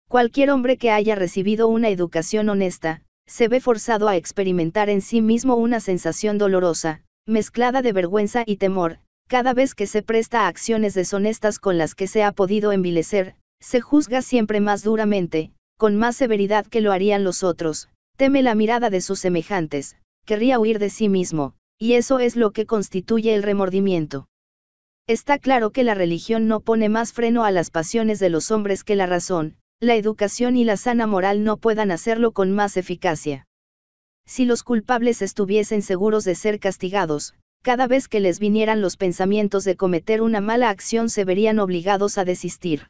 Cualquier hombre que haya recibido una educación honesta, se ve forzado a experimentar en sí mismo una sensación dolorosa, mezclada de vergüenza y temor, cada vez que se presta a acciones deshonestas con las que se ha podido envilecer, se juzga siempre más duramente, con más severidad que lo harían los otros, teme la mirada de sus semejantes, querría huir de sí mismo, y eso es lo que constituye el remordimiento. Está claro que la religión no pone más freno a las pasiones de los hombres que la razón, la educación y la sana moral no puedan hacerlo con más eficacia. Si los culpables estuviesen seguros de ser castigados, cada vez que les vinieran los pensamientos de cometer una mala acción se verían obligados a desistir.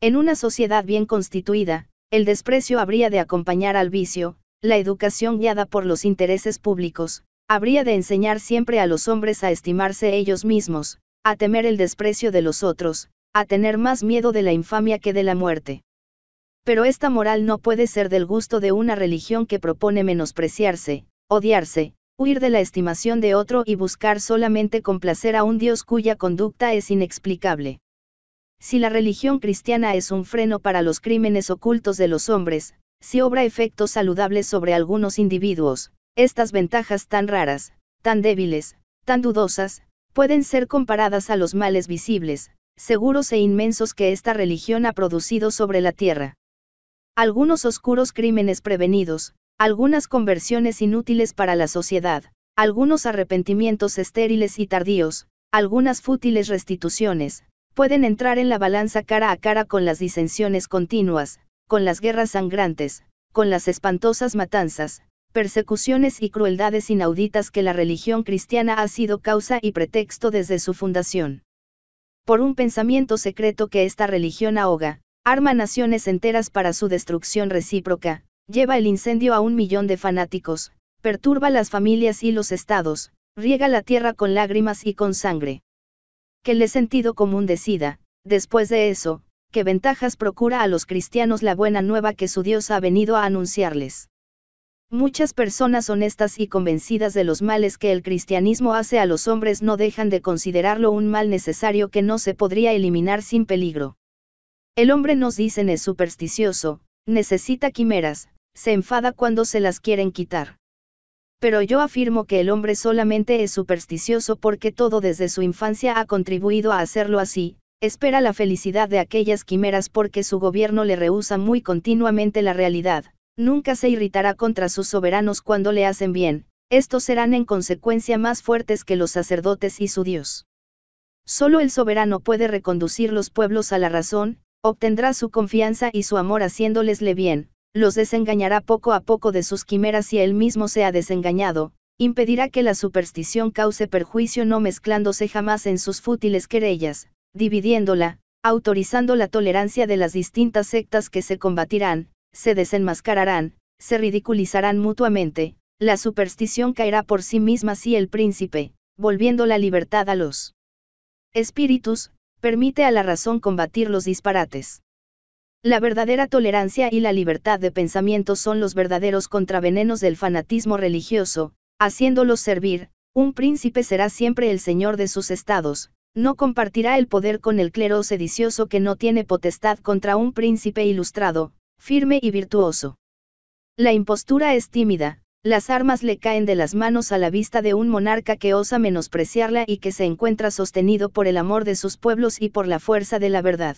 En una sociedad bien constituida, el desprecio habría de acompañar al vicio, la educación guiada por los intereses públicos, habría de enseñar siempre a los hombres a estimarse ellos mismos, a temer el desprecio de los otros, a tener más miedo de la infamia que de la muerte. Pero esta moral no puede ser del gusto de una religión que propone menospreciarse, odiarse, huir de la estimación de otro y buscar solamente complacer a un Dios cuya conducta es inexplicable. Si la religión cristiana es un freno para los crímenes ocultos de los hombres, si obra efectos saludables sobre algunos individuos, estas ventajas tan raras, tan débiles, tan dudosas, pueden ser comparadas a los males visibles, seguros e inmensos que esta religión ha producido sobre la tierra algunos oscuros crímenes prevenidos, algunas conversiones inútiles para la sociedad, algunos arrepentimientos estériles y tardíos, algunas fútiles restituciones, pueden entrar en la balanza cara a cara con las disensiones continuas, con las guerras sangrantes, con las espantosas matanzas, persecuciones y crueldades inauditas que la religión cristiana ha sido causa y pretexto desde su fundación. Por un pensamiento secreto que esta religión ahoga, arma naciones enteras para su destrucción recíproca, lleva el incendio a un millón de fanáticos, perturba las familias y los estados, riega la tierra con lágrimas y con sangre. Que le sentido común decida, después de eso, qué ventajas procura a los cristianos la buena nueva que su Dios ha venido a anunciarles. Muchas personas honestas y convencidas de los males que el cristianismo hace a los hombres no dejan de considerarlo un mal necesario que no se podría eliminar sin peligro. El hombre nos dicen es supersticioso, necesita quimeras, se enfada cuando se las quieren quitar. Pero yo afirmo que el hombre solamente es supersticioso porque todo desde su infancia ha contribuido a hacerlo así, espera la felicidad de aquellas quimeras porque su gobierno le rehúsa muy continuamente la realidad, nunca se irritará contra sus soberanos cuando le hacen bien, estos serán en consecuencia más fuertes que los sacerdotes y su Dios. Solo el soberano puede reconducir los pueblos a la razón, Obtendrá su confianza y su amor haciéndolesle bien, los desengañará poco a poco de sus quimeras y él mismo se ha desengañado, impedirá que la superstición cause perjuicio no mezclándose jamás en sus fútiles querellas, dividiéndola, autorizando la tolerancia de las distintas sectas que se combatirán, se desenmascararán, se ridiculizarán mutuamente, la superstición caerá por sí misma si el príncipe, volviendo la libertad a los espíritus, permite a la razón combatir los disparates. La verdadera tolerancia y la libertad de pensamiento son los verdaderos contravenenos del fanatismo religioso, haciéndolos servir, un príncipe será siempre el señor de sus estados, no compartirá el poder con el clero sedicioso que no tiene potestad contra un príncipe ilustrado, firme y virtuoso. La impostura es tímida, las armas le caen de las manos a la vista de un monarca que osa menospreciarla y que se encuentra sostenido por el amor de sus pueblos y por la fuerza de la verdad.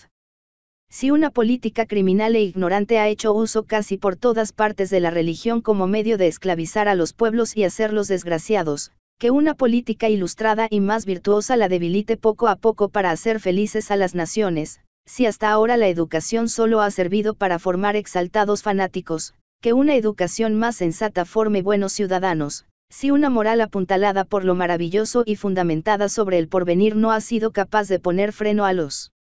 Si una política criminal e ignorante ha hecho uso casi por todas partes de la religión como medio de esclavizar a los pueblos y hacerlos desgraciados, que una política ilustrada y más virtuosa la debilite poco a poco para hacer felices a las naciones, si hasta ahora la educación solo ha servido para formar exaltados fanáticos, que una educación más sensata forme buenos ciudadanos, si una moral apuntalada por lo maravilloso y fundamentada sobre el porvenir no ha sido capaz de poner freno a los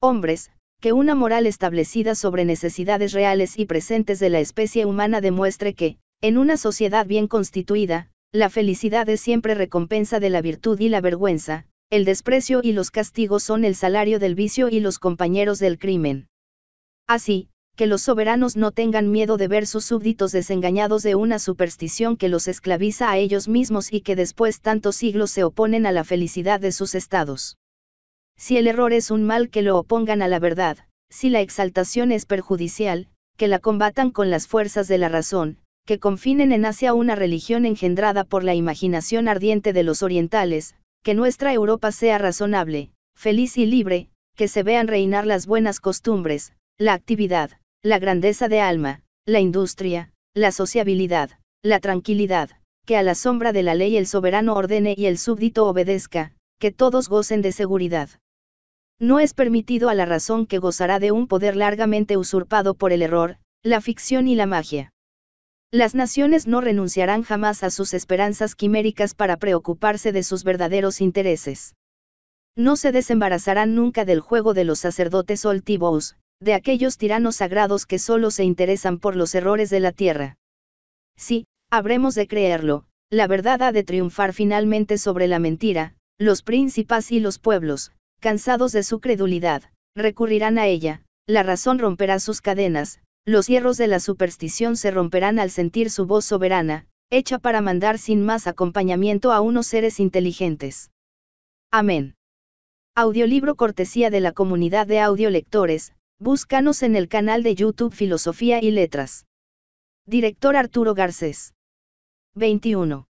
hombres, que una moral establecida sobre necesidades reales y presentes de la especie humana demuestre que, en una sociedad bien constituida, la felicidad es siempre recompensa de la virtud y la vergüenza, el desprecio y los castigos son el salario del vicio y los compañeros del crimen. Así, que los soberanos no tengan miedo de ver sus súbditos desengañados de una superstición que los esclaviza a ellos mismos y que después tantos siglos se oponen a la felicidad de sus estados. Si el error es un mal que lo opongan a la verdad, si la exaltación es perjudicial, que la combatan con las fuerzas de la razón, que confinen en Asia una religión engendrada por la imaginación ardiente de los orientales, que nuestra Europa sea razonable, feliz y libre, que se vean reinar las buenas costumbres, la actividad, la grandeza de alma, la industria, la sociabilidad, la tranquilidad, que a la sombra de la ley el soberano ordene y el súbdito obedezca, que todos gocen de seguridad. No es permitido a la razón que gozará de un poder largamente usurpado por el error, la ficción y la magia. Las naciones no renunciarán jamás a sus esperanzas quiméricas para preocuparse de sus verdaderos intereses. No se desembarazarán nunca del juego de los sacerdotes oltivos, de aquellos tiranos sagrados que solo se interesan por los errores de la tierra. Sí, habremos de creerlo, la verdad ha de triunfar finalmente sobre la mentira, los príncipes y los pueblos, cansados de su credulidad, recurrirán a ella, la razón romperá sus cadenas, los hierros de la superstición se romperán al sentir su voz soberana, hecha para mandar sin más acompañamiento a unos seres inteligentes. Amén. Audiolibro cortesía de la comunidad de audiolectores, Búscanos en el canal de YouTube Filosofía y Letras. Director Arturo Garcés. 21.